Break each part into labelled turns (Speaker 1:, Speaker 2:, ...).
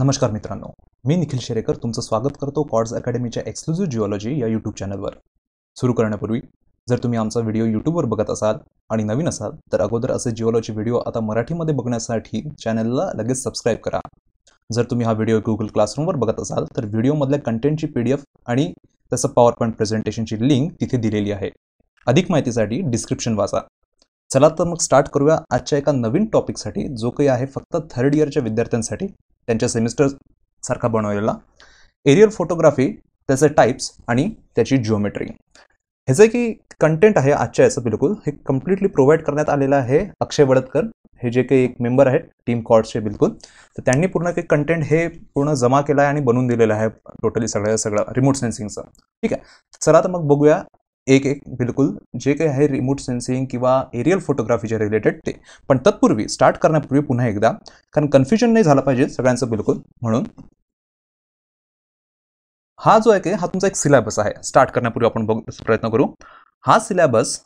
Speaker 1: नमस्कार मित्रांनो मी निखिल शेरेकर तुमचं स्वागत करतो कॉर्ड्स अकॅडमीच्या एक्सक्लुझिव्ह जिओलॉजी या यूट्यूब
Speaker 2: चॅनलवर सुरू करण्यापूर्वी जर तुम्ही आमचा व्हिडिओ यूट्यूबवर बघत असाल आणि नवीन असाल तर अगोदर असे जिओलॉजी व्हिडिओ आता मराठीमध्ये बघण्यासाठी चॅनलला लगेच सबस्क्राईब करा जर तुम्ही हा व्हिडिओ गुगल क्लासरूमवर बघत असाल तर व्हिडिओमधल्या कंटेंटची पी डी एफ आणि त्याचं पॉवर पॉईंट प्रेझेंटेशनची लिंक तिथे दिलेली आहे अधिक माहितीसाठी डिस्क्रिप्शन वाचा चला तर मग स्टार्ट करूया आजच्या एका नवीन टॉपिकसाठी जो काही आहे फक्त थर्ड इयरच्या विद्यार्थ्यांसाठी त्यांच्या सारखा बनवलेला एरियल फोटोग्राफी त्याचे टाईप्स आणि त्याची जिओमेट्री हे जे की कंटेंट आहे आजच्या याचं बिलकुल हे कम्प्लिटली प्रोव्हाइड करण्यात आलेलं आहे अक्षय वडतकर हे जे काही एक मेंबर आहेत टीम कॉर्डचे बिलकुल तर त्यांनी पूर्ण काही कंटेंट हे पूर्ण जमा केलं आहे आणि बनवून दिलेलं आहे टोटली सगळ्या सगळं रिमोट सेन्सिंगचं ठीक आहे चला तर मग बघूया एक एक बिलकुल जे काही आहे रिमोट सेन्सिंग किंवा एरियल फोटोग्राफीच्या रिलेटेड ते पण तत्पूर्वी स्टार्ट करण्यापूर्वी पुन्हा एकदा कारण कन्फ्युजन नाही झालं पाहिजे सगळ्यांचं बिलकुल
Speaker 1: म्हणून हा जो आहे की हा तुमचा एक सिलेबस आहे स्टार्ट करण्यापूर्वी आपण बघ प्रयत्न करू हा सिलेबस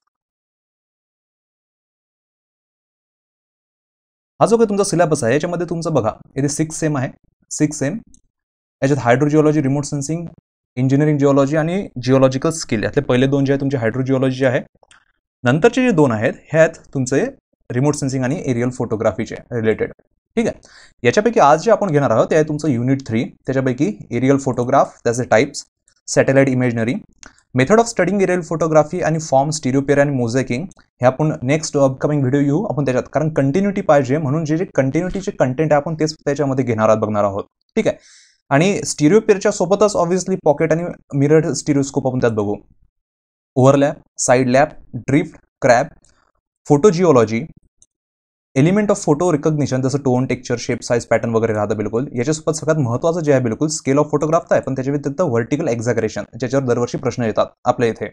Speaker 1: हा जो काही तुमचा सिलेबस आहे याच्यामध्ये तुमचं बघा इथे सिक्स सेम आहे
Speaker 2: सिक्स सेम याच्यात hydrogeology remote sensing engineering geology आणि जिओलॉजिकल स्किल यातले पहिले दोन जे आहे तुमचे हायड्रोजिओलॉजी आहे नंतरचे जे दोन आहेत हे आहेत तुमचे रिमोट सेन्सिंग आणि एरियल फोटोग्राफीचे रिलेटेड ठीक आहे याच्यापैकी आज जे आपण घेणार आहोत ते आहे तुमचं युनिट थ्री त्याच्यापैकी एरियल फोटोग्राफ त्याचे types satellite imagery method of studying aerial photography आणि फॉर्म स्टिरिओपेर आणि मोजेकिंग हे आपण नेक्स्ट अपकमिंग व्हिडिओ येऊ आपण त्याच्यात कारण कंटिन्युटी पाहिजे म्हणून जे जे कंटिन्युटीचे कंटेंट आहे आपण तेच त्याच्यामध्ये घेणार आहोत बघणार आहोत ठीक आहे आणि स्टिरिओपिअरच्या सोबतच ऑब्व्हियसली पॉकेट आणि मिरर स्टिरिओस्कोप आपण त्यात बघू overlap side lap drift crab photogeology element of photo recognition जसं tone texture shape size pattern वगैरे राहतं बिलकुल याच्यासोबत सगळ्यात महत्त्वाचं जे आहे बिलकुल स्केल ऑफ फोटोग्राफ आहे पण त्याच्या व्यतिरिक्त व्हर्टिकल एक्झॅग्रेशन ज्याच्यावर दरवर्षी प्रश्न येतात आपल्या इथे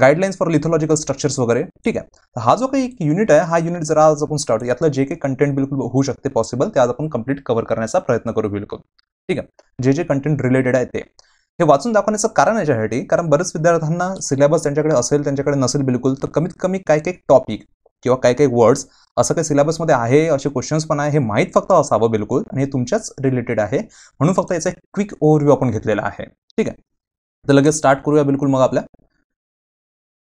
Speaker 2: गाईडलाईन्स फॉर लिथोलॉजिकल स्ट्रक्चर्स वगैरे ठीक आहे हा जो काही एक युनिट आहे हा युनिट जरा आज आपण स्टार्ट यातलं जे काही कंटेंट बिलकुल होऊ शकते पॉसिबल ते आज आपण कंप्लीट कव्हर करण्याचा प्रयत्न करू बिलकुल ठीक आहे जे जे कंटेंट रिलेटेड आहे ते हे वाचून दाखवण्याचं कारण याच्यासाठी कारण बरेच विद्यार्थ्यांना सिलेबस त्यांच्याकडे असेल त्यांच्याकडे नसेल बिलकुल तर कमीत कमी काय काही टॉपिक किंवा काही काही वर्ड्स असं काही सिलेबसमध्ये आहे असे क्वेश्चन्स पण आहे हे माहीत फक्त असावं बिलकुल आणि हे तुमच्याच रिलेटेड आहे म्हणून फक्त याचा एक क्विक ओव्हरव्ह्यू आपण घेतलेला आहे ठीक आहे तर लगेच स्टार्ट करूया बिलकुल मग आपल्या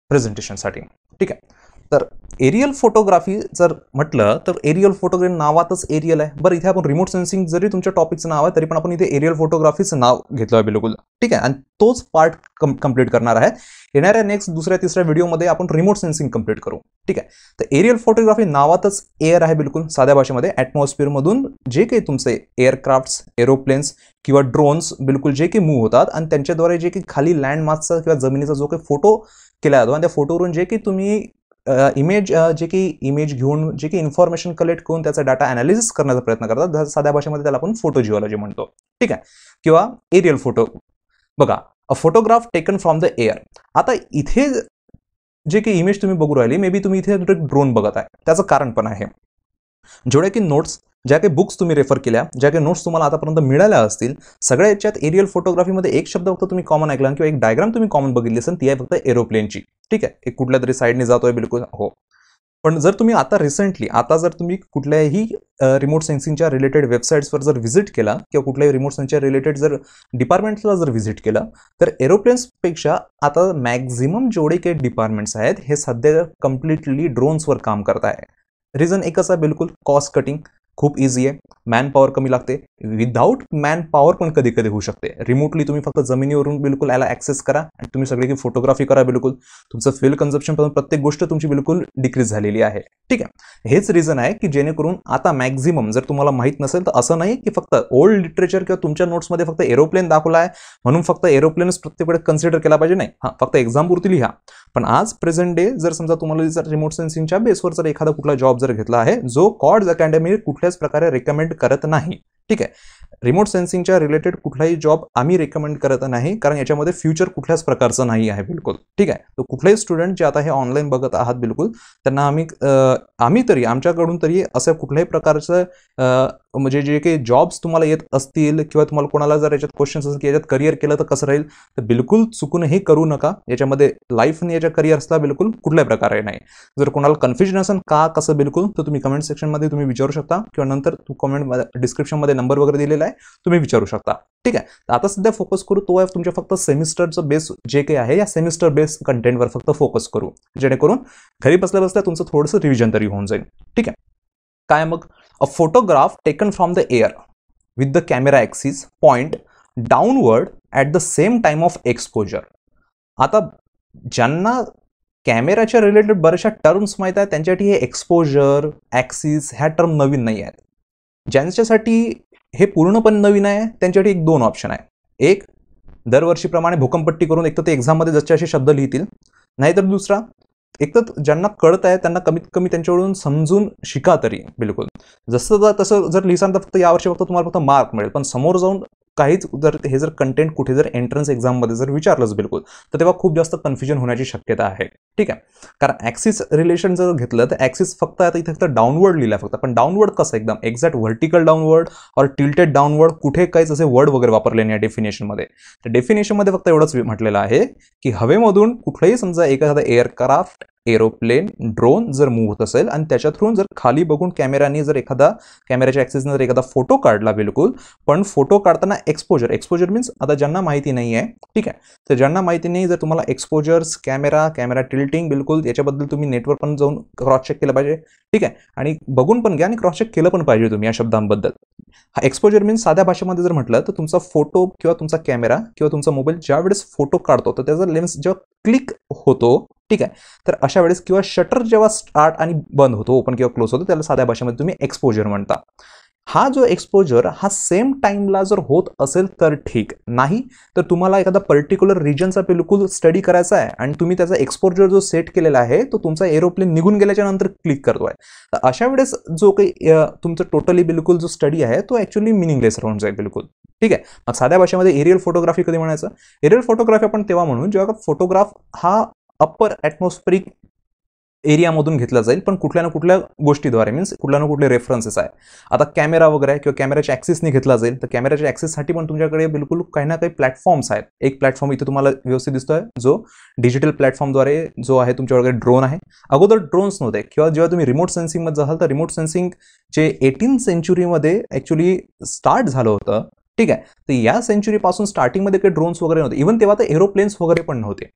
Speaker 2: प्रेझेंटेशनसाठी ठीक आहे तर एरियल फोटोग्राफी जर म्हटलं तर एरियल फोटोग्राफी नावातच एरियल आहे बरं इथे आपण रिमोट सेन्सिंग जरी तुमच्या टॉपिकचं नाव आहे तरी पण आपण इथे एरियल फोटोग्राफीचं नाव घेतलं आहे बिलकुल ठीक आहे आणि तोच पार्ट कम कम्प्लीट करणार आहे येणाऱ्या नेक्स्ट दुसऱ्या तिसऱ्या व्हिडिओमध्ये आपण रिमोट सेन्सिंग कम्प्लीट करू ठीक आहे तर एरियल फोटोग्राफी नावातच एअर आहे बिलकुल साध्या भाषेमध्ये ॲटमॉस्फिअरमधून जे काही तुमचे एअरक्राफ्ट्स एरोप्लेन्स किंवा ड्रोन्स बिलकुल जे काही मूव्ह होतात आणि त्यांच्याद्वारे जे काही खाली लँडमार्कचा किंवा जमिनीचा जो काही फोटो केला जातो आणि त्या फोटोवरून जे की तुम्ही इमेज जे की इमेज घेऊन जे की इन्फॉर्मेशन कलेक्ट करून त्याचा डाटा ॲनालिसिस करण्याचा प्रयत्न करतात साध्या भाषेमध्ये त्याला आपण फोटो जिओलॉजी म्हणतो ठीक आहे किंवा एरियल फोटो बघा a photograph taken from the air आता इथे जे की इमेज तुम्ही बघू राहिली मे बी तुम्ही इथे ड्रोन बघत आहे त्याचं कारण पण आहे जेवढे की नोट्स ज्या काही बुक्स तुम्ही रेफर केल्या ज्या काही नोट्स तुम्हाला आतापर्यंत मिळाल्या असतील सगळ्या याच्यात एरियल फोटोग्राफीमध्ये एक शब्द फक्त तुम्ही कॉमन ऐकला किंवा एक डायग्राम तुम्ही कॉमन बघितली असेल ती आहे फक्त एरोप्लेनची ठीक आहे एक कुठल्या तरी साईडने जातोय बिलकुल हो पण जर तुम्ही आता रिसेंटली आता जर तुम्ही कुठल्याही रिमोट सेन्सिंगच्या रिलेटेड वेबसाईट्सवर जर व्हिजिट केला किंवा कुठल्याही रिमोट सेन्सिंगच्या रिलेटेड जर डिपार्टमेंटला जर व्हिजिट केलं तर एरोप्लेन्सपेक्षा आता मॅक्झिमम जेवढे काही डिपार्टमेंट्स आहेत हे सध्या कम्प्लिटली ड्रोन्सवर काम करत आहे रिझन एकच आहे बिलकुल कॉस्ट कटिंग खूप इझी आहे मॅन पॉवर कमी लागते विदाऊट मॅन पॉवर पण कधी कधी होऊ शकते रिमोटली तुम्ही फक्त जमिनीवरून बिलकुल याला ॲक्सेस करा आणि तुम्ही सगळे की फोटोग्राफी करा बिलकुल तुमचं फ्युल कन्झम्पशन पण प्रत्येक गोष्ट तुमची बिलकुल डिक्रीज झालेली आहे ठीक आहे हेच रिझन आहे की जेणेकरून आता मॅक्झिमम जर तुम्हाला माहीत नसेल तर असं नाही की फक्त ओल्ड लिटरेचर किंवा तुमच्या नोट्समध्ये फक्त एरोप्लेन दाखवला आहे म्हणून फक्त एरोप्लेनच प्रत्येककडे कन्सिडर केला पाहिजे नाही हां फक्त पुरती लिहा पण आज प्रेझेंट डे जर समजा तुम्हाला जर रिमोट सेन्सिंगच्या बेसवर जर एखादा कुठला जॉब जर घेतला आहे जो कॉड्स अकॅडमी कुठल्या कुठल्याच प्रकारे रिकमेंड करत नाही ठीक आहे रिमोट सेन्सिंगच्या रिलेटेड कुठलाही जॉब आम्ही रेकमेंड करत नाही कारण याच्यामध्ये फ्युचर कुठल्याच प्रकारचं नाही आहे बिलकुल ठीक आहे तो कुठलेही स्टुडंट जे आता हे ऑनलाईन बघत आहात बिलकुल त्यांना आम्ही आम्ही तरी आमच्याकडून तरी असं कुठल्याही प्रकारचं म्हणजे जे काही जॉब्स तुम्हाला येत असतील किंवा तुम्हाला कोणाला जर याच्यात क्वेश्चन्स असेल की याच्यात करिअर केलं तर कसं राहील तर बिलकुल हे करू नका याच्यामध्ये आणि याच्या करिअर्सला बिलकुल प्रकार प्रकारे नाही जर कोणाला कन्फ्युजन असेल का कसं बिलकुल तर तुम्ही कमेंट सेक्शनमध्ये तुम्ही विचारू शकता किंवा नंतर तू कमेंट डिस्क्रिप्शनमध्ये नंबर वगैरे दिलेला आहे तुम्ही विचारू शकता ठीक आहे आता सध्या फोकस करू तो आहे तुमच्या फक्त सेमिस्टरचं बेस जे काही आहे या सेमिस्टर बेस कंटेंटवर फक्त फोकस करू जेणेकरून घरी बसल्या बसल्या तुमचं थोडंसं रिव्हिजन तरी होऊन जाईल ठीक आहे काय मग a photograph taken from the air with the camera axis point downward at the same time of exposure आता ज्यांना कॅमेराच्या रिलेटेड बऱ्याचशा टर्म्स माहीत आहेत त्यांच्यासाठी हे एक्सपोजर ॲक्सिस ह्या टर्म नवीन नाही आहेत ज्यांच्यासाठी हे पूर्णपणे नवीन आहे त्यांच्यासाठी एक दोन ऑप्शन आहे एक दरवर्षीप्रमाणे भूकंपट्टी करून एक तर ते एक्झाममध्ये जसे असे शब्द लिहितील नाहीतर दुसरा एक तर ज्यांना कळत आहे त्यांना कमीत कमी त्यांच्याकडून समजून शिका तरी बिलकुल जसं तसं जर लिहिसान तर फक्त यावर्षी फक्त तुम्हाला फक्त मार्क मिळेल पण समोर जाऊन काहीच जर हे जर कंटेंट कुठे जर एंट्रन्स एक्झाममध्ये जर विचारलंच बिलकुल तर तेव्हा खूप जास्त कन्फ्युजन होण्याची शक्यता आहे ठीक आहे कारण ॲक्सिस रिलेशन जर घेतलं तर ॲक्सिस फक्त आता इथे फक्त डाऊनवर्ड लिहिला फक्त पण डाऊनवर्ड कसं एकदम एक्झॅक्ट व्हर्टिकल डाऊनवर्ड और टिल्टेड डाऊनवर्ड कुठे काहीच असे वर्ड वगैरे वापरले नाही या डेफिनेशनमध्ये तर डेफिनेशनमध्ये फक्त एवढंच म्हटलेलं आहे की हवेमधून कुठलंही समजा एखादा एअरक्राफ्ट एरोप्लेन ड्रोन जर मूव्ह होत असेल आणि त्याच्या थ्रू जर खाली बघून कॅमेऱ्याने जर एखादा कॅमेऱ्याच्या ॲक्सिसने जर एखादा फोटो काढला बिलकुल पण फोटो काढताना एक्सपोजर एक्सपोजर मीन्स आता ज्यांना माहिती नाही आहे ठीक आहे तर ज्यांना माहिती नाही जर तुम्हाला एक्सपोजर्स कॅमेरा कॅमेरा टिल्ट बिलकुल याच्याबद्दल तुम्ही नेटवर्क पण जाऊन क्रॉस चेक केलं पाहिजे ठीक आहे आणि बघून पण घ्या आणि क्रॉस चेक केलं पण पाहिजे तुम्ही या शब्दांबद्दल हा एक्सपोजर मीन साध्या भाषेमध्ये जर म्हटलं तर तुमचा फोटो किंवा तुमचा कॅमेरा किंवा तुमचा मोबाईल ज्या वेळेस फोटो काढतो तर त्याचा लेन्स जेव्हा क्लिक होतो ठीक आहे तर अशा वेळेस किंवा शटर जेव्हा स्टार्ट आणि बंद होतो ओपन किंवा क्लोज होतो त्याला साध्या भाषेमध्ये तुम्ही एक्सपोजर म्हणता हा जो एक्सपोजर हा सेम टाईमला जर होत असेल तर ठीक नाही तर तुम्हाला एखादा पर्टिक्युलर रिजनचा बिलकुल स्टडी करायचा आहे आणि तुम्ही त्याचा एक्सपोजर जो सेट केलेला आहे तो तुमचा एरोप्लेन निघून गेल्याच्या नंतर क्लिक करतो आहे तर अशा वेळेस जो काही तुमचा टोटली बिलकुल जो स्टडी आहे तो ॲक्च्युली मिनिंगलेस राहून जाईल बिलकुल ठीक आहे मग साध्या भाषेमध्ये एरियल फोटोग्राफी कधी म्हणायचं एरियल फोटोग्राफी आपण तेव्हा म्हणून जेव्हा फोटोग्राफ हा अप्पर ॲटमॉस्फरिक एरियामधून घेतला जाईल पण कुठल्या ना कुठल्या गोष्टीद्वारे मीन्स कुठल्या ना कुठले रेफरन्सेस आहे आता कॅमेरा वगैरे आहे किंवा कॅमेराच्या ॲक्सेसने घेतला जाईल तर कॅमेऱ्याच्या ॲक्सेससाठी पण तुमच्याकडे बिलकुल काही ना काही प्लॅटफॉर्म्स आहेत एक प्लॅटफॉर्म इथे तुम्हाला व्यवस्थित दिसतोय जो डिजिटल प्लॅटफॉर्मद्वारे जो आहे तुमच्याकडे ड्रोन आहे अगोदर ड्रोन्स नव्हते किंवा जेव्हा तुम्ही रिमोट सेन्सिंगमध्ये जाल तर रिमोट सेन्सिंग जे एटीन सेंचुरीमध्ये ॲक्च्युली स्टार्ट झालं होतं ठीक आहे तर या सेंचुरीपासून स्टार्टिंगमध्ये काही ड्रोन्स वगैरे नव्हते इव्हन तेव्हा तर एरोप्लेन्स वगैरे पण नव्हते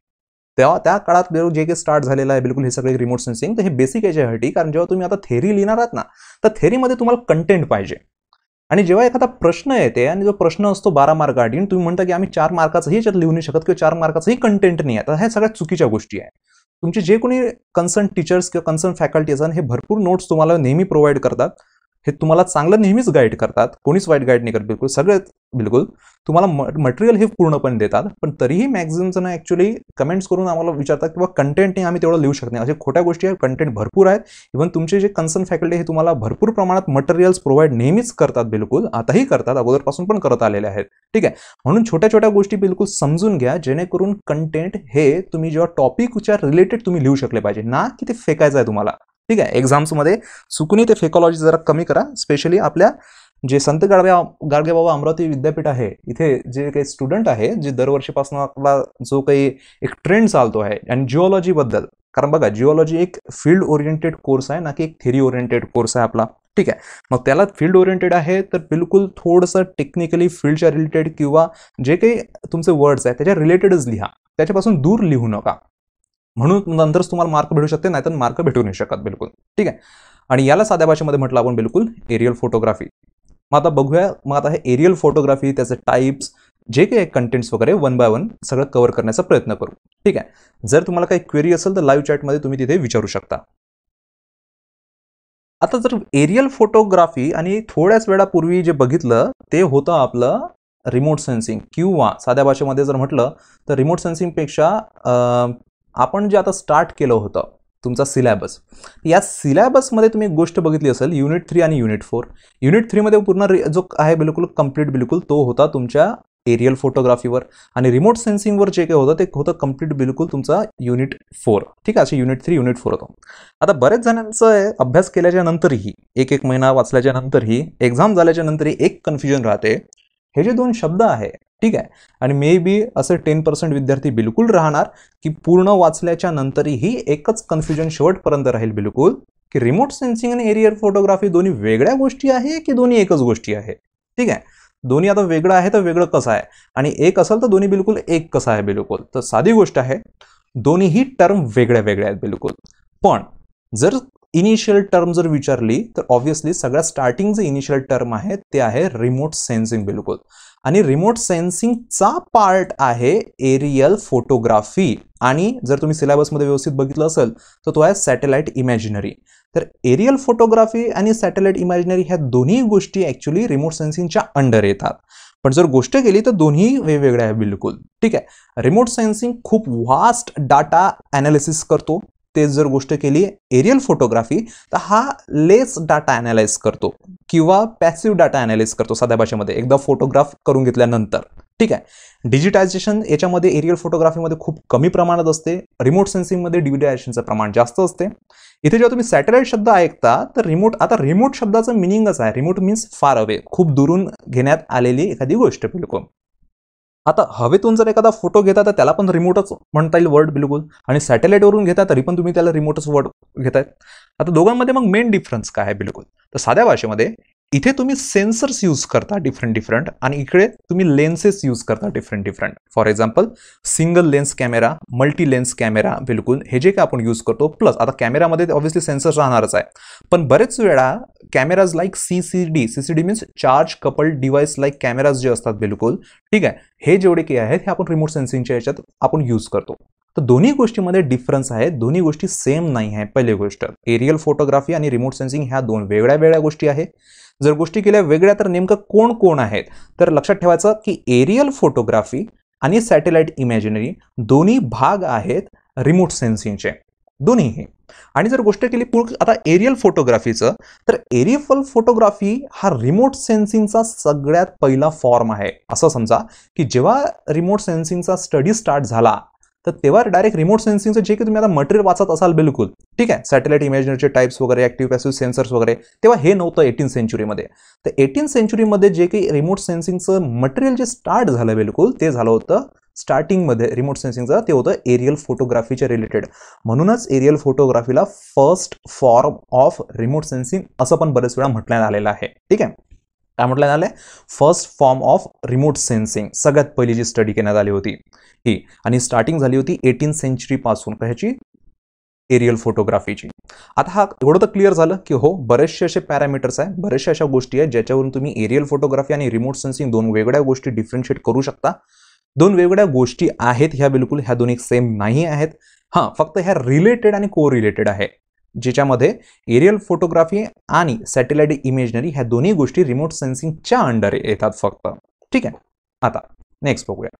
Speaker 2: तेव्हा त्या काळात जे काही स्टार्ट झालेलं आहे बिलकुल हे सगळे रिमोट सेन्सिंग तर हे बेसिक याच्यासाठी कारण जेव्हा तुम्ही आता थेरी लिहिणार आहात ना तर थेरीमध्ये तुम्हाला कंटेंट पाहिजे आणि जेव्हा एखादा प्रश्न येते आणि जो प्रश्न असतो बारा मार्क आणि तुम्ही म्हणता की आम्ही चार मार्काचंही याच्यात लिहू नाही शकत किंवा चार मार्काचंही कंटेंट नाही आहे तर ह्या सगळ्या चुकीच्या गोष्टी आहे तुमचे जे कोणी कन्सर्न टीचर्स किंवा कन्सर्न फॅकल्टी हे भरपूर नोट्स तुम्हाला नेहमी प्रोव्हाइड करतात हे तुम्हाला चांगलं नेहमीच गाईड करतात कोणीच वाईट गाईड नाही करत बिलकुल सगळे बिलकुल तुम्हाला मटेरियल हे पूर्णपणे देतात पण तरीही मॅक्झिमचं ना ॲक्च्युली कमेंट्स करून आम्हाला विचारतात किंवा कंटेंट नाही आम्ही तेवढं लिहू शकत नाही असे खोट्या गोष्टी आहेत कंटेंट भरपूर आहेत इव्हन तुमचे जे कन्सर्न फॅकल्टी हे तुम्हाला भरपूर प्रमाणात मटेरियल्स प्रोव्हाइड नेहमीच करतात बिलकुल आताही करतात अगोदरपासून पण करत आलेले आहेत ठीक आहे म्हणून छोट्या छोट्या गोष्टी बिलकुल समजून घ्या जेणेकरून कंटेंट हे तुम्ही जेव्हा टॉपिकच्या रिलेटेड तुम्ही लिहू शकले पाहिजे ना की ते फेकायचं आहे तुम्हाला ठीक आहे एक्झाम्समध्ये सुकुनी ते फेकॉलॉजी जरा कमी करा स्पेशली आपल्या जे संत गाडगे गाडगेबाबा अमरावती विद्यापीठ आहे इथे जे काही स्टुडंट आहे जे दरवर्षीपासून आपला जो काही एक ट्रेंड चालतो आहे आणि जिओलॉजीबद्दल कारण बघा जिओलॉजी एक फील्ड ओरिएंटेड कोर्स आहे ना की एक थेरी ओरिएंटेड कोर्स आहे आपला ठीक आहे मग त्याला फील्ड ओरिएंटेड आहे तर बिलकुल थोडंसं टेक्निकली फील्डच्या रिलेटेड किंवा जे काही तुमचे वर्ड्स आहे त्याच्या रिलेटेडच लिहा त्याच्यापासून दूर लिहू नका म्हणून नंतरच तुम्हाला मार्क भेटू शकते नाहीतर मार्क भेटू नाही शकत बिलकुल ठीक आहे आणि याला साध्या भाषेमध्ये म्हटलं आपण बिलकुल एरियल फोटोग्राफी मग आता बघूया मग आता हे एरियल फोटोग्राफी त्याचे टाईप्स जे काही कंटेंट्स वगैरे वन बाय वन सगळं कव्हर करण्याचा प्रयत्न करू ठीक आहे जर तुम्हाला काही क्वेरी असेल तर लाईव्ह चॅटमध्ये तुम्ही तिथे विचारू शकता आता जर एरियल फोटोग्राफी आणि थोड्याच वेळापूर्वी जे बघितलं ते होतं आपलं रिमोट सेन्सिंग किंवा साध्या भाषेमध्ये जर म्हटलं तर रिमोट सेन्सिंगपेक्षा आपण जे आता स्टार्ट केलं होतं तुमचा सिलॅबस या सिलॅबसमध्ये तुम्ही एक गोष्ट बघितली असेल युनिट थ्री आणि युनिट फोर युनिट थ्रीमध्ये पूर्ण जो आहे बिलकुल कम्प्लीट बिलकुल तो होता तुमच्या एरियल फोटोग्राफीवर आणि रिमोट सेन्सिंगवर जे काही होतं ते होतं कंप्लीट बिलकुल तुमचा युनिट फोर ठीक आहे असे युनिट थ्री युनिट फोर होतं आता बरेच जणांचं अभ्यास केल्याच्या नंतरही एक एक महिना वाचल्याच्या नंतरही एक्झाम झाल्याच्या नंतरही एक कन्फ्युजन राहते हे जे दोन शब्द आहे ठीक आहे आणि मे बी असे टेन पर्सेंट विद्यार्थी बिलकुल राहणार की पूर्ण वाचल्याच्या नंतरही एकच कन्फ्युजन शेवटपर्यंत राहील बिलकुल की रिमोट सेन्सिंग आणि एरियर फोटोग्राफी दोन्ही वेगळ्या गोष्टी आहे की दोन्ही एकच गोष्टी आहे ठीक आहे दोन्ही आता वेगळं आहे तर वेगळं कसं आहे आणि एक असेल तर दोन्ही बिलकुल एक कसं आहे बिलकुल तर साधी गोष्ट आहे दोन्हीही टर्म वेगळ्या वेगळ्या आहेत बिलकुल पण जर इनिशियल टर्म जर विचारली तर ऑब्व्हियसली सगळ्यात स्टार्टिंग जे इनिशियल टर्म आहे ते आहे रिमोट सेन्सिंग बिलकुल आणि रिमोट सेन्सिंगचा पार्ट आहे एरियल फोटोग्राफी आणि जर तुम्ही सिलेबसमध्ये व्यवस्थित बघितलं असेल तर तो आहे सॅटेलाईट इमॅजिनरी तर एरियल फोटोग्राफी आणि सॅटेलाईट इमॅजिनरी ह्या दोन्ही गोष्टी ॲक्च्युली रिमोट सेन्सिंगच्या अंडर येतात पण जर गोष्ट केली तर दोन्ही वेगवेगळ्या आहे बिलकुल ठीक आहे रिमोट सेन्सिंग खूप वास्ट डाटा ॲनालिसिस करतो तेच जर गोष्ट केली एरियल फोटोग्राफी तर हा लेस डाटा ॲनालाइज करतो किंवा पॅसिव्ह डाटा ॲनालाइज करतो साध्या भाषेमध्ये एकदा फोटोग्राफ करून घेतल्यानंतर ठीक आहे डिजिटायझेशन याच्यामध्ये एरियल फोटोग्राफीमध्ये खूप कमी प्रमाणात असते रिमोट सेन्सिंगमध्ये डिजिटायझेशनचं प्रमाण जास्त असते इथे जेव्हा तुम्ही सॅटेलाईट शब्द ऐकता तर रिमोट आता रिमोट शब्दाचं मिनिंगच आहे रिमोट मीन्स फार अवे खूप दुरून घेण्यात आलेली एखादी गोष्ट बिलकुल आता हवेतून जर एखादा फोटो घेता तर त्याला पण रिमोटच म्हणता येईल वर्ड बिलकुल आणि सॅटेलाईटवरून घेता तरी पण तुम्ही त्याला रिमोटच वर्ड घेतायत आता दोघांमध्ये मग मेन डिफरन्स काय आहे बिलकुल तर साध्या भाषेमध्ये इथे तुम्ही सेन्सर्स यूज करता डिफरंट डिफरंट आणि इकडे तुम्ही लेन्सेस यूज करता different different for example single lens camera multi lens camera बिलकुल हे जे काय आपण यूज करतो प्लस आता कॅमेरामध्ये ऑब्व्हियसली सेन्सर्स राहणारच आहे पण बरेच वेळा cameras like C C D C C D means charge couple device like cameras जे असतात बिलकुल ठीक आहे हे जेवढे काही आहेत हे आपण रिमोट सेन्सिंगच्या याच्यात आपण यूज करतो तर दोन्ही गोष्टीमध्ये डिफरन्स आहे दोन्ही गोष्टी सेम नाही आहे पहिली गोष्ट एरियल फोटोग्राफी आणि रिमोट सेन्सिंग ह्या दोन वेगळ्या वेगळ्या गोष्टी आहेत जर गोष्टी केल्या वेगळ्या तर नेमकं कोण कोण आहेत तर लक्षात ठेवायचं की एरियल फोटोग्राफी आणि सॅटेलाइट इमॅजिनरी दोन्ही भाग आहेत रिमोट सेन्सिंगचे दोन्हीही आणि जर गोष्ट केली पूर्ण आता एरियल फोटोग्राफीचं तर एरियल फोटोग्राफी हा रिमोट सेन्सिंगचा सगळ्यात पहिला फॉर्म आहे असं समजा की जेव्हा रिमोट सेन्सिंगचा स्टडी स्टार्ट झाला तर तेव्हा डायरेक्ट रिमोट सेन्सिंगचं जे की तुम्ही आता मटेरियल वाचत असाल बिलकुल ठीक आहे सॅटेलाइट इमेजनरचे टाईप्स वगैरे ॲक्टिव्ह पॅसिव्ह सेन्सर्स वगैरे तेव्हा हे नव्हतं एटीन सेंचुरीमध्ये तर एटीन सेंचुरीमध्ये जे काही रिमोट सेन्सिंगचं मटेरियल जे स्टार्ट झालं बिलकुल ते झालं होतं स्टार्टिंगमध्ये रिमोट सेन्सिंगचं ते होतं एरियल फोटोग्राफीच्या रिलेटेड म्हणूनच एरियल फोटोग्राफीला first form of remote sensing असं पण बरेच वेळा म्हटण्यात आलेलं आहे ठीक आहे काय म्हटलं जाणार आहे first form of remote sensing सगळ्यात पहिली जी स्टडी करण्यात आली होती ही आणि स्टार्टिंग झाली होती एटीन सेंचुरीपासून कशाची एरियल फोटोग्राफीची आता हा थोडं तर क्लिअर झालं की हो बरेचसे असे पॅरामीटर्स आहे बऱ्याचशा अशा गोष्टी आहेत ज्याच्यावरून तुम्ही एरियल फोटोग्राफी आणि रिमोट सेन्सिंग दोन वेगळ्या गोष्टी डिफरन्शिएट करू शकता दोन वेगळ्या गोष्टी आहेत ह्या बिलकुल ह्या दोन्ही सेम नाही आहेत हां फक्त ह्या रिलेटेड आणि को रिलेटेड आहे ज्याच्यामध्ये एरियल फोटोग्राफी आणि सॅटेलाइट इमेजनरी ह्या दोन्ही गोष्टी रिमोट सेन्सिंगच्या अंडर येतात फक्त ठीक आहे आता नेक्स्ट बघूया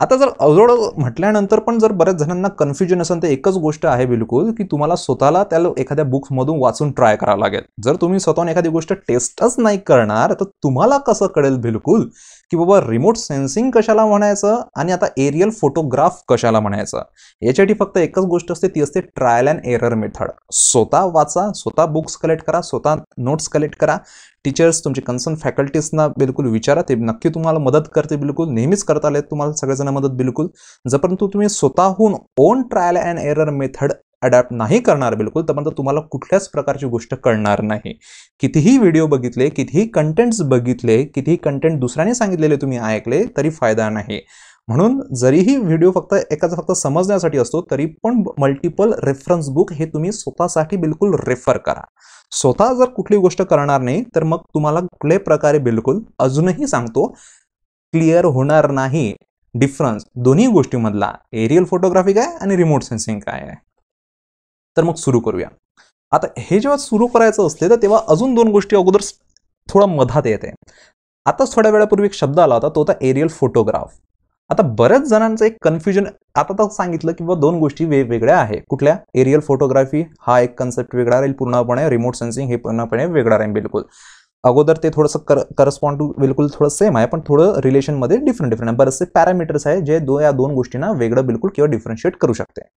Speaker 2: आता जर अवजड म्हटल्यानंतर पण जर बऱ्याच जणांना कन्फ्युजन असेल तर एकच गोष्ट आहे बिलकुल की तुम्हाला स्वतःला त्या एखाद्या बुक्समधून वाचून ट्राय करावं लागेल जर तुम्ही स्वतःहून एखादी गोष्ट टेस्टच नाही करणार तर तुम्हाला कसं कळेल बिलकुल की बाबा रिमोट सेन्सिंग कशाला म्हणायचं आणि आता एरियल फोटोग्राफ कशाला म्हणायचं याच्यासाठी फक्त एकच गोष्ट असते ती असते ट्रायल अँड एरर मेथड स्वतः वाचा स्वतः बुक्स कलेक्ट करा स्वतः नोट्स कलेक्ट करा टीचर्स तुमचे कन्सर्न फॅकल्टीजना बिलकुल विचारा ते नक्की तुम्हाला मदत करते बिलकुल नेहमीच करता आले तुम्हाला सगळेजण मदत बिलकुल जर परंतु तुम्ही स्वतःहून own trial and error method adapt नाही करणार बिलकुल तर तुम्हाला कुठल्याच प्रकारची गोष्ट कळणार नाही कितीही व्हिडिओ बघितले कितीही कंटेंट्स बघितले कितीही कंटेंट दुसऱ्याने सांगितलेले तुम्ही ऐकले तरी फायदा नाही म्हणून जरीही व्हिडिओ फक्त एकाचा फक्त समजण्यासाठी असतो तरी पण मल्टिपल रेफरन्स बुक हे तुम्ही स्वतःसाठी बिलकुल रेफर करा स्वतः जर कुठली गोष्ट करणार नाही तर मग तुम्हाला कुठल्याही प्रकारे बिलकुल अजूनही सांगतो क्लिअर होणार नाही डिफरन्स दोन्ही गोष्टीमधला एरियल फोटोग्राफी काय आणि रिमोट सेन्सिंग काय आहे तर मग सुरू करूया आता हे जेव्हा सुरू करायचं असते तर तेव्हा अजून दोन गोष्टी अगोदर थोडं मधात येते आताच थोड्या वेळापूर्वी एक शब्द आला होता तो होता एरियल फोटोग्राफ आता बऱ्याच जणांचं एक कन्फ्युजन आता तर सांगितलं की दोन गोष्टी वेगवेगळ्या आहे कुठल्या एरियल फोटोग्राफी हा एक कन्सेप्ट वेगळा राहील पूर्णपणे रिमोट सेन्सिंग हे पूर्णपणे वेगळा राहील बिलकुल अगोदर ते थोडंसं कर करस्पॉन्ड टू बिलकुल थोडं सेम आहे पण थोडं रिलेशनमध्ये डिफरंट डिफरंट आहे बरेचसे पॅरामीटर्स आहे जे दो या दोन गोष्टींना वेगळं बिलकुल किंवा डिफरन्शिएट करू शकते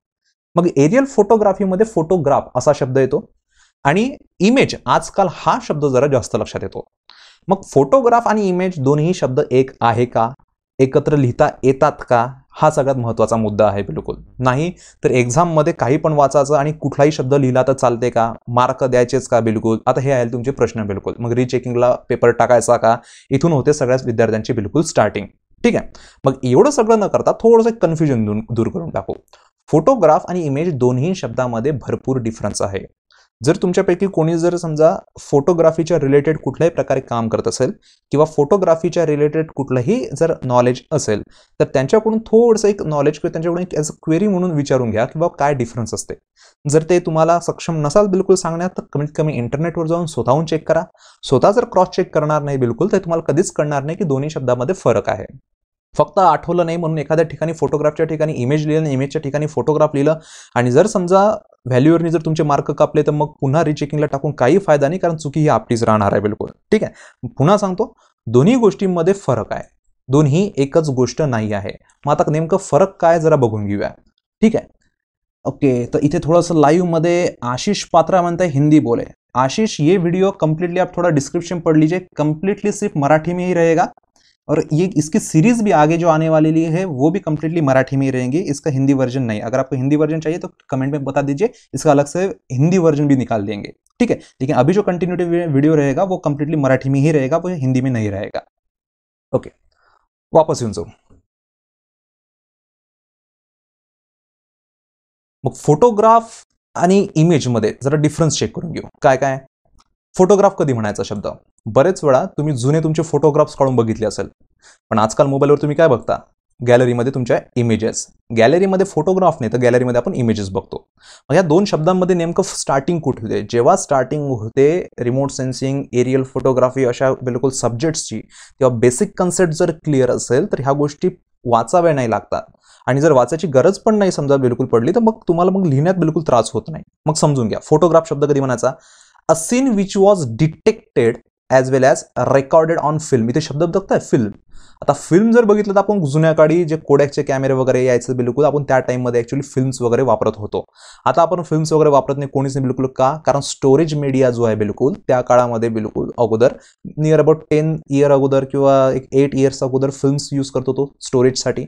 Speaker 2: मग एरियल फोटोग्राफीमध्ये फोटोग्राफ असा शब्द येतो आणि इमेज आजकाल हा शब्द जरा जास्त लक्षात येतो मग फोटोग्राफ आणि इमेज दोन्ही शब्द एक आहे का एकत्र लिहिता येतात का हा सगळ्यात महत्त्वाचा मुद्दा आहे बिलकुल नाही तर एक्झाममध्ये काही पण वाचायचं आणि कुठलाही शब्द लिहिला तर चालते का मार्क द्यायचेच का बिलकुल आता हे आहे तुमचे प्रश्न बिलकुल मग रिचेकिंगला पेपर टाकायचा का इथून होते सगळ्याच विद्यार्थ्यांची बिलकुल स्टार्टिंग ठीक आहे मग एवढं सगळं न करता थोडंसं कन्फ्युजन दूर करून टाकू फोटोग्राफ आणि इमेज दोन्ही शब्दामध्ये भरपूर डिफरन्स आहे जर तुमच्यापैकी कोणी जर समजा फोटोग्राफीच्या रिलेटेड कुठल्याही प्रकारे काम करत असेल किंवा फोटोग्राफीच्या रिलेटेड कुठलंही जर नॉलेज असेल तर त्यांच्याकडून थोडंसं एक नॉलेज किंवा त्यांच्याकडून एक ॲज अ क्वेरी म्हणून विचारून घ्या बाबा काय डिफरन्स असते जर ते तुम्हाला सक्षम नसाल बिलकुल सांगण्यात तर कमीत कमी इंटरनेटवर जाऊन स्वतःहून चेक करा स्वतः जर क्रॉस चेक करणार नाही बिलकुल तर तुम्हाला कधीच कळणार नाही की दोन्ही शब्दामध्ये फरक आहे फक्त आठवलं नाही म्हणून एखाद्या ठिकाणी फोटोग्राफच्या ठिकाणी इमेज लिहिलं इमेजच्या ठिकाणी फोटोग्राफ लिहिलं आणि जर समजा व्हॅल्यूअरनी जर तुमचे मार्क कापले तर मग पुन्हा रिचेकिंगला टाकून काही फायदा नाही कारण चुकी ही आपलीच राहणार आहे बिलकुल ठीक आहे पुन्हा सांगतो दोन्ही गोष्टींमध्ये फरक आहे दोन्ही एकच गोष्ट नाही आहे मग आता नेमकं फरक काय जरा बघून घेऊया ठीक आहे ओके तर इथे थोडंसं लाईव्हमध्ये आशिष पात्रा म्हणताय हिंदी बोले आशिष ये व्हिडिओ कम्प्लिटली आप थोड़ा डिस्क्रिप्शन पडली जे कम्प्लिटली सिर्फ मराठी मी रेगा रहेगा और ये इसकी सीरीज भी आगे जो आने वाली लिए है वो भी कंप्लीटली मराठी में ही रहेंगी इसका हिंदी वर्जन नहीं अगर आपको हिंदी वर्जन चाहिए तो कमेंट में बता दीजिए इसका अलग से हिंदी वर्जन भी निकाल देंगे ठीक
Speaker 1: है लेकिन अभी जो कंटिन्यूटी वीडियो रहेगा वो कंप्लीटली मराठी में ही रहेगा वो हिंदी में नहीं रहेगा ओके वापस यून मग फोटोग्राफ आणि इमेजमध्ये जरा डिफरन्स चेक करून घेऊ
Speaker 2: काय काय फोटोग्राफ कधी म्हणायचा शब्द बरेच वेळा तुम्ही जुने तुमचे फोटोग्राफ्स काढून बघितले असेल पण आजकाल मोबाईलवर तुम्ही काय बघता गॅलरीमध्ये तुमच्या इमेजेस गॅलरीमध्ये फोटोग्राफ नाही तर गॅलरीमध्ये आपण इमेजेस बघतो मग या दोन शब्दांमध्ये नेमकं स्टार्टिंग कुठे होते जेव्हा स्टार्टिंग होते रिमोट सेन्सिंग एरियल फोटोग्राफी अशा बिलकुल सब्जेक्ट्सची तेव्हा बेसिक कन्सेप्ट जर क्लिअर असेल तर ह्या गोष्टी वाचाव्या नाही लागतात आणि जर वाचायची गरज पण नाही समजा बिलकुल पडली तर मग तुम्हाला मग लिहिण्यात बिलकुल त्रास होत नाही मग समजून घ्या फोटोग्राफ शब्द कधी म्हणायचा a scene which was detected as well as recorded on film इथे शब्द बघताय फिल्म आता फिल्म जर बघितलं तर आपण जुन्या काळी जे कोडॅकचे कॅमेरे वगैरे यायचं बिलकुल आपण त्या टाईममध्ये ॲक्च्युली फिल्म्स वगैरे वापरत होतो आता आपण फिल्म्स वगैरे वापरत नाही कोणीच नाही बिलकुल का कारण स्टोरेज मीडिया जो आहे बिलकुल त्या काळामध्ये बिलकुल अगोदर नियर अबाउट टेन इयर अगोदर किंवा एक एट इयर्स अगोदर फिल्म्स यूज करत होतो स्टोरेजसाठी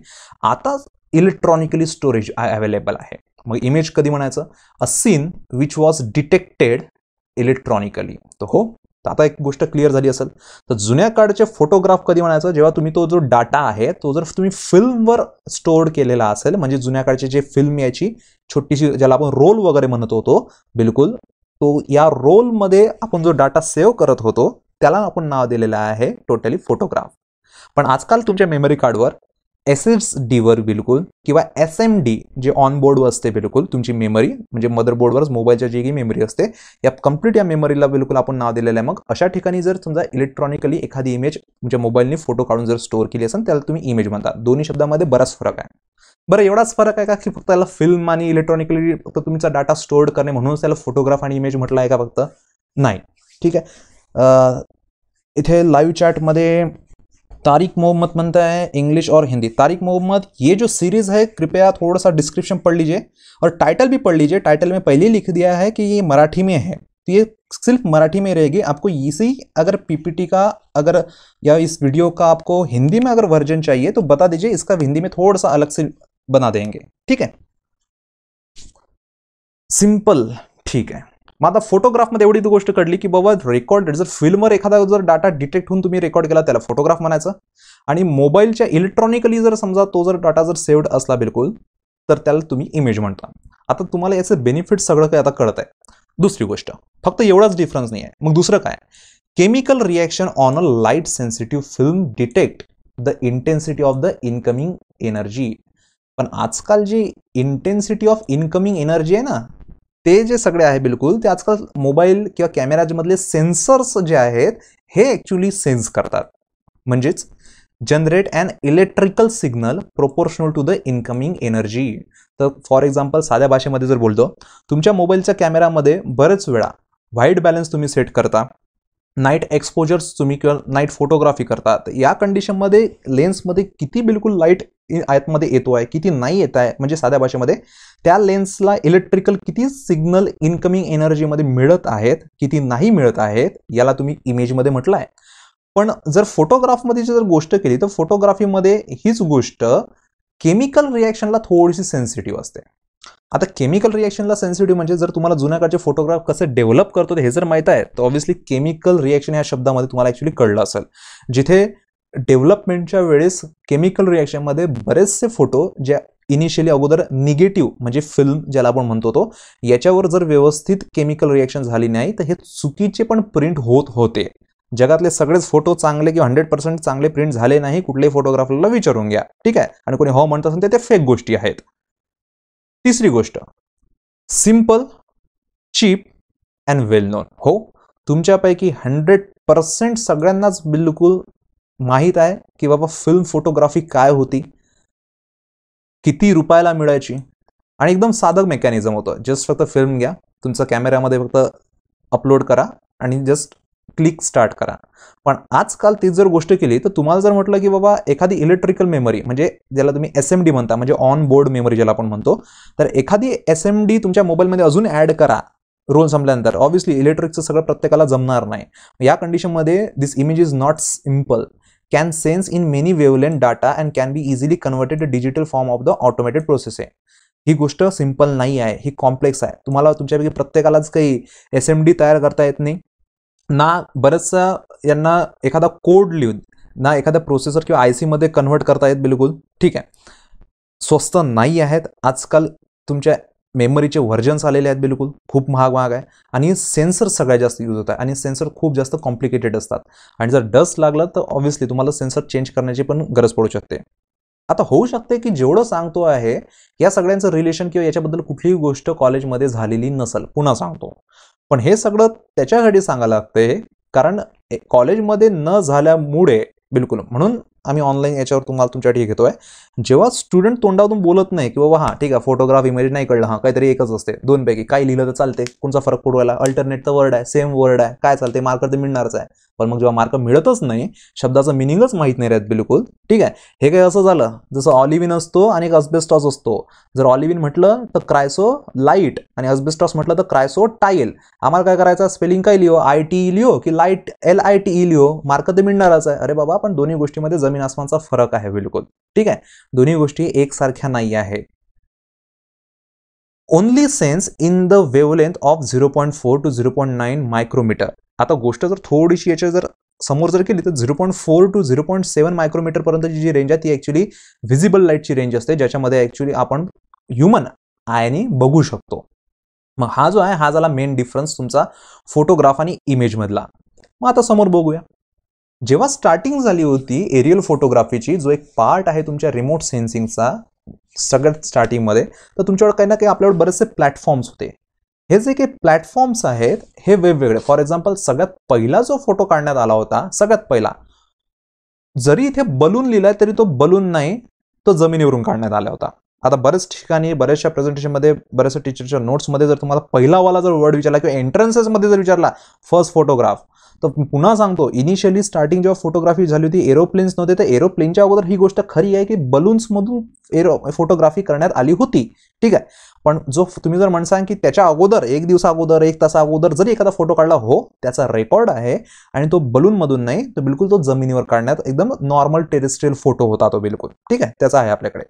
Speaker 2: आता इलेक्ट्रॉनिकली स्टोरेज अवेलेबल आहे मग इमेज कधी म्हणायचं a scene which was detected electronically तर हो तर आता एक गोष्ट क्लिअर झाली असेल तर जुन्या कार्डचे फोटोग्राफ कधी म्हणायचं जेव्हा तुम्ही तो जो डाटा आहे तो जर तुम्ही फिल्मवर स्टोअर्ड केलेला असेल म्हणजे जुन्या काळचे जे फिल्म यायची छोटीशी ज्याला आपण रोल वगैरे म्हणत होतो बिलकुल तो या रोलमध्ये आपण जो डाटा सेव्ह करत होतो त्याला आपण नाव दिलेलं आहे टोटली फोटोग्राफ पण आजकाल तुमच्या मेमरी कार्डवर एस एस डीवर बिलकुल किंवा एस एम डी जे ऑन बोर्डवर असते बिलकुल तुमची मेमरी म्हणजे मदरबोर्डवरच मोबाईलच्या जी काही मेमरी असते या कम्प्लीट या मेमरीला बिलकुल आपण नाव दिलेलं आहे मग अशा ठिकाणी जर समजा इलेक्ट्रॉनिकली एखादी इमेज तुमच्या मोबाईलने फोटो काढून जर स्टोअर केली असेल त्याला तुम्ही इमेज म्हणता दोन्ही शब्दामध्ये बराच फरक आहे बरं एवढाच फरक आहे का की फक्त त्याला फिल्म आणि इलेक्ट्रॉनिकली फक्त तुमचा डाटा स्टोअर करणे म्हणूनच त्याला फोटोग्राफ आणि इमेज म्हटलं आहे का फक्त नाही ठीक आहे इथे लाईव्ह चॅटमध्ये तारिक मोहम्मद बनता है इंग्लिश और हिंदी तारिक मोहम्मद ये जो सीरीज़ है कृपया थोड़ा सा डिस्क्रिप्शन पढ़ लीजिए और टाइटल भी पढ़ लीजिए टाइटल में पहले लिख दिया है कि ये मराठी में है तो ये सिर्फ मराठी में रहेगी आपको इसी अगर पीपीटी का अगर या इस वीडियो का आपको हिंदी में अगर वर्जन चाहिए तो बता दीजिए इसका हिंदी में थोड़ा सा अलग से बना देंगे ठीक है सिंपल ठीक है मग आता फोटोग्राफमध्ये एवढी ती गोष्ट कळली की बाबा रेकॉर्डेड जर फिल्मवर एखादा जर डाटा डिटेक्ट होऊन तुम्ही रेकॉर्ड केला त्याला फोटोग्राफ म्हणायचं आणि मोबाईलच्या इलेक्ट्रॉनिकली जर समजा तो जर डाटा जर सेव्ड असला बिलकुल तर त्याला तुम्ही इमेज म्हणता आता तुम्हाला याचे बेनिफिट सगळं काही आता कळत आहे दुसरी गोष्ट फक्त एवढाच डिफरन्स नाही आहे मग दुसरं काय chemical reaction on a light sensitive film detect the intensity of the incoming energy पण आजकाल जी इंटेन्सिटी ऑफ इनकमिंग एनर्जी आहे ना ते जे सगळे आहे बिलकुल ते आजकाल मोबाईल किंवा कॅमेराजमधले सेन्सर्स जे आहेत हे ॲक्च्युली सेन्स करतात म्हणजेच generate and electrical signal proportional to the incoming energy तर फॉर एक्झाम्पल साध्या भाषेमध्ये जर बोलतो तुमच्या मोबाईलच्या कॅमेरामध्ये बरेच वेळा व्हाईट बॅलन्स तुम्ही सेट करता नाईट एक्सपोजर्स तुम्ही किंवा नाईट फोटोग्राफी करता तर या कंडिशनमध्ये लेन्समध्ये किती बिलकुल लाईट आतमध्ये येतो आहे किती नाही येत आहे म्हणजे साध्या भाषेमध्ये त्या लेन्सला इलेक्ट्रिकल किती सिग्नल इनकमिंग एनर्जीमध्ये मिळत आहेत किती नाही मिळत आहेत याला तुम्ही इमेजमध्ये म्हटलं आहे पण जर फोटोग्राफमध्ये जर गोष्ट केली तर फोटोग्राफीमध्ये हीच गोष्ट केमिकल रिॲक्शनला थोडीशी सेन्सिटिव्ह असते आता केमिकल रिॲक्शनला सेन्सिटिव्ह म्हणजे जर तुम्हाला जुन्या काळचे फोटोग्राफ कसे डेव्हलप करतो हे जर माहीत आहे तर ऑब्विस्ली केमिकल रिॲक्शन या शब्दामध्ये तुम्हाला ॲक्च्युली कळलं असेल जिथे डेव्हलपमेंटच्या वेळेस केमिकल रिॲक्शनमध्ये बरेचसे फोटो ज्या इनिशियली अगोदर निगेटिव्ह म्हणजे फिल्म ज्याला आपण म्हणतो तो याच्यावर जर व्यवस्थित केमिकल रिॲक्शन झाली नाही तर हे चुकीचे पण प्रिंट होत होते जगातले सगळेच फोटो चांगले किंवा हंड्रेड पर्सेंट चांगले प्रिंट झाले नाही कुठल्याही फोटोग्राफरला विचारून घ्या ठीक आहे आणि कोणी हो म्हणत असेल तर ते फेक गोष्टी आहेत तिसरी गोष्ट simple cheap and well known हो तुमच्यापैकी हंड्रेड पर्सेंट सगळ्यांनाच बिलकुल माहीत आहे की बाबा फिल्म फोटोग्राफी काय होती किती रुपयाला मिळायची आणि एकदम साधक मेकॅनिझम होतं जस्ट फक्त फिल्म घ्या तुमचं कॅमेऱ्यामध्ये फक्त अपलोड करा आणि जस्ट क्लिक स्टार्ट करा पण आजकाल तीच जर गोष्ट केली तर तुम्हाला जर म्हटलं की बाबा एखादी इलेक्ट्रिकल मेमरी म्हणजे ज्याला तुम्ही एस एम डी म्हणता म्हणजे ऑन बोर्ड मेमरी ज्याला आपण म्हणतो तर एखादी एस एम डी तुमच्या मोबाईलमध्ये अजून ॲड करा रोल संपल्यानंतर ऑब्व्हियसली इलेक्ट्रिकचं सगळं प्रत्येकाला जमणार नाही या कंडिशनमध्ये this image is not simple can sense in many wavelength data and can be easily converted digital form of the the automated process आहे ही गोष्ट सिम्पल नाही आहे ही कॉम्प्लेक्स आहे तुम्हाला तुमच्यापैकी प्रत्येकालाच काही एस एम डी तयार करता येत नाही ना बरंचसं यांना एखादा कोड लिहून ना एखादा प्रोसेसर किंवा आय सीमध्ये कन्व्हर्ट करता येत बिलकुल ठीक आहे स्वस्त नाही आहेत आजकाल तुमच्या मेमरीचे व्हर्जन्स आलेले आहेत बिलकुल खूप महाग महाग आहे आणि सेन्सर सगळ्यात जास्त यूज होत आहे आणि सेन्सर खूप जास्त कॉम्प्लिकेटेड असतात आणि जर डस्ट लागलं तर ऑब्व्हियसली तुम्हाला सेन्सर चेंज करण्याची पण गरज पडू शकते आता होऊ शकते की जेवढं सांगतो आहे या सगळ्यांचं रिलेशन किंवा याच्याबद्दल कुठलीही गोष्ट कॉलेजमध्ये झालेली नसेल पुन्हा सांगतो पण हे सगळं त्याच्यासाठी सांगायला लागते कारण कॉलेजमध्ये न झाल्यामुळे बिलकुल म्हणून आम्ही ऑनलाईन याच्यावर तुम्हाला तुमच्यासाठी घेतो आहे जेव्हा स्टुडंट तोंडातून बोलत नाही की बाबा हा ठीक आहे फोटोग्राफ इमेज नाही कळलं हा काहीतरी एकच असते दोन पैकी काय लिहिलं तर चालते कोणचा फरक पडवायला अल्टरनेट तर वर्ड आहे सेम वर्ड आहे काय चालते मार्क तर मिळणारच आहे पण मग जेव्हा मार्क मिळतच नाही शब्दाचं मिनिंगच माहीत नाही राहत बिलकुल ठीक आहे हे काय असं झालं जसं ऑलिव्हिन असतो आणि एक अस्बेस्टॉस असतो जर ऑलिव्हिन म्हटलं तर क्रायसो लाईट आणि अस्बेस्टॉस म्हटलं तर क्रायसो टाईल आम्हाला काय करायचं स्पेलिंग काय लिहो आय टी e लिहो की light L I T E लिहो मार्क तर मिळणारच आहे अरे बाबा पण दोन्ही गोष्टीमध्ये जमीन आसमानचा फरक आहे बिलकुल ठीक आहे दोन्ही गोष्टी एकसारख्या नाही आहे only sense in the length of zero point four to zero point nine micrometer आता गोष्ट जर थोडीशी याच्या जर समोर जर केली तर zero point four to zero point seven मायक्रोमीटरपर्यंतची जी रेंज आहे ती ॲक्च्युली व्हिजिबल लाईटची रेंज असते ज्याच्यामध्ये ॲक्च्युली आपण ह्युमन आयनी बघू शकतो मग हा जो आहे हा झाला मेन डिफरन्स तुमचा फोटोग्राफ आणि इमेजमधला मग आता समोर बघूया जेव्हा स्टार्टिंग झाली होती एरियल फोटोग्राफीची जो एक पार्ट आहे तुमच्या रिमोट सेन्सिंगचा सगळ्यात स्टार्टिंगमध्ये तर तुमच्यावर काही ना काही आपल्यावर बरेचसे प्लॅटफॉर्म्स होते हे जे काही प्लॅटफॉर्म्स आहेत हे वेगवेगळे फॉर एक्झाम्पल सगळ्यात पहिला जो फोटो काढण्यात आला होता सगळ्यात पहिला जरी इथे बलून लिहिलाय तरी तो बलून नाही तो जमिनीवरून काढण्यात आला होता आता बरेच ठिकाणी बऱ्याचशा प्रेझेंटेशनमध्ये बऱ्याचशा टीचरच्या नोट्समध्ये जर तुम्हाला पहिलावाला जर वर्ड विचारला किंवा एंट्रन्सेसमध्ये जर विचारला फर्स्ट फोटोग्राफ तर पुन्हा सांगतो इनिशियली स्टार्टिंग जेव्हा फोटोग्राफी झाली होती एरोप्लेन्स नव्हते तर एरोप्लेनच्या अगोदर ही गोष्ट खरी आहे की मधून एरो फोटोग्राफी करण्यात आली होती ठीक आहे पण जो तुम्ही जर म्हणसान की त्याच्या अगोदर एक दिवसा अगोदर एक तासा अगोदर जरी एखादा फोटो काढला हो त्याचा रेकॉर्ड आहे आणि तो बलून मधून नाही तो बिलकुल तो जमिनीवर काढण्यात एकदम नॉर्मल टेरिस्ट्रियल फोटो होता तो बिलकुल ठीक आहे त्याचा आहे आपल्याकडे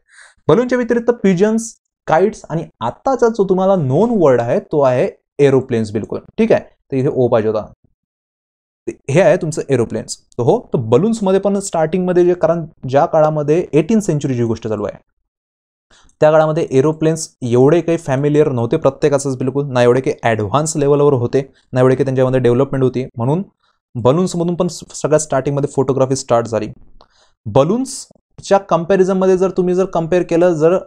Speaker 2: बलूनच्या व्यतिरिक्त पिजन्स काइट्स आणि आताचा जो तुम्हाला नोन वर्ड आहे तो आहे एरोप्लेन्स बिलकुल ठीक आहे तर इथे ओ पाहिजे होता हे आहे तुमचं एरोप्लेन्स तर हो तर मध्ये पण स्टार्टिंगमध्ये जे कारण ज्या काळामध्ये एटीन सेंचुरीची गोष्ट चालू आहे त्या काळामध्ये एरोप्लेन्स एवढे काही फॅमिलियर नव्हते प्रत्येकाचंच बिलकुल ना एवढे काही ॲडव्हान्स लेवलवर होते ना एवढे काही त्यांच्यामध्ये डेव्हलपमेंट होती म्हणून मधून पण सगळ्यात स्टार्टिंगमध्ये फोटोग्राफी स्टार्ट झाली बलून्सच्या कम्पॅरिझनमध्ये जर तुम्ही जर कम्पेअर केलं जर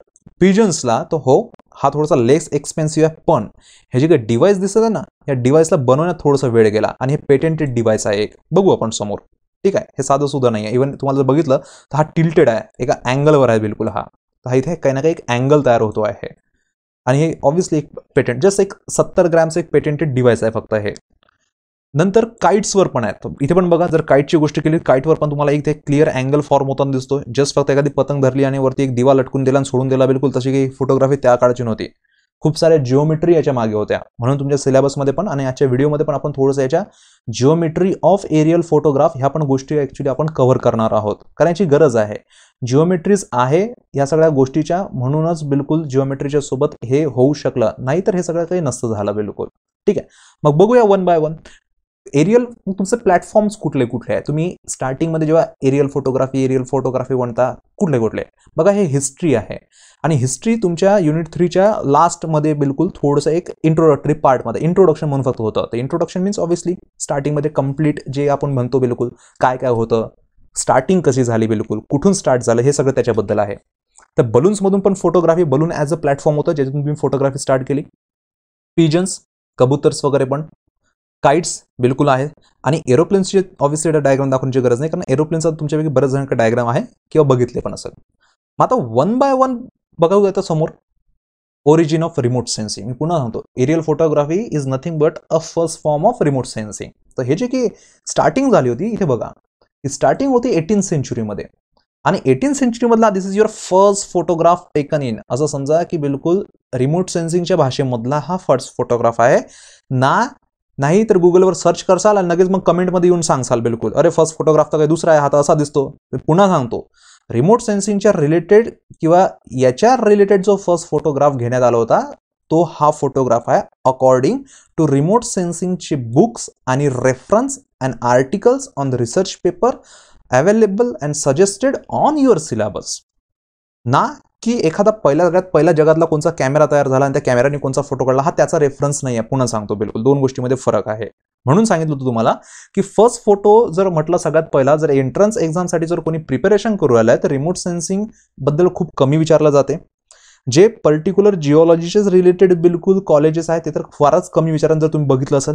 Speaker 2: पिजन्सला तो हो हा थोडासा लेस एक्सपेन्सिव्ह आहे पण हे जे काही डिव्हाइस दिसत आहे ना या डिव्हाइसला बनवण्यात थोडासा वेळ गेला आणि हे पेटेंटेड डिव्हाइस आहे एक बघू आपण समोर ठीक आहे हे साधं सुद्धा नाही आहे इव्हन तुम्हाला जर बघितलं तर हा टिल्टेड आहे एका अँगलवर आहे बिलकुल हा तर हा इथे काही ना काही एक अँगल तयार होतो आहे आणि हे ऑब्व्हियसली एक पेटंट जस्ट एक सत्तर ग्रॅमचं एक पेटेंटेड डिव्हाइस आहे फक्त हे नंतर काइट्सवर पण आहेत इथे पण बघा जर काइटची गोष्ट केली काइटवर पण तुम्हाला एक ते क्लिअर अँगल फॉर्म होताना दिसतो जस्ट फक्त एखादी पतंग धरली आणि वरती एक दिवा लटकून दिला आणि सोडून दिला बिलकुल तशी काही फोटोग्राफी त्या काळची नव्हती खूप साऱ्या जिओमेट्री याच्या मागे होत्या म्हणून तुमच्या सिलेबसमध्ये पण आणि आजच्या व्हिडिओमध्ये पण आपण थोडंसं याच्या जिओमेट्री ऑफ एरियल फोटोग्राफ ह्या पण गोष्टी ऍक्च्युली आपण कव्हर करणार आहोत करायची गरज आहे जिओमेट्रीज आहे या सगळ्या गोष्टीच्या म्हणूनच बिलकुल जिओमेट्रीच्या सोबत हे होऊ शकलं नाहीतर हे सगळं काही नसतं झालं बिलकुल ठीक आहे मग बघूया वन बाय वन एरियल तुमचे प्लॅटफॉर्म्स कुठले कुठले आहे तुम्ही स्टार्टिंगमध्ये जेव्हा एरियल फोटोग्राफी एरियल फोटोग्राफी म्हणता कुठले कुठले बघा हे हिस्ट्री आहे आणि हिस्ट्री तुमच्या युनिट थ्रीच्या लास्टमध्ये बिलकुल थोडंसं एक इंट्रोडक्टरी पार्टमध्ये इंट्रोडक्शन म्हणून फक्त होतं तर इंट्रोडक्शन मीन्स ऑब्व्हियसली स्टार्टिंगमध्ये कम्प्लीट जे आपण म्हणतो बिलकुल काय काय होतं स्टार्टिंग कशी झाली बिलकुल कुठून स्टार्ट झालं हे सगळं त्याच्याबद्दल आहे तर बलून्समधून पण photography balloon as a platform होतं ज्याच्यातून तुम्ही फोटोग्राफी स्टार्ट केली पिजन्स कबूतर्स वगैरे पण काइट्स बिलकुल आहे आणि एरोप्लेन्सचे ऑब्विसली डायग्राम दाखवण्याची गरज नाही कारण एरोप्लेनचा तुमच्यापैकी बऱ्याच जणांकडे डायग्राम आहे किंवा बघितले पण असेल मग आता वन बाय वन बघाऊ आता समोर ओरिजिन ऑफ रिमोट सेन्सिंग मी पुन्हा सांगतो aerial photography is nothing but a first form of remote sensing तर हे जे की स्टार्टिंग झाली होती इथे बघा ही स्टार्टिंग होती एटीन सेंचुरीमध्ये आणि एटीन सेंचुरीमधला this is your first photograph taken in असं समजा की बिलकुल रिमोट सेन्सिंगच्या भाषेमधला हा फर्स्ट फोटोग्राफ आहे ना नाही तर गुगलवर सर्च करसाल आणि लगेच मग कमेंटमध्ये येऊन सांगसाल बिलकुल अरे फर्स्ट फोटोग्राफ तर काही दुसरा आहे हाता असा दिसतो पुन्हा सांगतो रिमोट सेन्सिंगच्या रिलेटेड किंवा याच्या रिलेटेड जो फर्स्ट फोटोग्राफ घेण्यात आला होता तो हा फोटोग्राफ आहे अकॉर्डिंग टू रिमोट सेन्सिंगचे बुक्स आणि reference and articles on the research paper available and suggested on your syllabus ना की एखादा पहिल्या सगळ्यात पहिल्या जगातला कोणता कॅमेरा तयार झाला आणि त्या कॅमेराने कोणता फोटो काढला हा त्याचा रेफरन्स नाही आहे पुन्हा सांगतो बिलकुल दोन गोष्टीमध्ये फरक आहे म्हणून सांगितलं होतं तुम्हाला की फर्स्ट फोटो जर म्हटलं सगळ्यात पहिला जर एंट्रन्स एक्झामसाठी जर कोणी प्रिपरेशन करू आलाय तर रिमोट सेन्सिंग बद्दल खूप कमी विचारलं जाते जे पर्टिक्युलर जिओलॉजीचेच रिलेटेड बिलकुल कॉलेजेस आहेत ते तर फारच कमी विचारांत जर तुम्ही बघितलं असेल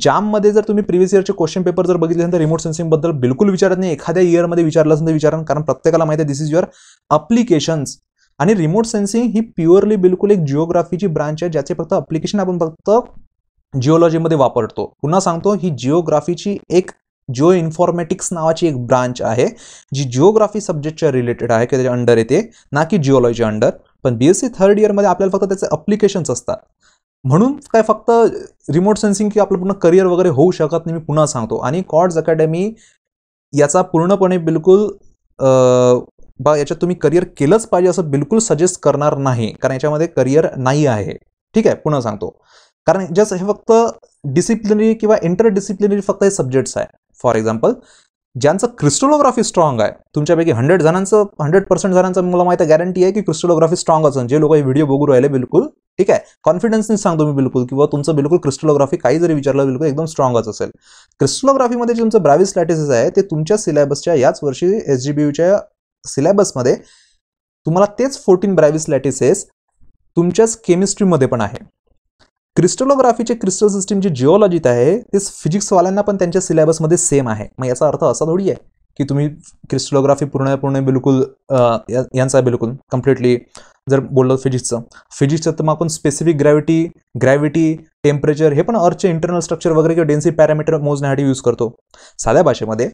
Speaker 2: ज्यामध्ये जर तुम्ही प्रिव्हियस इयरचे क्वेश्चन पेपर जर बघितले असेल तर रिमोट सेन्सिंगबद्दल बिलकुल विचारत नाही एखाद्या इयरमध्ये विचारलं असेल तर विचार कारण प्रत्येकाला माहिती आहे दिस इज युअर अप्लिकेशन्स आणि रिमोट सेन्सिंग ही प्युअरली बिलकुल एक जिओग्राफीची ब्रांच आहे ज्याचे फक्त अप्लिकेशन आपण फक्त जिओलॉजीमध्ये वापरतो पुन्हा सांगतो ही जिओग्राफीची एक जिओ इन्फॉर्मॅटिक्स नावाची एक ब्रांच आहे जी जिओग्राफी सब्जेक्टच्या रिलेटेड आहे की त्याच्या अंडर येते ना की जिओलॉजी अंडर पण बी एस सी थर्ड इयरमध्ये आपल्याला फक्त त्याचे अप्लिकेशन्स असतात म्हणून काय फक्त रिमोट सेन्सिंग की आपलं पूर्ण करिअर वगैरे होऊ शकत नाही मी पुन्हा सांगतो आणि कॉड्स अकॅडमी याचा पूर्णपणे बिलकुल बा याच्यात तुम्ही करिअर केलंच पाहिजे असं बिलकुल सजेस्ट करणार नाही कारण याच्यामध्ये करिअर नाही आहे ठीक आहे पुन्हा सांगतो कारण जस्ट हे फक्त डिसिप्लिनरी किंवा इंटर फक्त हे सब्जेक्ट्स आहे फॉर एक्झाम्पल ज्यांचं क्रिस्टलोग्राफी स्ट्रॉंग आहे तुमच्यापैकी हंड्रेड जणांचं हंड्रेड पर्सेंट जणांचं मला माहिती आहे गॅरंटी आहे की क्रिस्टलोग्राफी स्ट्रॉंग असेल जे लोक हे व्हिडिओ बघू राहिले बिलकुल ठीक आहे कॉन्फिडन्सने सांगतो मी बिलकुल किंवा तुमचं बिलकुल क्रिस्टलोग्राफी काही जरी विचारलं बिलकुल एकदम स्ट्रॉंगच असेल क्रिस्टलोग्राफीमध्ये जे तुमचं ब्राविस लॅटिसेस आहे ते तुमच्या सिलेबसच्या याच वर्षी एस जी बीच्या सिलॅबसमध्ये तुम्हाला तेच फोर्टीन ब्रॅविस लॅटिसेस तुमच्याच केमिस्ट्रीमध्ये पण आहे क्रिस्टलोग्राफीचे क्रिस्टल सिस्टीमची जिओलॉजी आहे ते फिजिक्सवाल्यांना पण त्यांच्या सिलेबसमध्ये सेम आहे मग याचा अर्थ असा थोडी आहे की तुम्ही क्रिस्टलोग्राफी पूर्ण पूर्ण बिलकुल यांचा बिलकुल कम्प्लिटली जर बोललो फिजिक्सचं फिजिक्सचं तर मग आपण स्पेसिफिक ग्रॅव्हिटी ग्रॅव्हिटी टेम्परेचर हे पण अर्थचे इंटरनल स्ट्रक्चर वगैरे किंवा डेन्सिटी पॅरामीटर मोजण्यासाठी यूज करतो साध्या भाषेमध्ये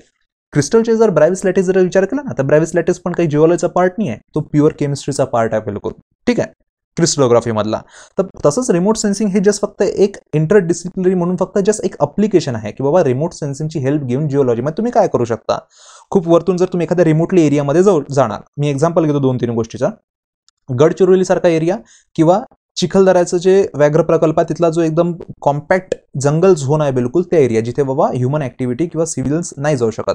Speaker 2: क्रिस्टलचे जर ब्रायविस लॅटिस जर विचार केला ना तर ब्रॅव्हिस लॅटिस पण काही जिओलॉजीचा पार्ट नाही आहे तो प्युअर केमिस्ट्रीचा पार्ट आहे बिलकुल ठीक आहे क्रिस्टोग्राफीमधला तर तसंच रिमोट सेन्सिंग हे जस्ट फक्त एक इंटर डिसिप्लिनरी म्हणून फक्त जस्ट एक अप्लिकेशन आहे की बाबा रिमोट सेन्सिंगची हेल्प घेऊन जिओलॉजीमध्ये तुम्ही काय करू शकता खूप वरतून जर तुम्ही एखाद्या रिमोटली एरियामध्ये जाऊ जाणार मी एक्झाम्पल घेतो दोन तीन गोष्टीचा गडचिरोलीसारखा एरिया किंवा चिखलदऱ्याचं जे व्याघ्र प्रकल्प आहे तिथला जो एकदम कॉम्पॅक्ट जंगल झोन आहे बिलकुल त्या एरिया जिथे बाबा ह्युमन ॲक्टिव्हिटी किंवा सिव्हिल्स नाही जाऊ शकत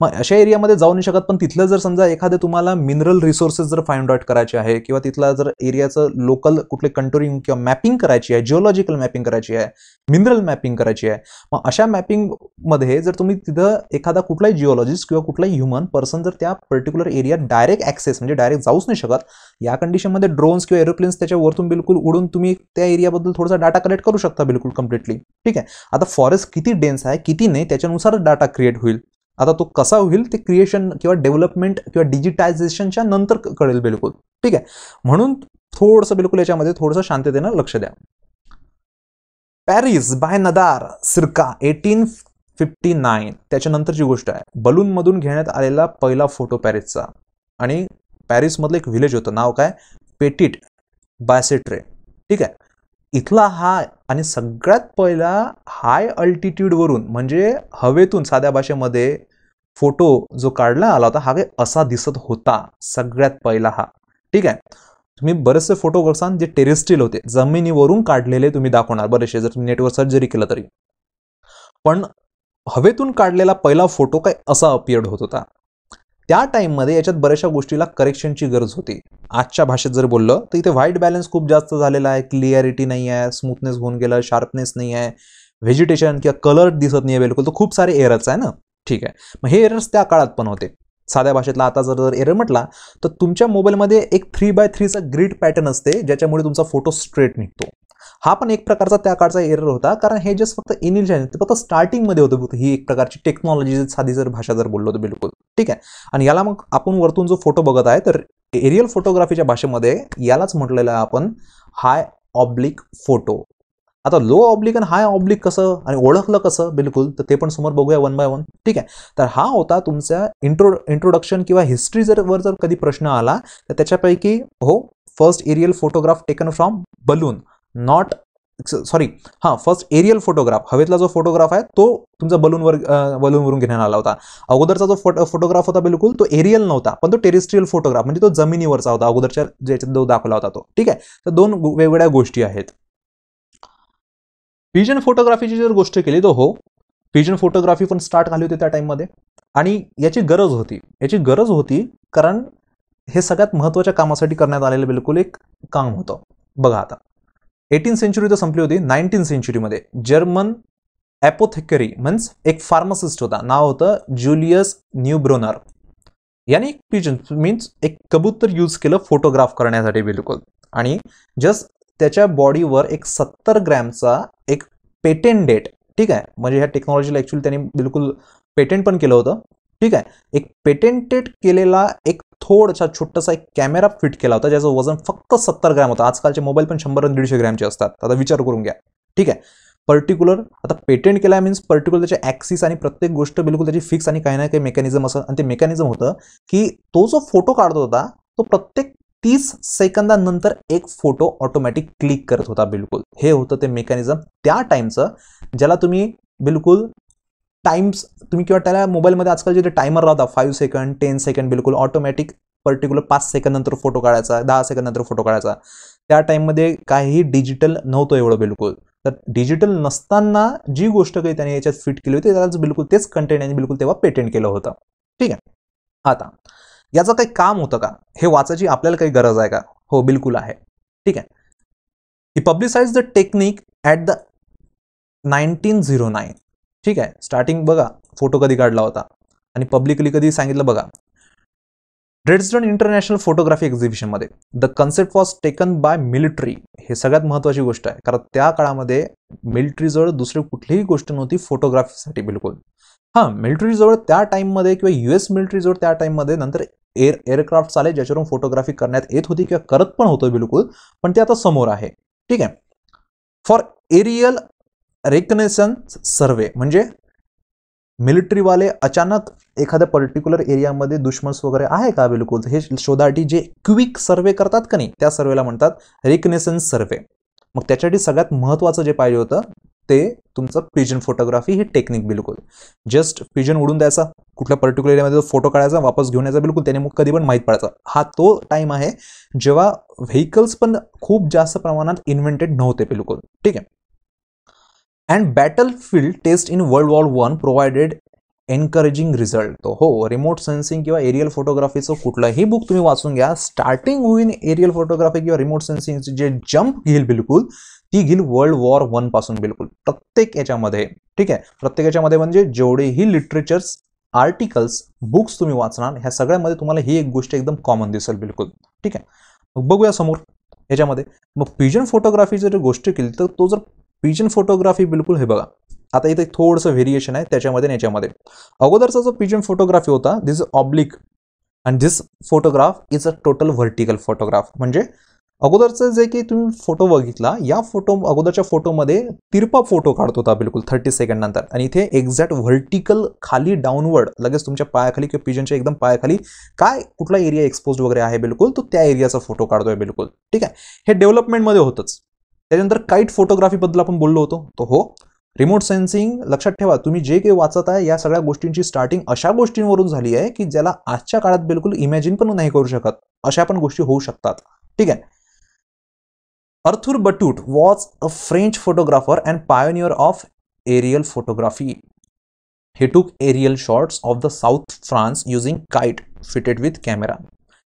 Speaker 2: मग अशा एरियामध्ये जाऊ नाही शकत पण तिथलं जर समजा एखादं तुम्हाला मिनरल रिसोर्सेस जर फाइंड आउट करायचे आहे किंवा तिथला जर एरियाचं लोकल कुठले कंट्रोलिंग किंवा मॅपिंग करायची आहे जिओलॉजिकल मॅपिंग करायची आहे मिनरल मॅपिंग करायची आहे मग अशा मॅपिंगमध्ये जर तुम्ही तिथं एखादा कुठलाही जिओलॉजिस्ट किंवा कुठलाही ह्युमन पर्सन जर त्या पर्टिक्युलर एरियात डायरेक्ट ॲक्सेस म्हणजे डायरेक्ट जाऊच नाही शकत या कंडिशनमध्ये ड्रोन्स किंवा एरोप्लेन्स त्याच्यावरतून बिलकुल उडून तुम्ही त्या एरियाबद्दल थोडासा डाटा कलेक्ट करू शकता बिलकुल कम्प्लिटली ठीक आहे आता फॉरेस्ट किती डेन्स आहे किती नाही त्याच्यानुसार डाटा क्रिएट होईल आता तो कसा होईल ते क्रिएशन किंवा डेव्हलपमेंट किंवा डिजिटायझेशनच्या नंतर कळेल बिलकुल ठीक आहे म्हणून थोडंसं बिलकुल याच्यामध्ये थोडंसं शांततेनं लक्ष द्या पॅरिस बाय नदार सिरका एटीन फिफ्टी नाईन त्याच्यानंतरची गोष्ट आहे बलूनमधून घेण्यात आलेला पहिला फोटो पॅरिसचा आणि पॅरिसमधलं एक व्हिलेज होतं नाव काय पेटिट बायसेट्रे ठीक आहे इथला हा आणि सगळ्यात पहिला हाय अल्टिट्यूडवरून म्हणजे हवेतून साध्या भाषेमध्ये फोटो जो काढला आला होता हा काही असा दिसत होता सगळ्यात पहिला हा ठीक आहे तुम्ही बरेचसे फोटो करसान जे टेरेस्ट्रील होते जमिनीवरून काढलेले तुम्ही दाखवणार बरेचसे जर तुम्ही नेटवर सर्जरी केलं तरी पण हवेतून काढलेला पहिला फोटो काय असा अपियर्ड होत होता त्या टाईममध्ये याच्यात बऱ्याचशा गोष्टीला करेक्शनची गरज होती आजच्या भाषेत जर बोललं तर इथे व्हाईट बॅलन्स खूप जास्त झालेला आहे क्लिअरिटी नाही आहे स्मूथनेस होऊन गेलं शार्पनेस नाही आहे व्हेजिटेशन किंवा कलर दिसत नाही आहे बिलकुल तर खूप सारे एरर्स आहे ना ठीक आहे मग हे एरर्स त्या काळात पण होते साध्या भाषेतला आता जर जर एरर म्हटला तर तुमच्या मोबाईलमध्ये एक थ्री बाय थ्रीचा ग्रीड पॅटर्न असते ज्याच्यामुळे तुमचा फोटो स्ट्रेट निघतो हा पण एक प्रकारचा त्या काळचा एरर होता कारण हे जस्ट फक्त इनिशियल ते फक्त स्टार्टिंगमध्ये होतं फक्त ही एक प्रकारची टेक्नॉलॉजी साधी जर भाषा जर बोललो तर बिलकुल ठीक आहे आणि याला मग आपण वरतून जो फोटो बघत आहे तर एरियल फोटोग्राफीच्या भाषेमध्ये यालाच म्हटलेलं आहे आपण हाय ऑब्लिक फोटो आता लो ऑब्लिक आणि हाय ऑब्लिक कसं आणि ओळखलं कसं बिलकुल तर ते पण समोर बघूया वन बाय वन ठीक आहे तर हा होता तुमचा इंट्रो इंट्रोडक्शन किंवा हिस्ट्री जर वर जर कधी प्रश्न आला तर त्याच्यापैकी हो first aerial photograph taken from balloon not sorry हां फर्स्ट एरियल फोटोग्राफ हवेतला जो फोटोग्राफ आहे तो तुमचा बलूनवर बलूनवरून घेण्यात आला होता अगोदरचा जो फोटो फोटोग्राफ होता बिलकुल तो एरियल नव्हता पण तो टेरिस्ट्रियल फोटोग्राफ म्हणजे तो जमिनीवरचा होता अगोदरच्या ज्याच्यात जो दाखवला होता तो ठीक आहे तर दोन वेगवेगळ्या गोष्टी आहेत पिजन फोटोग्राफीची जर गोष्ट केली तो हो पिजन फोटोग्राफी पण स्टार्ट झाली होती त्या टाईममध्ये आणि याची गरज होती याची गरज होती कारण हे सगळ्यात महत्त्वाच्या कामासाठी करण्यात आलेलं बिलकुल एक काम होतं बघा आता एटीन सेंचुरी तर संपली होती नाईन्टीन सेंचुरीमध्ये जर्मन ॲपोथेकरी म्हणजे एक फार्मासिस्ट होता नाव होतं ज्युलियस न्यूब्रोनर याने एक पिजन मीन्स एक कबूतर यूज केलं फोटोग्राफ करण्यासाठी बिलकुल आणि जस्ट त्याच्या बॉडीवर एक सत्तर ग्रॅमचा एक पेटेंडेट ठीक आहे म्हणजे ह्या टेक्नॉलॉजीला ॲक्च्युली त्यांनी बिलकुल पेटेंट पण केलं होतं ठीक आहे एक पेटेंटेड केलेला एक थोडसा छोटासा एक कॅमेरा फिट केला होता ज्याचं वजन फक्त सत्तर ग्रॅम होतं आजकालचे मोबाईल पण शंभर दीडशे ग्रॅमचे असतात आता विचार करून घ्या ठीक आहे पर्टिक्युलर आता पेटेंट केला मीन्स पर्टिक्युलर त्याच्या ॲक्सिस आणि प्रत्येक गोष्ट बिलकुल त्याची फिक्स आणि काही ना काही मेकॅनिझम असं आणि ते मेकॅनिझम होतं की तो जो फोटो काढत होता तो प्रत्येक तीस सेकंदानंतर एक फोटो ऑटोमॅटिक क्लिक करत होता बिलकुल हे होतं ते मेकॅनिझम त्या टाईमचं ज्याला तुम्ही बिलकुल टाईम्स तुम्ही किंवा त्याला मोबाईलमध्ये आजकाल जे टायमर राहता फाईव्ह सेकंड टेन सेकंड बिलकुल ऑटोमॅटिक पर्टिक्युलर पाच सेकंड नंतर फोटो काढायचा दहा सेकंड नंतर फोटो काढायचा त्या टाईममध्ये काहीही डिजिटल नव्हतं एवढं बिलकुल तर डिजिटल नसताना जी गोष्ट काही त्यांनी याच्यात फिट केली होती त्याला बिलकुल तेच कंटेंट आणि बिलकुल तेव्हा पेटेंट केलं होतं ठीक आहे आता याचं काही काम होतं का हे वाचायची आपल्याला काही गरज आहे का हो बिलकुल आहे ठीक आहे he publicise the technique at the nineteen zero nine ठीक आहे स्टार्टिंग बघा फोटो कधी काढला होता आणि पब्लिकली कधी सांगितलं बघा रेडस्टन इंटरनॅशनल फोटोग्राफी एक्झिबिशनमध्ये the concept was taken by military हे सगळ्यात महत्त्वाची गोष्ट आहे कारण त्या काळामध्ये मिलिटरीजवळ दुसरी कुठलीही गोष्ट नव्हती फोटोग्राफीसाठी बिलकुल हां मिलिटरीजवळ त्या टाईममध्ये किंवा यू एस मिलिटरीजवळ त्या टाईममध्ये नंतर एअर एअरक्राफ्ट आले ज्याच्यावरून फोटोग्राफी करण्यात येत होती किंवा करत पण होतो बिलकुल पण ते आता समोर आहे ठीक आहे फॉर एरियल रेकनेसन्स सर्वे म्हणजे मिलिटरीवाले अचानक एखाद्या पर्टिक्युलर एरियामध्ये दुश्मन्स वगैरे आहे का बिलकुल हे शोधासाठी जे क्विक सर्वे करतात का नाही त्या सर्वेला म्हणतात रेकनेसन्स सर्वे मग त्याच्यासाठी सगळ्यात महत्त्वाचं जे पाहिजे होतं ते तुमचं पिजन फोटोग्राफी ही टेक्निक बिलकुल जस्ट पिजन उडून द्यायचा कुठल्या पर्टिक्युलर एरियामध्ये फोटो काढायचा वापस घेऊन यायचा बिलकुल त्याने मग कधी पण माहीत पडायचा हा तो टाईम आहे जेव्हा व्हेकल्स पण खूप जास्त प्रमाणात इन्व्हेंटेड नव्हते बिलकुल ठीक आहे and battle field test in world war one provided encouraging result तो हो रिमोट सेन्सिंग किंवा एरियल फोटोग्राफीचं कुठलंही बुक तुम्ही वाचून घ्या स्टार्टिंग होईन एरियल फोटोग्राफी किंवा रिमोट सेन्सिंगची जे जम्प घेईल बिलकुल ती घेईल वर्ल्ड वॉर वन पासून बिलकुल प्रत्येक याच्यामध्ये ठीक आहे प्रत्येक याच्यामध्ये म्हणजे जेवढेही लिटरेचर्स आर्टिकल्स बुक्स तुम्ही वाचणार ह्या सगळ्यामध्ये तुम्हाला ही एक गोष्ट एकदम कॉमन दिसेल बिलकुल ठीक आहे बघूया समोर याच्यामध्ये मग पिजन फोटोग्राफीचं जर गोष्ट केली तर तो जर पिजन फोटोग्राफी बिलकुल हे बघा आता इथे थोडंसं व्हेरिएशन आहे त्याच्यामध्ये याच्यामध्ये अगोदरचा जो पिजन फोटोग्राफी होता this oblique and this photograph is a total vertical photograph म्हणजे अगोदरचं जे की तुम्ही फोटो बघितला या फोटो अगोदरच्या फोटोमध्ये तिरपा फोटो काढतो होता बिलकुल थर्टी सेकंड नंतर आणि इथे एक्झॅक्ट व्हर्टिकल खाली डाऊनवर्ड लगेच तुमच्या पायाखाली किंवा पिजनच्या एकदम पायाखाली काय कुठला एरिया एक्सपोज वगैरे आहे बिलकुल तो त्या एरियाचा फोटो काढतोय बिलकुल ठीक आहे हे डेव्हलपमेंटमध्ये होतंच त्याच्यानंतर काईट फोटोग्राफीबद्दल आपण बोललो होतो तो हो रिमोट सेन्सिंग लक्षात ठेवा तुम्ही जे काही वाचत आहे या सगळ्या गोष्टींची स्टार्टिंग अशा गोष्टींवरून झाली आहे की ज्याला आजच्या काळात बिलकुल इमॅजिन पण नाही करू शकत अशा पण गोष्टी होऊ शकतात ठीक आहे Arthur Batut was a French photographer and pioneer of aerial photography he took aerial shots of the south France using kite fitted with camera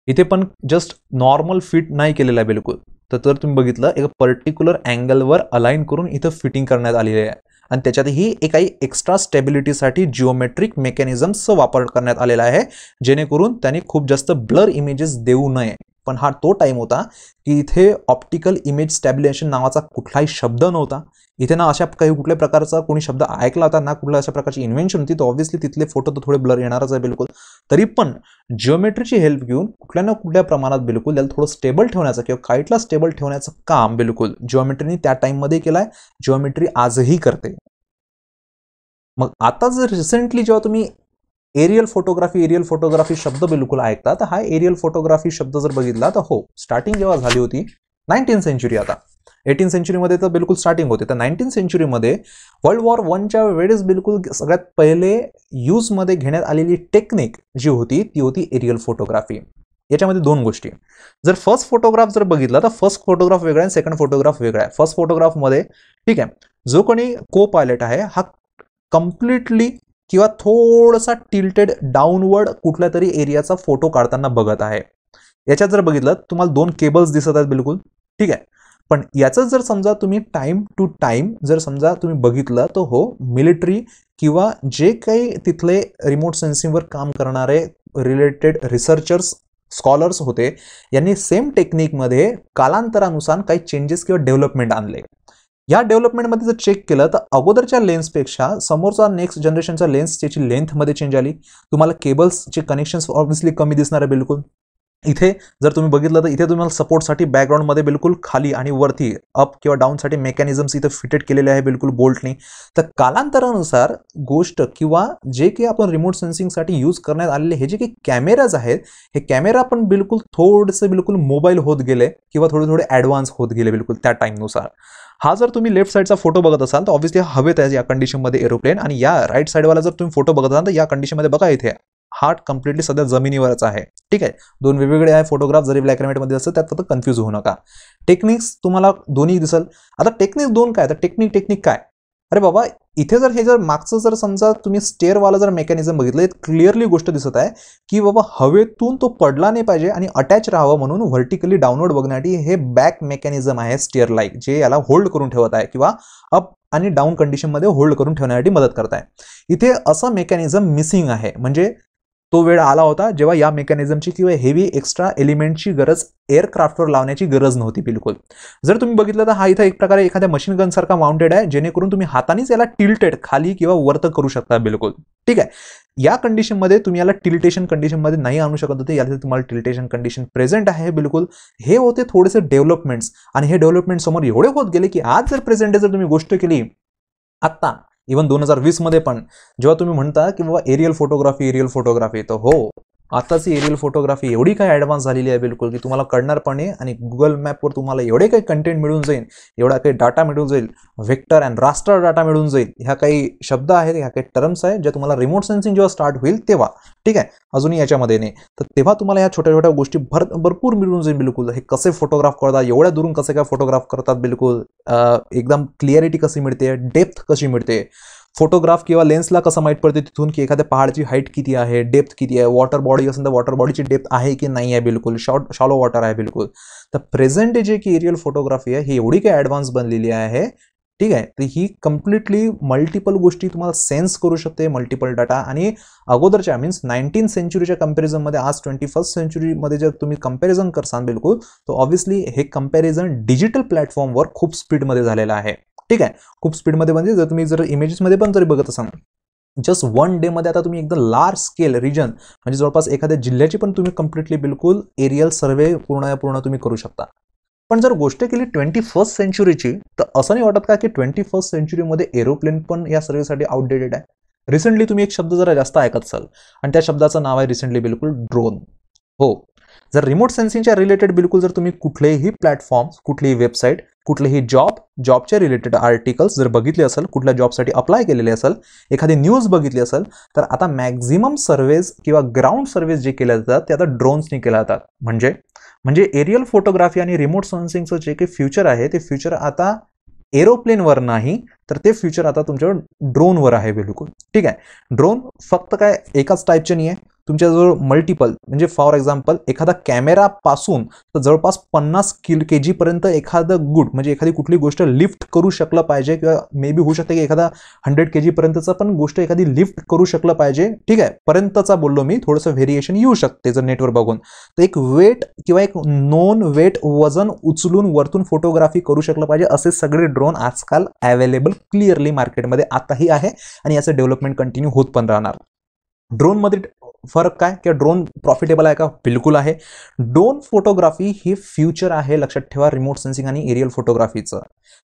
Speaker 2: इथे पण जस्ट नॉर्मल फिट नाही केलेला आहे बिलकुल तर जर तुम्ही बघितलं एका पर्टिक्युलर अँगलवर अलाईन करून इथं फिटिंग करण्यात आलेली आहे आणि त्याच्यातही एकाही एक्स्ट्रा स्टेबिलिटीसाठी जिओमेट्रिक मेकॅनिझम्सचा वापर करण्यात आलेला आहे जेणेकरून त्याने खूप जास्त ब्लर इमेजेस देऊ नये पण हा तो टाईम होता की इथे ऑप्टिकल इमेज स्टॅबिलेशन नावाचा कुठलाही शब्द नव्हता इथे ना अशा काही कुठल्या प्रकारचा कोणी शब्द ऐकला होता ना कुठल्या अशा प्रकारची इन्व्हेन्शन होती तर ऑब्व्हियसली तिथले फोटो तर थोडे ब्लर येणारच आहे बिलकुल तरी पण जिओमेट्रीची हेल्प घेऊन कुठल्या ना कुठल्या प्रमाणात बिलकुल त्याला थोडं स्टेबल ठेवण्याचं किंवा काईटला स्टेबल ठेवण्याचं काम बिलकुल जिओमेट्रीने त्या टाईममध्ये केलं आहे जिओमेट्री आजही करते मग आता जर रिसेंटली जेव्हा तुम्ही एरियल फोटोग्राफी एरियल फोटोग्राफी शब्द बिलकुल ऐकता तर हा एरियल फोटोग्राफी शब्द जर बघितला तर हो स्टार्टिंग जेव्हा झाली होती नाईन्टीन सेंचुरी आता एटीन सेंचुरीमध्ये तर बिलकुल स्टार्टिंग होते तर नाईन्टीन सेंचुरीमध्ये वर्ल्ड वॉर वनच्या वेळेस बिलकुल सगळ्यात पहिले यूजमध्ये घेण्यात आलेली टेक्निक जी होती ती होती एरियल फोटोग्राफी याच्यामध्ये दोन गोष्टी जर फर्स्ट फोटोग्राफ जर बघितला तर फर्स्ट फोटोग्राफ वेगळा आहे सेकंड फोटोग्राफ वेगळा आहे फर्स्ट फोटोग्राफमध्ये ठीक आहे जो कोणी को पायलट आहे हा कम्प्लिटली किंवा थोडासा टिल्टेड डाऊनवर्ड कुठल्या तरी एरियाचा फोटो काढताना बघत आहे याच्यात जर बघितलं तुम्हाला दोन केबल्स दिसत आहेत बिलकुल ठीक आहे पण याचं जर समजा तुम्ही टाईम टू टाईम जर समजा तुम्ही बघितलं तर हो मिलिटरी किंवा जे काही तिथले रिमोट सेन्सिंगवर काम करणारे रिलेटेड रिसर्चर्स स्कॉलर्स होते यांनी सेम टेक्निकमध्ये कालांतरानुसार काही चेंजेस किंवा डेव्हलपमेंट आणले या डेव्हलपमेंटमध्ये जर चेक केलं तर अगोदरच्या लेन्सपेक्षा समोरचा नेक्स्ट जनरेशनचा लेन्स त्याची लेंथमध्ये चेंज आली तुम्हाला केबल्सचे कनेक्शन्स ऑब्विसली कमी दिसणार आहे बिलकुल इथे जर तुम्ही बघितलं तर इथे तुम्हाला सपोर्टसाठी बॅकग्राऊंडमध्ये बिलकुल खाली आणि वरती अप किंवा डाऊनसाठी मेकॅनिझम्स इथे फिटेड केलेले आहे बिलकुल बोल्टने तर कालांतरानुसार गोष्ट किंवा जे काही आपण रिमोट सेन्सिंगसाठी यूज करण्यात आलेले हे जे काही कॅमेराज आहेत हे कॅमेरा पण बिलकुल थोडसे बिलकुल मोबाईल होत गेले किंवा थोडे थोडे ॲडव्हान्स होत गेले बिलकुल त्या टाईमनुसार हा जर तुम्ही लेफ्ट साईडचा फोटो बघत असाल तर ऑब्व्हियसली हवेत आहे या कंडिशनमध्ये एरोप्लेन आणि या राईट साईडवाला जर तुम्ही फोटो बघत असाल तर या कंडिशनमध्ये बघा इथे हार्ट कम्प्लिटली सध्या जमिनीवरच आहे ठीक आहे दोन वेगवेगळे आहे फोटोग्राफ जरी ब्लॅक अँड व्हाईटमध्ये असेल त्यात फक्त कन्फ्यूज होऊ नका टेक्निक्स तुम्हाला दोन्ही दिसल आता टेक्निक्स दोन काय तर टेक्निक टेक्निक काय अरे बाबा इथे जर हे जर मागचं जर समजा तुम्ही स्टेअरवाला जर मेकॅनिझम बघितलं क्लिअरली गोष्ट दिसत आहे की बाबा हवेतून तो पडला नाही पाहिजे आणि अटॅच राहावं म्हणून व्हर्टिकली डाउनलोड बघण्यासाठी हे बॅक मेकॅनिझम आहे स्टेअर लाईक जे याला होल्ड करून ठेवत आहे किंवा अप आणि डाऊन कंडिशनमध्ये होल्ड करून ठेवण्यासाठी मदत करत आहे इथे असं मेकॅनिझम मिसिंग आहे म्हणजे तो वेळ आला होता जेव्हा या मेकॅनिझमची किंवा हेवी एक्स्ट्रा एलिमेंटची गरज एअरक्राफ्टवर लावण्याची गरज नव्हती बिलकुल जर तुम्ही बघितलं तर हा इथं एक प्रकारे एखाद्या मशीन गन सारखा माउंटेड आहे जेणेकरून तुम्ही हातानेच याला टिल्टेड खाली किंवा वर्त करू शकता बिलकुल ठीक आहे या कंडिशनमध्ये तुम्ही याला टिल्टेशन कंडिशनमध्ये नाही आणू शकत होते याला तुम्हाला टिल्टेशन कंडिशन प्रेझेंट आहे बिलकुल हे होते थोडेसे डेव्हलपमेंट्स आणि हे डेव्हलपमेंट समोर एवढे होत गेले की आज जर प्रेझेंट जर तुम्ही गोष्ट केली आत्ता इवन दोन हजार वीसमध्ये पण जेव्हा तुम्ही म्हणता की बाबा एरियल फोटोग्राफी एरियल फोटोग्राफी तो हो आताची एरियल फोटोग्राफी एवढी काय ॲडव्हान्स झालेली आहे बिलकुल की तुम्हाला कळणारपणे आणि गुगल मॅपवर तुम्हाला एवढे काही कंटेंट मिळून जाईल एवढा काही डाटा मिळून जाईल व्हेक्टर अँड रास्टर डाटा मिळून जाईल ह्या काही शब्द आहेत ह्या काही टर्म्स आहेत ज्या तुम्हाला रिमोट सेन्सिंग जेव्हा स्टार्ट होईल तेव्हा ठीक आहे अजूनही याच्यामध्ये नाही तर तेव्हा तुम्हाला ह्या छोट्या छोट्या गोष्टी भर भरपूर मिळून जाईल बिलकुल हे कसे फोटोग्राफ करतात एवढ्या दुरून कसे काय फोटोग्राफ करतात बिलकुल एकदम क्लिअरिटी कशी मिळते डेप्थ कशी मिळते फोटोग्राफ किंवा लेन्सला कसं माहीत पडते तिथून की एखाद्या पहाडची हाईट किती आहे डेप्थ किती आहे वॉटर बॉडी असेल तर वॉटर बॉडीची डेप्थ आहे की नाही आहे बिलकुल शॉर्ट शॉलो वॉटर आहे बिलकुल तर प्रेझेंट जे की एरियल फोटोग्राफी आहे ही एवढी काय ॲडव्हान्स बनलेली आहे ठीक आहे तर ही कम्प्लिटली मल्टिपल गोष्टी तुम्हाला सेन्स करू शकते मल्टिपल डाटा आणि अगोदरच्या मीन्स नाईन्टीन सेंचुरीच्या कम्पॅरिझनमध्ये आज ट्वेंटी फर्स्ट सेंचुरीमध्ये जर तुम्ही कम्पॅरिझन करसान बिलकुल तर ऑब्व्हियसली हे कम्पॅरिझन डिजिटल प्लॅटफॉर्मवर खूप स्पीडमध्ये झालेलं आहे ठीक आहे खूप स्पीडमध्ये म्हणजे जर तुम्ही जर इमेजेसमध्ये पण जरी बघत असाल जस्ट वन डेमध्ये आता तुम्ही एकदम लार्ज स्केल रिजन म्हणजे जवळपास एखाद्या जिल्ह्याची पण तुम्ही कम्प्लिटली बिलकुल एरियल सर्वे पूर्ण पूर्ण तुम्ही करू शकता पण जर गोष्ट केली ट्वेंटी फर्स्ट सेंचुरीची तर असं नाही वाटत का की ट्वेंटी फर्स्ट सेंचुरीमध्ये एरोप्लेन पण या सर्वेसाठी आउटडेटेड आहे रिसेंटली तुम्ही एक शब्द जरा जास्त ऐकत असाल आणि त्या शब्दाचं नाव आहे रिसेंटली बिलकुल ड्रोन हो जर रिमोट सेन्सिंगच्या रिलेटेड बिलकुल जर तुम्ही कुठलेही प्लॅटफॉर्म्स कुठलीही वेबसाईट कुठलेही जॉब जॉबच्या रिलेटेड आर्टिकल्स जर बघितले असेल कुठल्या जॉबसाठी अप्लाय केलेले असेल एखादी न्यूज बघितली असेल तर आता मॅक्झिमम सर्वेज किंवा ग्राउंड सर्वेज जे केल्या जातात ते आता ड्रोन्सनी केल्या जातात म्हणजे म्हणजे एरियल फोटोग्राफी आणि रिमोट सेन्सिंगचं जे काही फ्युचर आहे ते फ्युचर आता एरोप्लेनवर नाही तर ते फ्युचर आता तुमच्या ड्रोनवर आहे बिलकुल ठीक आहे ड्रोन फक्त काय एकाच टाईपचे नाही आहे तुमच्याजवळ मल्टिपल म्हणजे फॉर एक्झाम्पल एखादा कॅमेरापासून तर जवळपास पन्नास किल के जीपर्यंत एखादं गुड म्हणजे एखादी कुठली गोष्ट लिफ्ट करू शकलं पाहिजे किंवा मे बी होऊ शकते की एखादा हंड्रेड के जीपर्यंतचं पण गोष्ट एखादी लिफ्ट करू शकलं पाहिजे ठीक आहे पर्यंतचा बोललो मी थोडंसं व्हेरिएशन येऊ शकते जर नेटवर बघून तर एक वेट किंवा एक नॉन वेट वजन उचलून वरतून फोटोग्राफी करू शकलं पाहिजे असे सगळे ड्रोन आजकाल अवेलेबल क्लिअरली मार्केटमध्ये आताही आहे आणि याचं डेव्हलपमेंट कंटिन्यू होत पण राहणार ड्रोनमध्ये फरक काय की ड्रोन प्रॉफिटेबल आहे का बिलकुल आहे ड्रोन फोटोग्राफी हे फ्युचर आहे लक्षात ठेवा रिमोट सेन्सिंग आणि एरियल फोटोग्राफीचं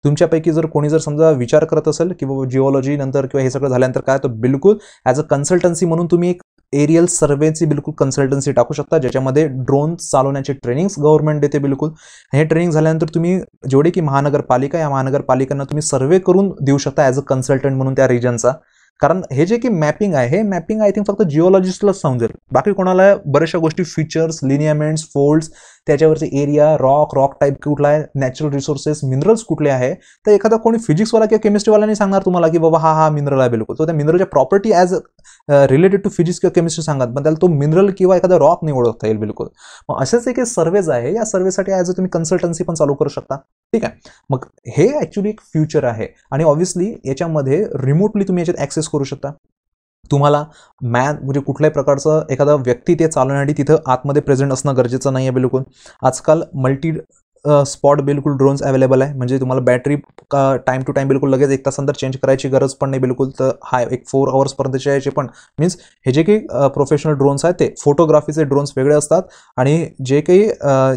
Speaker 2: तुमच्यापैकी जर कोणी जर समजा विचार करत असेल की जिओलॉजी नंतर किंवा हे सगळं झाल्यानंतर काय तर बिलकुल ॲज अ कन्सल्टन्सी म्हणून तुम्ही एक एरियल सर्वेची बिलकुल कन्सल्टन्सी टाकू शकता ज्याच्यामध्ये ड्रोन चालवण्याचे ट्रेनिंग्स गव्हर्नमेंट देते बिलकुल हे ट्रेनिंग झाल्यानंतर तुम्ही जेवढे की महानगरपालिका या महानगरपालिकांना तुम्ही सर्वे करून देऊ शकता ॲज अ कन्सल्टंट म्हणून त्या रिजनचा कारण हे जे की मॅपिंग आहे हे मॅपिंग आय थिंक फक्त जिओलॉजिस्टलाच समजेल बाकी कोणाला बऱ्याचशा गोष्टी फीचर्स लिनियामेंट्स फोल्ड्स त्याच्यावरचे एरिया रॉक रॉक टाईप कुठला आहे नॅचरल रिसोर्सेस मिनरल्स कुठले आहे तर एखादा कोणी फिजिक्सवाला किंवा केमिस्ट्रीवाला सांगणार तुम्हाला की बाबा हा हा मिनरल बिलकुल तो त्या मिनरलच्या property as related to physics किंवा केमिस्ट्री सांगत पण त्याला तो मिनरल किंवा एखादा रॉक नाही ओळखता येईल बिलकुल मग असेच एक सर्वेज आहे या सर्वेसाठी ॲज अ तुम्ही कन्सल्टन्सी पण चालू करू शकता ठीक आहे मग हे ॲक्च्युली एक फ्युचर आहे आणि ऑब्व्हियसली याच्यामध्ये रिमोटली तुम्ही याच्यात ॲक्सेस करू शकता तुम्हाला मॅन म्हणजे कुठल्याही प्रकारचं एखादा व्यक्ती ते चालवण्यासाठी तिथं आतमध्ये प्रेझेंट असणं गरजेचं नाही आहे बिलकुल आजकाल मल्टी स्पॉट बिलकुल ड्रोन्स अवेलेबल आहे म्हणजे तुम्हाला बॅटरी टाईम टू टाईम बिलकुल लगेच एक तासानंतर चेंज करायची गरज पण नाही बिलकुल तर हाय एक फोर अवर्सपर्यंतचे यायचे पण मीन्स हे जे काही प्रोफेशनल ड्रोन्स आहेत ते फोटोग्राफीचे ड्रोन्स वेगळे असतात आणि जे काही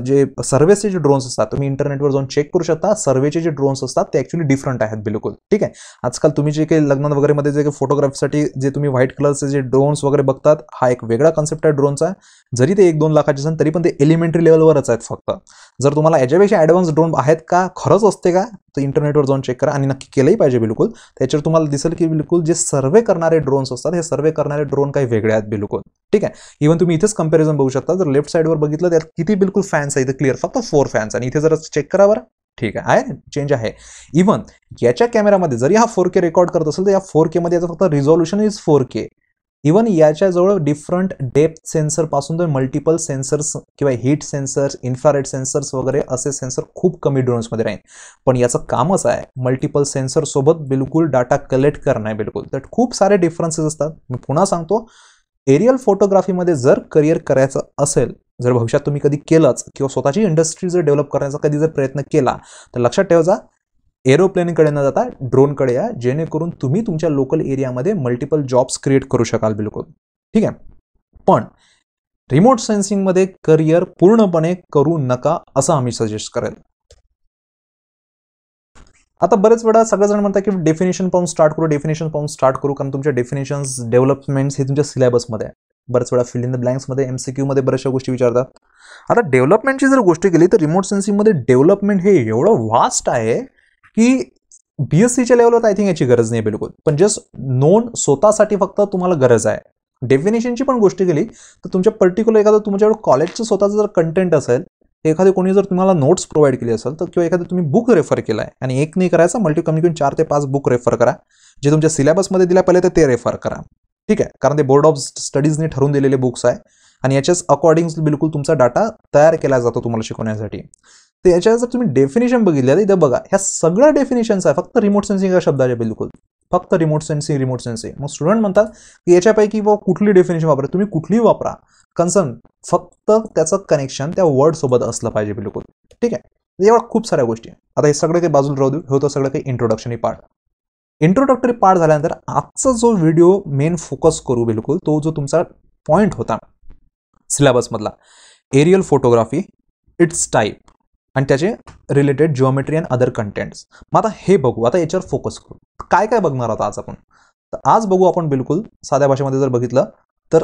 Speaker 2: जे सर्वेचे जे ड्रोन्स असतात तुम्ही इंटरनेटवर जाऊन चेक करू शकता सर्वेचे जे ड्रोन्स असतात ते ॲक्च्युली डिफरंट आहेत बिलकुल ठीक आहे आजकाल तुम्ही जे काही लग्न वगैरेमध्ये जे काही फोटोग्राफीसाठी जे तुम्ही व्हाईट कलरचे जे ड्रोन्स वगैरे बघतात हा एक वेगळा कन्सेप्ट आहे ड्रोनचा जरी ते एक दोन लाखाचे असेल तरी पण ते एलिमेंटरी लेवलवरच आहेत फक्त जर तुम्हाला माझ्यापेक्षा ॲडव्हान्स ड्रोन आहेत का खरंच असते का तर इंटरनेटवर जाऊन चेक करा आणि नक्की केलंही पाहिजे बिलकुल त्याच्यावर तुम्हाला दिसेल की बिलकुल जे सर्वे करणारे ड्रोन्स असतात हे सर्वे करणारे ड्रोन काही वेगळे आहेत बिलकुल ठीक आहे इव्हन तुम्ही इथेच कंपॅरिझन बघू शकता जर लेफ्ट साईडवर बघितलं त्यात किती बिलकुल फॅन्स आहे इथे क्लिअर फक्त फोर फॅन्स आणि इथे जर चेक करा ठीक आहे चेंज आहे इव्हन याच्या कॅमेरामध्ये जरी हा फोर के रेकॉर्ड करत असेल तर या फोर मध्ये याचं फक्त resolution is four K even याच्याजवळ डिफरंट डेप्थ सेन्सरपासून तर मल्टिपल सेन्सर्स किंवा हीट सेन्सर्स इन्फ्रारेड सेन्सर्स वगैरे असे सेन्सर खूप कमी ड्रोन्समध्ये राहील पण याचं कामच आहे मल्टिपल सेन्सरसोबत बिलकुल डाटा कलेक्ट करणं आहे बिलकुल तर खूप सारे डिफरन्सेस असतात मी पुन्हा सांगतो एरियल फोटोग्राफीमध्ये जर करिअर करायचं असेल जर भविष्यात तुम्ही कधी केलंच किंवा स्वतःची इंडस्ट्री जर डेव्हलप करण्याचा कधी जर प्रयत्न केला तर लक्षात ठेवा एरोप्लेनकडे न जाता ड्रोनकडे या जेणेकरून तुम्ही तुमच्या लोकल एरियामध्ये मल्टिपल जॉब्स क्रिएट करू शकाल बिलकुल ठीक आहे पण रिमोट सेन्सिंगमध्ये करिअर पूर्णपणे करू नका असं आम्ही सजेस्ट करेल आता बरेच वेळा जण म्हणतात की डेफिनेशन पाहून स्टार्ट करू डेफिनेशन पाहून स्टार्ट करू कारण तुमच्या डेफिनेशन्स डेव्हलपमेंट्स हे तुमच्या सिलेबसमध्ये आहे बऱ्याच वेळा फिल इन द ब्लँक्समध्ये एम सी क्यूमध्ये बऱ्याचशा गोष्टी विचारतात आता डेव्हलपमेंटची जर गोष्ट केली तर रिमोट सेन्सिंगमध्ये डेव्हलपमेंट हे एवढं वास्ट आहे की सीच्या लेवलवर आय थिंक याची गरज नाही बिलकुल पण जस्ट नोन स्वतःसाठी फक्त तुम्हाला गरज आहे डेफिनेशनची पण गोष्ट केली तर तुमच्या पर्टिक्युलर एखादं तुमच्याकडे कॉलेजचं स्वतःचं जर कंटेंट असेल एखादे कोणी जर तुम्हाला नोट्स प्रोव्हाइड केली असेल तर किंवा एखादं तुम्ही बुक रेफर केला आहे आणि एक नाही करायचा मल्टी कम्युनिकेशन चार ते पाच बुक रेफर करा जे तुमच्या सिलेबसमध्ये दिल्या पहिले तर ते रेफर करा ठीक आहे कारण ते बोर्ड ऑफ स्टडीजने ठरवून दिलेले बुक्स आहे आणि याच्याच अकॉर्डिंग बिलकुल तुमचा डाटा तयार केला जातो तुम्हाला शिकवण्यासाठी तर याच्या जर तुम्ही डेफिनेशन बघितल्या तर इथं बघा ह्या सगळ्या डेफिनेशन्स आहे फक्त रिमोट सेन्सिंग या शब्दाच्या बिलकुल फक्त रिमोट सेन्सिंग रिमोट सेन्सिंग मग स्टुडंट म्हणतात की याच्यापैकी व कुठली डेफिनेशन वापरा तुम्ही कुठलीही वापरा कन्सर्न फक्त त्याचं कनेक्शन त्या वर्डसोबत असलं पाहिजे बिलकुल ठीक आहे एवढ्या खूप साऱ्या गोष्टी आता हे सगळं काही बाजूला राहू देऊ होतं सगळं काही इंट्रोडक्शनही पार्ट इंट्रोडक्टरी पार्ट झाल्यानंतर आजचा जो व्हिडिओ मेन फोकस करू बिलकुल तो जो तुमचा पॉईंट होता सिलेबसमधला एरियल फोटोग्राफी इट्स टाईप आणि त्याचे related geometry and other contents मग आता हे बघू आता याच्यावर फोकस करू काय काय बघणार आता आज आपण तर आज बघू आपण बिलकुल साध्या भाषेमध्ये जर बघितलं तर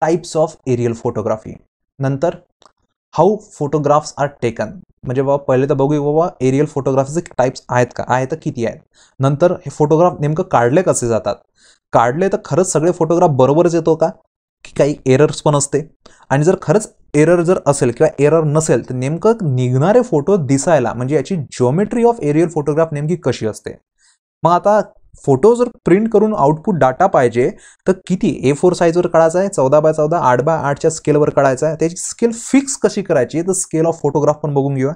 Speaker 2: टाईप्स ऑफ एरियल फोटोग्राफी नंतर हाऊ फोटोग्राफ्स आर टेकन म्हणजे बाबा पहिले तर बघू बाबा एरियल फोटोग्राफीचे टाईप्स आहेत का आहेत तर किती आहेत नंतर हे फोटोग्राफ नेमकं काढले कसे जातात काढले तर खरंच सगळे फोटोग्राफ बरोबरच येतो का की काही एरर्स पण असते आणि जर खरंच एरर जर असेल किंवा एरर नसेल तर नेमकं निघणारे फोटो दिसायला म्हणजे याची ज्योमेट्री ऑफ एरियल फोटोग्राफ नेमकी कशी असते मग आता फोटो जर प्रिंट करून आउटपुट डाटा पाहिजे तर किती ए फोर साईजवर काढायचा आहे चौदा बाय चौदा आठ बाय आठच्या स्केलवर काढायचा आहे त्याची स्केल फिक्स कशी करायची तर स्केल ऑफ फोटोग्राफ पण बघून घेऊया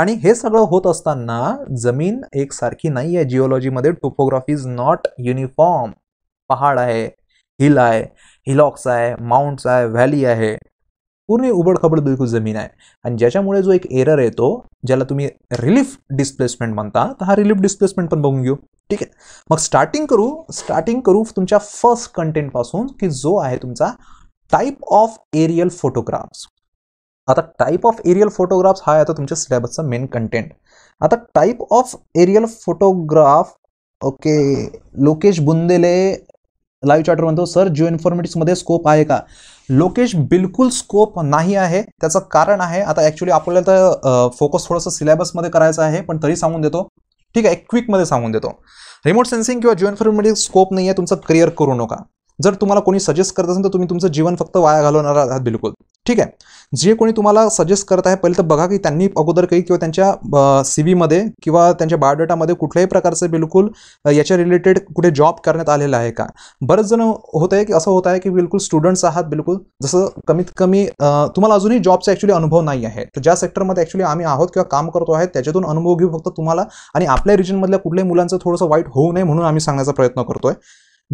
Speaker 2: आणि हे सगळं होत असताना जमीन एकसारखी नाही आहे जिओलॉजीमध्ये टोपोग्राफी इज नॉट युनिफॉर्म पहाड आहे हिल आहे हिलॉक्स आहे माउंट्स आहे व्हॅली आहे पूर्ण उबडखबड बिलकुल जमीन आहे आणि ज्याच्यामुळे जो एक एरर येतो ज्याला तुम्ही रिलीफ डिस्प्लेसमेंट म्हणता तर हा रिलीफ डिस्प्लेसमेंट पण बघून घेऊ ठीक आहे मग स्टार्टिंग करू स्टार्टिंग करू तुमच्या फर्स्ट कंटेंटपासून की जो आहे तुमचा टाईप ऑफ एरियल फोटोग्राफ्स आता टाईप ऑफ एरियल फोटोग्राफ्स हा आता तुमच्या सिलेबसचा मेन कंटेंट आता type of aerial photograph okay Lokesh Bundele live chatter म्हणतो सर जिओ इन्फॉर्मेटिक्समध्ये स्कोप आहे का लोकेश बिलकुल स्कोप नाही आहे त्याचं कारण आहे आता ॲक्च्युली आपल्याला तर फोकस थोडंसं सिलेबसमध्ये करायचं आहे पण तरी सांगून देतो ठीक आहे क्विकमध्ये सांगून देतो रिमोट सेन्सिंग किंवा जिओ इन्फॉर्मेटिक्स स्कोप नाही आहे तुमचं करिअर करू नका जर तुम्हाला कोणी सजेस्ट करत असेल तर तुम्ही तुमचं जीवन फक्त वाया घालवणार आहात बिलकुल ठीक आहे जे कोणी तुम्हाला सजेस्ट करत आहे पहिले तर बघा की त्यांनी अगोदर काही किंवा त्यांच्या सी व्हीमध्ये किंवा त्यांच्या बायोडेटामध्ये कुठल्याही प्रकारचं बिलकुल याच्या रिलेटेड कुठे जॉब करण्यात आलेला आहे का बरेच जण होत आहे की असं होत आहे की बिलकुल स्टुडंट्स आहात बिलकुल जसं कमीत कमी तुम्हाला अजूनही जॉबचा ॲक्च्युली अनुभव नाही आहे तर ज्या सेक्टरमध्ये ॲक्च्युली आम्ही आहोत किंवा काम करतो आहे त्याच्यातून अनुभव घेऊ फक्त तुम्हाला आणि आपल्या रिजनमधल्या कुठल्याही मुलांचं थोडंसं वाईट होऊ नये म्हणून आम्ही सांगण्याचा प्रयत्न करतोय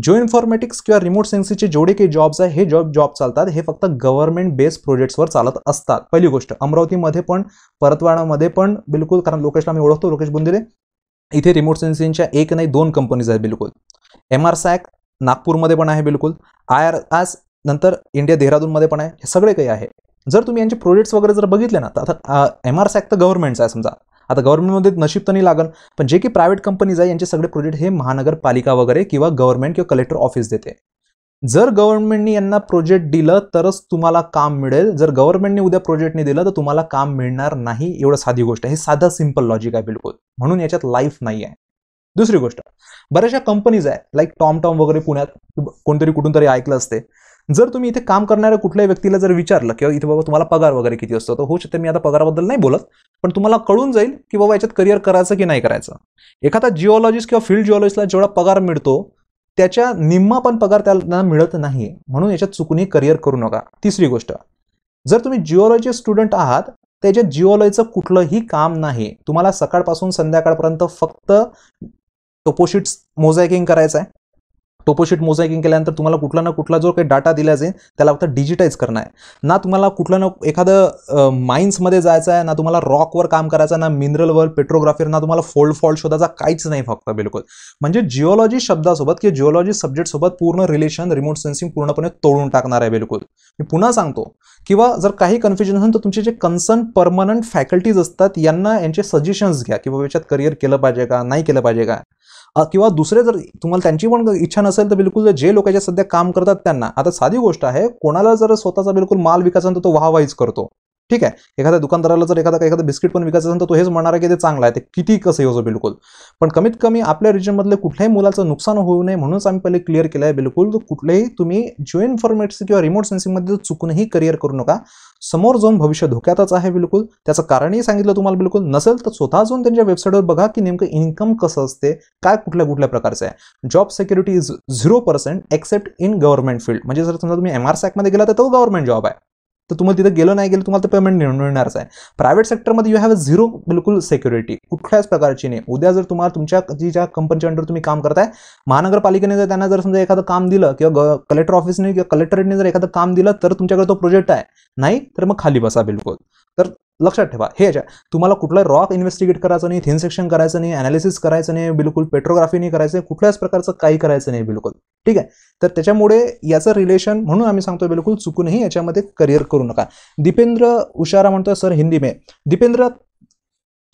Speaker 2: जो इन्फॉर्मॅटिक्स किंवा रिमोट सेन्सिंगचे जेवढे काही जॉब्स आहे हे जॉब जॉब चालतात हे फक्त गव्हर्नमेंट बेस्ड प्रोजेक्ट्सवर चालत असतात पहिली गोष्ट अमरावतीमध्ये पण परतवाडामध्ये पण बिलकुल कारण लोकेशला आम्ही ओळखतो लोकेश बुंदिरे इथे रिमोट सेन्सिंगच्या एक नाही दोन कंपनीज आहेत बिलकुल एम आर सॅक नागपूरमध्ये पण आहे बिलकुल आय आर आस नंतर इंडिया देहरादूनमध्ये पण आहे हे सगळे काही आहे जर तुम्ही यांचे प्रोजेक्ट्स वगैरे जर बघितले ना तर आता एम आर सॅक तर गव्हर्नमेंटचा आहे समजा आता गव्हर्नमेंटमध्ये नशीब तर नाही लागण पण जे की प्रायव्हेट कंपनीज आहे यांचे सगळे प्रोजेक्ट हे महानगरपालिका वगैरे किंवा गव्हर्नमेंट किंवा कलेक्टर ऑफिस देते जर गव्हर्नमेंटने यांना प्रोजेक्ट दिलं तरच तुम्हाला काम मिळेल जर गव्हर्नमेंटने उद्या प्रोजेक्टने दिलं तर तुम्हाला काम मिळणार नाही एवढं साधी गोष्ट आहे हे साधा सिंपल लॉजिक आहे बिलकुल म्हणून याच्यात लाईफ नाही आहे दुसरी गोष्ट बऱ्याचशा कंपनीज आहे लाईक टॉम टॉम वगैरे पुण्यात कोणतरी कुठून तरी ऐकलं असते जर तुम्ही इथे काम करणाऱ्या कुठल्याही व्यक्तीला जर विचारलं किंवा इथे बाबा तुम्हाला पगार वगैरे किती असतो तर होऊ शकते मी आता पगाराबद्दल नाही बोलत पण तुम्हाला कळून जाईल की बाबा याच्यात करिअर करायचं की नाही करायचं एखादा जिओलॉजिस्ट किंवा फील्ड जिओलॉजिस्टला जेवढा पगार मिळतो त्याच्या निम्मा पण पगार त्याला मिळत नाही म्हणून याच्यात चुकूनही करिअर करू नका तिसरी गोष्ट जर तुम्ही जिओलॉजी स्टुडंट आहात त्याच्यात जिओलॉजीचं कुठलंही काम नाही तुम्हाला सकाळपासून संध्याकाळपर्यंत फक्त टोपोशीट्स मोजायकिंग करायचं आहे टोपोशीट मोझायकिंग केल्यानंतर तुम्हाला कुठला ना कुठला जो काही डाटा दिला जाईल त्याला फक्त डिजिटाईज करणं आहे ना तुम्हाला कुठलं ना एखादं माइन्समध्ये जायचं आहे ना तुम्हाला रॉकवर काम करायचं ना मिनरलवर पेट्रोग्राफीवर ना तुम्हाला फोल्ड फॉल्ट शोधायचा काहीच नाही फक्त बिलकुल म्हणजे जिओलॉजी शब्दासोबत किंवा जिओलॉजी सब्जेक्टसोबत पूर्ण रिलेशन रिमोट सेन्सिंग पूर्णपणे तोडून टाकणार आहे बिलकुल मी पुन्हा सांगतो किंवा जर काही कन्फ्युजन असेल तर तुमचे जे कन्सर्न परमनंट फॅकल्टीज असतात यांना यांचे सजेशन्स घ्या किंवा याच्यात करिअर केलं पाहिजे का नाही केलं पाहिजे का किंवा दुसरे जर तुम्हाला त्यांची पण इच्छा नसेल तर बिलकुल जे लोक जे सध्या काम करतात त्यांना आता साधी गोष्ट आहे कोणाला जर स्वतःचा बिलकुल माल विकायचा तर तो वाहवाहीच करतो ठीक आहे एखाद्या दुकानदाराला जर एखादा एखादं बिस्किट पण विकायचं असेल तर तो हेच म्हणणार आहे की ते चांगलं आहे ते किती कसं येऊ बिलकुल पण कमीत कमी आपल्या रिजनमधले कुठल्याही मुलाचं नुकसान होऊ नये म्हणूनच आम्ही पहिले क्लिअर केलं आहे बिलकुल कुठलेही तुम्ही जॉईन फॉर्मॅट्स किंवा रिमोट सेन्सिंगमध्ये चुकूनही करिअर करू नका समोर जाऊन भविष्य धोक्यातच आहे बिलकुल त्याचं कारणही सांगितलं तुम्हाला बिलकुल नसेल तर स्वतः जाऊन त्यांच्या वेबसाईटवर बघा की नेमकं इन्कम कसं असते काय कुठल्या कुठल्या प्रकारचं आहे job security is zero percent except in government field म्हणजे जर समजा तुम्ही एम आर सॅकमध्ये गेला तर तो गव्हर्नमेंट जॉब आहे तर तुम्हाला तिथे गेलं नाही गेलं तुम्हाला तर पेमेंट मिळणारच आहे प्रायव्हेट सेक्टरमध्ये यू हॅव अ झिरो बिलकुल सिक्युरिटी कुठल्याच प्रकारची नाही उद्या जर तुम्हाला तुमच्या जी ज्या कंपनीच्या अंडर तुम्ही काम करताय महानगरपालिकेने जर त्यांना जर समजा एखादं काम दिलं किंवा कलेक्टर ऑफिसने किंवा कलेक्टरेटने जर एखादं काम दिलं तर तुमच्याकडे तो प्रोजेक्ट आहे नाही तर मग खाली बसा बिलकुल तर लक्षात ठेवा हे याच्या तुम्हाला कुठला रॉक इन्व्हेस्टिगेट करायचं नाही थिन सेक्शन करायचं नाही अनालिसिस करायचं नाही बिलकुल पेट्रोग्राफी नाही करायचं नाही कुठल्याच प्रकारचं काही करायचं नाही बिलकुल ठीक आहे तर त्याच्यामुळे याचं रिलेशन म्हणून आम्ही सांगतो बिलकुल चुकूनही याच्यामध्ये करिअर करू नका दीपेंद्र उशारा म्हणतो सर हिंदी में दीपेंद्र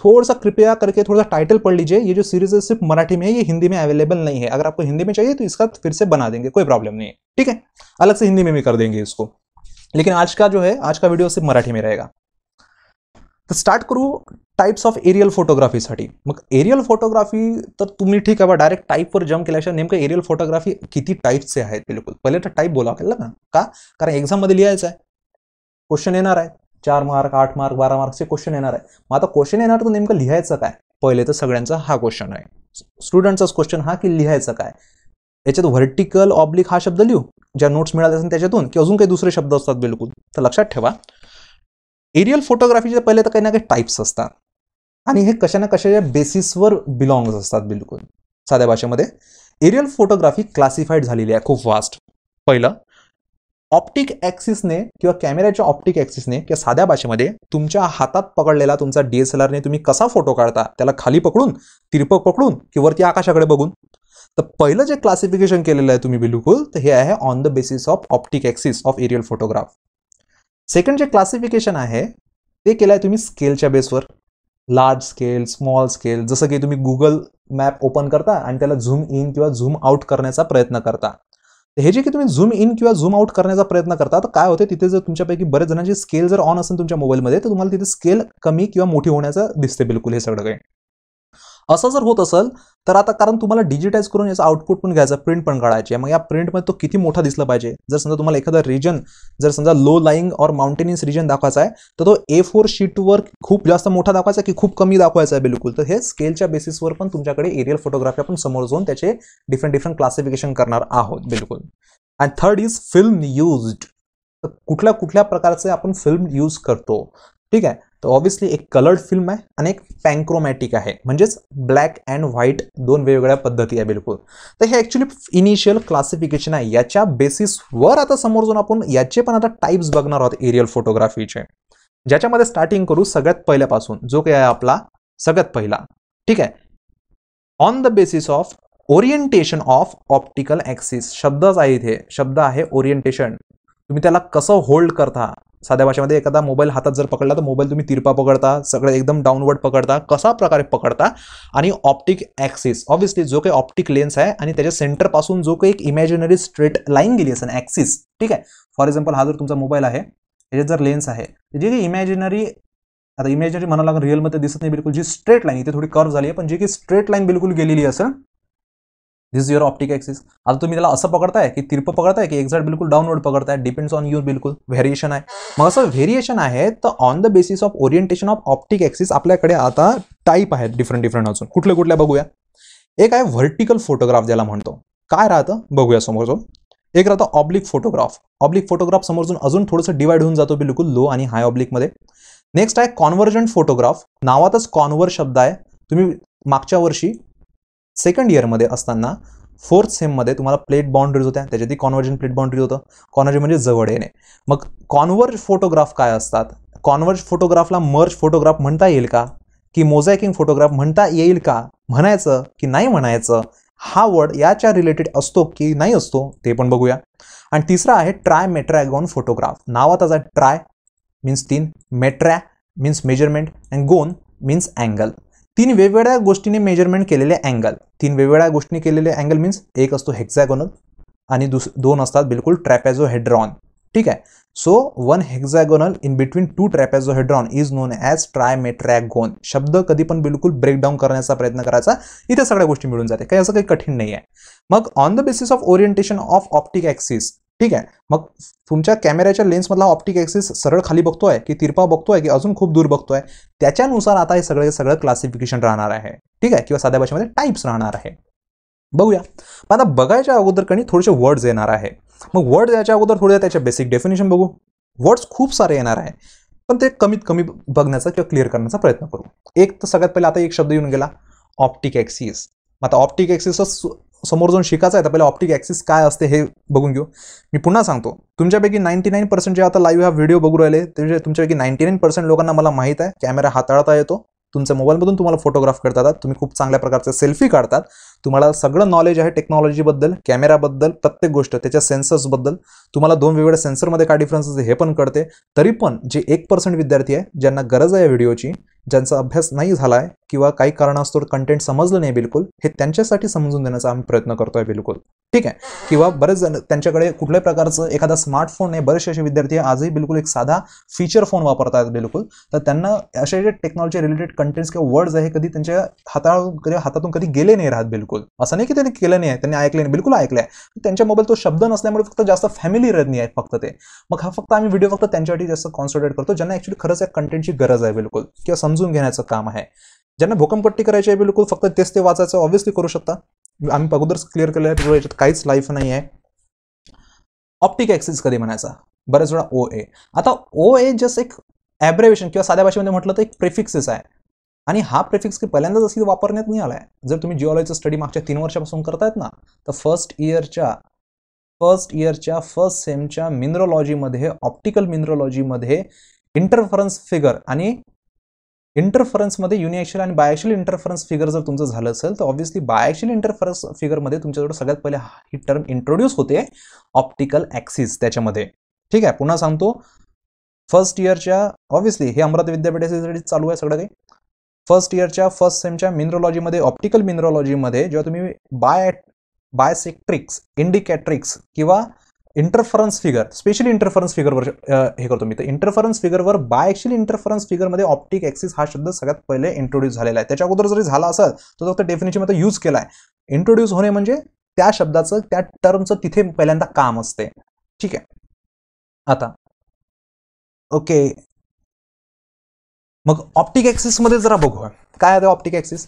Speaker 2: थोड़ा सा कृपया करके थोड़ा सा टाइटल पढ़ लीजिए ये जो सीरीज है सिर्फ मराठी में है ये हिंदी में अवेलेबल नहीं है अगर आपको हिंदी में चाहिए तो इसका फिर से बना देंगे कोई प्रॉब्लम नहीं है ठीक है अलग से हिंदी में भी कर देंगे इसको लेकिन आज का जो है आज का वीडियो सिर्फ मराठी में रहेगा तर स्टार्ट करू टाईप्स ऑफ एरियल फोटोग्राफीसाठी मग एरियल फोटोग्राफी तर तुम्ही ठीक आहे बा डायरेक्ट टाईपवर जम्प केल्याशिवाय नेमकं एरियल फोटोग्राफी किती टाईपचे आहेत बिलकुल पहिले तर टाईप बोला केलं ना का कारण एक्झाममध्ये लिहायचं आहे क्वेश्चन येणार आहे चार मार्क आठ मार्क बारा मार्कचे क्वेश्चन येणार आहे मग आता क्वेश्चन येणार तर नेमकं लिहायचं काय पहिले तर सगळ्यांचा हा क्वेश्चन आहे स्टुडंटचाच क्वेश्चन हा की लिहायचं काय याच्यात व्हर्टिकल ऑब्लिक हा शब्द लिहू ज्या नोट्स मिळाल्या त्याच्यातून की अजून काही दुसरे शब्द असतात बिलकुल तर लक्षात ठेवा एरियल फोटोग्राफीचे पहिले तर काही ना काही टाईप्स असतात आणि हे कशा ना कशाच्या बेसिसवर बिलॉंग असतात बिलकुल साध्या भाषेमध्ये एरियल फोटोग्राफी क्लासिफाईड झालेली आहे खूप फास्ट पहिलं ऑप्टिक ॲक्सिसने किंवा कॅमेऱ्याच्या ऑप्टिक ॲक्सिसने किंवा साध्या भाषेमध्ये तुमच्या हातात पकडलेला तुमचा डी एस एल आरने तुम्ही कसा फोटो काढता त्याला खाली पकडून तिरपक पकडून किंवा वरती आकाशाकडे बघून तर पहिलं जे क्लासिफिकेशन केलेलं आहे तुम्ही बिलकुल तर हे आहे on the basis of optic axis of aerial photograph second जे क्लासिफिकेशन आहे ते केलं आहे तुम्ही स्केलच्या बेसवर लार्ज स्केल स्मॉल स्केल जसं की तुम्ही गुगल मॅप ओपन करता आणि त्याला झूम इन किंवा झूम आउट करण्याचा प्रयत्न करता हे जे की तुम्ही झूम इन किंवा झूम आउट करण्याचा प्रयत्न करता तर काय होते तिथे जर तुमच्यापैकी बरेच जणांची स्केल जर ऑन असेल तुमच्या मोबाईलमध्ये तर तुम्हाला तिथे स्केल कमी किंवा मोठी होण्याचं दिसते बिलकुल हे सगळं काही असं जर होत असेल तर आता कारण तुम्हाला डिजिटाईज करून याचा आउटपुट पण घ्यायचा प्रिंट पण काढायचे मग या प्रिंटमध्ये तो किती मोठा दिसला पाहिजे जर समजा तुम्हाला एखादा रिजन जर समजा लो लाईंग और माउंटेनियस रिजन दाखवायचा आहे तर तो ए फोर शीटवर खूप जास्त मोठा दाखवायचा की खूप कमी दाखवायचा आहे बिलकुल तर हे स्केलच्या बेसिसवर पण तुमच्याकडे एरियल फोटोग्राफी आपण समोर जाऊन त्याचे डिफरंट डिफरंट क्लासिफिकेशन करणार आहोत बिलकुल and third is film used कुठल्या कुठल्या प्रकारचे आपण फिल्म यूज करतो ठीक आहे तर ऑब्व्हियसली एक कलर्ड फिल्म आहे आणि एक पँक्रोमॅटिक आहे म्हणजेच ब्लॅक अँड व्हाईट दोन वेगवेगळ्या पद्धती आहे बिलकुल तर हे ॲक्च्युली इनिशियल क्लासिफिकेशन आहे याच्या बेसिसवर आता समोर जाऊन आपण याचे पण आता टाईप्स बघणार आहोत एरियल फोटोग्राफीचे ज्याच्यामध्ये स्टार्टिंग करू सगळ्यात पहिल्यापासून जो काही आहे आपला सगळ्यात पहिला ठीक आहे on the basis of orientation of optical axis शब्दच आहे इथे शब्द आहे ओरिएंटेशन तुम्ही त्याला कसं होल्ड करता साध्या भाषेमध्ये एखादा मोबाईल हातात जर पकडला तर मोबाईल तुम्ही तिरपा पकडता सगळं एकदम डाऊनवर्ड पकडता कसा प्रकारे पकडता आणि ऑप्टिक ॲक्सिस ऑब्व्हियसली जो काही ऑप्टिक लेन्स आहे आणि त्याच्या सेंटरपासून जो काही एक इमॅजिनरी स्ट्रेट लाईन गेली असेल ॲक्सिस ठीक आहे फॉर एक्झाम्पल हा जर तुमचा मोबाईल आहे त्याच्यात जर लेन्स आहे जे काही इमॅजिनरी आता इमॅजिनरी म्हणाला लागेल रिअलमध्ये दिसत नाही बिलकुल जी स्ट्रेट लाईन इथे थोडी कर्व झाली आहे पण जी की स्ट्रेट लाईन बिलकुल गेलेली असं दिस युअर ऑप्टिक एक्सिस आता तुम्ही त्याला असं पकडताय की तिरप पकडताय की एक्झॅक्ट बिलकुल डाऊनलोड पकडताय डिपेंड्स ऑन युअर बिलकुल व्हेरिएशन आहे मग असं व्हेरिएशन आहे तर on the basis of orientation of optic axis आपल्याकडे आता टाईप आहेत डिफरंट डिफरंट अजून कुठल्या कुठल्या बघूया एक आहे व्हर्टिकल फोटोग्राफ ज्याला म्हणतो काय राहतं बघूया समोर जो एक राहतो ऑब्लिक फोटोग्राफ ऑब्लिक फोटोग्राफ समोरजून अजून थोडंसं डिवाइड होऊन जातो बिलकुल लो आणि हाय ऑब्लिकमध्ये नेक्स्ट आहे कॉन्व्हर्जंट फोटोग्राफ नावातच कॉन्व्हर शब्द आहे तुम्ही मागच्या वर्षी सेकंड इयरमध्ये असताना फोर्थ सेममध्ये तुम्हाला प्लेट बाउंड्रीज होत्या त्याच्यात ती कॉन्वर्जन प्लेट बाउंड्री होतं कॉन्वर्जन म्हणजे जवळ येणे मग कॉन्वर्ज फोटोग्राफ काय असतात कॉन्वर्ज फोटोग्राफला मर्ज फोटोग्राफ म्हणता येईल का की मोझॅकिंग फोटोग्राफ म्हणता येईल का म्हणायचं की नाही म्हणायचं हा वर्ड याच्या रिलेटेड असतो की नाही असतो ते पण बघूया आणि तिसरा आहे ट्राय मेट्रॅगॉन फोटोग्राफ नावातच आहे ट्राय मीन्स तीन metra means measurement and gon means angle तीन वेगवेगळ्या गोष्टीने मेजरमेंट केलेले अँगल तीन वेगवेगळ्या गोष्टीने केलेले अँगल मीन्स एक असतो हेक्झॅगोनल आणि दुस दोन असतात बिलकुल ट्रॅपॅझो हेड्रॉन ठीक आहे so one hexagonal in between two trapezohedron is known as trimetragon शब्द कधी पण बिलकुल ब्रेकडाऊन करण्याचा प्रयत्न करायचा इथे सगळ्या गोष्टी मिळून जाते काही असं काही कठीण नाही आहे मग on the basis of orientation of optic axis ठीक आहे मग तुमच्या कॅमेऱ्याच्या लेन्समधला ऑप्टिक ॲक्सिस सरळ खाली बघतोय की तिरपा बघतोय की अजून खूप दूर बघतोय त्याच्यानुसार आता हे सगळं सगळं क्लासिफिकेशन राहणार आहे ठीक आहे किंवा साध्या भाषेमध्ये टाईप्स राहणार आहे बघूया मग आता बघायच्या अगोदर कणी थोडेसे वर्ड्स येणार आहे मग वर्ड याच्या अगोदर थोडे त्याच्या बेसिक डेफिनेशन बघू वर्ड्स खूप सारे येणार आहे पण ते कमीत कमी बघण्याचा किंवा क्लिअर करण्याचा प्रयत्न करू एक तर सगळ्यात पहिले आता एक शब्द येऊन गेला ऑप्टिक ॲक्सिस मग आता ऑप्टिक ॲक्सिसच समोर जाऊन शिकायचं आहे तर पहिले ऑप्टिक ॲक्सिस काय असते हे बघून घेऊ मी पुन्हा सांगतो तुमच्यापैकी नाईन्टी नाईन पर्सेंट जे आता लाईव्ह हा व्हिडिओ बघू राहिले ते तुमच्यापैकी नाईन्टी नाईन पर्सेंट लोकांना मला माहीत आहे कॅमेरा हाताळता येतो तुमच्या मोबाईलमधून तुम्हाला फोटोग्राफ करतात तुम्ही खूप चांगल्या प्रकारचे सेल्फी काढतात तुम्हाला सगळं नॉलेज आहे टेक्नॉलॉजीबद्दल कॅमेराबद्दल प्रत्येक गोष्ट त्याच्या सेन्सर्सबद्दल तुम्हाला दोन वेगवेगळ्या सेन्सरमध्ये काय डिफरन्स आहे हे पण कळते तरी पण जे एक पर्सेंट विद्यार्थी आहे ज्यांना गरज आहे व्हिडिओची ज्यांचा अभ्यास नाही झाला आहे किंवा काही कारणास्तो कंटेंट समजलं नाही बिलकुल हे त्यांच्यासाठी समजून देण्याचा आम्ही प्रयत्न करतो आहे बिलकुल ठीक आहे किंवा बरेच जण त्यांच्याकडे कुठल्याही प्रकारचं एखादा स्मार्टफोन नाही बरेचसे असे विद्यार्थी आजही बिलकुल एक साधा फीचर फोन वापरतात बिलकुल तर त्यांना असे जे टेक्नॉलॉजी रिलेटेड कंटेंट्स किंवा वर्ड्स आहे कधी त्यांच्या कधी हातातून कधी गेले नाही राहत बिलकुल बिलकुल असं नाही की त्यांनी केलं नाही त्यांनी ऐकलं नाही बिलकुल ऐकलं आहे त्यांच्या मोबाईल तो शब्द नसल्यामुळे फक्त जास्त फॅमिली रजनी आहेत फक्त ते मग हा फक्त आम्ही व्हिडिओ फक्त त्यांच्यासाठी जास्त कॉन्सन्ट्रेट करतो ज्यांना ॲक्च्युली खरंच या कंटेंटची गरज आहे बिलकुल किंवा समजून घेण्याचं काम आहे ज्यांना भूकंपट्टी करायची आहे बिलकुल फक्त तेच ते वाचायचं ऑब्व्हियसली करू शकता आम्ही अगोदरच क्लिअर केलं याच्यात काहीच लाईफ नाही आहे ऑप्टिक ॲक्सेस कधी म्हणायचा बऱ्याच वेळा ओ ए आता ओ ए जस्ट एक ॲब्रेवेशन किंवा साध्या भाषेमध्ये म्हटलं तर एक प्रिफिक्सेस आहे आणि हा प्रेफिक्स की पहिल्यांदाच असे वापरण्यात नाही आलाय जर तुम्ही जिओलॉजीचं स्टडी मागच्या तीन वर्षापासून करतायत ना तर फर्स्ट इयरच्या फर्स्ट इयरच्या फर्स्ट सेमच्या मिनरोलॉजीमध्ये ऑप्टिकल मिनरोलॉजीमध्ये इंटरफरन्स फिगर आणि इंटरफरन्समध्ये युनिएशियल आणि बायशियल इंटरफरन्स फिगर जर तुमचं झालं असेल तर ऑब्व्हियसली बायशियल इंटरफरन्स फिगरमध्ये तुमच्याजवळ सगळ्यात पहिले ही टर्म इंट्रोड्यूस होते ऑप्टिकल ॲक्सिस त्याच्यामध्ये ठीक आहे पुन्हा सांगतो फर्स्ट इयरच्या ऑब्व्हियसली हे अमरावती विद्यापीठाचे चालू आहे सगळं काही फर्स्ट इयरच्या फर्स्ट सेमच्या मिनरॉलॉजीमध्ये ऑप्टिकल मिनरॉलॉजीमध्ये जेव्हा तुम्ही बाय बायसेक्ट्रिक्स इंडिकॅट्रिक्स किंवा इंटरफरन्स फिगर स्पेशली इंटरफरन्स फिगरवर हे करतो मी तर इंटरफरन्स फिगरवर बाय ॲक्च्युली इंटरफरन्स फिगरमध्ये ऑप्टिक ऍक्सिस हा शब्द सगळ्यात पहिले इंट्रोड्यूस झालेला आहे त्याच्या अगोदर जरी झाला असेल तर फक्त डेफिनेशनमध्ये यूज केलाय आहे इंट्रोड्यूस होणे म्हणजे त्या शब्दाचं त्या टर्मचं तिथे
Speaker 1: पहिल्यांदा काम असते ठीक आहे आता ओके मग ऑप्टिक ॲक्सिसमध्ये जरा बघूया काय आहे optic axis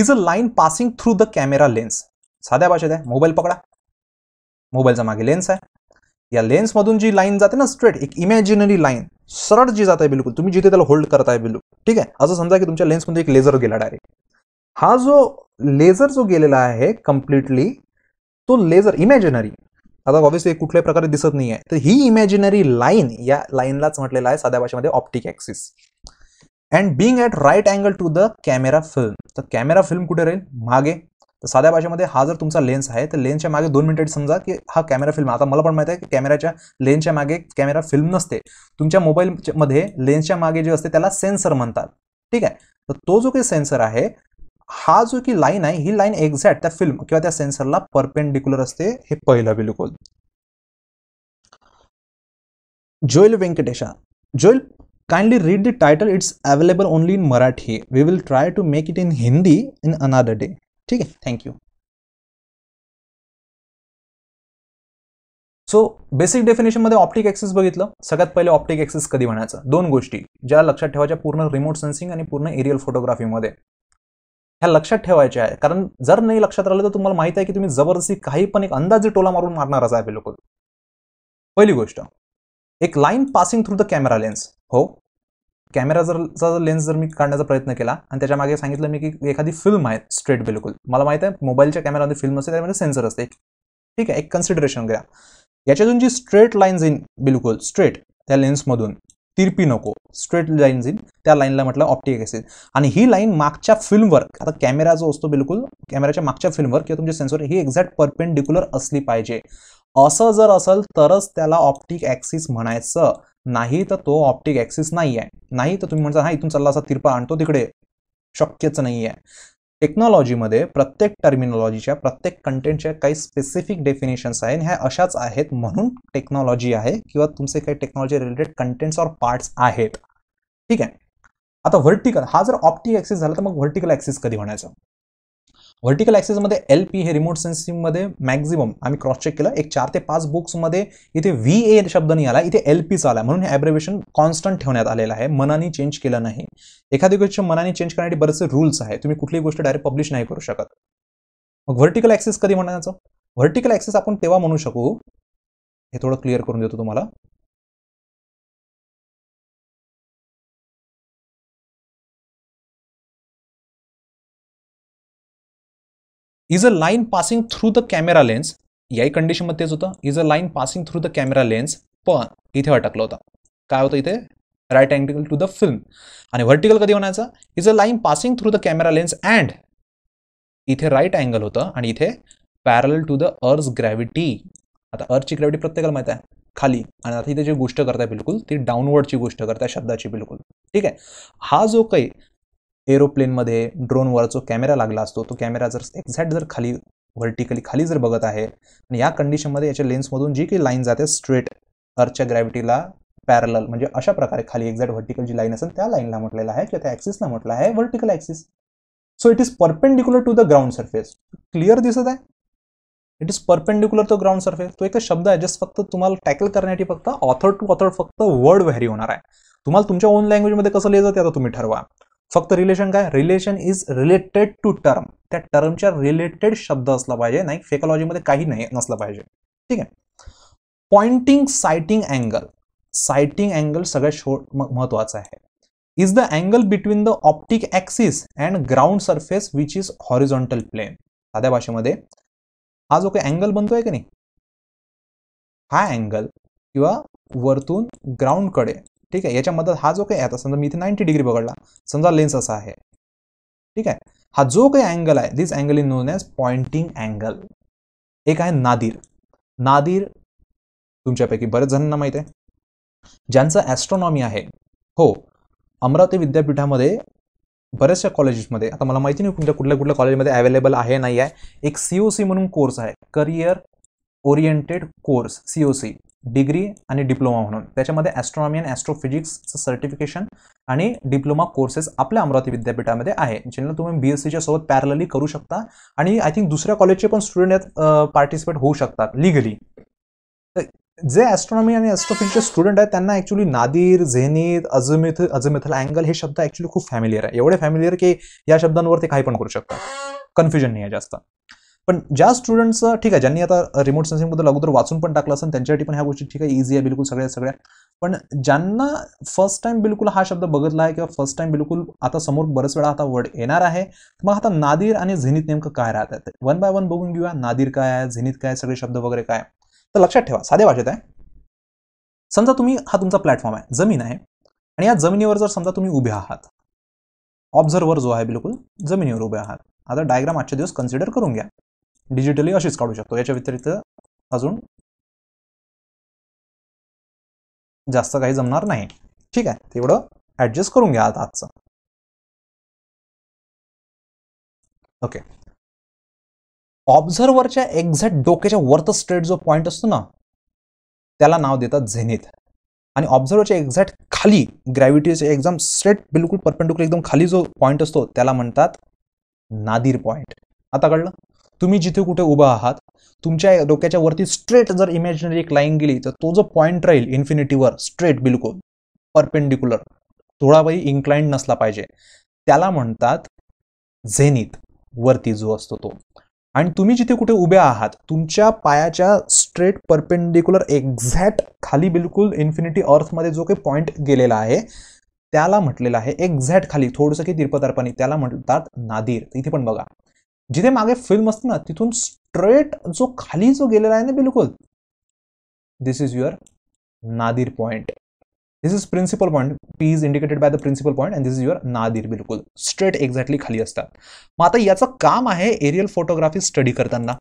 Speaker 2: is a line passing through the camera lens साध्या भाषेत आहे मोबाईल पकडा मोबाईलचा मागे लेन्स आहे या लेन्समधून जी लाईन जाते ना स्ट्रेट एक इमॅजिनरी लाईन सरळ जी जात आहे बिलकुल तुम्ही जिथे त्याला होल्ड करताय बिलकुल ठीक आहे असं समजा की तुमच्या लेन्समध्ये एक लेझर गेला डायरेक्ट हा जो लेझर जो गेलेला आहे कम्प्लिटली तो लेझर इमॅजिनरी आता ऑबियसली कुठल्याही प्रकारे दिसत नाही आहे तर ही इमॅजिनरी लाईन या लाईनलाच म्हटलेला आहे साध्या भाषेमध्ये optic axis and being at right angle to the camera film तर कॅमेरा फिल्म कुठे राहील मागे तर साध्या भाषेमध्ये हा जर तुमचा लेन्स आहे तर लेन्सच्या मागे दोन मिनिटं समजा की हा कॅमेरा फिल्म आता मला पण माहिती आहे की कॅमेराच्या लेन्सच्या मागे कॅमेरा फिल्म नसते तुमच्या मोबाईलमध्ये लेन्सच्या मागे जे असते त्याला सेन्सर म्हणतात ठीक आहे तर तो जो काही सेन्सर आहे हा जो की लाईन आहे ही लाईन एक्झॅक्ट त्या फिल्म किंवा त्या सेन्सरला परपेंडिक्युलर असते हे पहिलं बिलकुल जोईल व्यंकटेशा जोईल
Speaker 1: Kindly read the title, it's available only in Marathi. We will try to make it in Hindi in another day. ठीक है थैंक यू सो बेसिक डेफिनेशनमध्ये ऑप्टिक ॲक्सेस बघितलं सगळ्यात पहिले ऑप्टिक ॲक्सेस कधी म्हणायचं
Speaker 2: दोन गोष्टी ज्या लक्षात ठेवायच्या पूर्ण रिमोट सेन्सिंग आणि पूर्ण एरियल फोटोग्राफीमध्ये ह्या लक्षात ठेवायच्या आहे कारण जर नाही लक्षात राहिलं तर तुम्हाला माहिती आहे की तुम्ही जबरदस्ती काही पण एक अंदाजे टोला मारून मारणार असा आहे लोक पहिली गोष्ट एक line passing through the camera lens हो कॅमेरा जरचा जर लेन्स जर मी काढण्याचा प्रयत्न केला आणि त्याच्या मागे सांगितलं मी की एखादी फिल्म आहे स्ट्रेट बिलकुल मला माहित आहे मोबाईलच्या कॅमेरामध्ये फिल्म असते त्यामध्ये सेन्सर असते ठीक आहे एक कन्सिडरेशन घ्या याच्यातून जी स्ट्रेट लाईन जाईन बिलकुल स्ट्रेट त्या लेन्समधून तिरपी नको स्ट्रेट लाईन जाईन त्या लाईनला म्हटलं ऑप्टिक ॲसिड आणि ही लाईन मागच्या फिल्मवर आता कॅमेरा जो असतो बिलकुल कॅमेराच्या मागच्या फिल्मवर किंवा तुमच्या सेन्सर ही एक्झॅक्ट परपेंडिक्युलर असली पाहिजे असं जर असेल तरच त्याला ऑप्टिक ऍक्सिस म्हणायचं नाही तर तो ऑप्टिक ॲक्सिस नाही आहे नाही तर तुम्ही म्हणता हा इथून चालला असा तिरपा आणतो तिकडे शक्यच नाही आहे टेक्नॉलॉजीमध्ये प्रत्येक टर्मिनॉलॉजीच्या प्रत्येक कंटेंटच्या काही स्पेसिफिक डेफिनेशन्स आहेत ह्या अशाच आहेत म्हणून टेक्नॉलॉजी आहे किंवा तुमचे काही टेक्नॉलॉजी रिलेटेड कंटेंट्स और पार्ट्स आहेत ठीक आहे आता व्हर्टिकल हा जर ऑप्टिक ऍक्सिस झाला तर मग व्हर्टिकल ॲक्सिस कधी म्हणायचं व्हर्टिकल ॲक्सेसमध्ये एल पी हे रिमोट सेन्सिंगमध्ये मॅक्झिमम आम्ही क्रॉस चेक केलं एक चार ते पाच बुक्समध्ये इथे व्ही ए शब्द नाही आला इथे एल पीचा आला म्हणून हे ॲब्रेवेशन कॉन्स्टंट ठेवण्यात आलेलं आहे मनाने चेंज केलं नाही एखादी गोष्ट मनाने चेंज करण्यासाठी बरेचसे रूल्स आहे तुम्ही कुठलीही गोष्ट
Speaker 1: डायरेक्ट पब्लिश नाही करू शकत मग व्हर्टिकल ॲक्सेस कधी म्हणायचं व्हर्टिकल ॲक्सेस आपण तेव्हा म्हणू शकू हे थोडं क्लिअर करून देतो तुम्हाला is a line passing through the camera lens याही कंडिशनमध्ये
Speaker 2: तेच होतं is a line passing through the camera lens पण इथे अटकलं होतं काय होतं इथे right angle to the film आणि व्हर्टिकल कधी म्हणायचं is a line passing through the camera lens and इथे राईट अँगल होतं आणि इथे पॅरल टू द अर्थ ग्रॅव्हिटी आता अर्थची ग्रॅव्हिटी प्रत्येकाला माहीत आहे खाली आणि आता इथे जी गोष्ट करताय बिलकुल ती डाऊनवर्डची गोष्ट करताय शब्दाची बिलकुल ठीक आहे हा जो काही एरोप्लेनमध्ये ड्रोनवर जो कॅमेरा लागला असतो तो कॅमेरा जर एक्झॅक्ट जर खाली व्हर्टिकली खाली जर बघत आहे आणि या कंडिशनमध्ये याच्या लेन्समधून जी काही लाईन जाते स्ट्रेट अर्थच्या ग्रॅव्हिटीला पॅरल म्हणजे अशा प्रकारे खाली एक्झॅक्ट व्हर्टिकल जी लाईन असेल त्या लाईनला म्हटलेला आहे किंवा त्या ॲक्सिसला म्हटलं आहे vertical axis so it is perpendicular to the ground surface clear दिसत आहे it is perpendicular to ground surface तो एक शब्द आहे जस्ट फक्त तुम्हाला टॅकल करण्यासाठी फक्त ऑथर टू ऑथर फक्त वर्ड व्हॅरी होणार आहे तुम्हाला तुमच्या ओन लँग्वेजमध्ये कसं लिहिलं जाते आता तुम्ही ठरवा फक्त रिलेशन काय relation is related to term त्या टर्मच्या रिलेटेड शब्द असला पाहिजे नाही फेकॉलॉजीमध्ये काही नाही नसलं पाहिजे ठीक आहे pointing sighting angle sighting angle सगळ्यात शो महत्वाचा आहे is the angle between the optic axis and ground surface which is horizontal plane साध्या भाषेमध्ये हा जो काही अँगल बनतोय का नाही हा अँगल किंवा वरतून ग्राउंडकडे ठीक आहे याच्यामध्ये हा जो काही आता समजा मी इथे नाईन्टी डिग्री बघडला समजा लेन्स असा आहे ठीक आहे हा जो काही अँगल आहे this angle is known as pointing angle एक आहे नादीर नादीर तुमच्यापैकी बरेच जणांना माहीत आहे ज्यांचं ॲस्ट्रॉनॉमी आहे हो अमरावती विद्यापीठामध्ये बऱ्याचशा कॉलेजेसमध्ये आता मला माहिती नाही तुमच्या कुठल्या कुठल्या कॉलेजमध्ये अवेलेबल आहे नाही आहे एक सी सी म्हणून कोर्स आहे career oriented course C O C degree आणि डिप्लोमा म्हणून त्याच्यामध्ये ॲस्ट्रॉनॉमी आणि ॲस्ट्रोफिजिक्सचं सर्टिफिकेशन आणि डिप्लोमा कोर्सेस आपल्या अमरावती विद्यापीठामध्ये आहे ज्यांना तुम्ही बी एस सीच्या सोबत पॅरलली करू शकता आणि आय थिंक दुसऱ्या कॉलेजचे पण स्टुडंट यात पार्टिसिपेट होऊ शकतात लिगली जे ॲस्ट्रॉनॉमी आणि ॲस्ट्रोफिजिक्सचे स्टुडंट आहेत त्यांना ॲक्च्युली नादीर झेनित अजमिथ अजमिथल अँगल हे शब्द ॲक्च्युली खूप फॅमिलियर आहे एवढे फॅमिलियर की या शब्दांवर ते काही पण करू शकतात कन्फ्युजन नाही आहे जास्त पण ज्या स्टुडंट्स ठीक आहे ज्यांनी आता रिमोट सेन्सिंगबद्दल अगोदर वाचून पण टाकलं असेल त्यांच्यासाठी पण ह्या गोष्टी ठीक आहे इझी आहे बिलकुल सगळ्या सगळ्या पण ज्यांना फर्स्ट टाइम बिलकुल हा शब्द बघितला आहे किंवा फर्स्ट टाइम बिलकुल आता समोर बरेच वेळा आता वर्ड येणार आहे मग आता नादीर आणि झेनीत नेमकं काय राहतात वन बाय वन बघून घेऊया नादीर काय आहे झेनीत काय सगळे शब्द वगैरे काय तर लक्षात ठेवा साध्या भाषेत आहे समजा तुम्ही हा तुमचा प्लॅटफॉर्म आहे जमीन आहे आणि या जमिनीवर जर समजा तुम्ही उभे आहात ऑब्झर्वर जो आहे बिलकुल जमिनीवर उभे आहात
Speaker 1: आता डायग्राम आजच्या दिवस कन्सिडर करून घ्या डिजिटली अशीच काढू शकतो याच्या व्यतिरिक्त अजून जास्त काही जमणार नाही ठीक आहे तेवढं ऍडजस्ट करून घ्या आता आजचं ओके ऑब्झर्वरच्या एक्झॅक्ट डोक्याच्या वर्थ स्ट्रेट जो पॉईंट
Speaker 2: असतो ना त्याला नाव देतात झेनिथ आणि ऑब्झर्व्हरच्या एक्झॅक्ट खाली ग्रॅव्हिटीच्या एक्झाम स्ट्रेट बिलकुल परपेंडुलर एकदम खाली जो पॉइंट असतो त्याला म्हणतात नादीर पॉईंट आता कळलं तुम्ही जिथे कुठे उभा आहात तुमच्या डोक्याच्या वरती स्ट्रेट जर इमॅजिनरी एक लाईन गेली तर तो जो पॉईंट राहील इन्फिनिटीवर स्ट्रेट बिलकुल परपेंडिक्युलर वेळी इन्क्लाइंड नसला पाहिजे त्याला म्हणतात झेनित वरती जो असतो तो आणि तुम्ही जिथे कुठे उभे आहात तुमच्या पायाच्या स्ट्रेट परपेंडिक्युलर एक्झॅक्ट खाली बिलकुल इन्फिनिटी अर्थमध्ये जो काही पॉईंट गेलेला आहे त्याला म्हटलेला आहे एक्झॅक्ट खाली थोडंसं की तिरपतारपणी त्याला म्हणतात नादीर इथे पण बघा जिथे मागे फिल्म असते ना तिथून स्ट्रेट जो खाली जो गेलेला आहे ना बिलकुल this is your nadir point this is principal point P is indicated by the principal point and this is your nadir बिलकुल स्ट्रेट एक्झॅक्टली खाली असतात मग आता याचं काम आहे एरियल फोटोग्राफी स्टडी करताना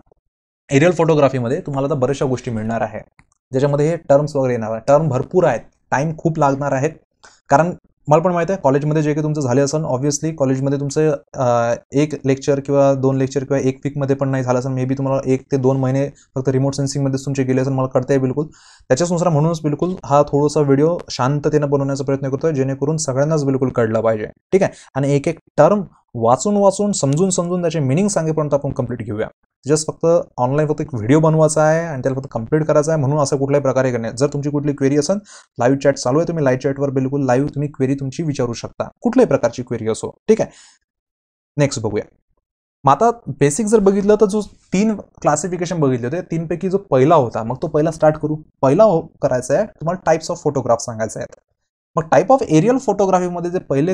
Speaker 2: एरियल फोटोग्राफीमध्ये तुम्हाला आता बऱ्याचशा गोष्टी मिळणार आहे ज्याच्यामध्ये हे टर्म्स वगैरे येणार आहे टर्म भरपूर आहेत टाईम खूप लागणार आहेत कारण मला पण माहिती आहे कॉलेजमध्ये जे काही तुमचं झाले असेल ऑब्व्हियसली कॉलेजमध्ये तुमचं एक लेक्चर किंवा दोन लेक्चर किंवा एक वीकमध्ये पण नाही झालं असेल मे बी तुम्हाला एक ते दोन महिने फक्त रिमोट सेन्सिंगमध्येच तुमचे गेले असेल मला कळतंय बिलकुल त्याच्यानुसार म्हणूनच बिलकुल हा थोडासा व्हिडिओ शांततेनं बनवण्याचा प्रयत्न करतो जेणेकरून सगळ्यांनाच बिलकुल कळला पाहिजे ठीक आहे आणि एक एक टर्म वाचून वाचून समजून समजून त्याचे मिनिंग सांगेपर्यंत आपण कम्प्लीट घेऊया जस्ट फक्त ऑनलाईन फक्त एक व्हिडिओ बनवायचा आहे आणि त्याला फक्त कम्प्लीट करायचा आहे म्हणून असं कुठल्याही प्रकारे करणे जर तुमची कुठली क्वेरी असेल लाईव्ह चॅट चालू आहे तुम्ही लाईव्ह चॅटवर बिलकुल लाईव्ह तुम्ही क्वेरी तुमची विचारू शकता कुठल्याही प्रकारची क्वेरी असो ठीक आहे नेक्स्ट बघूया मग आता बेसिक जर बघितलं तर जो तीन क्लासिफिकेशन बघितले होते तीनपैकी जो पहिला होता मग तो पहिला स्टार्ट करू पहिला हो- करायचा आहे तुम्हाला टाईप्स ऑफ फोटोग्राफ सांगायचा आहे मग टाईप ऑफ एरियल फोटोग्राफीमध्ये जे पहिले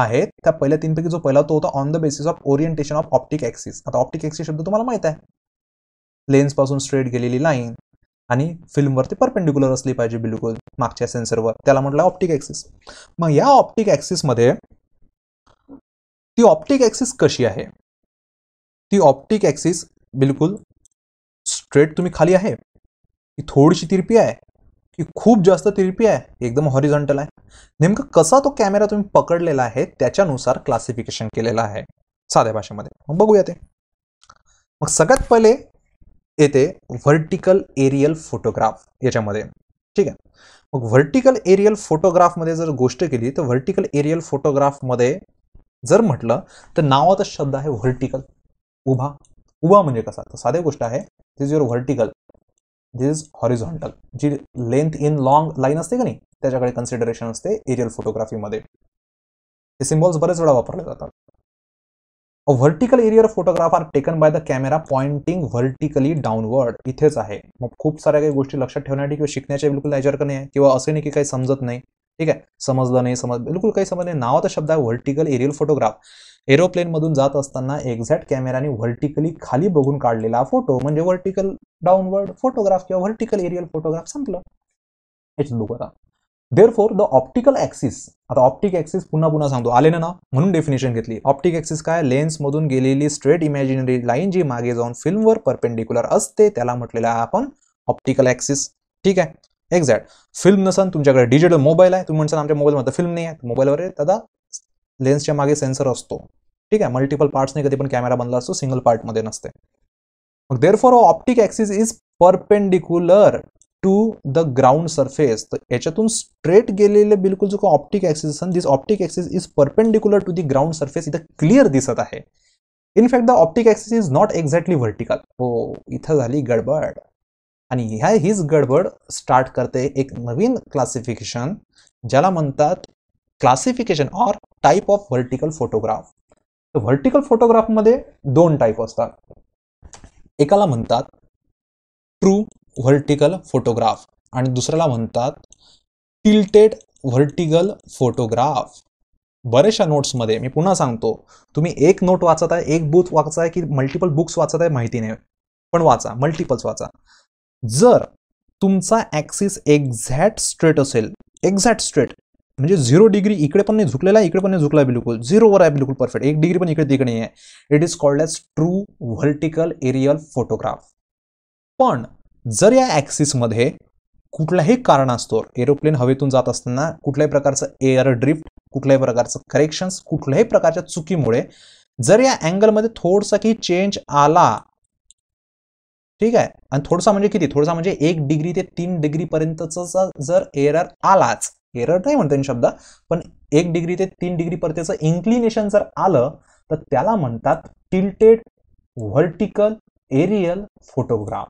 Speaker 2: आहेत त्या पहिल्या तीनपैकी जो पहिला तो होता on the basis of orientation of optic axis आता ऑप्टिक ॲक्सिस शब्द तुम्हाला माहित आहे लेन्सपासून स्ट्रेट गेलेली लाईन आणि फिल्मवरती परपेंडिक्युलर असली पाहिजे बिलकुल मागच्या सेन्सरवर त्याला म्हटलं ऑप्टिक ऍक्सिस मग या ऑप्टिक ॲक्सिसमध्ये ती ऑप्टिक ॲक्सिस कशी आहे ती ऑप्टिक ऍक्सिस बिलकुल स्ट्रेट तुम्ही खाली आहे ती थोडीशी तिरपी आहे की खूप जास्त तिरपी आहे एकदम हॉरिझॉन्टल आहे नेमकं कसा तो कॅमेरा तुम्ही पकडलेला आहे त्याच्यानुसार क्लासिफिकेशन केलेला आहे साध्या भाषेमध्ये मग बघूया ते मग सगळ्यात पहिले येते व्हर्टिकल एरियल फोटोग्राफ याच्यामध्ये ठीक आहे मग व्हर्टिकल एरियल फोटोग्राफमध्ये जर गोष्ट केली तर व्हर्टिकल एरियल फोटोग्राफमध्ये जर म्हटलं तर नावाचा शब्द आहे व्हर्टिकल उभा उभा म्हणजे कसा तर साधी गोष्ट आहे is your vertical this is horizontal जी लेंथ इन लॉंग लाईन असते का नाही त्याच्याकडे कन्सिडरेशन असते एरियल फोटोग्राफीमध्ये हे सिम्बॉल्स बरेच वेळा वापरले जातात a vertical aerial photograph are taken by the camera pointing vertically downward इथेच आहे मग खूप साऱ्या काही गोष्टी लक्षात ठेवण्यासाठी किंवा शिकण्याच्या बिलकुल याच्यावर नाही आहे किंवा असे नाही की काही समजत नाही ठीक आहे समजलं नाही समज बिलकुल काही समज नाही नावाचा शब्द आहे व्हर्टिकल एरियल फोटोग्राफ एरोप्लेन मधून जात असताना एक्झॅक्ट कॅमेराने व्हर्टिकली खाली बघून काढलेला फोटो म्हणजे व्हर्टिकल डाऊनवर्ड फोटोग्राफ किंवा व्हर्टिकल एरियल फोटोग्राफ संपलं हेच बघू आता therefore the optical axis आता ऑप्टिक ऍक्सिस पुन्हा पुन्हा सांगतो आले ना म्हणून डेफिनेशन घेतली ऑप्टिक ऍक्सिस काय लेन्समधून गेलेली स्ट्रेट इमॅजिनरी लाईन जी मागे जाऊन फिल्मवर परपेंडिक्युलर असते त्याला म्हटलेलं आहे आपण ऑप्टिकल ऍक्सिस ठीक आहे एक्झॅक्ट फिल्म नसन तुमच्याकडे डिजिटल मोबाईल आहे तुम्ही म्हणसान आमच्या मोबाईलमध्ये फिल्म नाही आहे मोबाईलवर दादा लेन्सच्या मागे सेन्सर असतो ठीक आहे मल्टिपल पार्ट्सने कधी पण कॅमेरा बनला असतो सिंगल पार्टमध्ये नसते मग therefore optic axis is perpendicular to the ground surface तर याच्यातून स्ट्रेट गेलेले बिलकुल जो ऑप्टिक ॲक्सिस असेल this optic axis is perpendicular to the ground surface इथं क्लिअर दिसत आहे in fact the optic axis is not exactly vertical हो इथं झाली गडबड आणि ह्या हीच गडबड स्टार्ट करते एक नवीन क्लासिफिकेशन ज्याला म्हणतात classification or type of vertical photograph तर व्हर्टिकल फोटोग्राफमध्ये दोन टाईप असतात एकाला म्हणतात ट्रू व्हर्टिकल फोटोग्राफ आणि दुसऱ्याला म्हणतात टिल्टेड व्हर्टिकल फोटोग्राफ बऱ्याचशा नोट्समध्ये मी पुन्हा सांगतो तुम्ही एक नोट वाचत आहे एक बुक वाचत आहे की मल्टिपल बुक्स वाचत आहे माहिती नाही पण वाचा मल्टिपल्स वाचा जर तुमचा ॲक्सिस एक्झॅक्ट स्ट्रेट असेल एक्झॅक्ट स्ट्रेट म्हणजे झिरो डिग्री इकडे पण नाही झुकलेला इकडे पण नाही झुकला बिलकुल झिरोवर आहे बिलकुल परफेक्ट एक डिग्री पण इकडे तिकडे नाही आहे it is called as true vertical aerial photograph पण जर या ॲक्सिसमध्ये कुठल्याही कारणास्तव एरोप्लेन हवेतून जात असताना कुठल्याही प्रकारचं एअर ड्रिफ्ट कुठल्याही प्रकारचं करेक्शन्स कुठल्याही प्रकारच्या चुकीमुळे जर या अँगलमध्ये थोडसा की चेंज आला ठीक आहे आणि थोडसा म्हणजे किती थोडसा म्हणजे एक डिग्री ते तीन डिग्री पर्यंतचा जर एरर आलाच एरर नाही म्हणता शब्द पण एक डिग्री ते तीन डिग्री पर्यंतचं इन्क्लिनेशन जर आलं तर त्याला म्हणतात टिल्टेड व्हर्टिकल एरियल फोटोग्राफ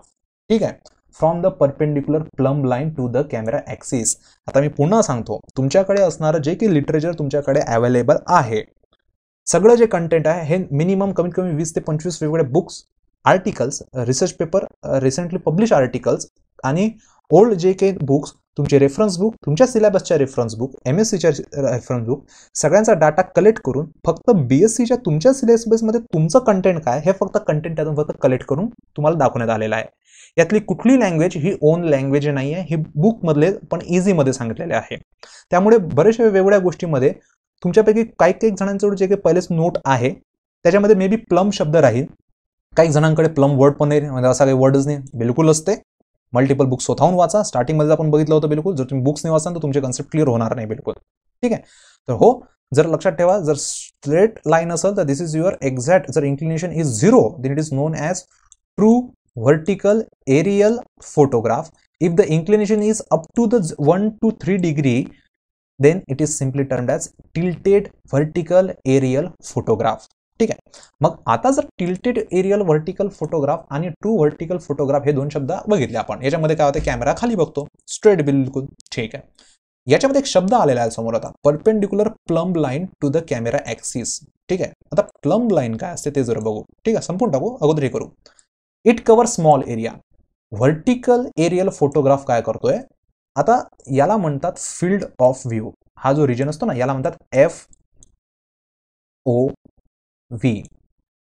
Speaker 2: ठीक आहे from the perpendicular plumb line to the camera axis आता मी पुन्हा सांगतो तुमच्याकडे असणारं जे की लिटरेचर तुमच्याकडे अवेलेबल आहे सगळं जे कंटेंट आहे हे मिनिमम कमीत कमी वीस ते पंचवीस वेगवेगळे books articles research paper recently publish articles आणि ओल्ड जे काही बुक्स तुमचे रेफरन्स बुक तुमच्या सिलेबसच्या रेफरन्स बुक एम एस सीच्या रेफरन्स बुक सगळ्यांचा डाटा कलेक्ट करून फक्त बी एस सीच्या तुमच्या सिलेबसमध्ये तुमचं कंटेंट काय हे फक्त कंटेंट त्यातून फक्त कलेक्ट करून तुम्हाला दाखवण्यात आलेलं आहे यातली कुठली लँग्वेज ही ओन लँग्वेज नाही आहे ही बुकमधले पण इझीमध्ये सांगितलेले आहे त्यामुळे बऱ्याचशा वेगवेगळ्या गोष्टीमध्ये तुमच्यापैकी काही काही जणांचं जे काही पहिलेच नोट आहे त्याच्यामध्ये मे बी प्लम शब्द राहील काही जणांकडे प्लम वर्ड पण नाही म्हणजे असा काही वर्डच नाही बिलकुल असते मल्टिपल बुक्स स्वतःहून वाचा स्टार्टिंगमध्ये आपण बघितलं होतं बिलकुल जर तुम्ही बुक्स नाही वाचाल तर तुमचे कन्सेप्ट क्लिअर होणार नाही बिलकुल ठीक आहे तर हो जर लक्षात ठेवा जर स्ट्रेट लाईन असेल तर दिस इज युअर एक्झॅक्ट जर inclination is zero then it is known as true vertical aerial photograph if the inclination is up to the one two three degree then it is simply termed as tilted vertical aerial photograph ठीक आहे मग आता जर tilted aerial vertical photograph आणि true vertical photograph हे दोन शब्द बघितले आपण याच्यामध्ये काय होते कॅमेरा खाली बघतो स्ट्रेट बिलकुल ठीक आहे याच्यामध्ये एक शब्द आलेला आहे समोर आता perpendicular plumb line to the camera axis ठीक आहे आता प्लम्ब लाईन काय असते ते जर बघू ठीक आहे संपून टाकू अगोदर हे करू it cover small area vertical aerial photograph काय करतोय आता याला म्हणतात फील्ड ऑफ व्ह्यू हा जो रिजन असतो ना याला म्हणतात एफ ओ व्ही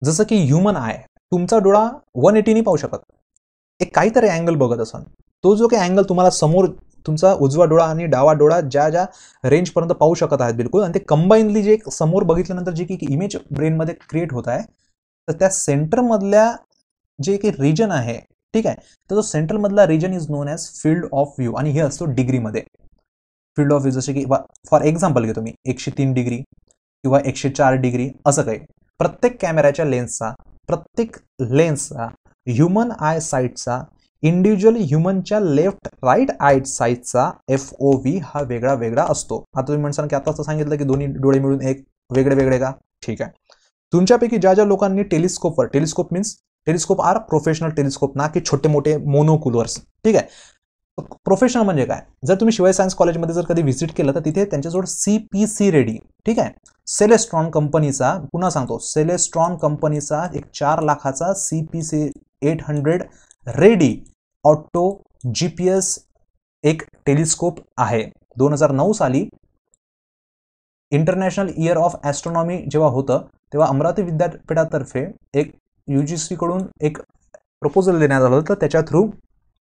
Speaker 2: जसं की ह्युमन आय तुमचा डोळा वन एटीनी पाहू शकत एक काहीतरी अँगल बघत असन तो जो काही अँगल तुम्हाला समोर तुमचा उजवा डोळा आणि डावा डोळा ज्या ज्या रेंजपर्यंत पाहू शकत आहेत बिलकुल आणि ते कंबाईनली जे समोर बघितल्यानंतर जी की इमेज ब्रेनमध्ये क्रिएट होत आहे तर त्या सेंटरमधल्या जे की रिजन आहे ठीक आहे तर तो सेंटरमधला region is known as field of view आणि हे असतो डिग्रीमध्ये फील्ड ऑफ व्ह्यू जसे की फॉर एक्झाम्पल घे तुम्ही एकशे तीन डिग्री किंवा एकशे चार डिग्री असं काही प्रत्येक कॅमेऱ्याच्या लेन्सचा प्रत्येक लेन्सचा ह्युमन आय साईटचा इंडिव्हिज्युअल ह्युमनच्या लेफ्ट राईट आय साईटचा एफ ओ व्ही हा वेगळा वेगळा असतो आता तुम्ही म्हणसान की आताच सांगितलं की दोन्ही डोळे मिळून एक वेगळे वेगळे का ठीक आहे तुमच्यापैकी ज्या ज्या लोकांनी टेलिस्कोपवर telescope means telescope are professional telescope ना की छोटे मोठे मोनोकुलर्स ठीक आहे प्रोफेशनल म्हणजे काय जर तुम्ही शिवाय सायन्स कॉलेजमध्ये जर कधी व्हिजिट केलं तर तिथे त्यांच्याजवळ सी पी सी रेडी ठीक आहे सेलेस्ट्रॉन कंपनीचा पुन्हा सांगतो सेलेस्ट्रॉन कंपनीचा एक चार लाखाचा C P C eight hundred ready auto G P S एक टेलिस्कोप आहे दोन हजार नऊ साली इंटरनॅशनल इयर ऑफ ॲस्ट्रॉनॉमी जेव्हा होतं तेव्हा अमरावती विद्यापीठातर्फे एक यू जी सीकडून एक प्रपोजल देण्यात आलं होतं त्याच्या थ्रू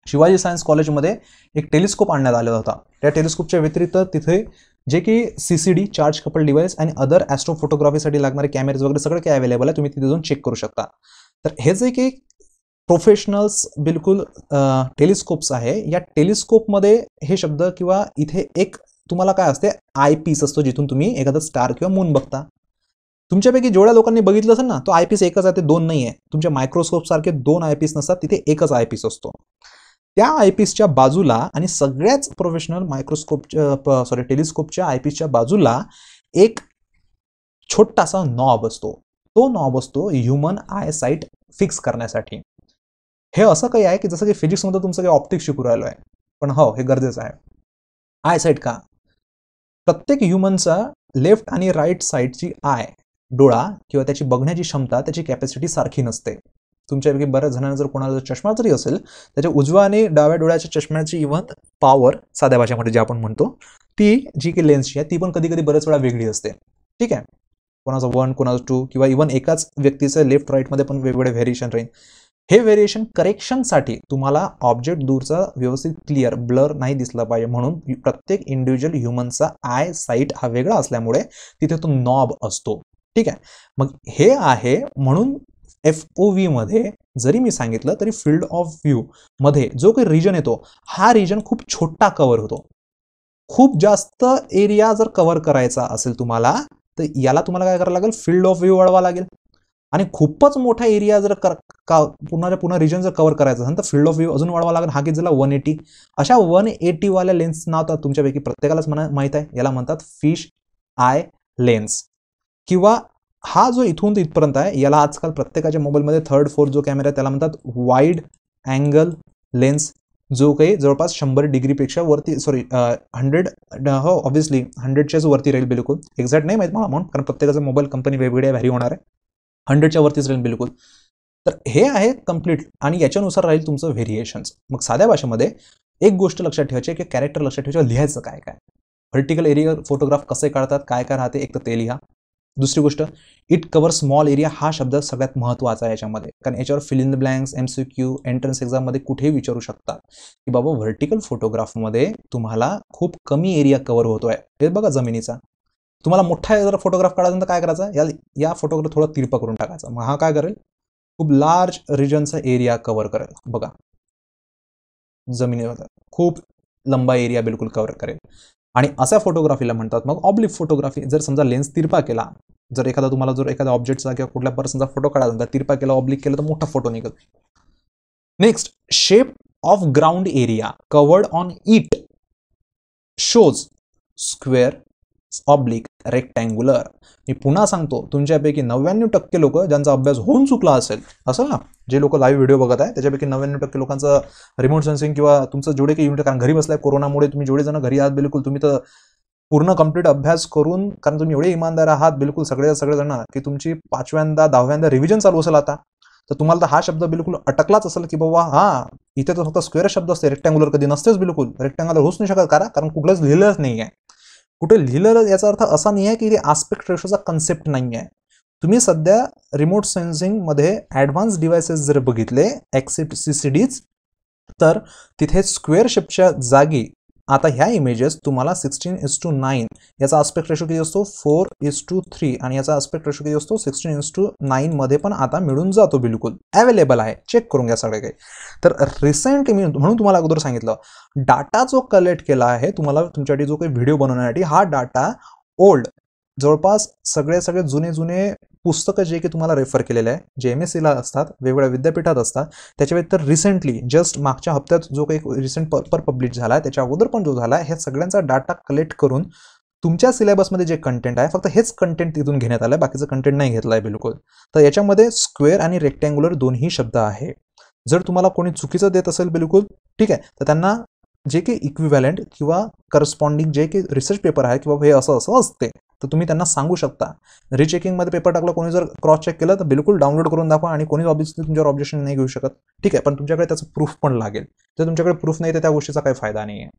Speaker 2: शिवाजी सायन्स कॉलेजमध्ये एक टेलिस्कोप आणण्यात आलेला होता त्या टेलिस्कोपच्या व्यतिरिक्त तिथे जे की C C D charge couple device आणि अदर ॲस्ट्रो फोटोग्राफीसाठी लागणारे कॅमेरेज वगैरे सगळं काही अवेलेबल आहे तुम्ही तिथे जाऊन चेक करू शकता तर हे जे की प्रोफेशनल्स बिलकुल टेलिस्कोप्स आहे या टेलिस्कोपमध्ये हे शब्द किंवा इथे एक तुम्हाला काय असते आय पीस असतो जिथून तुम्ही एखादा स्टार किंवा मून बघता तुमच्यापैकी जेवढ्या लोकांनी बघितलं असेल ना तो आय पीस एकच आहे ते दोन नाही आहे तुमच्या सारखे दोन आय पीस नसतात तिथे एकच आय पीस असतो त्या आयपीसच्या बाजूला आणि सगळ्याच प्रोफेशनल मायक्रोस्कोपच्या सॉरी टेलिस्कोपच्या आयपीसच्या बाजूला एक छोटासा नॉब असतो तो नॉब असतो ह्युमन आय साईट फिक्स करण्यासाठी हे असं काही आहे की जसं की फिजिक्समध्ये तुमचं काही ऑप्टिक्स शिकू राहिलो आहे पण हो हे गरजेचं आहे आय साईट का प्रत्येक ह्युमनचा लेफ्ट आणि राईट साईडची आय डोळा किंवा त्याची बघण्याची क्षमता त्याची कॅपॅसिटी सारखी नसते तुमच्यापैकी बऱ्याच जणांना जर कोणाला जर चष्मा जरी असेल त्याच्या उजवा आणि डाव्या डोळ्याच्या चष्म्याची इव्हन पॉवर साध्या भाषेमध्ये जे आपण म्हणतो ती जी की लेन्सची आहे ती पण कधी कधी बरेच वेळा वेगळी असते ठीक आहे कोणाचं वन कोणाचं टू किंवा इव्हन एकाच व्यक्तीचं लेफ्ट राईटमध्ये पण वेगवेगळे व्हेरिएशन राहील हे व्हेरिएशन करेक्शनसाठी तुम्हाला ऑब्जेक्ट दूरचा व्यवस्थित क्लिअर ब्लर नाही दिसला पाहिजे म्हणून प्रत्येक इंडिव्हिज्युअल ह्युमनचा आय साईट हा वेगळा असल्यामुळे तिथे तो नॉब असतो ठीक आहे मग हे आहे म्हणून एफ ओ व्हीमध्ये जरी मी सांगितलं तरी फील्ड ऑफ व्ह्यू मध्ये जो काही रिजन येतो हा रिजन खूप छोटा कवर होतो खूप जास्त एरिया जर कवर करायचा असेल तुम्हाला तर याला तुम्हाला काय करावं लागेल फील्ड ऑफ व्ह्यू वाढवा लागेल आणि खूपच मोठा एरिया जर कर का पुन्हा पुन्हा रिजन जर कवर करायचा असेल तर फील्ड ऑफ व्ह्यू अजून वाढवा लागेल हा की झाला वन एटी अशा वन एटीवाल्या लेन्स नाव तर तुमच्यापैकी प्रत्येकालाच म्हणा माहीत आहे याला म्हणतात फिश आय लेन्स किंवा हा जो इथून इथपर्यंत आहे याला आजकाल प्रत्येकाच्या मोबाईलमध्ये थर्ड फोर्थ जो कॅमेरा आहे त्याला म्हणतात वाईड अँगल लेन्स जो काही जवळपास शंभर डिग्रीपेक्षा वरती सॉरी हंड्रेड हो ऑब्व्हियसली हंड्रेडच्याच वरती राहील बिलकुल एक्झॅक्ट नाही माहीत मला अमाऊंट कारण प्रत्येकाचा मोबाईल कंपनी वेगवेगळ्या व्हॅरी होणार आहे हंड्रेडच्या वरतीच राहील बिलकुल तर हे आहे कम्प्लीट आणि याच्यानुसार राहील तुमचं व्हेरिएशन्स मग साध्या भाषेमध्ये एक गोष्ट लक्षात ठेवायची की कॅरेक्टर लक्षात ठेवायचं लिहायचं काय काय व्हर्टिकल एरिया फोटोग्राफ कसे काढतात काय काय राहते एक तर ते लिहा दुसरी गोष्ट इट कवर स्मॉल एरिया हा शब्द सगळ्यात महत्त्वाचा आहे याच्यामध्ये कारण याच्यावर fill in the blanks M C Q entrance एक्झाममध्ये कुठेही विचारू शकतात की बाबा व्हर्टिकल फोटोग्राफमध्ये तुम्हाला खूप कमी एरिया कव्हर होतोय आहे हे बघा जमिनीचा तुम्हाला मोठा जर फोटोग्राफ काढायचा काय करायचा या या फोटोग्राफ थोडा तिरपा करून टाकायचा मग हा काय करेल खूप लार्ज रिजनचा एरिया कवर करेल बघा जमिनीवर खूप लंबा एरिया बिलकुल कव्हर करेल आणि अशा फोटोग्राफीला म्हणतात मग ऑब्लिक फोटोग्राफी जर समजा लेन्स तिरपा केला जर एखादा तुम्हाला जर एखाद्या ऑब्जेक्टचा किंवा कुठल्या पर्सनचा फोटो काढायला समजा तिरपा केला ऑब्लिक केला तर मोठा फोटो निघत next shape of ground area covered on it shows square oblique rectangular मी पुन्हा सांगतो तुमच्यापैकी नव्याण्णव टक्के लोक ज्यांचा अभ्यास होऊन चुकला असेल असं ना जे लोक लाईव्ह व्हिडिओ बघत आहे त्याच्यापैकी नव्याण्णव टक्के लोकांचं रिमोट सेन्सिंग किंवा तुमचं जेवढे काही युनिट कारण घरी बसलाय कोरोनामुळे तुम्ही जेवढे जण घरी आहात बिलकुल तुम्ही तर पूर्ण कंप्लीट अभ्यास करून कारण तुम्ही एवढे इमानदार आहात बिलकुल सगळे सगळेजण की तुमची पाचव्यांदा दहाव्यांदा रिव्हिजन चालू असेल आता तर तुम्हाला तर हा शब्द बिलकुल अटकलाच असेल की बाबा हा इथे तर फक्त स्क्वेअर शब्द असते रेक्टँग्युलर कधी नसतेच बिलकुल रेक्टँग्युलर होऊच नाही शकत कारण कारण कुठलंच लिहिलंच नाही आहे कुठे लिहिलेलं याचा अर्थ असा नाही आहे की हे आस्पेक्ट रेशोचा कन्सेप्ट नाही आहे तुम्ही सध्या रिमोट सेन्सिंगमध्ये ॲडव्हान्स डिव्हायसेस जर बघितले ॲक्सेप्ट सी सी डीज तर तिथे स्क्वेअर शेपच्या जागी आता ह्या इमेजेस तुम्हाला सिक्स्टीन इज टू नाईन याचा आस्पेक्ट रेशो किती असतो फोर इज टू थ्री आणि याचा आस्पेक्ट रेशो किती असतो सिक्स्टीन इज टू नाईनमध्ये पण आता मिळून जातो बिलकुल अवेलेबल आहे चेक करून घ्या सगळे काही तर रिसेंट मी म्हणून तुम्हाला अगोदर सांगितलं डाटा जो कलेक्ट केला आहे तुम्हाला तुमच्यासाठी जो काही व्हिडिओ बनवण्यासाठी हा डाटा ओल्ड जवळपास सगळे सगळे जुने जुने पुस्तकं जे की तुम्हाला रेफर केलेले आहे जे एम एस सीला असतात वेगवेगळ्या विद्यापीठात असतात त्याच्या व्यतिरिक्त रिसेंटली जस्ट मागच्या हप्त्यात जो काही रिसेंट पेपर पब्लिश झाला आहे त्याच्या अगोदर पण जो झाला आहे ह्या सगळ्यांचा डाटा कलेक्ट करून तुमच्या सिलेबसमध्ये जे कंटेंट आहे फक्त हेच कंटेंट तिथून घेण्यात आलं आहे बाकीचं कंटेंट नाही घेतलं आहे बिलकुल तर याच्यामध्ये स्क्वेअर आणि रेक्टँग्युलर दोन्ही शब्द आहे जर तुम्हाला कोणी चुकीचं देत असेल बिलकुल ठीक आहे तर त्यांना जे की इक्विव्हॅलेंट किंवा करस्पॉन्डिंग जे की रिसर्च पेपर आहे किंवा हे असं असं असते तर तुम्ही त्यांना सांगू शकता रिचेकिंगमध्ये पेपर टाकला कोणी जर क्रॉस चेक केलं तर बिलकुल डाउनलोड करून दाखवा आणि कोणी ऑब्विसली तुमच्यावर ऑब्जेक्शन नाही घेऊ शकत ठीक आहे पण तुमच्याकडे त्याचं प्रूफ पण लागेल जर तुमच्याकडे प्रूफ नाही तर त्या गोष्टीचा काही फायदा नाही आहे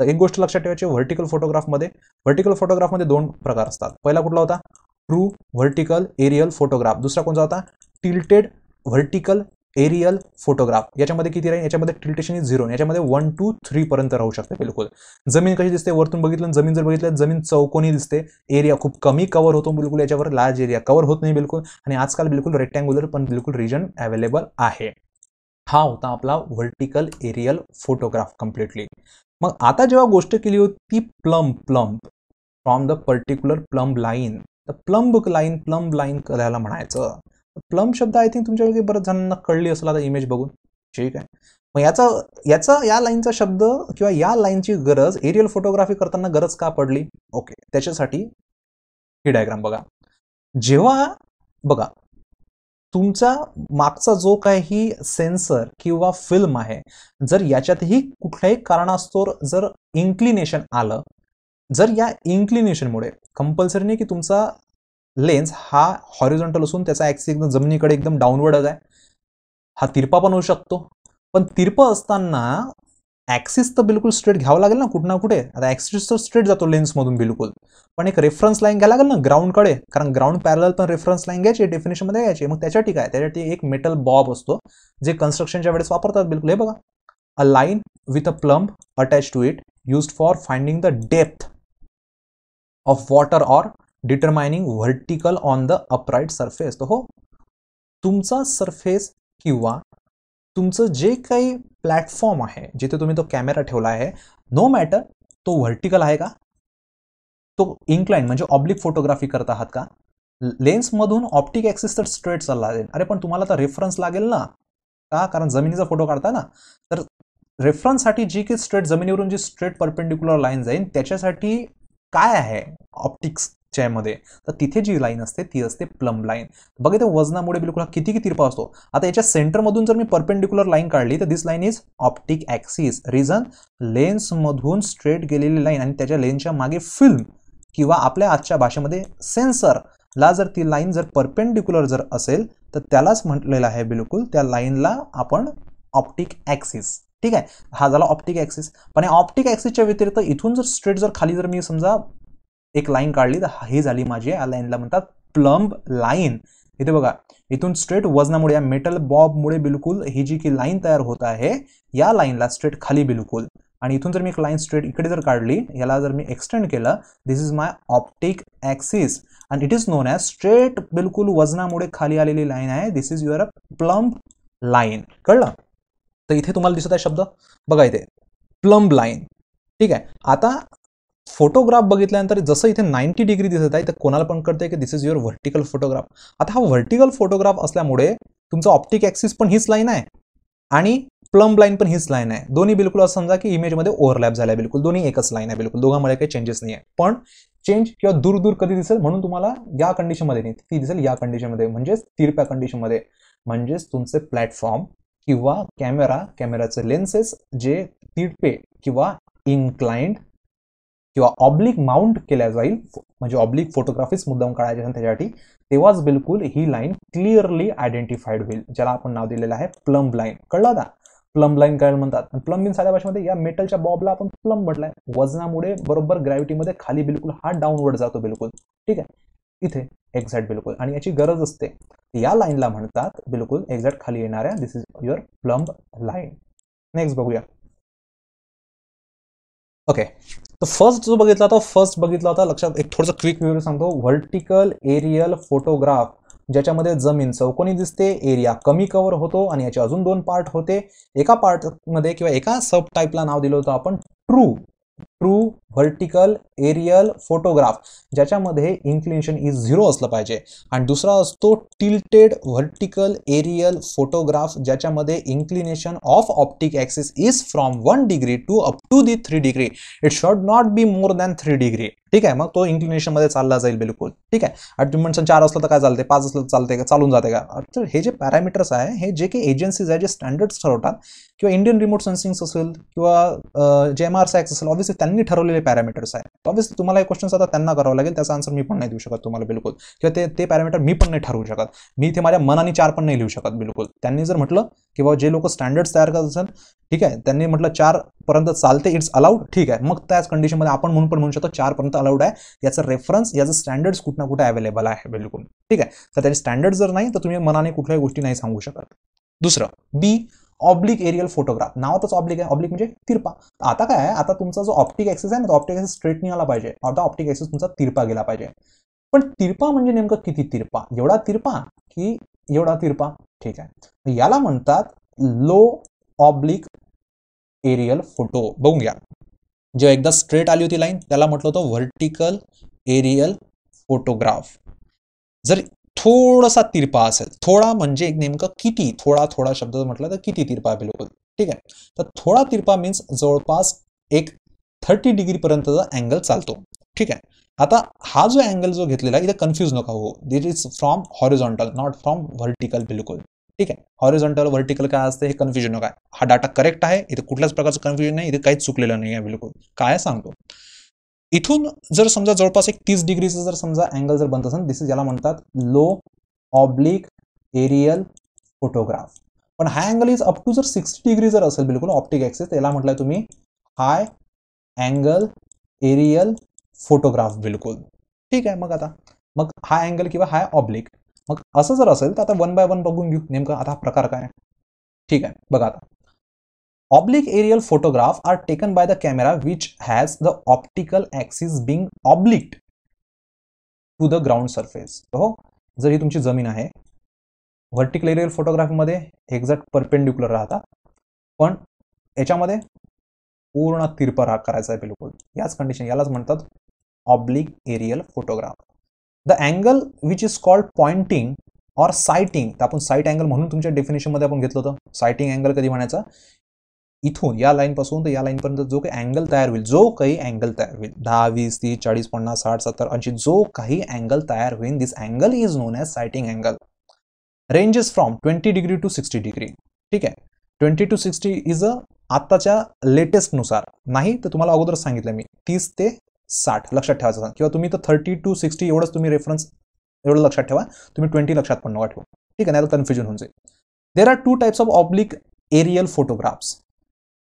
Speaker 2: तर एक गोष्ट लक्षात ठेवायची व्हर्टिकल फोटोग्राफमध्ये व्हर्टिकल फोटोग्राफमध्ये दोन प्रकार असतात पहिला कुठला होता ट्रू व्हर्टिकल एरियल फोटोग्राफ दुसरा कोणता होता टिल्टेड व्हर्टिकल एरियल फोटोग्राफ याच्यामध्ये किती राहील याच्यामध्ये टिल्टेशन इज झिरो याच्यामध्ये वन टू पर्यंत राहू शकते बिलकुल जमीन कशी दिसते वरतून बघितलं जमीन जर बघितलं जमीन चौकोनी दिसते एरिया खूप कमी कवर होतो बिलकुल याच्यावर लार्ज एरिया कवर होत नाही बिलकुल आणि आजकाल बिलकुल रेक्टँग्युलर पण बिलकुल रिजन अवेलेबल आहे हा होता आपला व्हर्टिकल एरियल फोटोग्राफ कम्प्लिटली मग आता जेव्हा गोष्ट केली होती plumb plumb from the particular plumb line plumb plumb line plumb line करायला म्हणायचं प्लम शब्द आय थिंक तुमच्यापैकी बऱ्याच जणांना कळली असेल आता इमेज बघून ठीक आहे मग याचा याचा या लाईनचा शब्द किंवा या लाईनची गरज एरियल फोटोग्राफी करताना गरज का पडली ओके त्याच्यासाठी ही डायग्राम बघा जेव्हा बघा तुमचा मागचा जो काही सेन्सर किंवा फिल्म आहे जर याच्यातही कुठल्याही कारणास्तोर जर इन्क्लिनेशन आलं जर या इन्क्लिनेशनमुळे कंपल्सरीने की तुमचा लेन्स हा हॉरिझॉन्टल असून त्याचा ऍक्सिस एकदम जमिनीकडे एकदम डाऊनवर्डच आहे हा तिरपा पण होऊ शकतो पण तिरप असताना ॲक्सिस तर बिलकुल स्ट्रेट घ्यावं लागेल ना कुठं ना कुठे आता ऍक्सिस तर स्ट्रेट जातो मधून बिलकुल पण एक रेफरन्स लाईन घ्यायला लागेल ना ग्राउंडकडे कारण ग्राउंड पॅरल पण रेफरन्स लाईन घ्यायची मध्ये घ्यायची मग त्याच्या ठीक आहे त्याच्यासाठी एक मेटल बॉब असतो जे कन्स्ट्रक्शनच्या वेळेस वापरतात बिलकुल हे बघा a line with a plumb attach to it used for finding the depth of water or determining vertical on the upright surface तो हो तुमचा सरफेस किंवा तुमचं जे काही प्लॅटफॉर्म आहे जिथे तुम्ही तो कॅमेरा ठेवला आहे नो मॅटर तो व्हर्टिकल आहे का तो इन्क्लाइन म्हणजे ऑब्लिक फोटोग्राफी करत आहात का लेन्समधून ऑप्टिक ॲक्सिस तर स्ट्रेट चालला जाईल अरे पण तुम्हाला तर रेफरन्स लागेल ना का कारण जमिनीचा फोटो काढता ना तर रेफरन्ससाठी जी की स्ट्रेट जमिनीवरून जी स्ट्रेट परपेंडिक्युलर लाईन जाईल त्याच्यासाठी काय आहे ऑप्टिक्स मध्ये तर तिथे जी लाईन असते ती असते प्लम लाईन बघा इथे वजनामुळे बिलकुल हा किती तिरपा असतो आता याच्या सेंटरमधून जर मी परपेंडिक्युलर लाईन काढली तर this line is optic axis reason लेन्समधून स्ट्रेट गेलेली लाईन आणि त्याच्या लेन्सच्या मागे फिल्म किंवा आपल्या आजच्या भाषेमध्ये सेन्सर ला जर ती लाईन जर परपेंडिक्युलर जर असेल तर त्यालाच म्हटलेलं आहे बिलकुल त्या लाईनला आपण ऑप्टिक ॲक्सिस ठीक आहे हा झाला ऑप्टिक ॲक्सिस पण या ऑप्टिक ॲक्सिसच्या व्यतिरिक्त इथून जर स्ट्रेट जर खाली जर मी समजा एक लाईन काढली तर ही झाली माझी या लाईनला म्हणतात प्लंब लाईन इथे बघा इथून स्ट्रेट वजनामुळे या मेटल बॉबमुळे बिलकुल ही जी की लाईन तयार होत आहे या लाईनला स्ट्रेट खाली बिलकुल आणि इथून जर मी एक लाईन स्ट्रेट इकडे जर काढली याला जर मी एक्सटेंड केलं this is my optic axis and it is known as straight बिलकुल वजनामुळे खाली आलेली लाईन आहे this is your a plumb line कळलं तर इथे तुम्हाला दिसत आहे शब्द बघा इथे प्लंब लाईन ठीक आहे आता फोटोग्राफ बघितल्यानंतर जसं इथे नाईन्टी डिग्री दिसत आहे तर कोणाला पण कळतं की this is your vertical photograph आता हा व्हर्टिकल फोटोग्राफ असल्यामुळे तुमचा ऑप्टिक ॲक्सिस पण हीच लाईन आहे आणि प्लम लाईन पण हीच लाईन आहे दोन्ही बिलकुल असं समजा की इमेजमध्ये ओव्हरलॅप झाला आहे बिलकुल दोन्ही एकच लाईन आहे बिलकुल दोघांमध्ये काही चेंजेस नाही आहे पण चेंज किंवा दूर दूर कधी दिसेल म्हणून तुम्हाला या कंडिशनमध्ये नाही ती दिसेल या कंडिशनमध्ये म्हणजेच तिरप्या कंडिशनमध्ये म्हणजेच तुमचे प्लॅटफॉर्म किंवा कॅमेरा कॅमेराचे लेन्सेस जे तिरपे किंवा इन्क्लाइंड किंवा ऑब्लिक माउंट केल्या जाईल म्हणजे ऑब्लिक फोटोग्राफीस मुद्दाम काढायचे असेल त्याच्यासाठी तेव्हाच बिलकुल ही लाईन क्लिअरली आयडेंटिफाईड होईल ज्याला आपण नाव दिलेलं आहे प्लंब लाईन कळलं ना प्लंब लाईन काय म्हणतात प्लंबिन साध्या भाषेमध्ये या मेटलच्या बॉबला आपण प्लंब म्हटलाय वजनामुळे बरोबर ग्रॅव्हिटीमध्ये खाली बिलकुल हा डाऊनवर्ड जातो बिलकुल ठीक आहे इथे एक्झॅक्ट बिलकुल आणि याची गरज असते या लाईनला म्हणतात
Speaker 1: बिलकुल एक्झॅक्ट खाली येणाऱ्या this is your plumb line next बघूया ओके तर फर्स्ट जो बघितला होता फर्स्ट बघितला होता लक्षात एक
Speaker 2: थोडस क्विक व्ह्यू सांगतो व्हर्टिकल एरियल फोटोग्राफ ज्याच्यामध्ये जमीन चौकोनी दिसते एरिया कमी कवर होतो आणि याचे अजून दोन पार्ट होते एका पार्ट मध्ये किंवा एका सब टाईपला नाव दिलं होतं आपण true true vertical aerial photograph ज्याच्यामध्ये इन्क्लिनेशन इज झिरो असलं पाहिजे आणि दुसरा असतो टिल्टेड व्हर्टिकल एरियल फोटोग्राफ ज्याच्यामध्ये inclination of optic axis is from one degree to up to the three degree it should not be more than three degree ठीक आहे मग तो इन्क्लिनेशनमध्ये चालला जाईल बिलकुल ठीक आहे अटमेंटसन चार असलं तर काय चालते पाच असलं तर चालते का चालून जाते का तर हे जे पॅरामीटर्स आहे हे जे काही एजन्सीज आहे जे स्टँडर्ड्स ठरवतात किंवा इंडियन रिमोट सेन्सिंग्स असेल किंवा जे एम आर सॅक्स असेल त्यांनी ठरवलेले पॅरामीटर्स आहे ऑब्विसली तुम्हाला हे क्वेश्चन्स आता त्यांना करावं लागेल त्याचा आन्सर मी पण नाही देऊ शकत तुम्हाला बिलकुल किंवा ते ते पॅरामीटर मी पण नाही ठरवू शकत मी ते माझ्या मनाने चार पण नाही लिहू शकत बिलकुल त्यांनी जर म्हटलं बाबा जे लोक स्टँडर्ड्स तयार करत असेल ठीक आहे त्यांनी म्हटलं चार पर्यंत चालते इट्स अलाउड ठीक आहे मग त्याच कंडिशनमध्ये आपण म्हणून पण म्हणू शकतो चार पर्यंत अलाउड आहे याचा रेफरन्स याचं स्टँडर्ड्स कुठं ना कुठे अवेलेबल आहे बिलकुल ठीक आहे तर त्याचे स्टँडर्ड जर नाही तर तुम्ही मनाने कुठल्याही गोष्टी नाही सांगू शकत दुसरं बी ऑब्लिक एरियल फोटोग्राफ नावातच ऑब्लिक आहे ऑब्लिक म्हणजे तिरपा आता काय आता तुमचा जो ऑप्टिक एक्सेस आहे ना तो ऑप्टिक एक्सेस स्ट्रेट निघाला पाहिजे आता ऑप्टिक एक्सेस तुमचा तिरपा गेला पाहिजे पण तिरपा म्हणजे नेमकं किती तिरपा एवढा तिरपा की एवढा तिरपा ठीक आहे याला म्हणतात लो ऑब्लिक एरियल फोटो बघून घ्या जेव्हा एकदा स्ट्रेट आली होती लाईन त्याला म्हटलं होतं व्हर्टिकल एरियल फोटोग्राफ जर थोडासा तिरपा असेल थोडा म्हणजे एक नेमकं किती थोडा थोडा शब्द म्हटलं तर किती तिरपा बिलकुल ठीक आहे तर थोडा तिरपा मीन्स जवळपास एक थर्टी पर्यंतचा अँगल चालतो ठीक आहे आता हा जो अँगल जो घेतलेला इथे कन्फ्यूज नका हो this is from horizontal not from vertical बिलकुल ठीक आहे हॉरिझॉन्टल व्हर्टिकल काय असते हे कन्फ्युजन नका हा डाटा करेक्ट आहे इथे कुठल्याच प्रकारचं कन्फ्युजन नाही इथे काहीच चुकलेलं नाही आहे बिलकुल काय सांगतो इथून जर समजा जवळपास एक तीस डिग्रीचं जर समजा अँगल जर बनत असेल दिस इज याला म्हणतात लो ऑब्लिक एरियल फोटोग्राफ पण high angle is up to जर सिक्स्टी डिग्री जर असेल बिलकुल ऑप्टिक ॲक्सेस त्याला म्हटलं तुम्ही हाय अँगल एरियल फोटोग्राफ बिलकुल ठीक आहे मग आता मग हाय अँगल किंवा हाय ऑब्लिक मग असं जर असेल तर आता वन बाय वन बघून घेऊ नेमकं आता हा प्रकार काय ठीक आहे बघा आता Oblique aerial photograph are taken by the camera which has the optical axis being oblique to the ground surface. So, जर ही तुमची जमीन आहे व्हर्टिकल एरियल मध्ये एक्झॅक्ट परपेंडिक्युलर राहता पण याच्यामध्ये पूर्ण तिरप राग करायचा आहे बिलकुल याच कंडिशन यालाच म्हणतात oblique aerial photograph the angle which is called pointing or sighting तर आपण साईट अँगल म्हणून तुमच्या डेफिनेशनमध्ये आपण घेतलं होतं सायटिंग अँगल कधी म्हणायचं इथून या लाईनपासून तर या लाईनपर्यंत जो काही अँगल तयार होईल जो काही अँगल तयार होईल दहा वीस तीस चाळीस पन्नास साठ सत्तर ऐंशी जो काही अँगल तयार होईल this angle is known as sighting angle ranges from twenty degree to sixty degree ठीक आहे twenty to sixty is a आत्ताच्या लेटेस्टनुसार नाही तर तुम्हाला अगोदर सांगितलं मी तीस ते साठ लक्षात ठेवायचं किंवा तुम्ही तर थर्टी टू सिक्स्टी एवढंच तुम्ही रेफरन्स एवढं लक्षात ठेवा तुम्ही ट्वेंटी लक्षात पण नका ठेवा ठीक आहे नाही तर कन्फ्युजन होऊन जाईल there are two types of oblique aerial photographs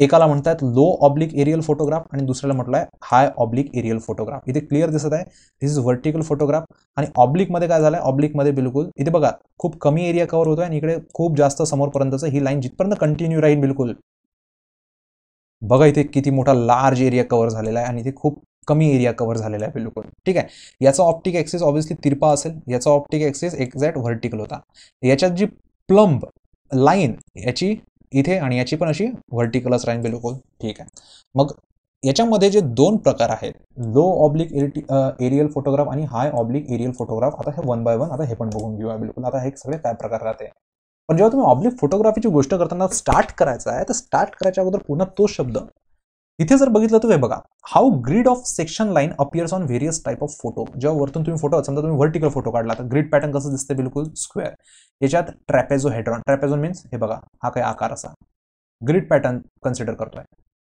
Speaker 2: एकाला म्हणतात लो ऑब्लिक एरियल फोटोग्राफ आणि दुसऱ्याला म्हटलं आहे हाय ऑब्लिक एरियल फोटोग्राफ इथे क्लिअर दिसत आहे दिस इज व्हर्टिकल फोटोग्राफ आणि ऑब्लिकमध्ये काय झालं आहे ऑब्लिकमध्ये बिलकुल इथे बघा खूप कमी एरिया कव्हर होतोय आणि इकडे खूप जास्त समोरपर्यंतच ही लाईन जिथपर्यंत कंटिन्यू राहील बिलकुल बघा इथे किती मोठा लार्ज एरिया कव्हर झालेला आहे आणि इथे खूप कमी एरिया कव्हर झालेला आहे बिलकुल ठीक आहे याचा ऑप्टिक ॲक्सेस ऑब्व्हियसली तिरपा असेल याचा ऑप्टिक ॲक्सेस एक्झॅक्ट व्हर्टिकल होता याच्यात जी प्लंब लाईन याची इथे आणि याची पण अशी व्हर्टिकलच राहील बिलकुल ठीक आहे मग याच्यामध्ये जे दोन प्रकार आहेत लो ऑब्लिक एरियल फोटोग्राफ आणि हाय ऑब्लिक एरियल फोटोग्राफ आता हे वन बाय वन आता हे पण बघून घेऊया बिलकुल आता हे सगळे काय प्रकार राहते पण जेव्हा तुम्ही ऑब्लिक फोटोग्राफीची गोष्ट करताना स्टार्ट करायचा आहे तर स्टार्ट करायच्या अगोदर पुन्हा तो शब्द इथे जर बघितलं तर हे बघा how grid of section line appears on various type of photo जेव्हा वरतून तुम्ही फोटो समजा तुम्ही व्हर्टिकल फोटो काढला तर ग्रीड पॅटर्न कसं दिसते बिलकुल स्क्वेअर याच्यात ट्रॅपेझो हेड्रॉन ट्रॅपेझो मीन्स हे बघा हा काही आकार असा ग्रीड पॅटर्न कन्सिडर करतोय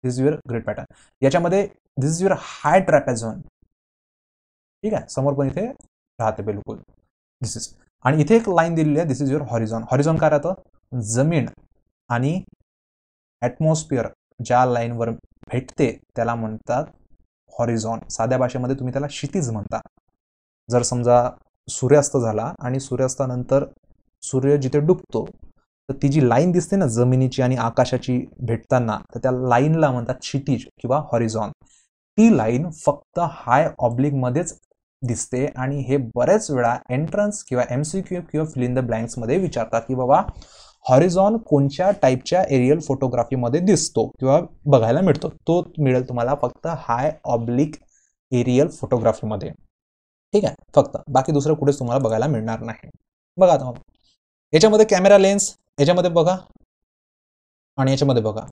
Speaker 2: this is your grid pattern याच्यामध्ये दिस इज युअर हाय ट्रॅपेझोन ठीक आहे समोर पण इथे राहते बिलकुल दिस इज आणि इथे एक लाईन दिलेली आहे this is your horizon horizon काय राहतं जमीन आणि ॲटमॉस्फिअर ज्या लाईनवर भेटते त्याला म्हणतात हॉरिझॉन साध्या भाषेमध्ये तुम्ही त्याला क्षितिज म्हणता जर समजा सूर्यास्त झाला आणि सूर्यास्तानंतर सूर्य जिथे डुबतो तर ती जी लाईन दिसते ना जमिनीची आणि आकाशाची भेटताना तर त्या लाईनला म्हणतात क्षितिज किंवा हॉरिझॉन ती लाईन फक्त हाय ऑब्लिकमध्येच दिसते आणि हे बऱ्याच वेळा एंट्रन्स किंवा एम सी क्यू किंवा फिल इन द ब्लँक्समध्ये विचारतात की बाबा हॉरिझॉन कोणत्या टाईपच्या एरियल फोटोग्राफीमध्ये दिसतो किंवा बघायला मिळतो तो मिळेल तुम्हाला फक्त हाय ऑब्लिक एरियल फोटोग्राफीमध्ये ठीक आहे फक्त बाकी दुसरं कुठेच तुम्हाला बघायला मिळणार नाही बघा आता याच्यामध्ये कॅमेरा लेन्स याच्यामध्ये बघा आणि याच्यामध्ये बघा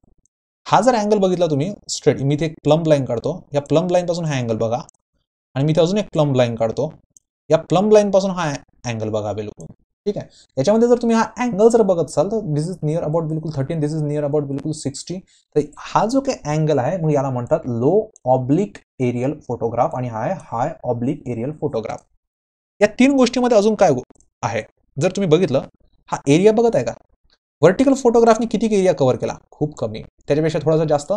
Speaker 2: हा जर अँगल बघितला तुम्ही स्ट्रेट मी ते एक लाईन काढतो या प्लंब लाईनपासून हा अँगल बघा आणि मी ते अजून एक प्लंब लाईन काढतो या प्लंब लाईनपासून हा अँगल बघा बिलकुल ठीक आहे याच्यामध्ये जर तुम्ही हा अँगल जर बघत असाल तर दिस इज नियर अबाउट बिलकुल thirteen this is near about बिलकुल सिक्स्टी तर हा जो काही अँगल आहे मग याला म्हणतात लो ऑब्लिक एरियल फोटोग्राफ आणि हा आहे हाय ऑब्लिक एरियल फोटोग्राफ या तीन गोष्टीमध्ये अजून काय आहे जर तुम्ही बघितलं हा एरिया बघत आहे का व्हर्टिकल फोटोग्राफने किती एरिया कव्हर केला खूप कमी त्याच्यापेक्षा थोडासा जास्त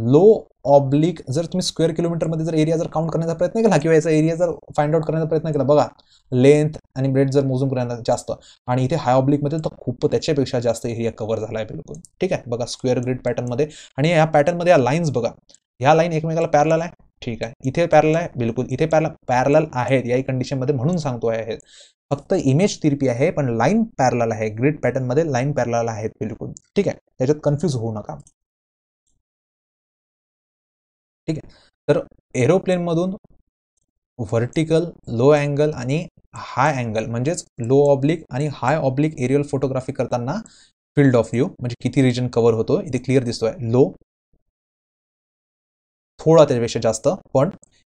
Speaker 2: लो ऑब्लिक जर तुम्ही स्क्वेअर किलोमीटरमध्ये जर एरिया जर काउंट करण्याचा प्रयत्न केला किंवा याचा एरिया जर फाइंड आउट करण्याचा प्रयत्न केला बघा लेंथ आणि ब्रेड जर मोजून करण्याचा जास्त आणि इथे हाय ऑब्लिकमध्ये तर खूप त्याच्यापेक्षा जास्त एरिया कव्हर झाला आहे बिलकुल ठीक आहे बघा स्क्वेअर ग्रीड पॅटर्नमध्ये आणि ह्या पॅटर्नमध्ये या लाईन्स बघा ह्या लाईन एकमेकाला पॅरल आहे ठीक आहे इथे पॅरल आहे बिलकुल इथे पॅरल पॅरल आहेत याही कंडिशनमध्ये म्हणून सांगतो आहे फक्त इमेज तिरपी आहे पण लाईन पॅरल आहे ग्रीड
Speaker 1: पॅटर्नमध्ये लाईन पॅरल आहेत बिलकुल ठीक आहे त्याच्यात कन्फ्यूज होऊ नका ठीक आहे तर मधून व्हर्टिकल
Speaker 2: लो अँगल आणि हाय अँगल म्हणजेच लो ऑब्लिक आणि हाय ऑब्लिक एरियल फोटोग्राफी करताना फील्ड ऑफ व्ह्यू म्हणजे किती रिजन कव्हर होतो इथे क्लिअर दिसतोय लो थोडा त्याच्यापेक्षा जास्त पण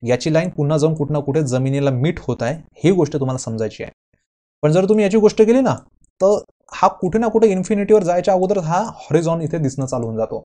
Speaker 2: याची लाईन पुन्हा जाऊन कुठं ना कुठे जमिनीला मीट होत आहे ही गोष्ट तुम्हाला समजायची आहे पण जर तुम्ही याची गोष्ट केली ना तर हा कुठे ना कुठे इन्फिनिटीवर जायच्या अगोदर हा हॉरिझॉन इथे दिसणं चालू जातो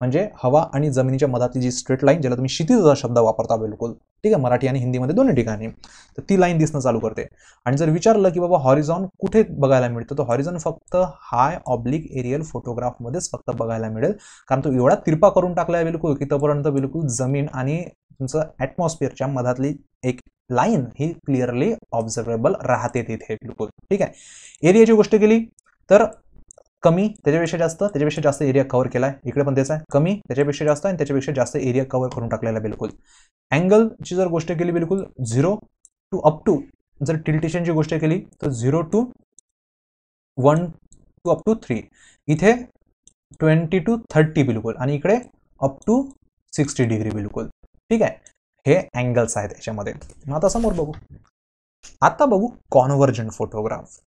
Speaker 2: म्हणजे हवा आणि जमिनीच्या मधातली जी स्ट्रेट लाईन ज्याला तुम्ही शितीचा शब्द वापरता बिलकुल ठीक आहे मराठी आणि हिंदीमध्ये दोन्ही ठिकाणी तर ती लाईन दिसणं चालू करते आणि जर विचारलं की बाबा हॉरिझॉन कुठे बघायला मिळतं तर हॉरिझॉन फक्त हाय ऑब्लिक एरियल फोटोग्राफमध्येच फक्त बघायला मिळेल कारण तो एवढा तिरपा करून टाकला आहे बिलकुल की तोपर्यंत बिलकुल जमीन आणि तुमचं ॲटमॉस्फिअरच्या मधातली एक लाईन ही क्लिअरली ऑब्झर्वेबल राहते तिथे बिलकुल ठीक आहे एरियाची गोष्ट केली तर कमी त्याच्यापेक्षा जास्त त्याच्यापेक्षा जास्त एरिया कव्हर केलाय इकडे पण त्याचा आहे कमी त्याच्यापेक्षा जास्त आणि त्याच्यापेक्षा जास्त एरिया कव्हर करून टाकलेला बिलकुल अँगलची जर गोष्ट केली बिलकुल झिरो टू अप टू जर टिल्टेशनची गोष्ट केली तर zero to one to up to three इथे ट्वेंटी टू थर्टी बिलकुल आणि इकडे अप टू सिक्स्टी डिग्री बिलकुल ठीक आहे हे अँगल्स आहेत याच्यामध्ये मग आता समोर बघू आता बघू कॉन्व्हर्जंट फोटोग्राफ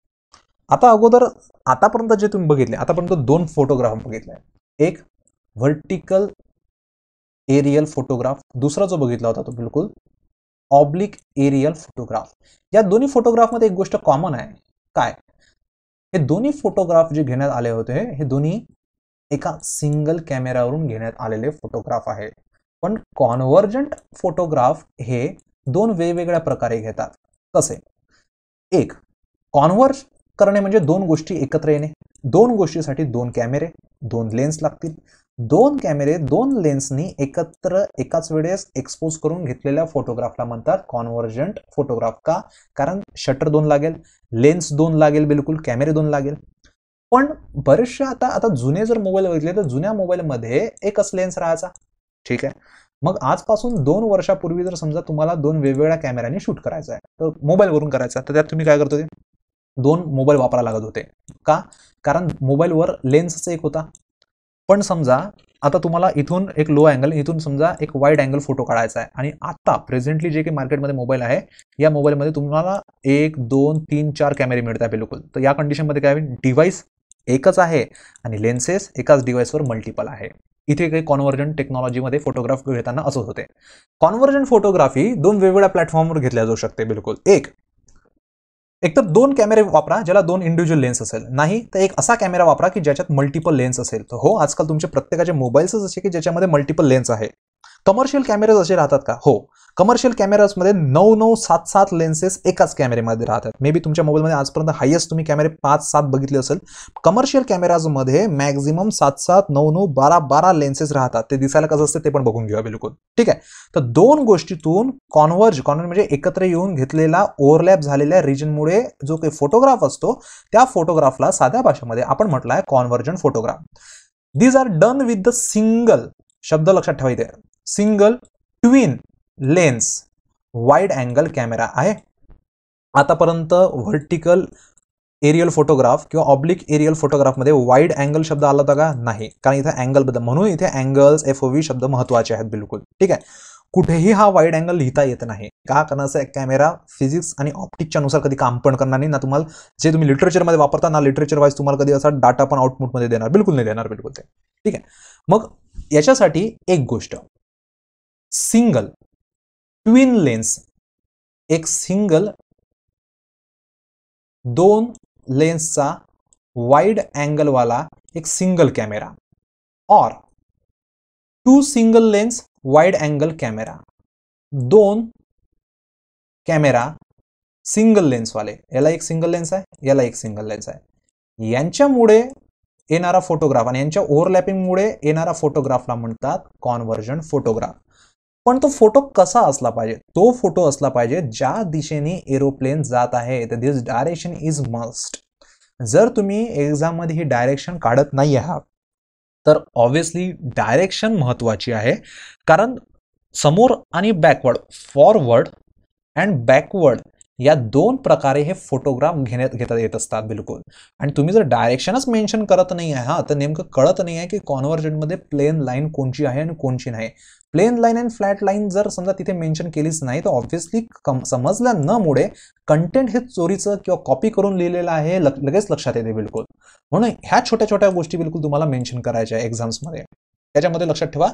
Speaker 2: आता अगोदर आतापर्यंत जे तुम्ही बघितले आतापर्यंत दोन फोटोग्राफ बघितले एक व्हर्टिकल एरियल फोटोग्राफ दुसरा जो बघितला होता तो बिलकुल ऑब्लिक एरियल फोटोग्राफ या दोन्ही फोटोग्राफमध्ये एक गोष्ट कॉमन आहे काय हे दोन्ही फोटोग्राफ जे घेण्यात आले होते हे दोन्ही एका सिंगल कॅमेऱ्यावरून घेण्यात आलेले फोटोग्राफ आहे पण कॉन्व्हर्जंट फोटोग्राफ हे दोन वेगवेगळ्या प्रकारे घेतात कसे एक कॉन्व्हर्ज करणे म्हणजे दोन गोष्टी एकत्र येणे दोन गोष्टीसाठी दोन कॅमेरे दोन लेन्स लागतील दोन कॅमेरे दोन लेन्सनी एकत्र एकाच वेळेस एक्सपोज करून घेतलेल्या फोटोग्राफला म्हणतात कॉन्व्हर्जंट फोटोग्राफ का कारण शटर दोन लागेल लेन्स दोन लागेल बिलकुल कॅमेरे दोन लागेल पण बरेचशा आता आता जुने जर मोबाईल बघितले तर जुन्या मोबाईलमध्ये एकच लेन्स राहायचा ठीक आहे मग आजपासून दोन वर्षापूर्वी जर समजा तुम्हाला दोन वेगवेगळ्या कॅमेऱ्याने शूट करायचं आहे तर मोबाईलवरून करायचा तर त्यात तुम्ही काय करतो ते दोन मोबाईल वापरायला लागत होते का कारण मोबाईलवर लेन्सच एक होता पण समजा आता तुम्हाला इथून एक लो अँगल इथून समजा एक वाईड अँगल फोटो काढायचा आहे आणि आता प्रेझेंटली जे काही मार्केटमध्ये मोबाईल आहे या मोबाईलमध्ये तुम्हाला एक दोन तीन चार कॅमेरे मिळत आहे बिलकुल तर या कंडिशनमध्ये काय होईल डिवाइस एकच आहे आणि लेन्सेस एकाच डिव्हाइसवर मल्टिपल आहे इथे काही टेक्नॉलॉजी टेक्नॉलॉजीमध्ये फोटोग्राफ घेताना असंच होते कॉन्वर्जन फोटोग्राफी दोन वेगवेगळ्या प्लॅटफॉर्मवर घेतल्या जाऊ शकते बिलकुल एक एक तर दोन कॅमेरे वापरा ज्याला दोन इंडिव्हिज्युअल लेन्स असेल नाही तर एक असा कॅमेरा वापरा की ज्याच्यात मल्टिपल लेन्स असेल तर हो आजकाल तुमचे प्रत्येकाचे मोबाईल्सच असे की ज्याच्यामध्ये मल्टिपल लेन्स आहे कमर्शियल कॅमेरे असे राहतात का हो कमर्शियल कॅमेराजमध्ये नऊ नऊ सात सात लेन्सेस एकाच कॅमेरेमध्ये राहतात मे बी तुमच्या मोबाईलमध्ये आजपर्यंत हायेस्ट तुम्ही कॅमेरे पाच सात बघितले असेल कमर्शियल कॅमेराजमध्ये मॅक्झिमम सात सात नऊ नऊ बारा बारा लेन्सेस राहतात ते दिसायला कसं असते ते पण बघून घेऊया बिलकुल ठीक आहे तर दोन गोष्टीतून कॉन्वर्ज कॉन्वर्ज म्हणजे एकत्र येऊन घेतलेला ओव्हरलॅप झालेल्या रिजनमुळे जो काही फोटोग्राफ असतो त्या फोटोग्राफला साध्या भाषेमध्ये आपण म्हटलं आहे convergence photograph these are done with the single शब्द लक्षात ठेवायचे single twin lens wide angle camera आहे आतापर्यंत व्हर्टिकल एरियल फोटोग्राफ किंवा ऑब्लिक एरियल फोटोग्राफमध्ये वाईड अँगल शब्द आला होता का नाही कारण इथे अँगलबद्दल म्हणून इथे अँगल्स एफ ओ व्ही शब्द महत्त्वाचे आहेत बिलकुल ठीक आहे कुठेही हा वाईड अँगल लिहिता येत नाही का कारण असं कॅमेरा फिजिक्स आणि ऑप्टिकच्या नुसार कधी काम पण करणार नाही ना तुम्हाला जे तुम्ही लिटरेचरमध्ये वापरता ना लिटरेचर वाईज तुम्हाला कधी असा डाटा पण आउटपुटमध्ये देणार बिलकुल नाही देणार बिलकुल ते ठीक आहे मग याच्यासाठी एक
Speaker 1: गोष्ट सिंगल ट्विन लेन्स एक सिंगल दोन लेन्सचा वाईड अँगलवाला एक सिंगल कॅमेरा और two single lens wide angle camera दोन कॅमेरा
Speaker 2: सिंगल लेन्सवाले याला एक सिंगल लेन्स आहे याला एक सिंगल लेन्स आहे यांच्यामुळे येणारा फोटोग्राफ आणि यांच्या ओव्हरलॅपिंगमुळे येणारा फोटोग्राफला म्हणतात कॉन्व्हर्जन फोटोग्राफ पण तो फोटो कसा असला पाहिजे तो फोटो असला पाहिजे ज्या दिशेने एरोप्लेन जात आहे तर दिस डायरेक्शन इज मस्ट जर तुम्ही एक्झाममध्ये ही डायरेक्शन काढत नाही आहात तर ऑब्व्हियसली डायरेक्शन महत्वाची आहे कारण समोर आणि बॅकवर्ड फॉरवर्ड अँड बॅकवर्ड या दोन प्रकारे हे फोटोग्राफ घेण्यात घेता येत असतात बिलकुल आणि तुम्ही जर डायरेक्शनच मेन्शन करत नाही आहात तर नेमकं कळत नाही आहे की कॉन्व्हर्जनमध्ये प्लेन लाईन कोणची आहे आणि कोणची नाही plane line and flat line जर समजा तिथे मेन्शन केलीच नाही तर ऑब्व्हियसली कम समजल्या नमुळे कंटेंट हे चोरीचं किंवा कॉपी करून लिहिलेलं आहे लगेच लक्षात येते बिलकुल म्हणून ह्या छोट्या छोट्या गोष्टी बिलकुल तुम्हाला मेन्शन करायच्या एक्झाम्समध्ये त्याच्यामध्ये लक्षात ठेवा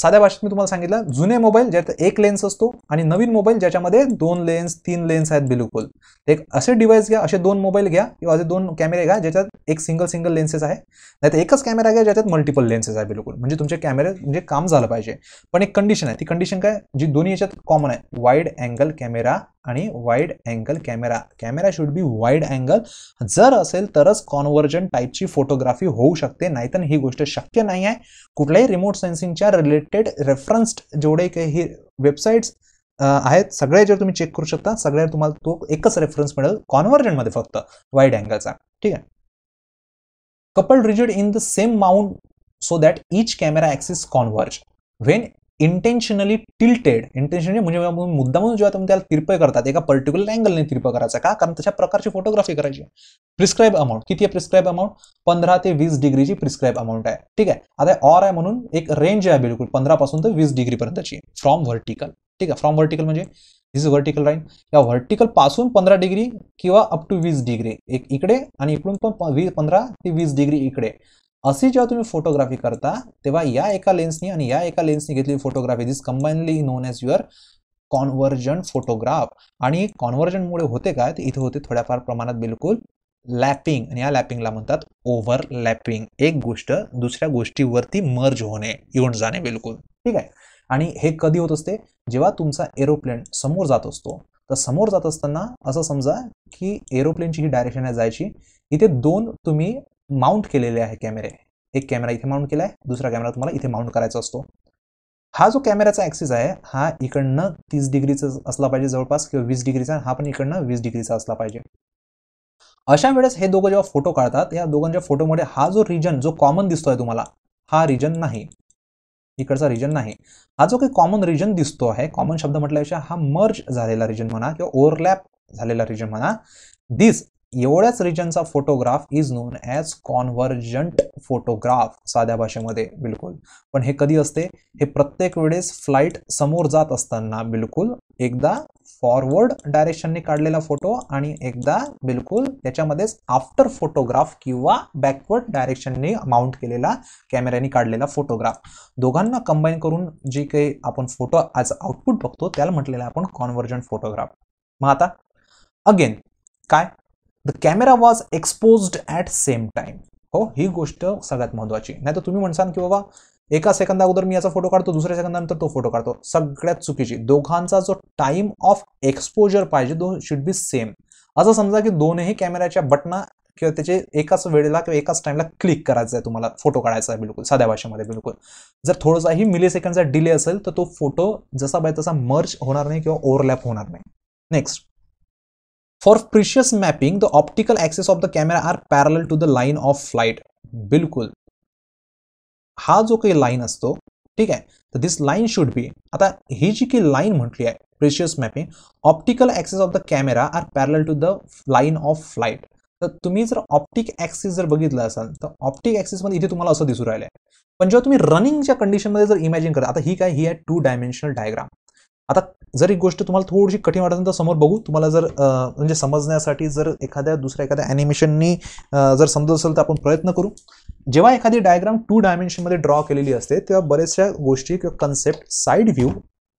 Speaker 2: साध्या भाषेत मी तुम्हाला सांगितलं जुने मोबाईल ज्यात एक लेन्स असतो आणि नवीन मोबाईल ज्याच्यामध्ये दोन लेन्स तीन लेन्स आहेत बिलकुल एक असे डिवाइस घ्या असे दोन मोबाईल घ्या किंवा असे दोन कॅमेरे घ्या ज्याच्यात एक सिंगल सिंगल लेन्सेस आहे नाही एकच कॅमेरा घ्या ज्याच्यात मल्टिपल लेन्सेस आहे बिलकुल म्हणजे तुमचे कॅमेरे म्हणजे काम झालं पाहिजे पण एक कंडिशन आहे ती कंडिशन काय जी दोन्ही याच्यात कॉमन आहे वाईड अँगल कॅमेरा आणि wide angle camera camera should be wide angle जर असेल तरच कॉन्व्हर्जन टाईपची फोटोग्राफी होऊ शकते नाहीतर ही गोष्ट शक्य नाही आहे कुठल्याही रिमोट सेन्सिंगच्या रिलेटेड रेफरन्स्ड जेवढे काही वेबसाईट्स आहेत सगळे जर तुम्ही चेक करू शकता सगळ्या तुम्हाला तो एकच रेफरन्स मिळेल कॉन्व्हर्जनमध्ये फक्त वाईड अँगलचा ठीक आहे couple rigid in the same mount so that each camera axis converge when intentionally tilted intentionally म्हणजे म्हणून जेव्हा तुम्ही त्याला तिरपय करतात एका पर्टिक्युलर अँगलने तिरपय करायचा का कारण तशा प्रकारची फोटोग्राफी करायची प्रिस्क्राईब अमाऊंट किती आहे प्रिस्क्राईब अमाऊंट पंधरा ते वीस डिग्रीची प्रिस्क्राईब अमाऊंट आहे ठीक आहे आता ऑर आहे म्हणून एक रेंज आहे बिलकुल पंधरापासून ते वीस डिग्रीपर्यंतची फ्रॉम व्हर्टिकल ठीक आहे फ्रॉम व्हर्टिकल म्हणजे दिस इज व्हर्टिकल लाईन या व्हर्टिकल पासून पंधरा डिग्री किंवा अप टू वीस डिग्री एक इकडे आणि इकडून पण वीस पंधरा ते वीस डिग्री इकडे अशी जेव्हा तुम्ही फोटोग्राफी करता तेव्हा या एका लेन्सनी आणि या एका लेन्सनी घेतलेली photography this combinedly known as your convergence photograph आणि कॉन्व्हर्जनमुळे होते काय ते इथे होते थोड्याफार प्रमाणात बिलकुल लॅपिंग आणि या लॅपिंगला म्हणतात लॅपिंग एक गोष्ट दुसऱ्या गोष्टीवरती मर्ज होणे येऊन जाणे बिलकुल ठीक आहे आणि हे कधी होत असते जेव्हा तुमचा एरोप्लेन समोर जात असतो तर समोर जात असताना असं समजा की एरोप्लेनची ही डायरेक्शन आहे जायची इथे दोन तुम्ही माउंट केलेले आहे कॅमेरे एक कॅमेरा इथे माउंट केला आहे दुसरा कॅमेरा तुम्हाला इथे माउंट करायचा असतो हा जो कॅमेऱ्याचा ॲक्सिस आहे हा इकडनं तीस डिग्रीचा असला पाहिजे जवळपास किंवा वीस डिग्रीचा हा पण इकडनं वीस डिग्रीचा असला पाहिजे अशा वेळेस हे दोघं जेव्हा फोटो काढतात या दोघांच्या फोटोमध्ये हा जो रिजन जो कॉमन दिसतोय तुम्हाला हा रिजन नाही इकडचा रिजन नाही हा जो काही कॉमन रिजन दिसतो आहे कॉमन शब्द म्हटल्यापेक्षा हा मर्ज झालेला रिजन म्हणा किंवा ओव्हरलॅप झालेला रिजन म्हणा दिस एवढ्याच रिजनचा photograph is known as convergent photograph साध्या भाषेमध्ये बिलकुल पण हे कधी असते हे प्रत्येक वेळेस फ्लाईट समोर जात असताना बिलकुल एकदा फॉरवर्ड डायरेक्शनने काढलेला फोटो आणि एकदा बिलकुल त्याच्यामध्येच आफ्टर फोटोग्राफ किंवा बॅकवर्ड डायरेक्शनने माउंट केलेला कॅमेऱ्याने काढलेला फोटोग्राफ दोघांना कंबाईन करून जे काही आपण फोटो ॲज आउटपुट बघतो त्याला म्हटलेला आपण कॉन्व्हर्जंट फोटोग्राफ मग आता अगेन काय the camera was exposed at same time हो ही गोष्ट सगळ्यात महत्त्वाची नाही तर तुम्ही म्हणसान की बाबा एका सेकंदा अगोदर मी याचा फोटो काढतो दुसऱ्या सेकंदानंतर तो फोटो काढतो सगळ्यात चुकीची दोघांचा जो टाइम ऑफ एक्सपोजर पाहिजे तो शुड बी सेम असं समजा की दोनही कॅमेऱ्याच्या बटना किंवा त्याचे एकाच वेळेला किंवा एकाच टाइमला क्लिक करायचं आहे तुम्हाला फोटो काढायचा आहे बिलकुल साध्या भाषेमध्ये बिलकुल जर थोडंसाही मिली सेकंडचा डिले असेल तर तो फोटो जसा बाय तसा मर्च होणार नाही किंवा ओव्हरलॅप होणार नाही next for precise mapping the optical axes of the camera are parallel to the line of flight बिलकुल हा जो काही लाईन असतो ठीक आहे तर दिस लाईन शुड बी आता ही जी की लाईन म्हटली आहे precise mapping optical axes of the camera are parallel to the line of flight तर तुम्ही जर ऑप्टिक ऍक्सेस जर बघितलं असाल तर ऑप्टिक ऍक्सेसमध्ये इथे तुम्हाला असं दिसू राहिलं आहे पण जेव्हा तुम्ही रनिंगच्या कंडिशनमध्ये जर इमॅजिन करा आता ही काय ही आहे टू डायमेन्शनल डायग्राम आता जर एक गोष्ट तुम्हाला थोडीशी कठीण वाटत तर समोर बघू तुम्हाला जर म्हणजे समजण्यासाठी जर एखाद्या दुसऱ्या एखाद्या ॲनिमेशननी जर समजत असेल तर आपण प्रयत्न करू जेव्हा एखादी डायग्राम टू डायमेन्शनमध्ये ड्रॉ केलेली असते तेव्हा बऱ्याचशा गोष्टी किंवा concept side view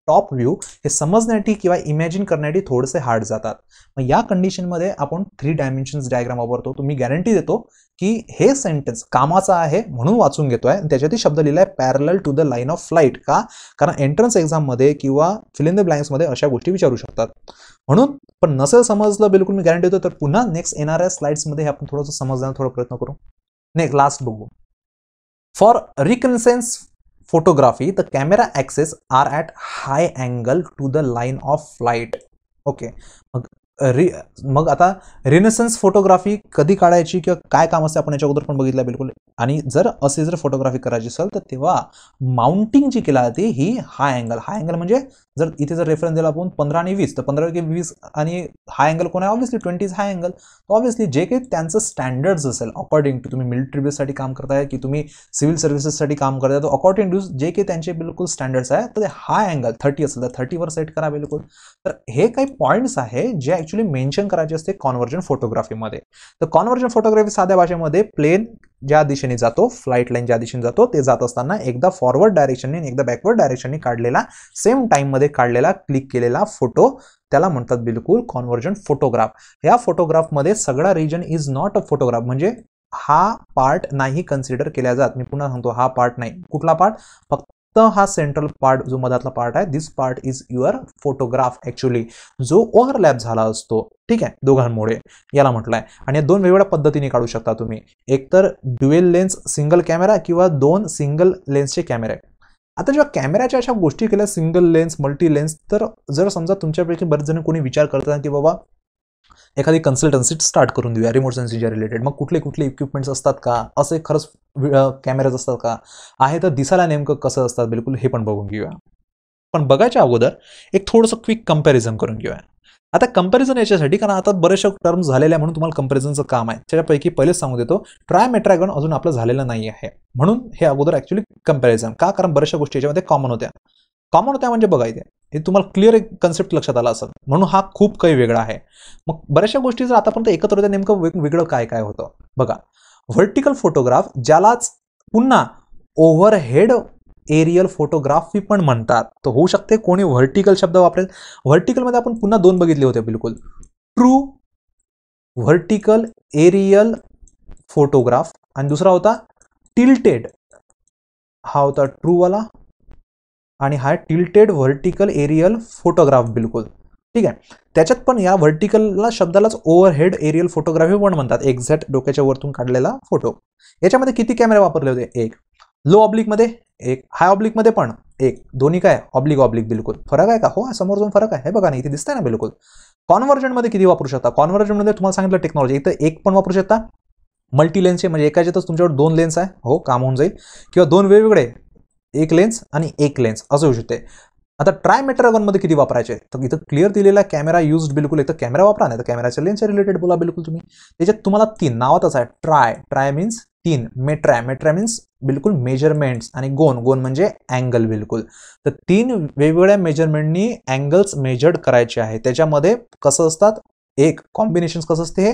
Speaker 2: top view हे समजण्यासाठी किंवा इमॅजिन करण्यासाठी थोडेसे हार्ड जातात मग या कंडिशनमध्ये आपण थ्री डायमेन्शन्स डायग्राम वापरतो तुम्ही गॅरंटी देतो की हे सेंटेन्स कामाचा आहे म्हणून वाचून घेतो आहे शब्द लिहिला आहे parallel to the line of flight का कारण एंट्रन्स एक्झाममध्ये किंवा फिल इन द ब्लँक्समध्ये अशा गोष्टी विचारू शकतात म्हणून पण नसेल समजलं बिलकुल मी गॅरंटी देतो तर पुन्हा नेक्स्ट येणाऱ्या स्लाईड्समध्ये हे आपण थोडंसं समजण्याचा थोडा प्रयत्न करू नेक्स्ट लास्ट बघू for reconnaissance photography the camera axes are at high angle to the line of flight okay मग रि मग आता रिनेसन्स फोटोग्राफी कधी काढायची किंवा काय काम असते आपण याच्या अगोदर पण बघितलं बिलकुल आणि जर असे जर फोटोग्राफी करायची असेल तर तेव्हा माउंटिंग जी केला जाते ही हाय अँगल हाय अँगल म्हणजे जर इथे जर रेफरन्स दिला आपण पंधरा आणि वीस तर पंधरा वीस आणि हाय अँगल कोण आहे obviously twenty is high angle तर ऑब्व्हियसली जे काही त्यांचं स्टँडर्ड्स असेल अकॉर्डिंग टू तुम्ही मिलिटरी बेससाठी काम करताय की तुम्ही सिव्हिल सर्व्हिसेससाठी काम करताय तर अकॉर्डिंग टू जे काही त्यांचे बिलकुल स्टँडर्ड्स आहे तर ते हाय अँगल थर्टी असेल तर थर्टीवर सेट करा बिलकुल तर हे काही पॉईंट्स आहे जे ॲक्च्युली मेन्शन करायचे असते कॉन्व्हर्जन फोटोग्राफीमध्ये तर कॉन्व्हर्जन फोटोग्राफी साध्या भाषेमध्ये प्लेन ज्या दिशेने जातो फ्लाईट लाईन ज्या दिशेने जातो ते जात असताना एकदा फॉरवर्ड डायरेक्शनने एकदा बॅकवर्ड डायरेक्शनने काढलेला सेम टाईममध्ये काढलेला क्लिक केलेला फोटो त्याला म्हणतात बिलकुल कॉन्व्हर्जन फोटोग्राफ या फोटोग्राफमध्ये सगळा region is not a photograph म्हणजे हा पार्ट नाही कन्सिडर केला जात मी पुन्हा सांगतो हा पार्ट नाही कुठला पार्ट फक्त तर हा सेंट्रल पार्ट जो मधातला पार्ट आहे this part is your photograph actually जो ओव्हरलॅप झाला असतो ठीक आहे दोघांमुळे याला म्हटलं आहे आणि दोन वेगवेगळ्या पद्धतीने काढू शकता तुम्ही एकतर ड्युएल लेन्स सिंगल कॅमेरा किंवा दोन सिंगल लेन्सचे कॅमेरे आता जेव्हा कॅमेऱ्याच्या अशा गोष्टी केल्या सिंगल लेन्स मल्टी लेन्स तर जर समजा तुमच्यापैकी बरेच जण कोणी विचार करतात की बाबा एखादी कन्सल्टन्सी स्टार्ट करून देऊया रिमोट सेन्सिंगच्या रिलेटेड मग कुठले कुठले इक्विपमेंट्स असतात का असे खरंच कॅमेराज असतात का आहे तर दिसायला नेमकं कसं असतात बिलकुल हे पण बघून घेऊया पण बघायच्या अगोदर एक थोडंसं क्विक कंपॅरिझन करून घेऊया आता कंपॅरिझन याच्यासाठी कारण आता बरेचशा टर्म झालेल्या म्हणून तुम्हाला कंपॅरिझनचं काम आहे त्याच्यापैकी पहिलेच सांगू देतो ट्राय मेट्रॅगन अजून आपलं झालेलं नाही आहे म्हणून हे अगोदर ॲक्च्युली कंपॅरिझन का कारण बऱ्याचशा गोष्टी याच्यामध्ये कॉमन होत्या कॉमन होत्या म्हणजे बघायचे हे तुम्हाला क्लिअर एक कन्सेप्ट लक्षात आला असेल म्हणून हा खूप काही वेगळा आहे मग बऱ्याचशा गोष्टी जर आतापर्यंत एकत्र होत्या नेमकं वेगळं काय काय होतं बघा व्हर्टिकल फोटोग्राफ ज्यालाच पुन्हा ओव्हरहेड एरियल फोटोग्राफी पण म्हणतात तर होऊ शकते कोणी व्हर्टिकल शब्द वापरेल व्हर्टिकलमध्ये आपण पुन्हा दोन बघितले होते बिलकुल ट्रू व्हर्टिकल एरियल फोटोग्राफ आणि दुसरा होता टिल्टेड हा होता ट्रूवाला आणि हा टिल्टेड व्हर्टिकल एरियल फोटोग्राफ बिलकुल ठीक आहे त्याच्यात पण या व्हर्टिकलला शब्दालाच ओव्हरहेड एरियल फोटोग्राफी पण म्हणतात एक्झॅक्ट डोक्याच्या वरतून काढलेला फोटो याच्यामध्ये किती कॅमेरे वापरले होते एक लो ऑब्लिकमध्ये एक हाय ऑब्लिकमध्ये पण एक दोन्ही काय ऑब्लिक ऑब्लिक बिलकुल फरक आहे का हो समोर जाऊन फरक आहे बघा नाही इथे दिसतंय ना बिलकुल मध्ये किती वापरू शकता मध्ये तुम्हाला सांगितलं टेक्नॉलॉजी इथं एक पण वापरू शकता मल्टी लेन्सचे म्हणजे एकाच्यातच तुमच्यावर दोन लेन्स आहे हो काम होऊन जाईल किंवा दोन वेगवेगळे एक लेन्स आणि एक लेन्स असं होऊ शकते आता ट्राय मॅटर वनमध्ये किती वापरायचे तर इथं क्लिअर दिलेला कॅमेरा युज बिलकुल इथं कॅमेरा वापरा नाही तर कॅमेराच्या लेन्सच्या रिलेटेड बोला बिलकुल तुम्ही त्याच्यात तुम्हाला तीन नावातच आहे ट्राय ट्राय मीन्स तीन मेट्राय मेट्राय मीन्स बिलकुल मेजरमेंट्स आणि गोन गोन म्हणजे अँगल बिलकुल तर तीन वेगवेगळ्या मेजरमेंटनी अँगल्स मेजर्ड करायचे आहे त्याच्यामध्ये कसं असतात एक कॉम्बिनेशन्स कसं असते हे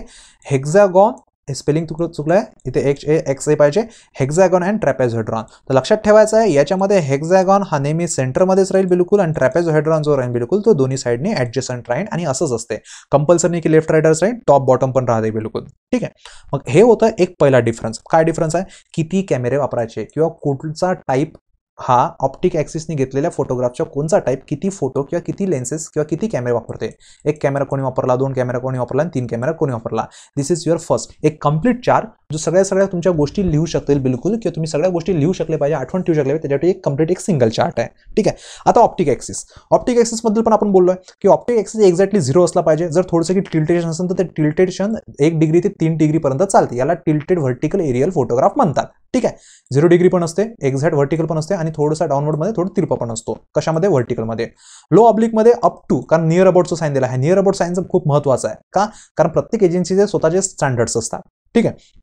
Speaker 2: हेक्झागॉन हे स्पेलिंग तुक चुकलं आहे इथे एच ए एक्स ए पाहिजे हेक्झॅगॉन अँड ट्रॅपेझोहेड्रॉन तर लक्षात ठेवायचं आहे याच्यामध्ये हेक्झॅगॉन हा नेहमी सेंटरमध्येच राहील बिलकुल आणि ट्रॅपेझोहेड्रॉन जो राहील बिलकुल तो दोन्ही साईडने ॲडजस्टंट राहील आणि असंच असते कंपल्सरी की लेफ्ट रायडर्स राहील टॉप बॉटम पण राहते बिलकुल ठीक आहे मग हे होतं एक पहिला डिफरन्स काय डिफरन्स आहे किती कॅमेरे वापरायचे किंवा कुठचा टाईप हा ऑप्टिक ॲक्सिसने घेतलेल्या फोटोग्राफच्या कोणता टाईप किती फोटो किंवा किती लेन्सेस किंवा किती कॅमेरा वापरते एक कॅमेरा कोणी वापरला दोन कॅमेरा कोणी वापरला आणि तीन कॅमेरा कोणी वापरला दिस इज युअर फर्स्ट एक कम्प्लीट चार जो सगळ्या सगळ्या तुमच्या गोष्टी लिहू शकतील बिलकुल किंवा तुम्ही सगळ्या गोष्टी लिहू शकले पाहिजे आठवण ठेवू शकले पाहिजे त्याच्यासाठी एक कम्प्लीट एक सिंगल चार्ट आहे ठीक आहे आता ऑप्टिक ॲक्सिस ऑप्टिक ॲक्सिसबद्दल पण आपण बोललो आहे की ऑप्टिक ॲक्सिस एक्झॅक्टली झिरो असला पाहिजे जर थोडंसं की टिल्टेशन असेल तर ते टिल्टेशन एक डिग्री ते तीन डिग्रीपर्यंत चालते याला टिल्टेड व्हर्टिकल एरियल फोटोग्राफ म्हणतात ठीक आहे झिरो डिग्री पण असते एक्झॅक्ट व्हर्टिकल पण असते आणि थोडंसं डाऊनवर्डमध्ये थोडं तिरपा पण असतो कशामध्ये व्हर्टिकलमध्ये लो ऑब्लिकमध्ये अप टू कारण नियर अबाउटचं साईन दिला आहे नियर अबाउट साईनचं खूप महत्वाचं आहे का कारण प्रत्येक एजन्सीचे स्वतःचे स्टँडर्ड्स असतात ठीक आहे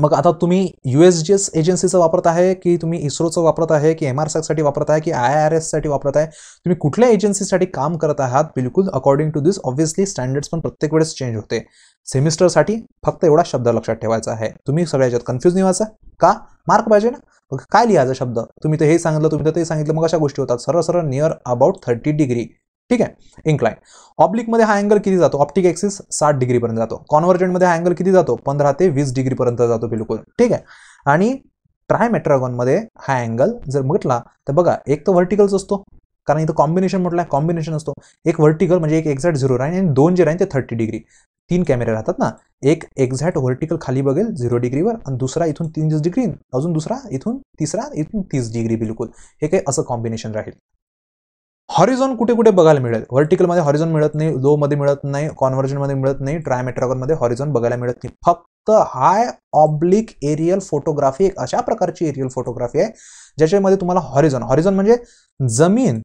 Speaker 2: मग आता तुम्ही यू एस जी एस एजन्सीचं वापरत आहे की तुम्ही इस्रोचं वापरत आहे की एम आर सॅकसाठी वापरत आहे की आय आर एससाठी वापरत आहे तुम्ही कुठल्या एजन्सीसाठी काम करत आहात बिलकुल according to this obviously standards पण प्रत्येक वेळेस चेंज होते सेमिस्टरसाठी फक्त एवढा शब्द लक्षात ठेवायचा आहे तुम्ही सगळ्या याच्यात कन्फ्यूज नाही व्हायचा का मार्क पाहिजे ना मग काय लिहायचा शब्द तुम्ही तर हे सांगितलं तुम्ही तर ते सांगितलं मग अशा गोष्टी होतात सरळ सरळ नियर अबाउट थर्टी डिग्री ठीक आहे इन्क्लाइन ऑब्लिकमध्ये हा अँगल किती जातो ऑप्टिक एक्सिस साठ डिग्रीपर्यंत जातो कॉन्व्हर्जंटमध्ये हा अँगल किती जातो पंधरा ते वीस डिग्रीपर्यंत जातो बिलकुल ठीक आहे आणि ट्रायमेट्रागॉनमध्ये हा अँगल जर म्हटला तर बघा एक तर व्हर्टिकल्स असतो कारण इथं कॉम्बिनेशन म्हटलं आहे कॉम्बिनेशन असतो एक व्हर्टिकल म्हणजे एक एक्झॅक्ट झिरो राहील आणि दोन जे राहील ते थर्टी डिग्री तीन कॅमेरे राहतात ना एक एक्झॅक्ट व्हर्टिकल खाली बघेल झिरो डिग्रीवर आणि दुसरा इथून तीन डिग्री अजून दुसरा इथून तिसरा इथून तीस डिग्री बिलकुल हे काही असं कॉम्बिनेशन राहील हॉरिझॉन कुठे कुठे बघायला मिळेल व्हर्टिकलमध्ये हॉरिझॉन मिळत नाही लोमध्ये मिळत नाही मध्ये मिळत नाही मध्ये हॉरिझॉन बघायला मिळत नाही फक्त हाय ऑब्लिक एरियल फोटोग्राफी एक अशा प्रकारची एरियल फोटोग्राफी आहे ज्याच्यामध्ये तुम्हाला हॉरिझॉन हॉरिझॉन म्हणजे जमीन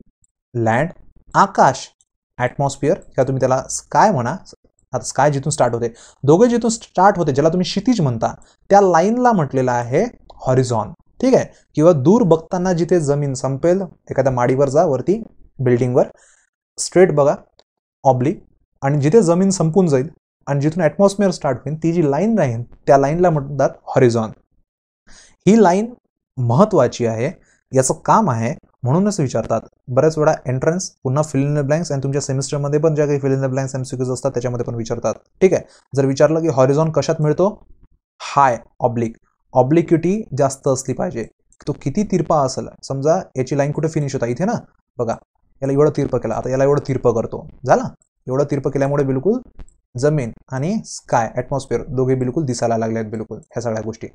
Speaker 2: लँड आकाश ॲटमॉस्फिअर किंवा तुम्ही त्याला स्काय म्हणा आता स्काय जिथून स्टार्ट होते दोघे जिथून स्टार्ट होते ज्याला तुम्ही क्षितिज म्हणता त्या लाईनला म्हटलेलं आहे हॉरिझॉन ठीक आहे किंवा दूर बघताना जिथे जमीन संपेल एखाद्या माडीवर जा वरती बिल्डिंगवर स्ट्रेट बघा ऑब्लिक आणि जिथे जमीन संपून जाईल आणि जिथून ॲटमॉस्फिअर स्टार्ट होईल ती जी लाईन राहील त्या लाईनला म्हणतात हॉरिझॉन ही लाईन महत्त्वाची आहे याचं काम आहे म्हणूनच विचारतात बऱ्याच वेळा एंट्रन्स पुन्हा फिल ब्लँक्स आणि तुमच्या सेमिस्टरमध्ये पण ज्या काही fill in blanks MCQs असतात त्याच्यामध्ये पण विचारतात ठीक आहे जर विचारलं की हॉरिझॉन कशात मिळतो हाय ऑब्लिक ऑब्लिक्युटी जास्त असली पाहिजे तो किती तिरपा असेल समजा याची लाईन कुठे फिनिश होता इथे ना बघा याला एवढं तीर्प केला आता याला एवढं तीर्प करतो झाला एवढं तीर्प केल्यामुळे बिलकुल जमीन आणि स्काय ॲटमॉस्फिअर दोघे बिलकुल दिसायला लागले आहेत बिलकुल ह्या सगळ्या गोष्टी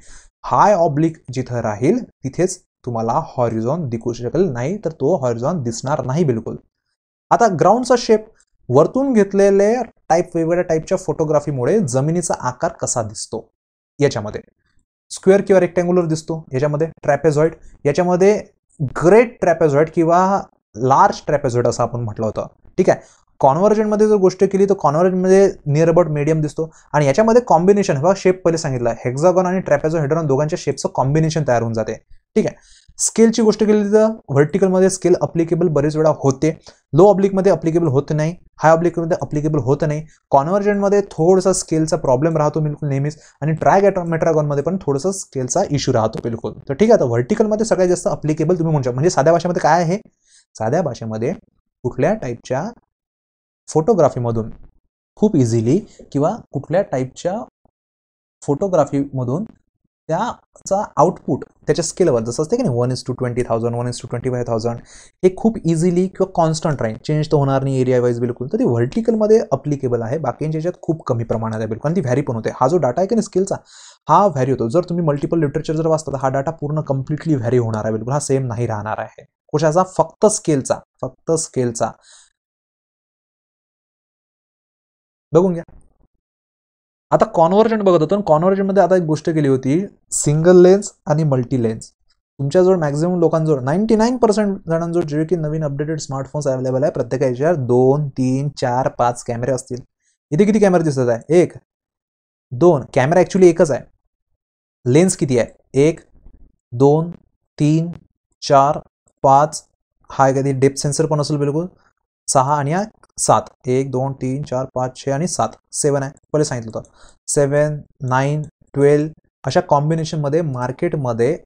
Speaker 2: हाय ऑब्लिक जिथं राहील तिथेच तुम्हाला हॉरिझॉन दिसू शकेल नाही तर तो हॉरिझॉन दिसणार नाही बिलकुल आता ग्राउंडचा शेप वरतून घेतलेले टाईप वेगवेगळ्या टाईपच्या फोटोग्राफीमुळे जमिनीचा आकार कसा दिसतो याच्यामध्ये स्क्वेअर किंवा रेक्टँग्युलर दिसतो याच्यामध्ये ट्रॅपेझॉइड याच्यामध्ये ग्रेट ट्रॅपेझॉइड किंवा लार्ज ट्रॅपेझोड असं आपण म्हटलं होतं ठीक आहे कॉन्व्हर्जनमध्ये जर गोष्ट केली तर कॉन्व्हर्जनमध्ये नियर अबाउट मीडियम दिसतो आणि याच्यामध्ये कॉम्बिनेशन बघा शेप पहिले सांगितलं हेक्झागॉन आणि ट्रॅपेझो हेड्रॉन दोघांच्या शेपचं कॉम्बिनेशन तयार होऊन जाते ठीक आहे स्केलची गोष्ट केली तर व्हर्टिकलमध्ये स्केल अप्लिकेबल बरेच वेळा होते लो ऑब्लिकमध्ये अप्लिकेबल होत नाही हाय ऑब्लिकमध्ये अप्लिकेबल होत नाही कॉन्व्हर्जनमध्ये थोडासा स्केलचा प्रॉब्लेम राहतो बिलकुल नेहमीच आणि ट्रॅग मेट्रागॉनमध्ये पण थोडासा स्केलचा इश्यू राहतो बिलकुल तर ठीक आहे तर व्हर्टिकलमध्ये सगळ्यात जास्त अप्लिकेबल तुम्ही म्हणू शकता म्हणजे साध्या भाषेमध्ये काय आहे साध्या भाषेमध्ये कुठल्या टाईपच्या फोटोग्राफीमधून खूप इझिली किंवा कुठल्या टाईपच्या फोटोग्राफीमधून त्याचा आउटपुट त्याच्या स्केलवर जसं असते की नाही one is to twenty thousand one is to twenty five thousand हे खूप इझिली किंवा कॉन्स्टंट राहील चेंज तर होणार नाही एरिया वाईज बिलकुल तर ती व्हर्टिकलमध्ये अप्लिकेबल आहे बाकीच्या याच्यात खूप कमी प्रमाणात आहे बिलकुल आणि ती व्हॅरी पण होते हा जो डाटा आहे की नाही स्किलचा हा व्हॅरी होतो जर तुम्ही मल्टिपल लिटरेचर जर वाचता हा डाटा पूर्ण कम्प्लिटली व्हॅरी होणार आहे बिलकुल हा सेम नाही राहणार आहे कशाचा
Speaker 1: फक्त स्केलचा फक्त स्केलचा बघून घ्या आता कॉन्व्हर्जंट बघत होतो मध्ये आता एक गोष्ट केली होती
Speaker 2: सिंगल लेन्स आणि मल्टी लेन्स तुमच्याजवळ मॅक्झिमम लोकांजवळ नाईन्टी नाईन पर्सेंट जणांजवळ जे की नवीन अपडेटेड स्मार्टफोन्स अवेलेबल आहे याच्यावर दोन तीन चार पाच कॅमेरे असतील इथे किती कॅमेरे दिसत आहे एक दोन कॅमेरा ॲक्च्युली एकच आहे लेन्स किती आहे एक दोन तीन चार पाच हा कधी डेप्थ सेन्सर पण असेल बिलकुल सहा आणि सात एक दोन तीन चार पाच छे आणि सात सेवन आहे पहिले सांगितलं होतं सेवन नाईन ट्वेल्व अशा कॉम्बिनेशनमध्ये मार्केटमध्ये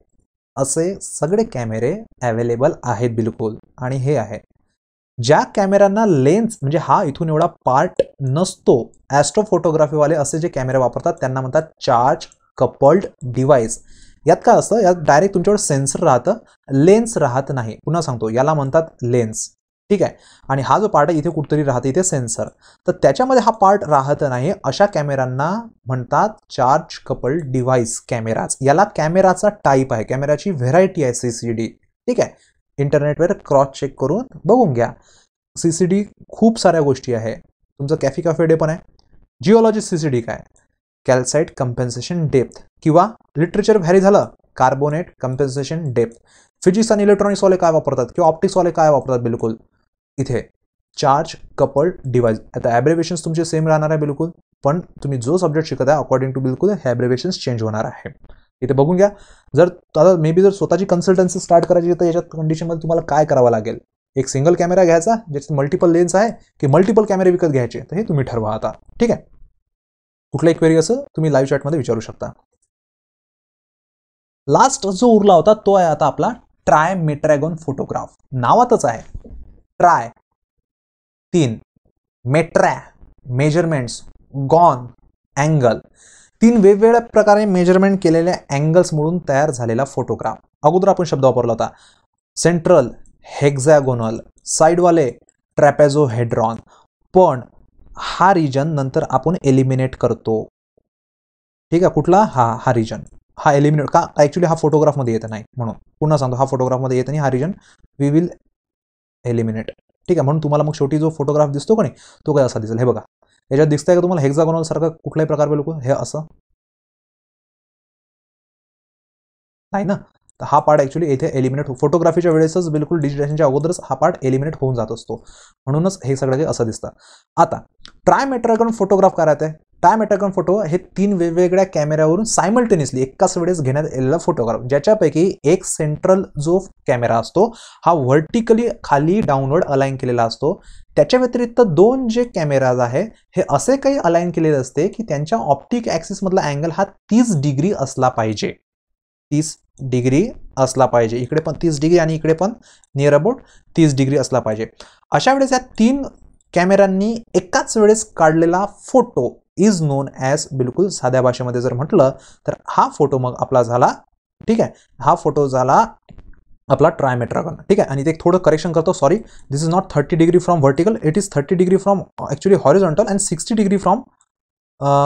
Speaker 2: असे सगळे कॅमेरे अवेलेबल आहेत बिलकुल आणि हे आहे ज्या कॅमेऱ्यांना लेन्स म्हणजे हा इथून एवढा पार्ट नसतो ॲस्ट्रो फोटोग्राफीवाले असे जे कॅमेरे वापरतात त्यांना म्हणतात चार्ज कपल्ड डिव्हाइस यात काय असतं यात डायरेक्ट तुमच्याकडे सेन्सर राहतं लेन्स राहत नाही पुन्हा सांगतो याला म्हणतात लेन्स ठीक आहे आणि हा जो पार्ट आहे इथे कुठतरी राहते इथे सेन्सर तर त्याच्यामध्ये हा पार्ट राहत नाही अशा कॅमेऱ्यांना म्हणतात चार्ज कपल डिव्हाइस कॅमेराज याला कॅमेराचा टाईप आहे कॅमेराची व्हेरायटी आहे सी सी डी ठीक आहे इंटरनेटवर क्रॉस चेक करून बघून घ्या सी सी डी खूप साऱ्या गोष्टी आहे तुमचं कॅफी कॅफे डे पण आहे जिओलॉजी सी सी डी काय कॅल्साईट कम्पेन्सेशन डेप्थ किंवा लिटरेचर व्हॅरी झालं कार्बोनेट कम्पेन्सेशन डेप्थ फिजिक्स आणि इलेक्ट्रॉनिक्सवाले काय वापरतात किंवा ऑप्टिक्सवाले काय वापरतात बिलकुल इथे चार्ज कपल डिवाइस आता ॲब्रेवेशन्स तुमचे सेम राहणार आहे बिलकुल पण तुम्ही जो सब्जेक्ट शिकत आहे अकॉर्डिंग टू बिलकुल हे चेंज होणार आहे इथे बघून घ्या जर आता मे बी जर स्वतःची कन्सल्टन्सी स्टार्ट करायची तर याच्यात कंडिशनमध्ये तुम्हाला काय करावं लागेल एक सिंगल कॅमेरा घ्यायचा ज्याच्यात मल्टिपल लेन्स आहे की मल्टिपल कॅमेरे विकत घ्यायचे तर हे तुम्ही ठरवा आता ठीक आहे कुठलाही क्वेरी असं तुम्ही लाईव्ह चॅटमध्ये विचारू शकता लास्ट जो उरला होता तो आहे आता आपला ट्राय फोटोग्राफ नावातच आहे ट्राय तीन मेट्रॅ मेजरमेंट्स गॉन अँगल तीन वेगवेगळ्या प्रकारे मेजरमेंट केलेल्या अँगल्स म्हणून तयार झालेला फोटोग्राफ अगोदर आपण शब्द वापरला होता सेंट्रल हेक्झॅगोनल साईडवाले ट्रॅपॅझो हेड्रॉन पण हा रिजन नंतर आपण एलिमिनेट करतो ठीक आहे कुठला हा हा रिजन हा एलिमिनेट का ॲक्च्युली हा फोटोग्राफमध्ये येत नाही म्हणून पुन्हा सांगतो हा फोटोग्राफमध्ये येत नाही हा रिजन वी विल एलिमिनेट ठीक आहे म्हणून तुम्हाला मग शेवटी जो फोटोग्राफ दिसतो का नाही तो काय असा दिसेल हे बघा
Speaker 1: याच्यात दिसतंय का तुम्हाला हेक्झागोनल सारखा कुठलाही प्रकार बिलकुल हे असं नाही ना तर हा पार्ट ॲक्च्युली इथे एलिमिनेट हो फोटोग्राफीच्या वेळेसच बिलकुल डिजिटेशनच्या
Speaker 2: अगोदरच हा पार्ट एलिमिनेट होऊन जात असतो म्हणूनच हे सगळं काही असं दिसतं आता ट्रायमेट्रागन फोटोग्राफ करायचं आहे टाय मॅटॅकॉन फोटो हे तीन वेगवेगळ्या कॅमेऱ्यावरून सायमल्टेनियसली एकाच वेळेस घेण्यात आलेला फोटोग्राफ ज्याच्यापैकी एक सेंट्रल जो कॅमेरा असतो हा व्हर्टिकली खाली डाउनवर्ड अलाईन केलेला असतो त्याच्या व्यतिरिक्त दोन जे कॅमेराज आहे हे असे काही अलाईन केलेले असते की त्यांच्या ऑप्टिक ॲक्सिसमधला अँगल हा तीस डिग्री असला पाहिजे तीस डिग्री असला पाहिजे इकडे पण तीस डिग्री आणि इकडे पण नियर अबाउट तीस डिग्री असला पाहिजे अशा वेळेस या तीन कॅमेऱ्यांनी एकाच वेळेस काढलेला फोटो इज नोन ॲज बिलकुल साध्या भाषेमध्ये जर म्हटलं तर हा फोटो मग आपला झाला ठीक आहे हा फोटो झाला आपला ट्रायमेट्रागन ठीक आहे आणि ते थोडं करेक्शन करतो sorry this is not thirty degree from vertical it is thirty degree from actually horizontal and sixty degree from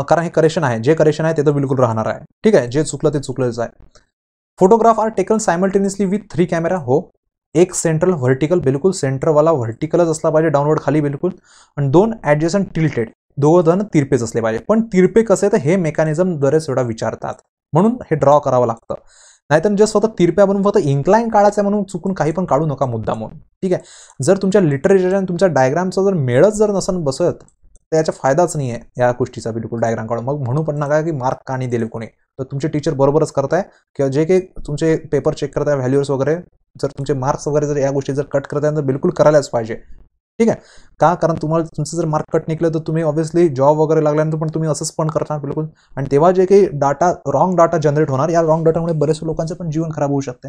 Speaker 2: कारण हे करेक्शन आहे जे करेक्शन आहे ते तर बिलकुल राहणार आहे ठीक आहे जे चुकलं ते चुकलंच आहे photograph are taken simultaneously with three camera हो एक सेंट्रल व्हर्टिकल बिलकुल सेंटरवाला व्हर्टिकलच असला पाहिजे डाऊनवर्ड खाली बिलकुल आणि दोन ॲडजस्टन टिल्टेड जण तिरपेच असले पाहिजे पण तिरपे कसे तर हे मेकॅनिझम बरेच वेळा विचारतात म्हणून हे ड्रॉ करावं लागतं नाहीतर जे स्वतः तिरप्या म्हणून फक्त इन्क्लाईन काढायचं म्हणून चुकून काही पण काढू नका मुद्दा म्हणून ठीक आहे जर तुमच्या लिटरेचर आणि तुमच्या डायग्रामचा जर मेळच जर नसन बसत तर याचा फायदाच नाही आहे या गोष्टीचा बिलकुल डायग्राम काढून मग म्हणू पण नका की मार्क का नाही दिले कोणी तर तुमचे टीचर बरोबरच करताय किंवा जे काही तुमचे पेपर चेक करताय व्हॅल्यूअर्स वगैरे जर तुमचे मार्क्स वगैरे जर या गोष्टी जर कट करताय तर बिलकुल करायलाच पाहिजे ठीक आहे का कारण तुम्हाला तुमचं जर मार्क कट निघलं तर तुम्ही ऑब्व्हियसली जॉब वगैरे लागल्यानंतर पण तुम्ही असंच पण करणार बिलकुल आणि तेव्हा जे काही डाटा रॉंग डाटा जनरेट होणार या रॉंग डाटामुळे बरेच लोकांचं पण जीवन खराब होऊ शकते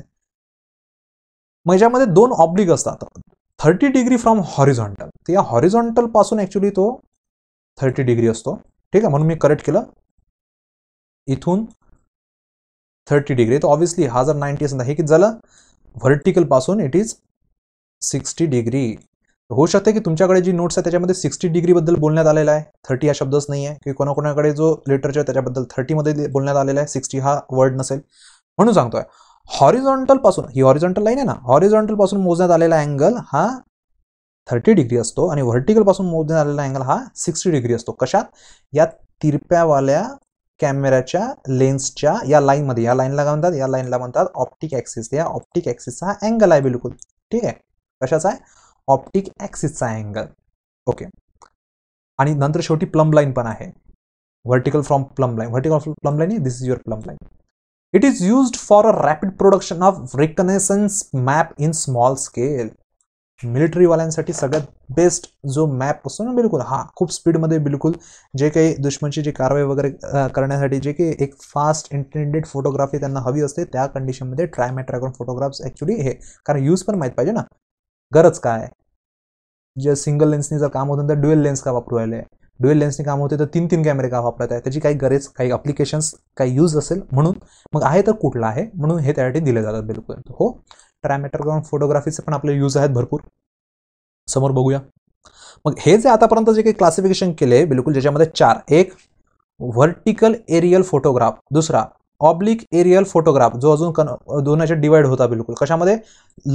Speaker 2: मग ज्यामध्ये दोन ऑब्लिक असतात थर्टी डिग्री फ्रॉम हॉरिझॉन्टल तर या हॉरिझॉन्टलपासून ॲक्च्युली तो थर्टी डिग्री असतो ठीक आहे म्हणून मी करेक्ट केलं इथून थर्टी डिग्री तर ऑब्व्हियसली हा जर नाईन्टी असं हे किती झालं व्हर्टिकलपासून इट इज सिक्स्टी डिग्री होऊ शकते की तुमच्याकडे जी नोट्स आहे त्याच्यामध्ये सिक्स्टी डिग्रीबद्दल बोलण्यात आलेला आहे थर्टी हा शब्दच नाही आहे की कोणाकोणाकडे जो लिटरेचर त्याच्याबद्दल थर्टीमध्ये बोलण्यात आलेला आहे सिक्स्टी हा वर्ड नसेल म्हणून सांगतोय हॉरिझॉन्टलपासून ही हॉरिझॉन्टल लाईन आहे ना हॉरिझॉन्टलपासून मोजण्यात आलेला अँगल हा थर्टी डिग्री असतो आणि व्हर्टिकलपासून मोजण्यात आलेला अँगल हा सिक्स्टी डिग्री असतो कशात या तिरप्यावाल्या कॅमेऱ्याच्या लेन्सच्या या लाईनमध्ये या लाईनला काय म्हणतात या लाईनला म्हणतात ऑप्टिक ॲक्सिस या ऑप्टिक ॲक्सिसचा अँगल आहे बिलकुल ठीक आहे कशाचा आहे ऑप्टिक ॲक्सिसचा अँगल ओके आणि नंतर शेवटी प्लम लाईन पण आहे vertical from plumb line vertical plumb line this is your plumb line it is used for a rapid production of reconnaissance map in small scale मिलिटरीवाल्यांसाठी सगळ्यात बेस्ट जो map असतो ना बिलकुल हा खूप स्पीडमध्ये बिलकुल जे काही दुश्मनची जी कारवाई वगैरे करण्यासाठी जे काही एक फास्ट इंटेंडेड फोटोग्राफी त्यांना हवी असते त्या कंडिशनमध्ये ट्रायमॅट्रॅगॉन फोटोग्राफ्स ॲक्च्युली हे कारण यूज पण माहीत पाहिजे ना गरज काय जे सिंगल लेन्सनी जर काम होतं तर ड्युएल लेन्स का वापरू राहिले ड्युएल लेन्सने काम होते तर तीन तीन कॅमेरे का वापरत आहे त्याची काही गरज काही अप्लिकेशन्स काही यूज असेल म्हणून मग आहे तर कुठला आहे म्हणून हे त्यासाठी दिले जातात बिलकुल हो ट्रॅमेटरग्राम फोटोग्राफीचे पण आपले यूज आहेत भरपूर समोर बघूया मग हे जे आतापर्यंत जे काही क्लासिफिकेशन केले बिलकुल ज्याच्यामध्ये चार एक व्हर्टिकल एरियल फोटोग्राफ दुसरा ऑब्लिक एरियल फोटोग्राफ जो अजून कन दोनाचे डिवाईड होता बिलकुल कशामध्ये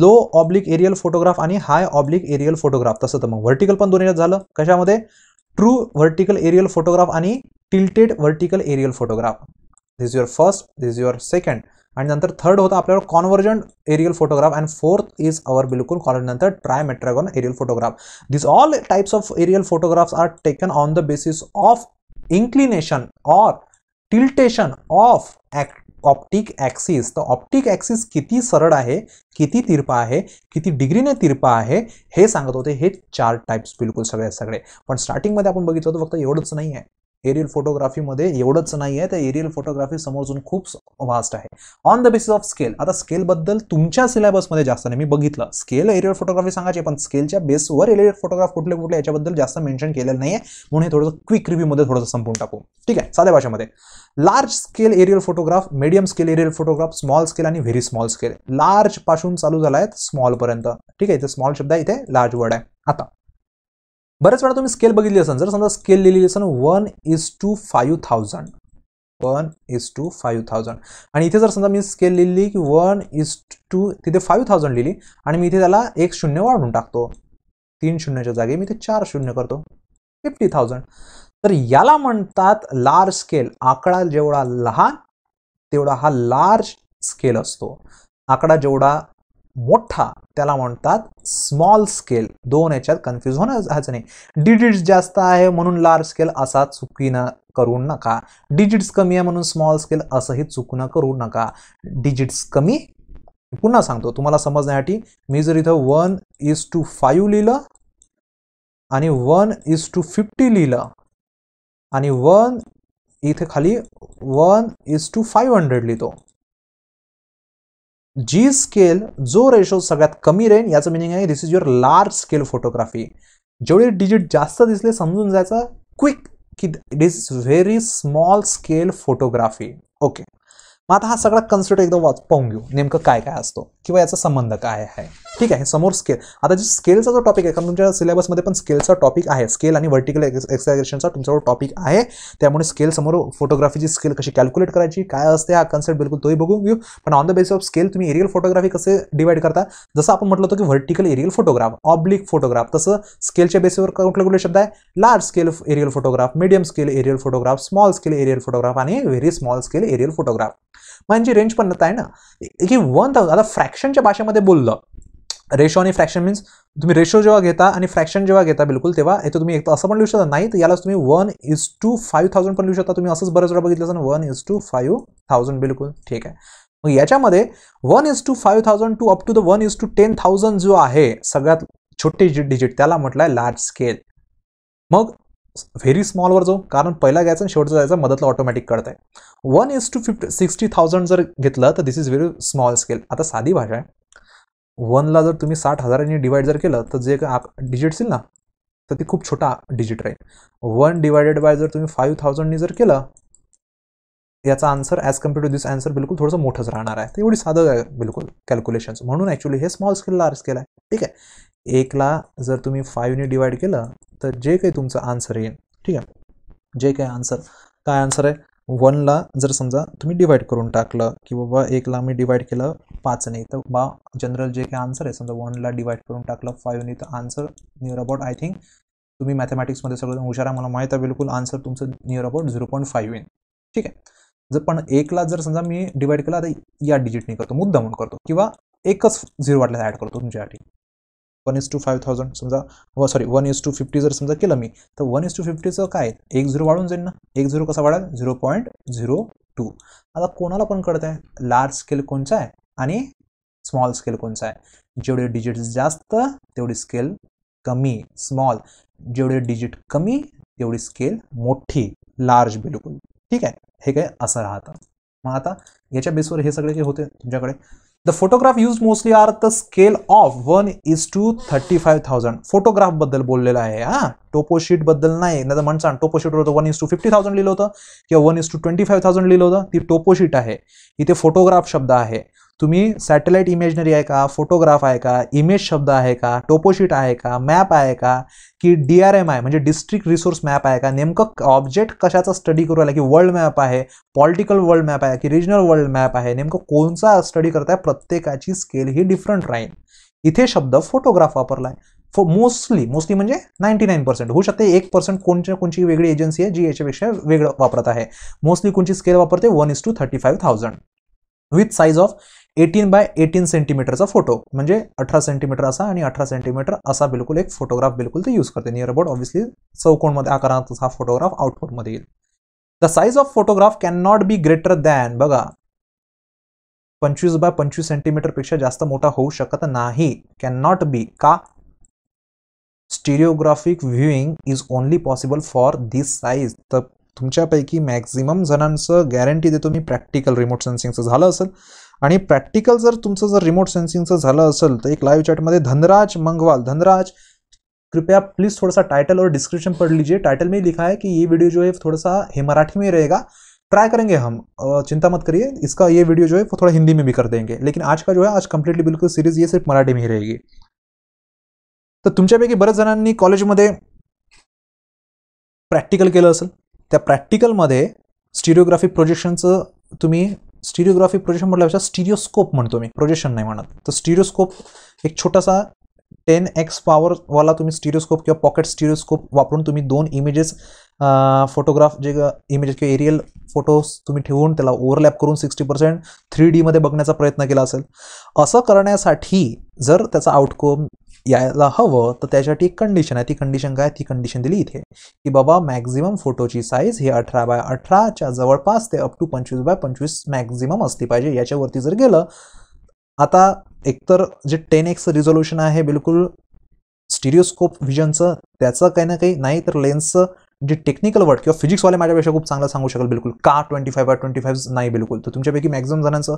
Speaker 2: लो ऑब्लिक एरियल फोटोग्राफ आणि हाय ऑब्लिक एरियल फोटोग्राफ तसं तर मग व्हर्टिकल पण दोन्ही झालं कशामध्ये ट्रू व्हर्टिकल एरियल फोटोग्राफ आणि tilted vertical aerial photograph this your first this your second आणि नंतर थर्ड होता आपल्याला convergent aerial photograph and fourth is our बिलकुल कॉलेज नंतर trimetrogon aerial photograph this all types of aerial photographs are taken on the basis of inclination or tiltation of ax optic axis तर optic axis किती सरळ आहे किती तिरपा आहे किती डिग्रीने तिरपा आहे हे सांगत होते हे चार टाईप्स बिलकुल सगळे सगळे पण स्टार्टिंगमध्ये आपण बघितलं होतं फक्त एवढंच नाही आहे एरियल फोटोग्राफीमध्ये एवढंच नाही आहे तर एरियल फोटोग्राफी समोरजून खूप वास्ट आहे on the basis of scale आता स्केलबद्दल तुमच्या सिलेबसमध्ये जास्त नाही मी बघितलं स्केल एरियल फोटोग्राफी सांगायची पण स्केलच्या बेसवर एरियल फोटोग्राफ कुठले कुठले याच्याबद्दल जास्त मेन्शन केलेलं नाही आहे म्हणून हे थोडंसं क्विक रिव्ह्यूमध्ये थोडंसं संपून टाकू ठीक आहे साध्या भाषेमध्ये large scale aerial photograph medium scale aerial photograph small scale आणि व्हेरी स्मॉल स्केल लार्ज पासून चालू झाला आहे स्मॉलपर्यंत ठीक आहे इथे स्मॉल शब्द आहे इथे लार्ज वर्ड आहे आता बरेच वेळा तुम्ही स्केल बघितली असेल जर समजा स्केल लिहिलेली असेल one is to five thousand one is to five thousand आणि इथे जर समजा मी स्केल लिहिली की वन इज टू तिथे फाईव्ह थाउजंड लिहिली आणि मी इथे त्याला एक शून्य वाढून टाकतो तीन शून्याच्या जागी मी इथे चार शून्य करतो फिफ्टी थाउजंड तर याला म्हणतात लार्ज स्केल आकडा जेवढा लहान तेवढा हा लार्ज स्केल असतो आकडा जेवढा मोठा त्याला म्हणतात स्मॉल स्केल दोन याच्यात कन्फ्यूज होण्याच नाही डिजिट्स जास्त आहे म्हणून लार्ज स्केल असा चुकीनं करू नका डिजिट्स कमी आहे म्हणून स्मॉल स्केल असंही चुकणं करू नका डिजिट्स कमी पुन्हा सांगतो तुम्हाला समजण्यासाठी मी जर इथं वन इज टू फाईव्ह लिहिलं आणि वन इज टू फिफ्टी लिहिलं आणि वन इथे खाली one is to five hundred लिहितो जी स्केल जो रेशो सगळ्यात कमी रेन याचं मिनिंग आहे this is your large scale photography जेवढे डिजिट जास्त दिसले समजून जायचं क्विक की it is very small scale photography okay मग आता हा सगळा कन्सेप्ट एकदा वाच पाहून घेऊ नेमकं काय काय असतो किंवा याचा संबंध काय आहे ठीक आहे समोर स्केल आता जे स्केलचा जो टॉपिक आहे कारण तुमच्या सिलेबसमध्ये पण स्केलचा टॉपिक आहे स्केल आणि व्हर्टिकल एक्स तुमचा टॉपिक आहे त्यामुळे स्केल समोर फोटोग्राफीची स्केल कशी कॅल्क्युलेट करायची काय असते हा कन्सेप्ट बिलकुल तोही बघू घेऊ पण on the base of scale तुम्ही एरियल फोटोग्राफी कसे डिवाइड करता जसं आपण म्हटलं होतं की vertical aerial photograph oblique photograph तसं स्केलच्या बेसिसवर कुठले कुठले शब्द आहे large scale aerial photograph medium scale aerial photograph small scale aerial photograph आणि very small scale aerial photograph म्हणजे रेंज पण आहे ना की वन थाउजंड आता फ्रॅक्शनच्या भाषेमध्ये बोललं रेशो आणि फ्रॅक्शन मीन्स तुम्ही रेशो जेव्हा घेता आणि फ्रॅक्शन जेव्हा घेता बिलकुल तेव्हा इथं तुम्ही एक असं पण लिहू शकता नाही तर यालाच तुम्ही one is to five thousand पण लिहू शकता तुम्ही असंच बरंच वेळा बघितलं असं one is to five thousand बिलकुल ठीक आहे मग याच्यामध्ये one is to five thousand to up to the one is to ten thousand जो आहे सगळ्यात छोटे जी डिजिट त्याला म्हटलं आहे लार्ज स्केल मग व्हेरी स्मॉलवर जाऊ कारण पहिला घ्यायचा आणि शेवटचा जायचा मदतला ऑटोमॅटिक कळत आहे one is to fifty sixty thousand जर घेतलं तर this is very small scale आता साधी भाषा आहे वनला जर तुम्ही साठ हजारांनी डिवाईड जर केलं तर जे काय डिजिट असेल ना तर ते खूप छोटा डिजिट राहील वन डिवायडेड बाय जर तुम्ही फाईव्ह थाउजंडनी जर केलं याचा answer as compare to this answer बिलकुल थोडंसं मोठंच राहणार आहे तर एवढी साधं आहे बिलकुल कॅल्क्युलेशन्स म्हणून ॲक्च्युली हे स्मॉल स्केल लार्ज स्केल आहे ठीक आहे एकला जर तुम्ही फाईव्हने डिवाईड केलं तर जे काही तुमचं आन्सर येईल ठीक आहे जे काही आन्सर काय आन्सर आहे वनला जर समजा तुम्ही डिवाईड करून टाकलं की बाबा एकला मी डिवाइड केलं पाचने तर बा जनरल जे काही आन्सर आहे समजा वनला डिवाईड करून टाकलं फायव्हने तर answer near about I think तुम्ही मॅथमॅटिक्समध्ये सगळं हुशारा मला माहीत आहे बिलकुल आन्सर तुमचं near about zero point five in ठीक आहे जर पण एकला जर समजा मी डिवाईड केला तर या डिजिटने करतो मुद्दा म्हणून करतो किंवा एकच झिरो वाटल्यास ॲड करतो तुमच्यासाठी one is to five thousand समजा व sorry one is to fifty जर समजा केलं मी तर वन इज टू फिफ्टीचं काय एक झिरो वाढून जाईल ना एक झिरो कसा वाढाल झिरो पॉईंट झिरो टू आता कोणाला पण कळत आहे लार्ज स्केल कोणचा आहे आणि स्मॉल स्केल कोणचा आहे जेवढे डिजिट जास्त तेवढी स्केल कमी स्मॉल जेवढे डिजिट कमी तेवढी स्केल मोठी लार्ज बिलकुल ठीक आहे हे काय असं राहतं मग आता याच्या बेसवर हे सगळे जे होते तुमच्याकडे the photograph use mostly are the scale of one is to thirty five thousand बद्दल बोललेलं आहे हां टोपोशीटबद्दल नाही नाही तर म्हणसान टोपोशीटवर होतं one is to fifty thousand लिहिलं होतं किंवा one is to twenty five thousand लिहिलं होतं ती टोपोशीट आहे इथे फोटोग्राफ शब्द आहे तुम्ही सॅटेलाईट इमेजनरी आहे का फोटोग्राफ आहे का इमेज शब्द आहे का टोपोशीट आहे का मॅप आहे का की डी आर एम आहे म्हणजे डिस्ट्रिक्ट रिसोर्स मॅप आहे का नेमकं ऑब्जेक्ट कशाचा स्टडी करू राहिला की वर्ल्ड मॅप आहे पॉलिटिकल वर्ल्ड मॅप आहे की रिजनल वर्ल्ड मॅप आहे नेमकं कोणचा स्टडी करताय प्रत्येकाची स्केल ही डिफरंट राहील इथे शब्द फोटोग्राफ वापरला आहे मोस्टली मोस्टली म्हणजे नाईन्टी नाईन पर्सेंट होऊ शकते एक पर्सेंट कोणच्या कोणची वेगळी एजन्सी आहे जी याच्यापेक्षा वेगळं वापरत आहे मोस्टली कोणची स्केल वापरते one is to thirty five thousand with size of eighteen by eighteen सेंटीमीटरचा फोटो म्हणजे अठरा सेंटीमीटर असा आणि अठरा सेंटीमीटर असा बिलकुल एक फोटोग्राफ बिलकुल ते यूज करते नियर अबाउट चौकोन चौकोणमध्ये आकारात हा फोटोग्राफ आउटपुटमध्ये येईल the size of photograph can not be greater than बघा पंचवीस बाय पंचवीस पेक्षा जास्त मोठा होऊ शकत नाही कॅन नॉट बी का stereographic viewing is only possible for this size तर तुमच्यापैकी मॅक्झिमम जणांचं गॅरंटी देतो मी प्रॅक्टिकल रिमोट सेन्सिंगचं झालं असेल आणि प्रॅक्टिकल जर तुमचं जर रिमोट सेन्सिंगचं झालं असेल तर एक लाईव्ह चॅटमध्ये धनराज मंगवाल धनराज कृपया प्लीज़ थोडासा टायटल और डिस्क्रिप्शन पढ़ लीजिए टायटल में लिखा है कि ये वीडियो जो है थोड़ा सा हे मराठी में रहेगा ट्राई करेंगे हम चिंता मत करिए इसका ये वीडियो जो है वो थोड़ा हिंदी में भी कर देंगे लेकिन आज का जो है आज कंप्लीटली बिल्कुल सीरीज ये सिर्फ मराठी में ही रहेगी तर तुमच्यापैकी बऱ्याच जणांनी कॉलेजमध्ये प्रॅक्टिकल केलं असेल त्या प्रॅक्टिकलमध्ये स्टिरिओग्राफिक प्रोजेक्शनचं तुम्ही स्टिरिओग्राफी प्रोजेक्शन म्हटल्यापेक्षा स्टिरिओस्कोप म्हणतो मी प्रोजेक्शन नाही म्हणत तर स्टिरिओस्कोप एक छोटासा टेन एक्स पॉवरवाला तुम्ही स्टिरिओस्कोप किंवा पॉकेट स्टिरिओस्कोप वापरून तुम्ही दोन इमेजेस फोटोग्राफ जे इमेजेस किंवा एरियल फोटोज तुम्ही ठेवून त्याला ओव्हरलॅप करून सिक्स्टी पर्सेंट थ्री डीमध्ये बघण्याचा प्रयत्न केला असेल असं करण्यासाठी जर त्याचा आउटकम यायला हवं तर त्याच्यासाठी एक कंडिशन आहे ती कंडिशन काय ती कंडिशन दिली इथे की बाबा मॅक्झिमम फोटोची साईज ही अठरा बाय अठराच्या जवळपास ते अप टू पंचवीस बाय पंचवीस मॅक्झिमम असली पाहिजे याच्यावरती जर गेलं आता एकतर जे टेन एक्स रिझोल्युशन आहे बिलकुल स्टिरिओस्कोप व्हिजनचं त्याचं काही ना काही नाही तर लेन्सचं जे टेक्निकल वर्ड किंवा फिजिक्स वाले माझ्यापेक्षा खूप चांगला सांगू शकाल बिलकुल का twenty five by twenty five नाही बिलकुल तर तुमच्यापैकी मॅक्झिमम जणांचं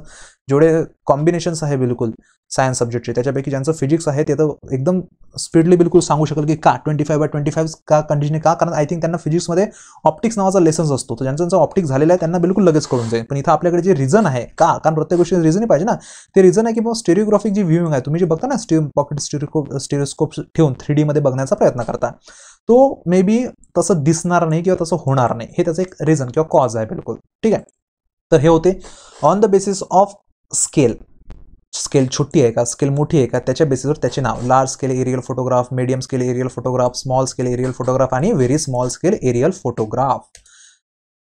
Speaker 2: जेवढे कॉम्बिनेशन्स आहे बिलकुल सायन्स सब्जेक्टचे त्याच्यापैकी ज्यांचं फिजिक्स आहे ते तर एकदम स्पीडली बिलकुल सांगू शकल की का twenty five by twenty five का कंडिशन का कारण आय थिंक त्यांना फिजिक्समध्ये ऑप्टिक्स नावाचा लेसन्स असतो तर ज्यांचं ऑप्टिक्स झालेला आहे त्यांना बिलकुल लगेच कळून जाईल पण इथं आपल्याकडे जे रिझन आहे का कारण प्रत्येक गोष्टी रिझन पाहिजे ना ते रिझन आहे की मग स्टेरिओग्राफिक जी व्ह्यूइंग आहे तुम्ही जे बघता ना स्टीम पॉकेट स्टेरिस्कोप ठेवून थ्री डीमध्ये बघण्याचा प्रयत्न करता तो मे बी तसं दिसणार नाही किंवा तसं होणार नाही हे त्याचं एक रिझन किंवा कॉज आहे बिलकुल ठीक आहे तर हे होते on the basis of scale scale छोटी आहे का स्केल मोठी आहे का त्याच्या बेसिसवर त्याचे नाव large scale aerial photograph medium scale aerial photograph small scale aerial photograph आणि very small scale aerial photograph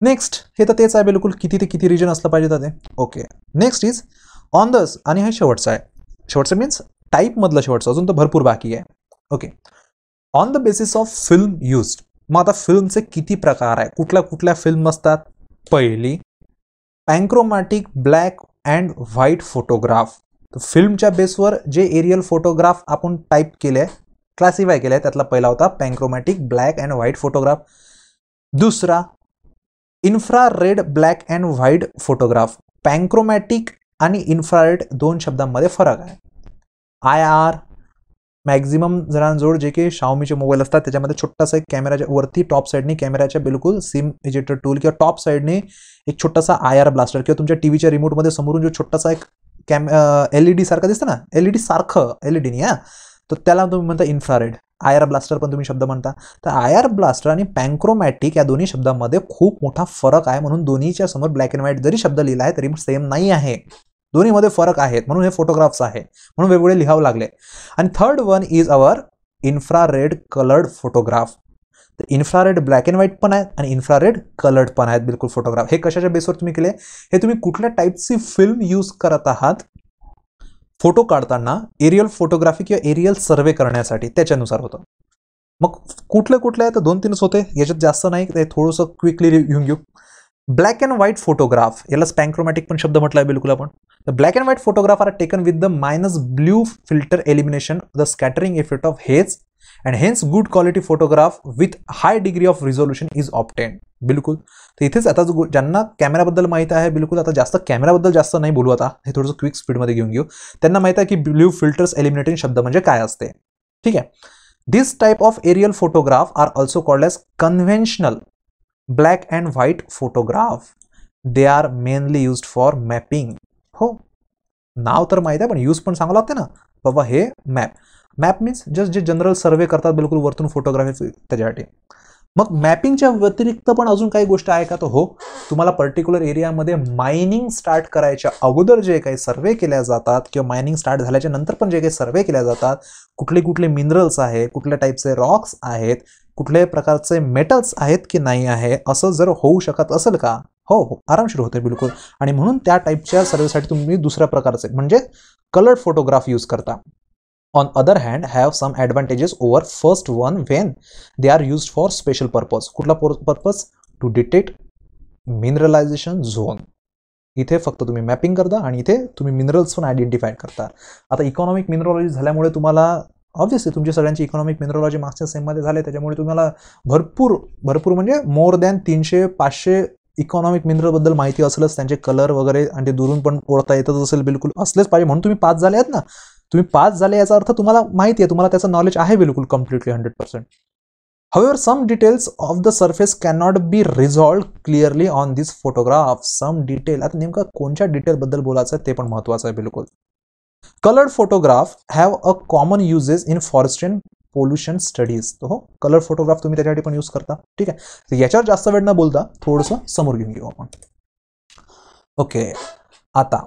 Speaker 2: next हे तर तेच आहे बिलकुल किती ते किती रिजन असलं पाहिजे तर ते okay next is on the आणि हे शेवटचं आहे शेवटचं मीन्स टाईपमधलं शेवटचं अजून तर भरपूर बाकी आहे okay on the basis of film use मग आता फिल्मचे किती प्रकार आहे कुठल्या कुठल्या फिल्म असतात पहिली panchromatic black and white photograph फिल्मच्या बेसवर जे एरियल फोटोग्राफ आपण टाईप केले आहे क्लासिफाय केले आहे त्यातला पहिला होता panchromatic black and white photograph दुसरा infrared black and white photograph panchromatic आणि इन्फ्रारेड दोन शब्दांमध्ये फरक आहे आय आर मॅक्झिमम जणांजवळ जे की शाओमीचे मोबाईल असतात त्याच्यामध्ये छोटासा एक कॅमेराच्या वरती टॉप साईडने कॅमेराच्या बिलकुल सिम इजेक्टर टूल किंवा टॉप साईडने एक छोटासा आय आर ब्लास्टर किंवा तुमच्या टी व्हीच्या रिमोटमध्ये समोरून जो छोटासा एक कॅम एल ई डी सारखा दिसतं ना एल ई डी सारखं एल ई डीने हा तर त्याला तुम्ही म्हणता इन्फ्रारेड आय आर ब्लास्टर पण तुम्ही शब्द म्हणता तर आय आर ब्लास्टर आणि पँक्रोमॅटिक या दोन्ही शब्दांमध्ये खूप मोठा फरक आहे म्हणून दोन्हीच्या समोर ब्लॅक अँड व्हाईट जरी शब्द लिहिला आहे तरी सेम नाही आहे दोन्हीमध्ये फरक आहेत म्हणून हे फोटोग्राफ्स आहे म्हणून वेगवेगळे लिहावं लागले आणि third one is our infrared coloured photograph तर इन्फ्रारेड ब्लॅक अँड व्हाईट पण आहेत आणि इन्फ्रारेड कलर्ड पण आहेत बिलकुल फोटोग्राफ हे कशाच्या बेसवर तुम्ही केले हे तुम्ही कुठल्या टाईपची फिल्म यूज करत आहात फोटो काढताना एरियल फोटोग्राफी किंवा एरियल सर्वे करण्यासाठी त्याच्यानुसार होतं मग कुठले कुठले आहे तर दोन तीनच होते याच्यात जास्त नाही ते थोडंसं क्विकली घेऊन घेऊ ब्लॅक अँड व्हाईट फोटोग्राफ याला स्पॅन्क्रोमॅटिक पण शब्द म्हटला आहे बिलकुल आपण the black and white photograph are taken with the minus blue filter elimination the scattering effect of haze and hence good quality photograph with high degree of resolution is obtain बिलकुल तर इथेच आता जो ज्यांना कॅमेराबद्दल माहीत आहे बिलकुल आता जास्त कॅमेराबद्दल जास्त नाही बोलू आता हे थोडंसं क्विक स्पीडमध्ये घेऊन घेऊ त्यांना माहीत आहे की ब्ल्यू फिल्टर्स एलिमिनेटिंग शब्द म्हणजे काय असते ठीक आहे this type of aerial photograph are also called as conventional black and white photograph they are mainly used for mapping हो नाव तर माहीत आहे पण यूज पण चांगला होता ना बाबा हे मॅप मॅप मीन्स जस्ट जे जनरल सर्वे करतात बिलकुल वरतून फोटोग्राफी त्याच्यासाठी मग मॅपिंगच्या व्यतिरिक्त पण अजून काही गोष्ट आहे का तो हो तुम्हाला पर्टिक्युलर एरियामध्ये मायनिंग स्टार्ट करायच्या अगोदर जे काही सर्वे केल्या जातात किंवा मायनिंग स्टार्ट झाल्याच्या नंतर पण जे काही सर्वे केल्या जातात कुठले कुठले मिनरल्स आहेत कुठल्या टाइपचे रॉक्स आहेत कुठल्याही प्रकारचे मेटल्स आहेत की नाही आहे असं जर होऊ शकत असेल का हो हो आरामशीर होते बिलकुल आणि म्हणून त्या टाईपच्या सर्व्हिससाठी तुम्ही दुसऱ्या प्रकारचे म्हणजे कलर्ड फोटोग्राफ यूज करता on other hand have some advantages over first one when they are use for special purpose कुठला purpose to detect mineralization zone इथे फक्त तुम्ही मॅपिंग करता आणि इथे तुम्ही मिनरल्स पण आयडेंटिफाय करता आता इकॉनॉमिक मिनरॉलॉजी झाल्यामुळे तुम्हाला ऑब्व्हियसली तुमच्या सगळ्यांची इकॉनॉमिक मिनरॉलॉजी मागच्या सेममध्ये झाले त्याच्यामुळे तुम्हाला भरपूर भरपूर म्हणजे मोर दॅन तीनशे पाचशे इकॉनॉमिक मिनरलबद्दल माहिती असलंच त्यांचे कलर वगैरे आणि ते दुरून पण ओळखता येतच असेल बिलकुल असलेच पाहिजे म्हणून तुम्ही पाच झाले आहेत ना तुम्ही पास झाले याचा अर्थ तुम्हाला माहिती आहे तुम्हाला त्याचं नॉलेज आहे बिलकुल कम्प्लिटली हंड्रेड पर्सेंट हवेवर some details of the surface can not be resolve clearly on this photograph some detail आता नेमका कोणत्या डिटेलबद्दल बोलायचं आहे ते पण महत्वाचं आहे बिलकुल colour photograph have a common uses in forest and pollution studies तो हो कलर फोटोग्राफ तुम्ही त्याच्यासाठी पण यूज करता ठीक आहे याच्यावर जास्त वेळ न बोलता थोडंसं समोर घेऊन घेऊ आपण ओके आता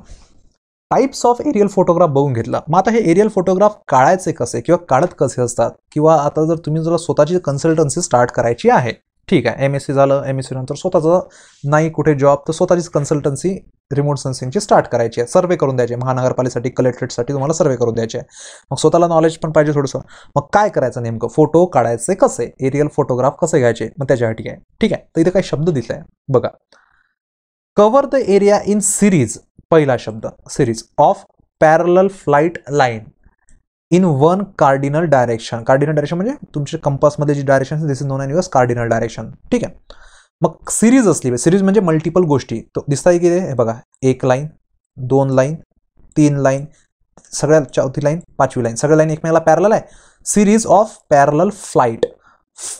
Speaker 2: टाइप्स ऑफ एरियल फोटोग्राफ बघून घेतला मग आता हे एरियल फोटोग्राफ काढायचे कसे किंवा काढत कसे असतात किंवा आता जर तुम्ही जर स्वतःची कन्सल्टन्सी स्टार्ट करायची आहे ठीक आहे एम एस सी झालं एम एस सी नंतर स्वतःचं नाही कुठे जॉब तर स्वतःचीच कन्सल्टन्सी रिमोट सेन्सिंगची स्टार्ट करायची आहे सर्वे करून द्यायचे महानगरपालिकेसाठी कलेक्ट्रेटसाठी तुम्हाला सर्वे करून द्यायचे मग स्वतःला नॉलेज पण पाहिजे थोडंसं मग काय करायचं नेमकं फोटो काढायचे कसे एरियल फोटोग्राफ कसे घ्यायचे मग त्याच्यासाठी आहे ठीक आहे तर इथे काही शब्द दिला बघा cover the area in series पहिला शब्द series of parallel flight line in one cardinal direction cardinal direction म्हणजे तुमच्या कंपासमध्ये जी direction this is known and yours cardinal direction ठीक आहे मग सिरीज असली सिरीज म्हणजे मल्टिपल गोष्टी तो दिसता आहे की हे बघा एक लाईन दोन लाईन तीन लाईन सगळ्या चौथी लाईन पाचवी लाईन सगळ्या लाईन एकमेकाला पॅरल आहे series of parallel flight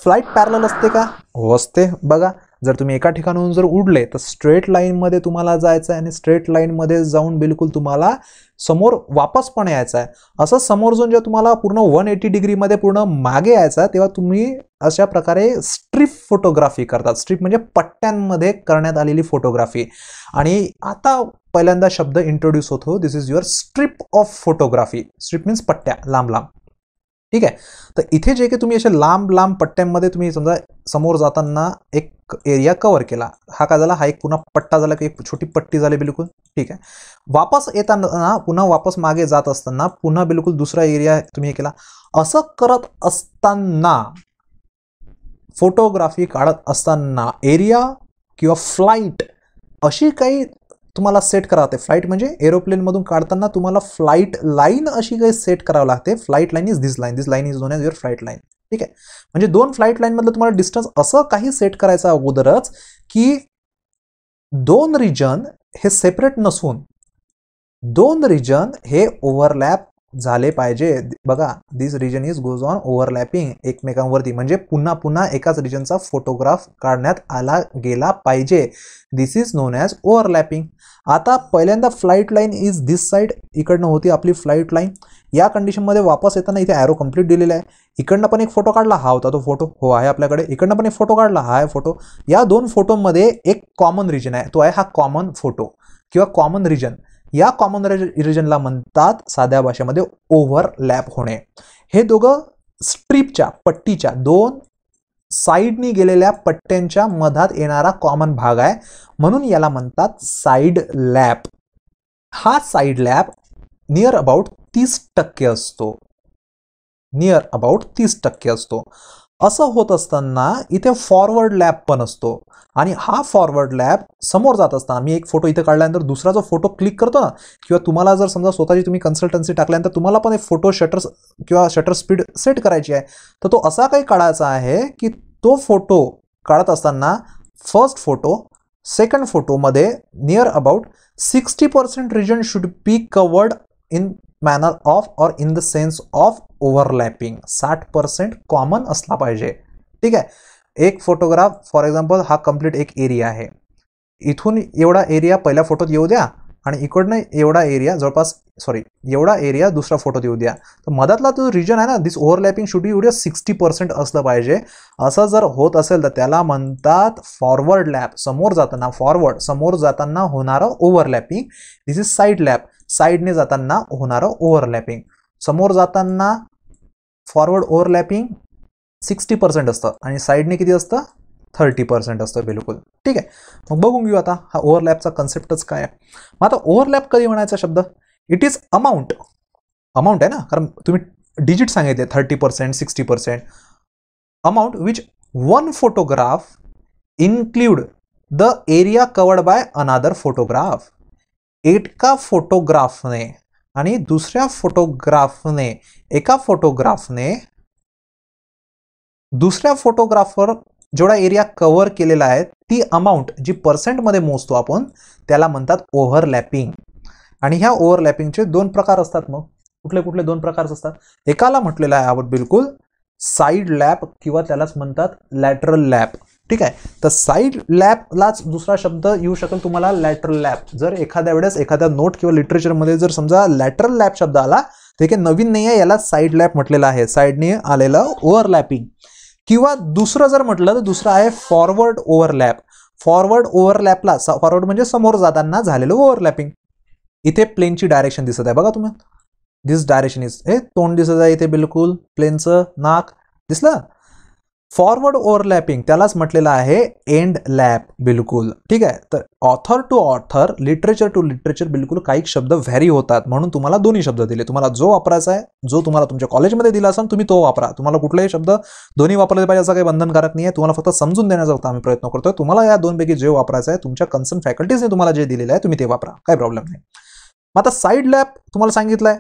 Speaker 2: flight parallel असते का हो असते बघा जर तुम्ही एका ठिकाणाहून जर उडले तर स्ट्रेट लाईनमध्ये तुम्हाला जायचं आहे आणि स्ट्रेट लाईनमध्ये जाऊन बिलकुल तुम्हाला समोर वापस पण यायचं आहे असं समोर जाऊन जेव्हा तुम्हाला पूर्ण वन एटी डिग्रीमध्ये पूर्ण मागे यायचं आहे तेव्हा तुम्ही अशा प्रकारे स्ट्रीप फोटोग्राफी करतात स्ट्रीप म्हणजे पट्ट्यांमध्ये करण्यात आलेली फोटोग्राफी आणि आता पहिल्यांदा शब्द इंट्रोड्यूस होतो this is your strip of photography strip means पट्ट्या लांब लांब ठीक आहे तर इथे जे काही तुम्ही असे लांब लांब पट्ट्यांमध्ये तुम्ही समजा समोर जाताना एक एरिया कवर केला हा काय झाला हा एक पुन्हा पट्टा झाला काही एक छोटी पट्टी झाली बिलकुल ठीक आहे वापस येताना पुन्हा वापस मागे जात असताना पुन्हा बिलकुल दुसरा एरिया तुम्ही केला असं करत असताना फोटोग्राफी काढत असताना एरिया किंवा फ्लाईट अशी काही तुम्हाला सेट करावं लागते फ्लाईट म्हणजे एरोप्लेनमधून काढताना तुम्हाला फ्लाईट लाईन अशी काही सेट करावं लागते flight line is this line this line is known as your flight line ठीक आहे म्हणजे दोन फ्लाईट लाईनमधलं तुम्हाला डिस्टन्स असं काही सेट करायचं अगोदरच की दोन रिजन हे सेपरेट नसून दोन रिजन हे ओव्हरलॅप झाले पाहिजे बघा this region is goes on overlapping एकमेकांवरती म्हणजे पुन्हा पुन्हा एकाच रिजनचा फोटोग्राफ काढण्यात आला गेला पाहिजे this is known as overlapping आता पहिल्यांदा flight line is this side इकडनं होती आपली फ्लाईट लाईन या कंडिशनमध्ये वापस येताना इथे ॲरो कंप्लीट दिलेला आहे इकडनं पण एक फोटो काढला हा होता तो फोटो हो आहे आपल्याकडे इकडनं पण एक फोटो काढला हा आहे फोटो या दोन फोटोमध्ये एक कॉमन रिजन आहे तो आहे हा कॉमन फोटो किंवा कॉमन रिजन या कॉमन रिजनला म्हणतात साध्या भाषेमध्ये ओव्हरलॅप होणे हे दोघं स्ट्रीपच्या पट्टीच्या दोन साईडनी गेलेल्या पट्ट्यांच्या मधात येणारा कॉमन भाग आहे म्हणून याला म्हणतात साइड लॅप हा साइड लॅप नियर अबाउट तीस टक्के असतो नियर अबाउट तीस टक्के असतो असं होत असताना इथे फॉरवर्ड लॅब पण असतो आणि हा फॉरवर्ड लॅब समोर जात असताना मी एक फोटो इथे काढल्यानंतर दुसरा जो फोटो क्लिक करतो ना किंवा तुम्हाला जर समजा स्वतःची तुम्ही कन्सल्टन्सी टाकल्यानंतर तुम्हाला पण एक फोटो शटर किंवा शटर स्पीड सेट करायची आहे तर तो असा काही काढायचा आहे की तो फोटो काढत असताना फर्स्ट फोटो सेकंड फोटोमध्ये near about sixty percent region should be covered in manner of or in the sense of overlapping साठ पर्सेंट कॉमन असला पाहिजे ठीक आहे एक फोटोग्राफ फॉर एक्झाम्पल हा कम्प्लीट एक एरिया आहे इथून एवढा एरिया पहिल्या फोटोत येऊ द्या आणि इकडनं एवढा एरिया जवळपास सॉरी एवढा एरिया दुसऱ्या फोटोत येऊ द्या तर मधातला तो रिजन आहे ना दिस ओव्हरलॅपिंग शुड एवढ्या सिक्स्टी पर्सेंट असलं पाहिजे असं जर होत असेल तर त्याला म्हणतात फॉरवर्ड लॅप समोर जाताना फॉरवर्ड समोर जाताना होणारं overlapping this is side lap साईडने जाताना होणारं ओव्हरलॅपिंग समोर जाताना फॉरवर्ड ओव्हरलॅपिंग सिक्स्टी पर्सेंट असतं आणि साईडने किती असतं थर्टी पर्सेंट असतं बिलकुल ठीक आहे मग बघून घेऊ आता हा ओव्हरलॅपचा कन्सेप्टच काय आहे मग आता ओव्हरलॅप कधी म्हणायचा शब्द इट इज अमाऊंट अमाऊंट आहे ना कारण तुम्ही डिजिट सांगितले thirty percent sixty percent amount which one photograph include the area covered by another photograph एटका फोटोग्राफने आणि दुसऱ्या फोटोग्राफने एका फोटोग्राफने दुसऱ्या फोटोग्राफर जेवढा एरिया कव्हर केलेला आहे ती अमाऊंट जी पर्सेंटमध्ये मोजतो आपण त्याला म्हणतात ओव्हरलॅपिंग आणि ह्या ओव्हरलॅपिंगचे दोन प्रकार असतात मग कुठले कुठले दोन प्रकार असतात एकाला म्हटलेला आहे आवड बिलकुल साईड लॅप किंवा त्यालाच म्हणतात लॅटरल लॅप ठीक आहे तर साईड लॅपलाच दुसरा शब्द येऊ शकेल तुम्हाला लॅटरल लॅप जर एखाद्या वेळेस एखाद्या नोट किंवा लिटरेचरमध्ये जर समजा लॅटरल लॅप शब्द आला ते काही नवीन नाही आहे याला साईड लॅप म्हटलेला आहे साईडने आलेलं ओव्हरलॅपिंग किंवा दुसरं जर म्हटलं तर दुसरं आहे फॉरवर्ड ओव्हरलॅप फॉरवर्ड ओव्हरलॅपला फॉरवर्ड म्हणजे समोर जाताना झालेलं ओव्हरलॅपिंग इथे प्लेनची डायरेक्शन दिसत आहे बघा तुम्ही दिस डायरेक्शन इज हे तोंड दिसत आहे इथे बिलकुल प्लेनचं नाक दिसलं फॉरवर्ड ओव्हरलॅपिंग त्यालाच म्हटलेलं आहे एंड लॅप बिलकुल ठीक आहे तर author to author literature to literature बिलकुल काही शब्द व्हॅरी होतात म्हणून तुम्हाला दोन्ही शब्द दिले तुम्हाला जो वापरायचा आहे जो तुम्हाला तुमच्या कॉलेजमध्ये दिला असेल तुम्ही तो वापरा तुम्हाला कुठलेही शब्द दोन्ही वापरले पाहिजे असं काही बंधनकारक नाही आहे तुम्हाला फक्त समजून देण्याचा होता आम्ही प्रयत्न करतो तुम्हाला या दोनपैकी जे वापरायचं आहे तुमच्या कन्सर्न फॅकल्टीजने तुम्हाला जे दिलेलं आहे तुम्ही ते वापरा काही प्रॉब्लेम नाही मग आता साईड लॅप तुम्हाला सांगितलं आहे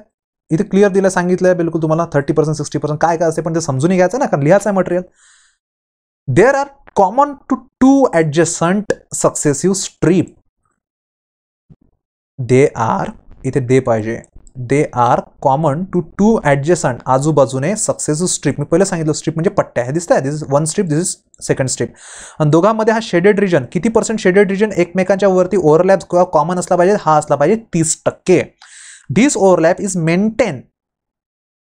Speaker 2: इथे क्लिअर दिलं सांगितलंय बिलकुल तुम्हाला थर्टी पर्सेंट सिक्स्टी पर्सेंट काय काय असते पण ते समजून घ्यायचं ना कारण लिहायचं आहे material there are common to two adjacent successive strip. They are इथे दे पाहिजे they are common to two adjacent आजूबाजूने सक्सेसिव्ह स्ट्रीप मी पहिलं सांगितलं स्ट्रीप म्हणजे पट्ट्या हे दिसत आहे this is one strip this is second strip आणि दोघांमध्ये हा शेडेड रिजन किती पर्सेंट शेडेड रिजन एकमेकांच्या वरती ओव्हरलॅप किंवा कॉमन असला पाहिजे हा असला पाहिजे तीस टक्के धीस ओव्हरलॅप इज मेंटेन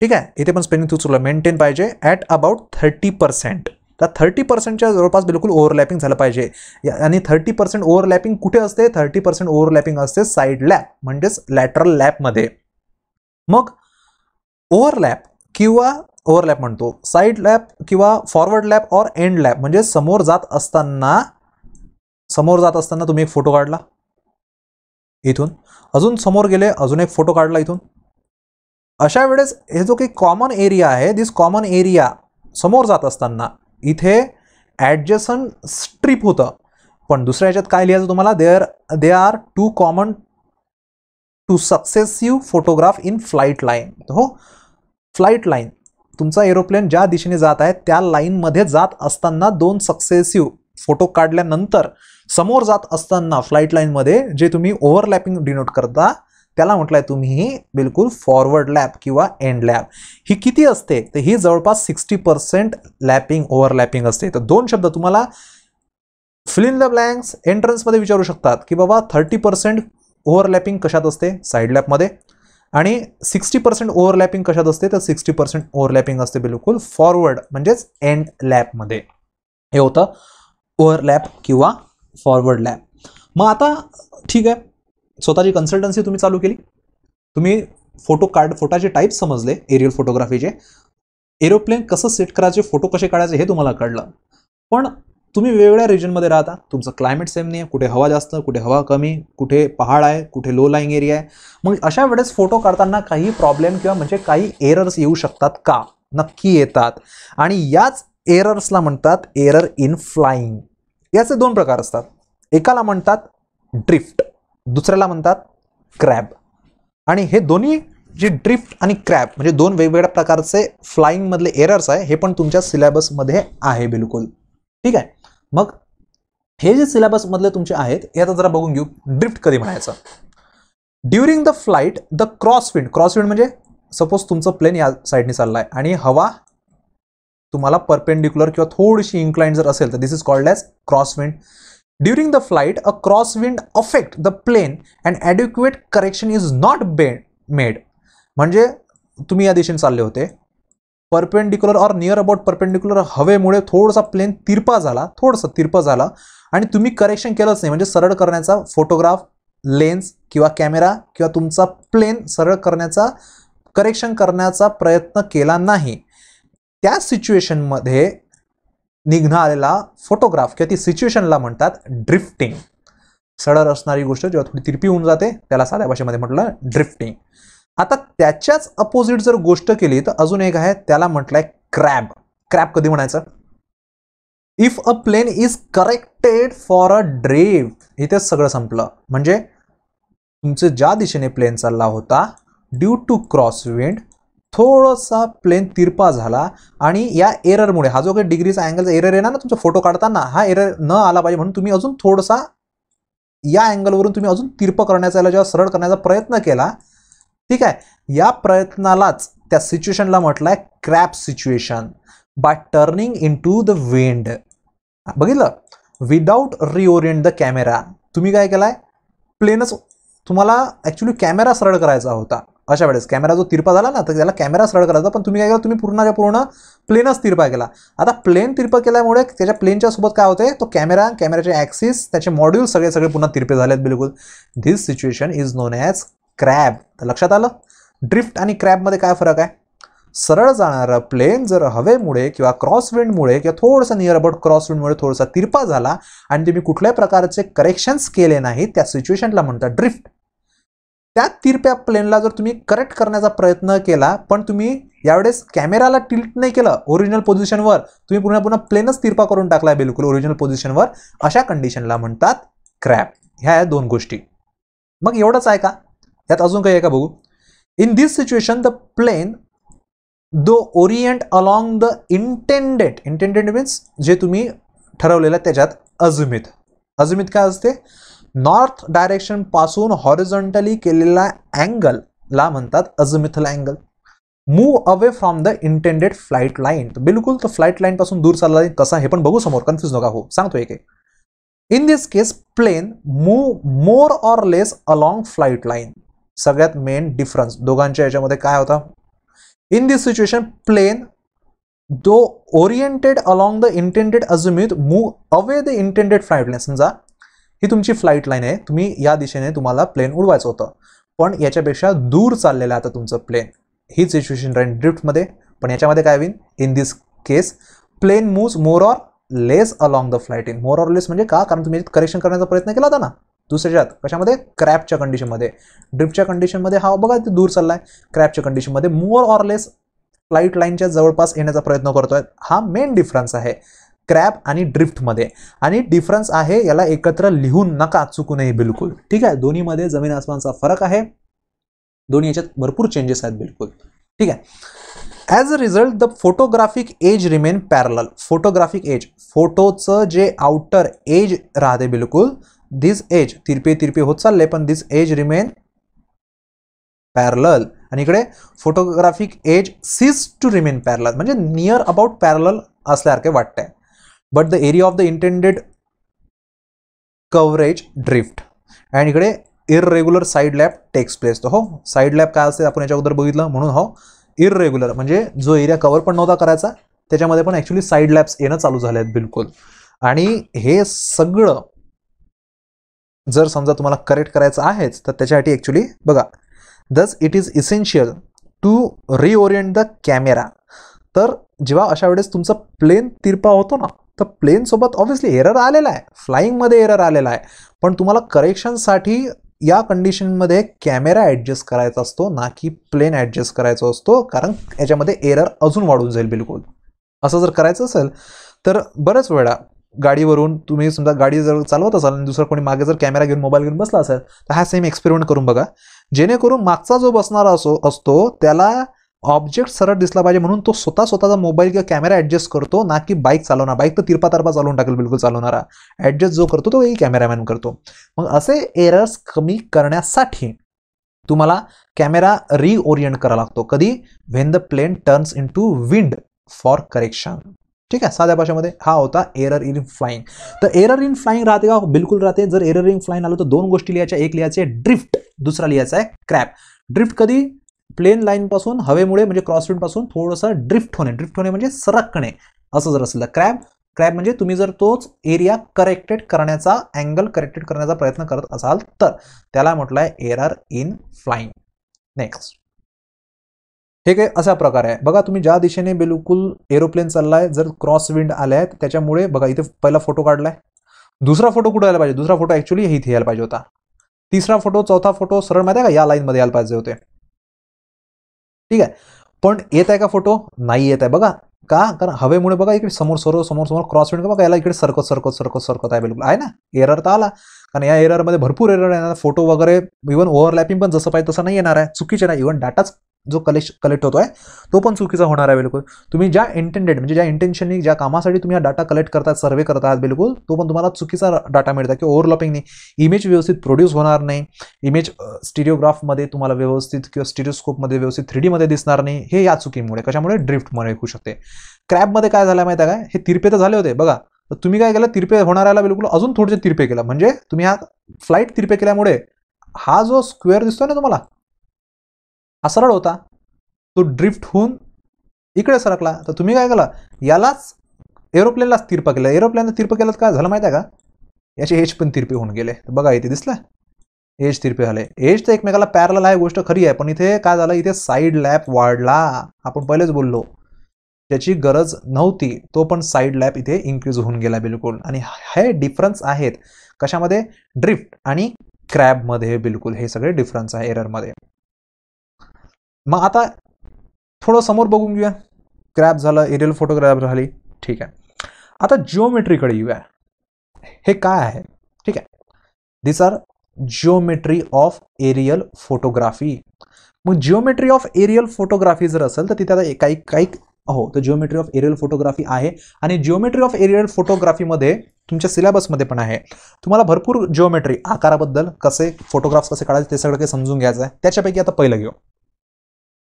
Speaker 2: ठीक आहे इथे पण स्पेनिंग तू चुकलं मेंटेन पाहिजे ॲट अबाउट थर्टी पर्सेंट त्या थर्टी पर्सेंटच्या जवळपास बिलकुल ओव्हरलॅपिंग झालं पाहिजे आणि थर्टी पर्सेंट ओव्हरलॅपिंग कुठे असते थर्टी पर्सेंट ओव्हरलॅपिंग असते साईड लॅप म्हणजेच लॅटरल लॅपमध्ये मग ओव्हरलॅप किंवा ओव्हरलॅप म्हणतो साईड लॅप किंवा forward lap or end lap म्हणजे समोर जात असताना समोर जात असताना तुम्ही एक फोटो काढला इथून अजून समोर गेले अजून एक फोटो काढला इथून अशा वेळेस हे जो काही कॉमन एरिया आहे दिस कॉमन एरिया समोर जात असताना इथे ॲडजसन स्ट्रीप होतं पण दुसऱ्या ह्याच्यात काय लिहायचं तुम्हाला there they are two common to successive photograph in flight line हो फ्लाईट लाईन तुमचा एरोप्लेन ज्या दिशेने जात आहे त्या लाईनमध्ये जात असताना दोन सक्सेसिव्ह फोटो काढल्यानंतर समोर जात असताना फ्लाईट लाईनमध्ये जे तुम्ही ओव्हरलॅपिंग डिनोट करता त्याला म्हटलं आहे तुम्ही बिलकुल फॉरवर्ड लॅप किंवा एंड लॅप ही किती असते तर ही जवळपास सिक्स्टी पर्सेंट लॅपिंग ओव्हरलॅपिंग असते तर दोन शब्द तुम्हाला फिल द ब्लँक्स एंट्रन्समध्ये विचारू शकतात की बाबा थर्टी पर्सेंट ओव्हरलॅपिंग कशात असते साईड लॅपमध्ये आणि सिक्स्टी पर्सेंट ओव्हरलॅपिंग कशात असते तर सिक्स्टी पर्सेंट ओव्हरलॅपिंग असते बिलकुल फॉरवर्ड म्हणजेच एंड लॅपमध्ये हे होतं ओव्हरलॅप किंवा फॉरवर्ड लॅप मग आता ठीक आहे स्वतःची कन्सल्टन्सी तुम्ही चालू केली तुम्ही फोटो कार्ड फोटाचे टाईप समजले एरियल फोटोग्राफीचे एरोप्लेन कसं सेट करायचे फोटो कसे काढायचे हे तुम्हाला कळलं पण तुम्ही वेगवेगळ्या रिजनमध्ये राहता तुमचं क्लायमेट सेम नाही आहे कुठे हवा जास्त कुठे हवा कमी कुठे पहाड आहे कुठे लो लाईंग एरिया आहे मग अशा वेळेस फोटो काढताना काही प्रॉब्लेम किंवा म्हणजे काही एरर्स येऊ शकतात का नक्की येतात आणि याच एरर्सला म्हणतात एरर इन फ्लाईंग याचे दोन प्रकार असतात एकाला म्हणतात ड्रिफ्ट दुसऱ्याला म्हणतात क्रॅब आणि हे दोन्ही जे ड्रिफ्ट आणि क्रॅब म्हणजे दोन वेगवेगळ्या प्रकारचे फ्लाईंगमधले एरर्स आहे हे पण तुमच्या सिलेबसमध्ये आहे बिलकुल ठीक आहे मग हे जे सिलेबसमधले तुमचे आहेत हे आता जरा बघून घेऊ ड्रिफ्ट कधी म्हणायचं during the flight the cross cross crosswind म्हणजे सपोज तुमचं प्लेन या साईडने चाललं आहे आणि हवा तुम्हाला परपेंडिक्युलर किंवा थोडीशी इन्क्लाइन जर असेल तर this is called as crosswind During the flight, a crosswind affect the plane and adequate correction is not made म्हणजे तुम्ही या दिशेने चालले होते perpendicular or near about perpendicular हवेमुळे थोडासा प्लेन तिरपा झाला थोडंसं तिरपा झाला आणि तुम्ही करेक्शन केलंच नाही म्हणजे सरळ करण्याचा फोटोग्राफ लेन्स किंवा कॅमेरा किंवा तुमचा प्लेन सरळ करण्याचा करेक्शन करण्याचा प्रयत्न केला नाही त्या सिच्युएशनमध्ये आलेला फोटोग्राफ किंवा ती सिच्युएशनला म्हणतात ड्रिफ्टिंग सडर असणारी गोष्ट जेव्हा थोडी तिरपी होऊन जाते त्याला साध्या भाषेमध्ये म्हटलं ड्रिफ्टिंग आता त्याच्याच अपोजिट जर गोष्ट केली तर अजून एक आहे त्याला म्हटलंय क्रॅब क्रॅब कधी म्हणायचं if a plane is corrected for a drift ते सगळं संपलं म्हणजे तुमचं ज्या दिशेने प्लेन चालला होता ड्यू टू क्रॉस विंड थोडासा प्लेन तिरपा झाला आणि या एररमुळे हा जो काही डिग्रीचा अँगलचा एरर येणार ना तुमचा फोटो काढताना हा एरर न आला पाहिजे म्हणून तुम्ही अजून थोडासा या अँगलवरून तुम्ही अजून तिरपं करण्याचा जेव्हा सरळ करण्याचा प्रयत्न केला ठीक आहे या प्रयत्नालाच त्या सिच्युएशनला म्हटलं आहे crab situation by turning into the wind बघितलं विदाऊट रिओरिएंट द कॅमेरा तुम्ही काय केला आहे प्लेनच तुम्हाला ॲक्च्युली कॅमेरा सरळ करायचा होता अशा वेळेस कॅमेरा जो तिरपा झाला ना तर त्याला कॅमेरा सरळ करायचा पण तुम्ही काय केलं तुम्ही पूर्णच्या पूर्ण प्लेनच तिरपा केला आता प्लेन तिरपा केल्यामुळे त्याच्या प्लेनच्या सोबत काय होते तो कॅमेरा कॅमेराचे ॲक्सिस त्याचे मॉड्यूल सगळे सगळे पुन्हा तिरपे आहेत बिलकुल this situation is known as crab तर लक्षात आलं ड्रिफ्ट आणि क्रॅबमध्ये काय फरक आहे सरळ जाणारं प्लेन जर हवेमुळे किंवा क्रॉस विंडमुळे किंवा थोडंसं नियर अबाउट क्रॉस विंडमुळे थोडासा तिरपा झाला आणि तुम्ही कुठल्याही प्रकारचे करेक्शन्स केले नाही त्या सिच्युएशनला म्हणतात ड्रिफ्ट त्या तिरप्या प्लेनला जर तुम्ही करेक्ट करण्याचा प्रयत्न केला पण तुम्ही यावेळेस कॅमेराला टिल्ट नाही केलं ओरिजिनल पोझिशनवर तुम्ही पूर्ण प्लेनच तिरपा करून टाकला बिलकुल ओरिजिनल पोझिशनवर अशा कंडिशनला म्हणतात क्रॅप ह्या दोन गोष्टी मग एवढंच आहे का यात अजून काही आहे का बघू in this situation the plane though orient along the intended intended means जे तुम्ही ठरवलेलं त्याच्यात अजुमित अजुमित काय असते नॉर्थ डायरेक्शनपासून हॉरिझॉन्टली केलेला अँगलला म्हणतात azimuthal angle move away from the intended flight line बिलकुल तो फ्लाईट पासून दूर चालला कसा हे पण बघू समोर कन्फ्युज नका हो सांगतो एक in this case plane move more or less along flight line सगळ्यात मेन डिफरन्स दोघांच्या याच्यामध्ये काय होता in this situation plane though oriented along the intended azimuth move away the intended flight line समजा ही तुमची फ्लाईट लाईन आहे तुम्ही या दिशेने तुम्हाला प्लेन उडवायचं होतं पण याच्यापेक्षा दूर चाललेलं आता तुमचं प्लेन हीच सिच्युएशन राहील ड्रिफ्टमध्ये पण याच्यामध्ये काय होईल in this case plane moves more or less along the flight in more or less म्हणजे का कारण तुम्ही करेक्शन करण्याचा प्रयत्न केला होता ना दुसऱ्याच्यात कशामध्ये क्रॅपच्या कंडिशनमध्ये ड्रिफ्टच्या कंडिशनमध्ये हा बघा ते दूर चालला आहे क्रॅपच्या कंडिशनमध्ये मोर ऑर लेस फ्लाईट लाईनच्या जवळपास येण्याचा प्रयत्न करतोय हा मेन डिफरन्स आहे क्रॅप आणि ड्रिफ्टमध्ये आणि डिफरन्स आहे याला एकत्र लिहून नका चुकूनही बिलकुल ठीक आहे दोन्हीमध्ये जमीन आसमानचा फरक आहे दोन्ही याच्यात भरपूर चेंजेस आहेत बिलकुल ठीक आहे as a result the photographic edge remain parallel photographic edge फोटोचं जे आउटर एज राहते बिलकुल दिस एज तिरपे तिरपे होत चालले पण दिस एज रिमेन पॅरल आणि इकडे photographic edge cease to remain parallel म्हणजे नियर अबाउट पॅरल असल्यासारखे वाटतंय but the area of the intended coverage drift and इकडे irregular side lap takes place तर हो साईड लॅब काय असते आपण याच्या अगोदर बघितलं म्हणून हो इररेग्युलर म्हणजे जो एरिया कवर पण नव्हता करायचा त्याच्यामध्ये पण ॲक्च्युली साईड लॅब्स येणं चालू झाले आहेत बिलकुल आणि हे सगळं जर समजा तुम्हाला करेक्ट करायचं आहेच तर त्याच्यासाठी ॲक्च्युली बघा thus it is essential to reorient the camera तर जेव्हा अशा वेळेस तुमचा प्लेन तिरपा होतो ना तर प्लेनसोबत ऑब्व्हियसली एरर आलेला आहे फ्लाईंगमध्ये एरर आलेला आहे पण तुम्हाला करेक्शनसाठी या कंडिशनमध्ये कॅमेरा ॲडजस्ट करायचा असतो ना की प्लेन ॲडजस्ट करायचा असतो कारण याच्यामध्ये एरर अजून वाढून जाईल बिलकुल असं जर करायचं असेल तर बऱ्याच वेळा गाडीवरून तुम्ही समजा गाडी जर चालवत असाल आणि दुसरं कोणी मागे जर कॅमेरा घेऊन मोबाईल घेऊन बसला असेल तर हा सेम एक्सपेरिमेंट करून बघा जेणेकरून मागचा जो बसणारा असो असतो त्याला ऑब्जेक्ट सरळ दिसला पाहिजे म्हणून तो स्वतः स्वतःचा मोबाईल किंवा कॅमेरा ॲडजस्ट करतो ना की बाईक चालवणार बाईक तर तिरपा तारपा चालवून टाकेल बिलकुल चालवणारा ॲडजस्ट जो करतो तोही कॅमेरामॅन करतो मग असे एरर्स कमी करण्यासाठी तुम्हाला कॅमेरा रिओरिएंट करावा लागतो कधी when the plane turns into wind for correction ठीक आहे साध्या भाषेमध्ये हा होता एरर इन फ्लाईंग तर एरर इन फ्लाईंग राहते का बिलकुल राहते जर एरर इन फ्लाईंग आलो तर दोन गोष्टी लिहायच्या एक लिहायचे ड्रिफ्ट दुसरा लिहायचा आहे क्रॅप ड्रिफ्ट कधी प्लेन लाईनपासून हवेमुळे म्हणजे क्रॉसविंडपासून थोडंसं ड्रिफ्ट होणे ड्रिफ्ट होणे म्हणजे सरकणे असं जर असलं क्रॅब क्रॅब म्हणजे तुम्ही जर तोच एरिया करेक्टेड करण्याचा अँगल करेक्टेड करण्याचा प्रयत्न करत असाल तर त्याला म्हटलंय आहे एरर इन फ्लाइंग नेक्स्ट ठीक आहे अशा प्रकार आहे बघा तुम्ही ज्या दिशेने बिलकुल एरोप्लेन चाललाय जर क्रॉस विंड आले त्याच्यामुळे बघा इथे पहिला फोटो काढलाय दुसरा फोटो कुठे यायला पाहिजे दुसरा फोटो ऍक्च्युली हे इथे यायला पाहिजे होता तिसरा फोटो चौथा फोटो सरळ माहिती आहे का या लाईनमध्ये यायला पाहिजे होते ठीक आहे पण येत आहे का फोटो नाही येत आहे बघा का कारण हवेमुळे बघा इकडे समोर सर्व समोर समोर क्रॉस विंड बघा याला इकडे सरकत सरकत सरकत सरकत आहे बिलकुल आहे ना एरर तर आला कारण या एररमध्ये भरपूर एरर येणार फोटो वगैरे इव्हन ओव्हरलॅपिंग पण जसं पाहिजे तसं नाही येणार आहे चुकीचे नाही इव्हन डाटाच जो कलेक्श कलेक्ट होतो आहे तो पण चुकीचा होणार आहे बिलकुल तुम्ही ज्या इंटेंडेड म्हणजे ज्या इंटेन्शननी ज्या कामासाठी तुम्ही हा डाटा कलेक्ट करतात सर्वे करतात बिलकुल तो पण तुम्हाला चुकीचा डाटा मिळतात की ओव्हरलॉपिंग नाही इमेज व्यवस्थित प्रोड्यूस होणार नाही इमेज स्टिरिओग्राफमध्ये तुम्हाला व्यवस्थित किंवा स्टिरिओस्कोपमध्ये व्यवस्थित थ्री डीमध्ये दिसणार नाही हे या चुकीमुळे कशामुळे ड्रिफ्टमुळे होऊ शकते क्रॅबमध्ये काय झालं माहिती आहे काय हे तिरपे तर झाले होते बघा तुम्ही काय केलं तिरपे होणाऱ्याला बिलकुल अजून थोडेसे तिरपे केलं म्हणजे तुम्ही हा फ्लाईट तिरपे केल्यामुळे हा जो स्क्वेअर दिसतोय ना तुम्हाला हा सरळ होता तो ड्रिफ्ट होऊन इकडे सरकला तर तुम्ही काय केलं यालाच एरोप्लेनलाच तिरप केला एरोप्लेनला तिरपं केलं काय झालं माहिती आहे का याचे एज पण तिरपे होऊन गेले तर बघा इथे दिसलं एज तिरपे झाले एज तर एकमेकाला पॅरल आहे गोष्ट खरी आहे पण इथे काय झालं इथे साईड लॅप वाढला आपण पहिलेच बोललो त्याची गरज नव्हती तो पण साईड लॅप इथे इन्क्रीज होऊन गेला बिलकुल आणि हे डिफरन्स आहेत कशामध्ये ड्रिफ्ट आणि क्रॅबमध्ये बिलकुल हे सगळे डिफरन्स आहे एररमध्ये मग आता थोडं समोर बघून घेऊया क्रॅप झालं एरियल फोटोग्राफ झाली ठीक आहे आता जिओमेट्रीकडे येऊया हे काय आहे ठीक आहे this are geometry of aerial photography मग जिओमेट्री ऑफ एरियल फोटोग्राफी जर असेल तर तिथे आता काही काही हो तर जिओमेट्री ऑफ एरियल फोटोग्राफी आहे आणि जिओमेट्री ऑफ एरियल फोटोग्राफीमध्ये तुमच्या सिलेबसमध्ये पण आहे तुम्हाला भरपूर जिओमेट्री आकाराबद्दल कसे फोटोग्राफ्स कसे काढायचे ते सगळं काही समजून घ्यायचं आहे त्याच्यापैकी आता पहिलं घेऊ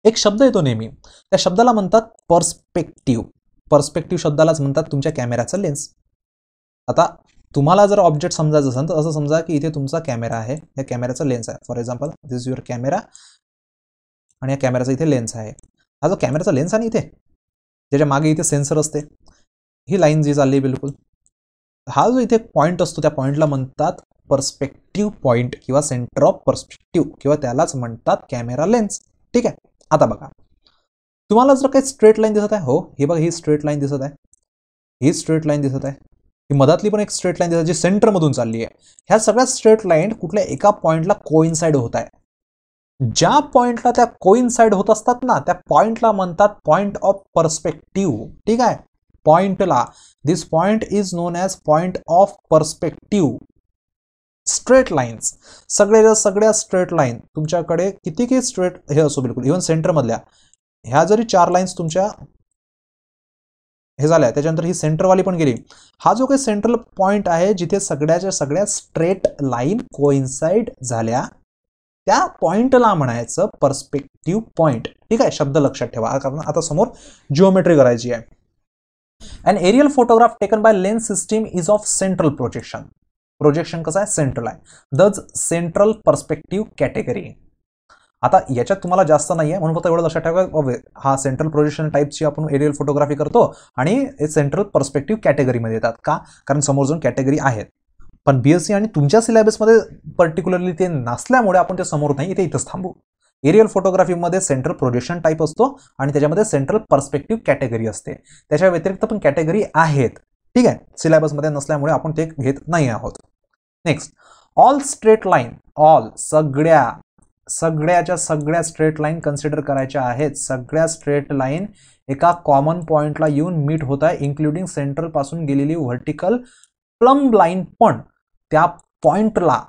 Speaker 2: एक शब्द येतो नेहमी त्या शब्दाला म्हणतात पर्स्पेक्टिव्ह पर्स्पेक्टिव्ह शब्दालाच म्हणतात तुमच्या कॅमेराचा लेन्स आता तुम्हाला जर ऑब्जेक्ट समजायचं असेल तर असं समजा की इथे तुमचा कॅमेरा आहे या कॅमेराचा लेन्स आहे for example this is your camera आणि या कॅमेराचा इथे लेन्स आहे हा जो कॅमेराचा लेन्स आहे ना इथे त्याच्या मागे इथे सेन्सर असते ही लाईन जी चालली बिलकुल हा जो इथे पॉईंट असतो त्या पॉईंटला म्हणतात पर्स्पेक्टिव्ह पॉईंट किंवा सेंटर ऑफ पर्स्पेक्टिव्ह किंवा त्यालाच म्हणतात कॅमेरा लेन्स ठीक आहे आता बघा तुम्हाला जर काही स्ट्रेट लाईन दिसत आहे हो हे बघा ही स्ट्रेट लाईन दिसत आहे ही स्ट्रेट लाईन दिसत आहे ही मधातली पण एक स्ट्रेट लाईन दिसत जी सेंटरमधून चालली आहे ह्या सगळ्या स्ट्रेट लाईन कुठल्या एका पॉईंटला साईड होत आहे ज्या पॉईंटला त्या साईड होत असतात ना त्या पॉईंटला म्हणतात पॉईंट ऑफ पर्स्पेक्टिव्ह ठीक आहे पॉइंटला this point is known as point of perspective straight lines सगळ्या सगळ्या स्ट्रेट लाईन तुमच्याकडे किती कि स्ट्रेट हे असो बिलकुल इव्हन सेंटरमधल्या ह्या जरी चार लाईन्स तुमच्या हे झाल्या त्याच्यानंतर ही सेंटरवाली पण गेली हा जो काही सेंट्रल पॉईंट आहे जिथे सगळ्याच्या सगळ्या स्ट्रेट लाईन कोइन्साइड झाल्या त्या पॉइंटला म्हणायचं पर्स्पेक्टिव्ह पॉईंट ठीक आहे शब्द लक्षात ठेवा कारण आता समोर जिओमेट्री करायची आहे and aerial photograph taken by lens system is of central projection projection कसं आहे सेंट्रल आहे दज सेंट्रल पर्स्पेक्टिव्ह कॅटेगरी आता याच्यात तुम्हाला जास्त नाही आहे म्हणून फक्त एवढं लक्षात ठेवा हा सेंट्रल प्रोजेक्शन टाईपची आपण एरियल फोटोग्राफी करतो आणि हे सेंट्रल पर्स्पेक्टिव्ह कॅटेगरीमध्ये येतात का कारण समोर जाऊन कॅटेगरी आहेत पण बी एस सी आणि तुमच्या सिलेबसमध्ये पर्टिक्युलरली ते नसल्यामुळे आपण ते समोर नाही ते इथंच थांबू एरियल फोटोग्राफीमध्ये सेंट्रल प्रोजेक्शन टाईप असतो आणि त्याच्यामध्ये सेंट्रल पर्स्पेक्टिव्ह कॅटेगरी असते त्याच्या व्यतिरिक्त पण कॅटेगरी आहेत ठीक आहे सिलेबसमध्ये नसल्यामुळे आपण ते घेत नाही आहोत next all straight line all सगळ्या सगळ्याच्या सगळ्या स्ट्रेट लाईन कन्सिडर करायच्या आहेत सगळ्या स्ट्रेट लाईन एका कॉमन पॉईंटला येऊन मीट होत आहे इन्क्लुडिंग सेंट्रलपासून गेलेली व्हर्टिकल प्लंब लाईन पण त्या पॉइंटला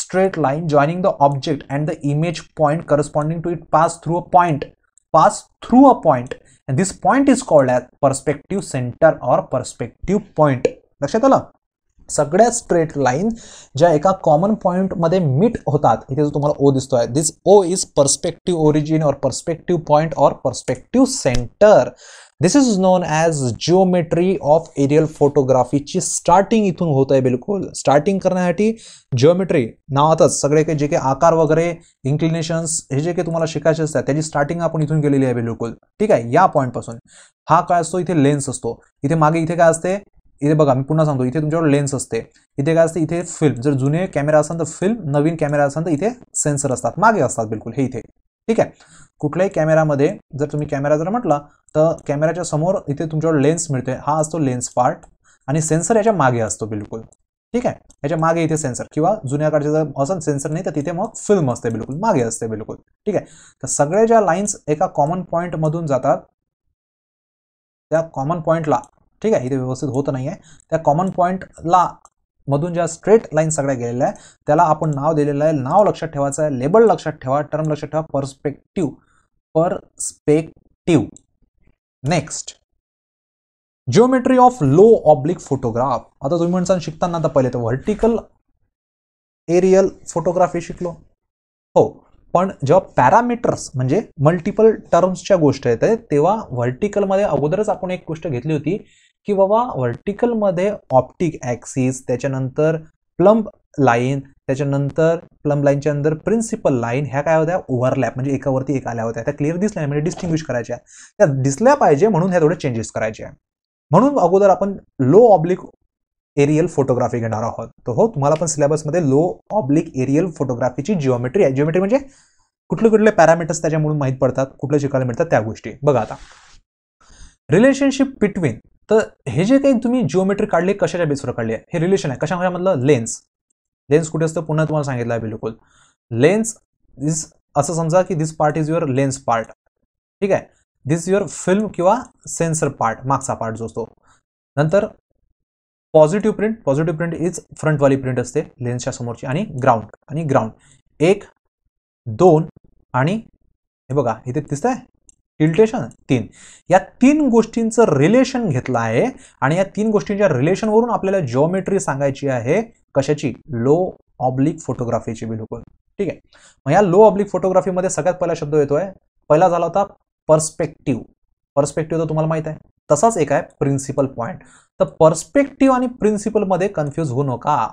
Speaker 2: straight line joining the object and the image point corresponding to it pass through a point pass through a point this point is called as perspective centre or perspective point लक्षात आलं सगळ्या straight line ज्या एका common पॉईंटमध्ये meet होतात इथे जो तुम्हाला ओ दिसतो आहे this O is perspective origin or perspective point or perspective centre this is known as geometry of aerial फोटोग्राफीची स्टार्टिंग इथून होत आहे बिलकुल स्टार्टिंग करण्यासाठी जिओमेट्री नावातच सगळे काही जे काही आकार वगैरे इन्क्लिनेशन्स हे जे काही तुम्हाला शिकायचे असतात त्याची स्टार्टिंग आपण इथून केलेली आहे बिलकुल ठीक आहे या पॉईंटपासून हा काय असतो इथे लेन्स असतो इथे मागे इथे काय असते इथे बघा मी पुन्हा सांगतो इथे तुमच्यावर लेन्स असते इथे काय असते इथे फिल्म जर जुने कॅमेरा असेल तर फिल्म नवीन कॅमेरा असेल तर इथे सेन्सर असतात मागे असतात बिलकुल हे इथे ठीक आहे कुठल्याही कॅमेरामध्ये जर तुम्ही कॅमेरा जर म्हटला तर कॅमेराच्या समोर इथे तुमच्यावर लेन्स मिळते हा असतो लेन्स पार्ट आणि सेन्सर याच्या मागे असतो बिलकुल ठीक आहे याच्या मागे इथे सेन्सर किंवा जुन्या काळचे जर असं सेन्सर नाही तर तिथे मग फिल्म असते बिलकुल मागे असते बिलकुल ठीक आहे तर सगळ्या ज्या लाईन्स एका कॉमन पॉईंटमधून जातात त्या कॉमन पॉईंटला ठीक आहे इथे व्यवस्थित होत नाही आहे त्या कॉमन पॉईंटला मधून ज्या स्ट्रेट लाईन सगळ्या गेलेल्या आहे त्याला आपण नाव दिलेलं आहे नाव लक्षात ठेवायचं आहे लेबल लक्षात ठेवा टर्म लक्षात ठेवा perspective perspective next geometry of low oblique photograph आता तुम्ही म्हणसान शिकताना आता पहिले तर व्हर्टिकल एरियल फोटोग्राफी शिकलो हो पण जेव्हा पॅरामीटर्स म्हणजे मल्टिपल टर्म्सच्या गोष्ट येते तेव्हा व्हर्टिकलमध्ये अगोदरच आपण एक गोष्ट घेतली होती की बाबा व्हर्टिकलमध्ये ऑप्टिक ॲक्सिस त्याच्यानंतर प्लंब लाईन त्याच्यानंतर प्लंब लाईनच्या अंदर प्रिन्सिपल लाईन ह्या काय होत्या ओव्हरलॅप म्हणजे एकावरती एक आल्या होत्या त्या क्लिअर दिसल्या म्हणजे डिस्टिंग्विश करायच्या त्या दिसल्या पाहिजे म्हणून ह्या थोड्या चेंजेस करायचे म्हणून अगोदर आपण लो ऑब्लिक एरियल फोटोग्राफी घेणार आहोत तर हो तुम्हाला पण सिलेबसमध्ये लो ऑब्लिक एरियल फोटोग्राफीची जिओमेट्री आहे जिओमेट्री म्हणजे कुठले कुठले पॅरामीटर्स त्याच्यामधून माहीत पडतात कुठले शिकायला मिळतात त्या गोष्टी बघा आता रिलेशनशिप बिटवीन तर हे जे काही तुम्ही जिओमेट्री काढले कशाच्या बेसवर काढले हे रिलेशन आहे कशा कशामधलं लेन्स लेन्स कुठे असतं पुन्हा तुम्हाला सांगितलं आहे बिलकुल लेन्स दिस असं समजा की this part is your lens part ठीक आहे दिस युअर फिल्म किंवा सेन्सर पार्ट मागचा पार्ट जो असतो नंतर positive print positive print is फ्रंटवाली प्रिंट असते लेन्सच्या समोरची आणि ग्राउंड आणि ग्राउंड एक दोन आणि हे बघा इथे दिसतंय इल्टेशन तीन या तीन गोष्टींचं रिलेशन घेतलं आहे आणि या तीन गोष्टींच्या रिलेशनवरून आपल्याला जिओमेट्री सांगायची आहे कशाची लो ऑब्लिक फोटोग्राफीची बिलकुल ठीक आहे मग या लो ऑब्लिक फोटोग्राफीमध्ये सगळ्यात पहिला शब्द येतोय पहिला झाला होता पर्स्पेक्टिव्ह पर्स्पेक्टिव्ह तर तुम्हाला माहीत आहे तसाच एक आहे प्रिन्सिपल पॉईंट तर पर्स्पेक्टिव्ह आणि प्रिन्सिपलमध्ये कन्फ्यूज होऊ नका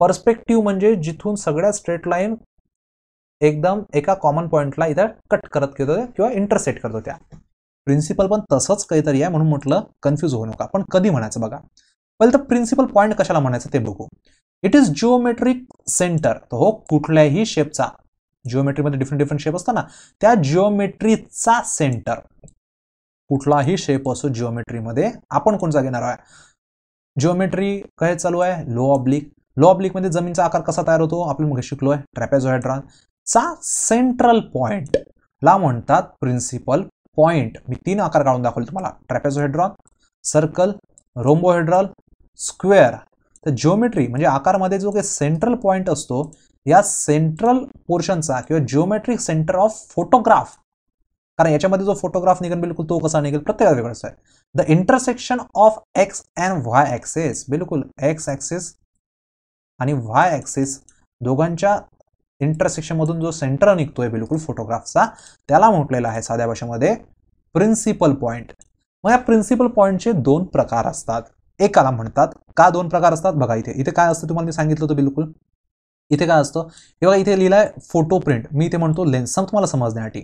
Speaker 2: पर्स्पेक्टिव्ह म्हणजे जिथून सगळ्या स्ट्रेट लाईन एकदम एका कॉमन पॉईंटला इधर कट करत घेत किंवा इंटरसेट करतो त्या प्रिन्सिपल पण तसंच काहीतरी आहे म्हणून म्हटलं कन्फ्यूज होऊ नका पण कधी म्हणायचं बघा पहिले तर प्रिन्सिपल पॉईंट कशाला म्हणायचं ते बघू इट इज जिओमेट्रिक सेंटर हो कुठल्याही शेपचा जिओमेट्रीमध्ये डिफरंट डिफरंट शेप असतो ना त्या जिओमेट्रीचा सेंटर कुठलाही शेप असो जिओमेट्रीमध्ये आपण कोणता घेणार आहे जिओमेट्री काय चालू आहे लो ऑब्लिक लो ऑब्लिकमध्ये जमीनचा आकार कसा तयार होतो आपण मग शिकलो आहे ट्रॅपेझोहायड्रॉन चा सेंट्रल पॉइंट ला म्हणतात प्रिन्सिपल पॉइंट मी तीन आकार काढून दाखवले तुम्हाला ट्रॅपेझोहेड्रॉन सर्कल रोम्बोहेड्रॉल स्क्वेअर तर जिओमेट्री म्हणजे आकारमध्ये जो काही सेंट्रल पॉइंट असतो या सेंट्रल पोर्शनचा किंवा जिओमेट्रिक सेंटर ऑफ फोटोग्राफ कारण याच्यामध्ये जो फोटोग्राफ निघेल बिलकुल तो कसा निघेल प्रत्येकाला वेगळाच आहे the intersection of x and y axes बिलकुल एक्स ॲक्सेस आणि व्हाय ॲक्सेस दोघांच्या इंटरसेक्शनमधून जो सेंटर निघतोय बिलकुल फोटोग्राफचा त्याला म्हटलेला आहे साध्या भाषेमध्ये प्रिन्सिपल पॉईंट मग या प्रिन्सिपल पॉईंटचे दोन प्रकार असतात एकाला म्हणतात का दोन प्रकार असतात बघा इथे इथे काय असतं तुम्हाला मी सांगितलं होतं बिलकुल इथे काय असतं हे बघा इथे लिहिलं आहे फोटो प्रिंट मी इथे म्हणतो लेन्स तुम्हाला समजण्यासाठी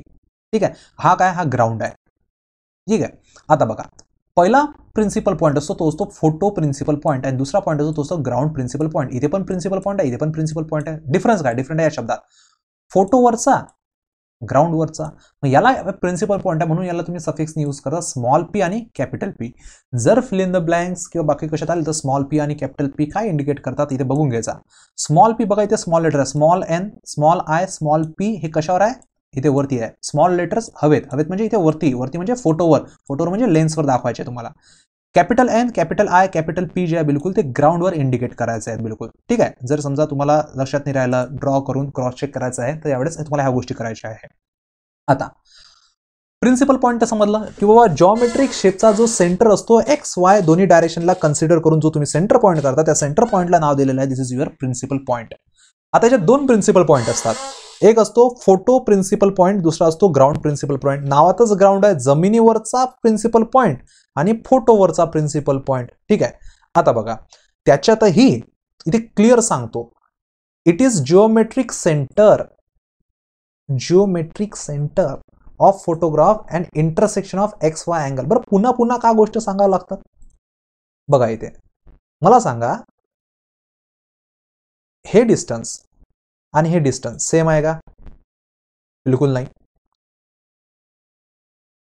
Speaker 2: ठीक आहे हा काय हा ग्राउंड आहे ठीक आहे आता बघा पहिला प्रिन्सिपल पॉईंट असतो तो असतो फोटो प्रिन्सिपल पॉईंट आणि दुसरा पॉईंट असतो तो असतो ग्राउंड प्रिन्सिपल पॉईंट इथे पण प्रिन्सिपल पॉईंट आहे इथे पण प्रिन्सिपल पॉईंट आहे डिफरन्स काय डिफरंट आहे या शब्दात फोटोवरचा ग्राउंडवरचा मग याला प्रिन्सिपल पॉईंट आहे म्हणून याला तुम्ही सफिक्सने यूज करता स्मॉल पी आणि कॅपिटल पी जर फिल इन द ब्लँक्स किंवा बाकी कशात आले तर स्मॉल पी आणि कॅपिटल पी काय इंडिकेट करतात इथे बघून घ्यायचा स्मॉल पी बघा इथे स्मॉल लेटर आहे small n small i small p हे कशावर आहे इथे वरती आहे स्मॉल लेटर्स हवेत हवेत म्हणजे इथे वरती वरती म्हणजे फोटोवर फोटोवर म्हणजे लेन्सवर दाखवायचे तुम्हाला capital N capital I capital P जे आहे बिलकुल ते ग्राउंडवर इंडिकेट करायचं आहेत बिलकुल ठीक आहे जर समजा तुम्हाला लक्षात नाही राहिलं ड्रॉ करून क्रॉस चेक करायचा आहे तर यावेळेस तुम्हाला ह्या गोष्टी करायच्या आहे आता प्रिन्सिपल पॉईंट समजलं की बाबा जॉमेट्रिक शेपचा जो सेंटर असतो एक्स वाय दोन्ही डायरेक्शनला कन्सिडर करून जो तुम्ही सेंटर पॉईंट करता त्या सेंटर पॉईंटला नाव दिलेलं आहे this is your principal point आता याच्यात दोन प्रिन्सिपल पॉईंट असतात एक असतो फोटो प्रिन्सिपल पॉईंट दुसरा असतो ग्राउंड प्रिन्सिपल पॉईंट नावातच ग्राउंड आहे जमिनीवरचा प्रिन्सिपल पॉईंट आणि फोटोवरचा प्रिन्सिपल पॉईंट ठीक आहे आता बघा त्याच्यातही इथे क्लिअर सांगतो it is geometric centre geometric centre of photograph and intersection of x y angle बरं पुन्हा पुन्हा का गोष्ट सांगावं
Speaker 1: लागतात बघा इथे मला सांगा हे डिस्टन्स आणि हे डिस्टन्स सेम आहे का बिलकुल नाही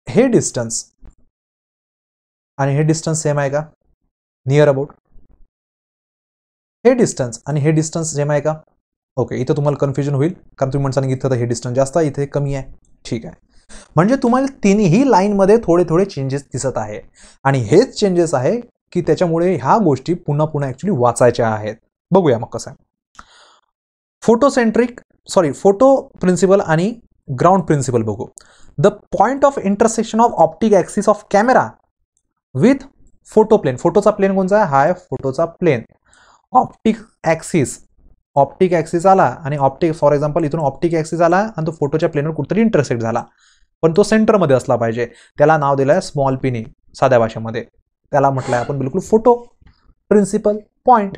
Speaker 1: हे डिस्टन्स आणि हे डिस्टन्स सेम आहे का नियर अबाउट हे डिस्टन्स आणि हे
Speaker 2: डिस्टन्स सेम आहे का ओके इथं तुम्हाला कन्फ्युजन होईल कारण तुम्ही म्हणसान इथं तर हे डिस्टन्स जास्त आहे इथे कमी आहे ठीक आहे म्हणजे तुम्हाला तिन्ही लाईनमध्ये थोडे थोडे चेंजेस दिसत आहे आणि हेच चेंजेस आहे की त्याच्यामुळे ह्या गोष्टी पुन्हा पुन्हा ॲक्च्युली वाचायच्या आहेत बघूया मग कसं आहे फोटोसेंट्रिक सॉरी फोटो प्रिन्सिपल आणि ग्राउंड प्रिन्सिपल बघू the point of intersection of optic axis of camera with photo plane फोटोचा प्लेन कोणता आहे हाय फोटोचा plane optic axis optic axis आला आणि ऑप्टिक फॉर एक्झाम्पल इथून ऑप्टिक ॲक्सिस आला आणि तो फोटोच्या प्लेनवर कुठतरी इंटरसेक्ट झाला पण तो सेंटरमध्ये असला पाहिजे त्याला नाव दिलं आहे स्मॉल पिनी साध्या भाषेमध्ये त्याला म्हटलं आहे आपण बिलकुल फोटो प्रिन्सिपल पॉईंट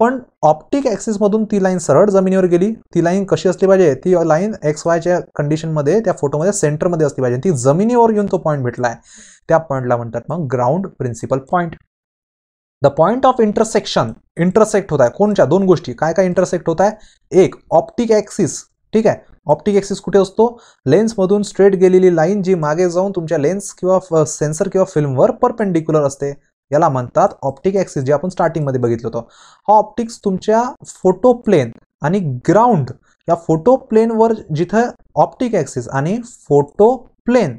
Speaker 2: पण ऑप्टिक ॲक्सिसमधून ती लाईन सरळ जमिनीवर गेली ती लाईन कशी असली पाहिजे ती लाईन एक्स वायच्या कंडिशनमध्ये त्या फोटोमध्ये सेंटरमध्ये असली पाहिजे ती जमिनीवर येऊन तो पॉईंट भेटला आहे त्या पॉईंटला म्हणतात मग ground principal point the point of intersection intersect होत आहे कोणच्या दोन गोष्टी काय काय इंटरसेक्ट होत आहे एक ऑप्टिक ॲक्सिस ठीक आहे ऑप्टिक ॲक्सिस कुठे असतो लेन्समधून स्ट्रेट गेलेली लाईन जी मागे जाऊन तुमच्या लेन्स किंवा सेन्सर किंवा फिल्मवर परपेंडिक्युलर असते याला म्हणतात ऑप्टिक ॲक्सिस जे आपण स्टार्टिंगमध्ये बघितलं होतं हा ऑप्टिक्स तुमच्या फोटो प्लेन आणि ग्राउंड या फोटो प्लेनवर जिथं ऑप्टिक ॲक्सिस आणि फोटो प्लेन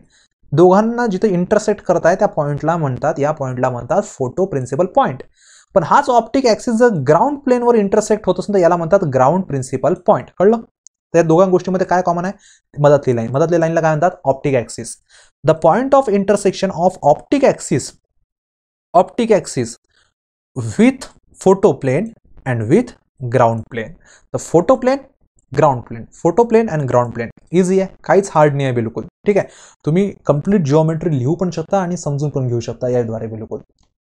Speaker 2: दोघांना जिथे इंटरसेक्ट करत आहे त्या पॉईंटला म्हणतात या पॉईंटला म्हणतात फोटो प्रिन्सिपल पॉईंट पण हाच ऑप्टिक ॲक्सिस जर ग्राउंड प्लेनवर इंटरसेक्ट होत असेल तर याला म्हणतात ग्राउंड प्रिन्सिपल पॉईंट कळलं तर या दोघां गोष्टीमध्ये काय कॉमन आहे मदतली लाईन मदतली लाईनला काय म्हणतात optic axis the point of intersection of optic axis optic axis with photo plane and with ground plane तर photo plane ground plane photo plane and ground plane easy आहे काहीच हार्ड नाही आहे बिलकुल ठीक आहे तुम्ही कम्प्लीट जिओमेट्री लिहू पण शकता आणि समजून पण घेऊ शकता याद्वारे बिलकुल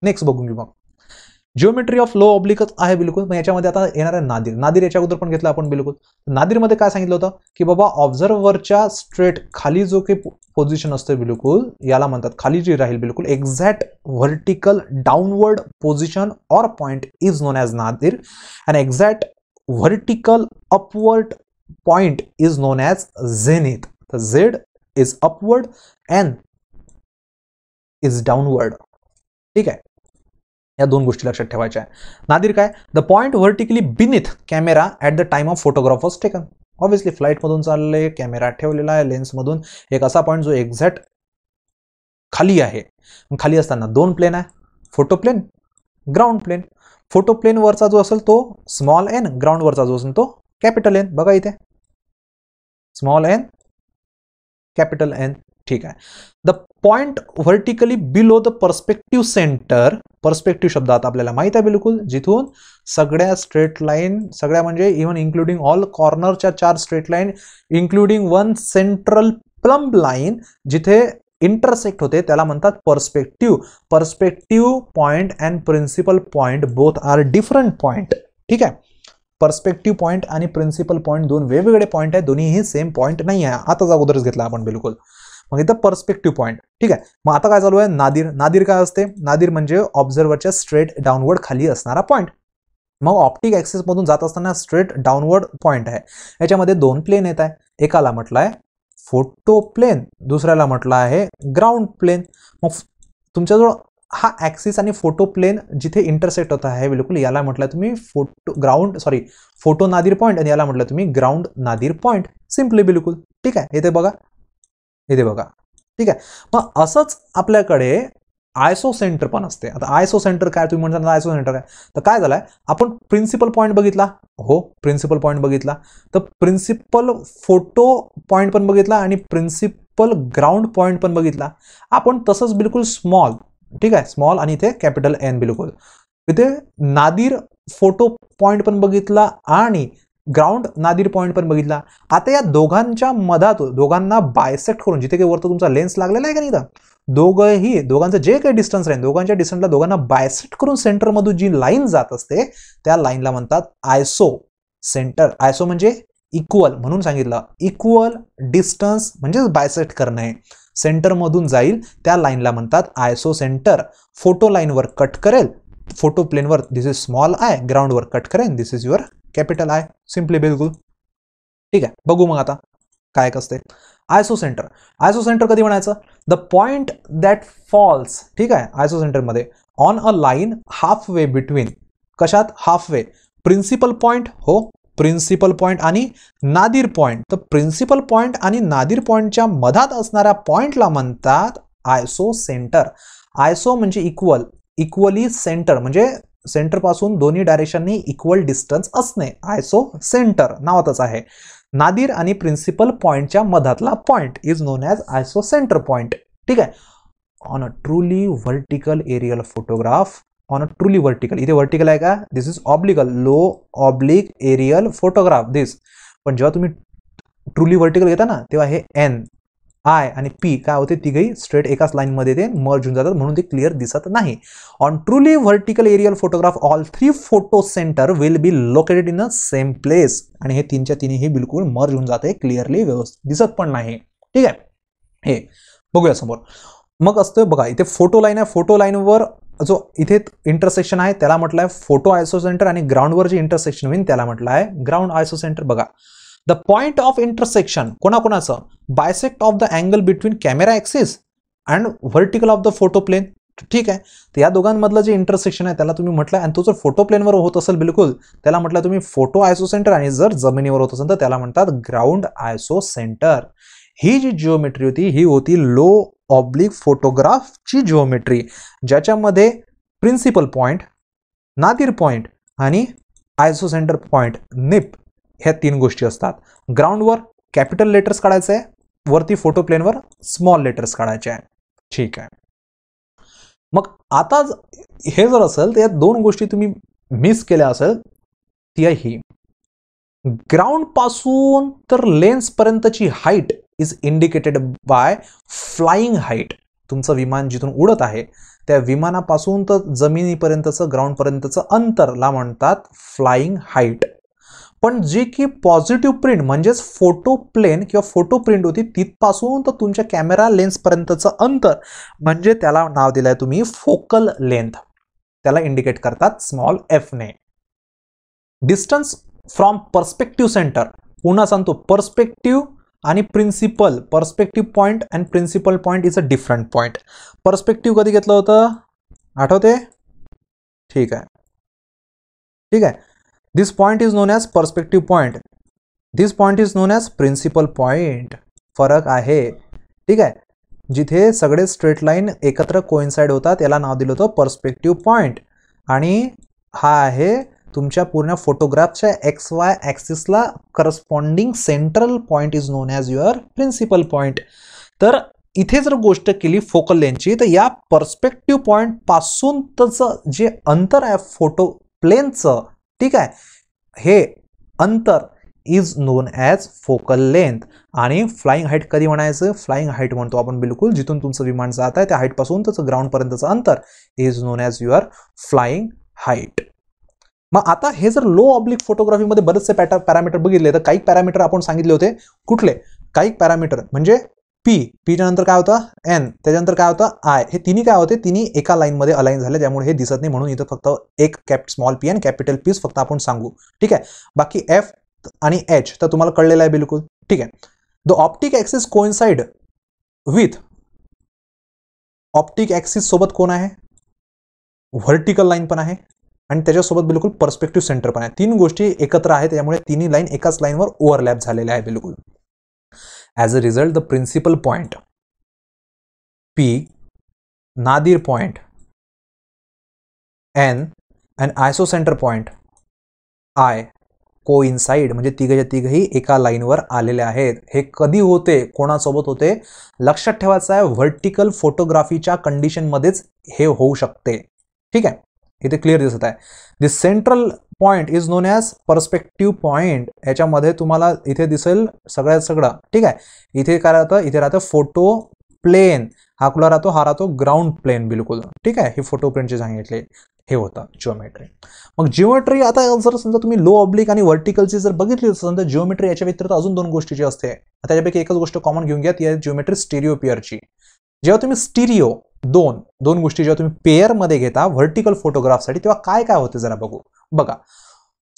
Speaker 2: नेक्स्ट बघून घेऊ मग जिओमेट्री ऑफ लो ऑब्लिकच आहे बिलकुल मग याच्यामध्ये आता येणार आहे नादिर नादिर याच्या अगोदर पण घेतलं आपण बिलकुल नादिरमध्ये काय सांगितलं होतं की बाबा ऑब्झर्वरच्या स्ट्रेट खाली जो काही पोझिशन असतो बिलकुल याला म्हणतात खाली जी राहील बिलकुल exact vertical downward position or point is known as nadir and exact vertical upward point is known as zenith तर z is upward and is downward ठीक आहे या दोन गोष्टी लक्षात ठेवायच्या आहे नादीर काय the point vertically beneath camera at the time of photograph was taken obviously फ्लाईटमधून चालले कॅमेरा ठेवलेला आहे लेन्समधून एक असा पॉईंट जो एक्झॅक्ट खाली आहे खाली असताना दोन प्लेन आहे photo plane ground plane photo प्लेनवरचा जो असेल तो स्मॉल एन ग्राउंडवरचा जो असेल तो कॅपिटल एन बघा इथे स्मॉल एन कॅपिटल एन ठीक आहे the point vertically below the perspective centre perspective शब्द आता आपल्याला माहीत आहे बिलकुल जिथून सगळ्या स्ट्रेट लाईन सगळ्या म्हणजे इवन इन्क्लुडिंग ऑल कॉर्नरच्या चार straight line including one central plumb line जिथे इंटरसेक्ट होते त्याला म्हणतात perspective perspective point and principal point both are different point ठीक आहे पर्स्पेक्टिव्ह पॉईंट आणि प्रिन्सिपल पॉईंट दोन वेगवेगळे पॉईंट आहे दोन्हीही सेम पॉइंट नाही आहे आताच अगोदरच घेतला आपण बिलकुल मग इथं पर्स्पेक्टिव्ह पॉईंट ठीक आहे मग आता काय चालू आहे नादीर नादीर काय असते नादीर म्हणजे ऑब्झर्वरच्या स्ट्रेट डाऊनवर्ड खाली असणारा पॉईंट मग ऑप्टिक ॲक्सेसमधून जात असताना स्ट्रेट डाऊनवर्ड पॉईंट आहे याच्यामध्ये दोन प्लेन येत आहे एकाला म्हटलं आहे फोटो प्लेन दुसऱ्याला म्हटलं आहे ग्राउंड प्लेन मग तुमच्याजवळ हा ॲक्सिस आणि फोटो प्लेन जिथे इंटरसेक्ट होत आहे बिलकुल याला म्हटलं तुम्ही photo ground sorry photo nadir point आणि याला म्हटलं तुम्ही ग्राउंड नादीर पॉईंट सिम्पली बिलकुल ठीक आहे इथे बघा इथे बघा ठीक आहे मग असंच आपल्याकडे आयसो सेंटर पण असते आता आयसो सेंटर काय तुम्ही म्हणता आयसो सेंटर काय तर काय झालं आपण प्रिन्सिपल पॉईंट बघितला हो प्रिन्सिपल पॉईंट बघितला तर प्रिन्सिपल फोटो पॉईंट पण बघितला आणि प्रिन्सिपल ग्राउंड पॉईंट पण बघितला आपण तसंच बिलकुल स्मॉल ठीक आहे स्मॉल आणि इथे कॅपिटल एन बिलकुल इथे नादिर फोटो पॉईंट पण बघितला आणि ग्राउंड नादीर पॉईंट पण बघितला आता या दोघांच्या मधातून दोघांना बायसेक्ट करून जिथे काही वरतो तुमचा लेन्स लागलेला आहे का नाही दोघंही दोघांचं जे काही डिस्टन्स राहील दोघांच्या डिस्टन्सला दोघांना बायसेक्ट करून सेंटरमधून जी लाईन जात असते त्या लाईनला म्हणतात आयसो सेंटर आयसो म्हणजे इक्वल म्हणून सांगितलं इक्वल डिस्टन्स म्हणजेच बायसेक्ट आहे सेंटरमधून जाईल त्या लाईनला म्हणतात आयसो सेंटर फोटो लाईनवर कट करेल फोटो प्लेनवर दिस इज स्मॉल आय ग्राउंडवर कट करेन this is your capital I simply बिलकुल ठीक आहे बघू मग आता काय कसते आयसो सेंटर आयसो सेंटर कधी म्हणायचं द पॉइंट दॅट फॉल्स ठीक आहे आयसो सेंटरमध्ये on a line half way between कशात हाफ वे प्रिन्सिपल पॉइंट हो प्रिन्सिपल पॉइंट आणि नादिर पॉइंट तर प्रिन्सिपल पॉइंट आणि नादिर पॉइंटच्या मधात असणाऱ्या पॉइंटला म्हणतात आयसो सेंटर आयसो म्हणजे इक्वल इक्वली सेंटर म्हणजे सेंटरपासून दोन्ही डायरेक्शननी इक्वल डिस्टन्स असणे आयसो सेंटर नावातच आहे नादीर आणि प्रिन्सिपल पॉईंटच्या मधातला point is known as isocentre point ठीक आहे on a truly vertical aerial photograph on a truly vertical इथे व्हर्टिकल आहे का this is oblique low oblique aerial photograph this पण जेव्हा तुम्ही ट्रुली व्हर्टिकल घेता ना तेव्हा हे एन आय आणि पी काय होते तिघही स्ट्रेट एकाच लाईनमध्ये ते मर्ज होऊन जातात म्हणून ते क्लिअर दिसत नाही on truly vertical aerial photograph all three photo centre will be located in a same place आणि हे तीनच्या तिन्ही बिलकुल मर्ज होऊन जाते क्लिअरली व्यवस्थित दिसत पण नाही ठीक आहे हे बघूया समोर मग असतोय बघा इथे फोटो लाईन आहे फोटो लाईनवर जो इथे इंटरसेक्शन आहे त्याला म्हटलं आहे फोटो आयसो सेंटर आणि ग्राउंडवर जे इंटरसेक्शन होईल त्याला म्हटलं आहे ग्राउंड आयसो सेंटर बघा द पॉइंट ऑफ इंटरसेक्शन कोणाकोणाचं bisect of the angle between camera axis and vertical of the photo plane ठीक आहे तर या दोघांमधलं जे इंटरसेक्शन आहे त्याला तुम्ही म्हटलं आणि तो जर फोटो प्लेनवर होत असेल बिलकुल त्याला म्हटलं तुम्ही फोटो आयसो सेंटर आणि जर जमिनीवर होत असेल तर त्याला म्हणतात ग्राउंड आयसो सेंटर ही जी जिओमेट्री होती ही होती लो ऑब्लिक फोटोग्राफची जिओमेट्री ज्याच्यामध्ये प्रिन्सिपल पॉइंट नादिर पॉइंट आणि आयसो सेंटर पॉईंट निप ह्या तीन गोष्टी असतात ग्राउंडवर कॅपिटल लेटर्स काढायचं आहे वरती फोटो प्लेनवर स्मॉल लेटर्स काढायचे आहे ठीक आहे मग आता हे जर असेल तर या दोन गोष्टी तुम्ही मिस केल्या असेल त्याही आहे ही ग्राउंडपासून तर लेन्सपर्यंतची height is indicated by flying height तुमचं विमान जिथून उडत आहे त्या विमानापासून तर जमिनीपर्यंतचं ग्राउंडपर्यंतचं अंतरला म्हणतात फ्लाइंग हाईट पण जी की पॉझिटिव्ह प्रिंट म्हणजेच फोटो प्लेन किंवा फोटो प्रिंट होती तिथपासून तर तुमच्या कॅमेरा लेन्सपर्यंतचं अंतर म्हणजे त्याला नाव दिलं आहे तुम्ही फोकल लेंथ त्याला इंडिकेट करतात स्मॉल एफने डिस्टन्स फ्रॉम पर्स्पेक्टिव्ह सेंटर पुन्हा सांगतो पर्स्पेक्टिव्ह आणि principal perspective point and principal point is a different point perspective कधी घेतलं होतं आठवते ठीक आहे ठीक आहे This point is known as perspective point. This point is known as principal point. फरक आहे ठीक आहे जिथे सगळे स्ट्रेट लाईन एकत्र कोइन्साइड होतात याला नाव दिलं होतं पर्स्पेक्टिव्ह पॉईंट आणि हा आहे तुमच्या पूर्ण फोटोग्राफच्या एक्स वाय ॲक्सिसला corresponding central point is known as your principal point तर इथे जर गोष्ट केली फोकल लेनची तर या पर्स्पेक्टिव्ह पॉईंटपासून तर जे अंतर आहे फोटो प्लेनचं ठीक आहे हे अंतर is known as focal length आणि फ्लाईंग हाईट कधी म्हणायचं फ्लाईंग हाईट म्हणतो आपण बिलकुल जिथून तुमचं विमान जात आहे त्या हाईटपासून ग्राउंड ग्राउंडपर्यंतचं अंतर is known as your flying height मग आता हे जर लो ऑब्लिक फोटोग्राफीमध्ये बरेचसे पॅटर पॅरामीटर बघितले तर काही पॅरामीटर आपण सांगितले होते कुठले काही पॅरामीटर म्हणजे पी पीच्या नंतर काय होतं एन त्याच्यानंतर काय होतं आय हे तिन्ही काय होते तिन्ही एका लाईनमध्ये अलाईन झाले त्यामुळे हे दिसत नाही म्हणून इथं फक्त एक cap small p n capital P's फक्त आपण सांगू ठीक आहे बाकी एफ आणि एच तर तुम्हाला कळलेलं आहे बिलकुल ठीक आहे the optic axis coincide with optic axis सोबत कोण आहे व्हर्टिकल लाईन पण आहे आणि त्याच्यासोबत बिलकुल पर्स्पेक्टिव्ह सेंटर पण आहे तीन गोष्टी एकत्र आहेत त्यामुळे तिन्ही लाईन एकाच लाईनवर ओव्हरलॅप झालेल्या आहे बिलकुल As a result, the
Speaker 1: principal point P, nadir point, N, an isocenter point, I
Speaker 2: coincide म्हणजे तिघंच्या तिघही एका लाईनवर आलेले आहेत हे कधी होते कोणासोबत होते लक्षात ठेवायचं आहे व्हर्टिकल फोटोग्राफीच्या कंडिशनमध्येच हे होऊ शकते ठीक आहे इथे क्लिअर दिसत आहे the central point is known as perspective point याच्यामध्ये तुम्हाला इथे दिसेल सगळ्यात सगळं ठीक आहे इथे काय राहतं इथे राहतं फोटो प्लेन हा कुठला राहतो हा राहतो ग्राउंड प्लेन बिलकुल ठीक आहे हे फोटो प्रिंटचे सांगितले हे होतं जिओमेट्री मग जिओमेट्री आता जर समजा तुम्ही लो ऑब्लिक आणि व्हर्टिकलची जर बघितली समजा जिओमेट्री याच्या व्यतिरिक्त अजून दोन गोष्टीची असते त्याच्यापैकी एकच गोष्ट कॉमन घेऊन घ्या ती आहे जिओमेट्री स्टिरिओपियरची जेव्हा तुम्ही स्टिरिओ दोन दोन गोष्टी जेव्हा तुम्ही पेअरमध्ये घेता व्हर्टिकल फोटोग्राफसाठी तेव्हा काय काय होतं जरा बघू बघा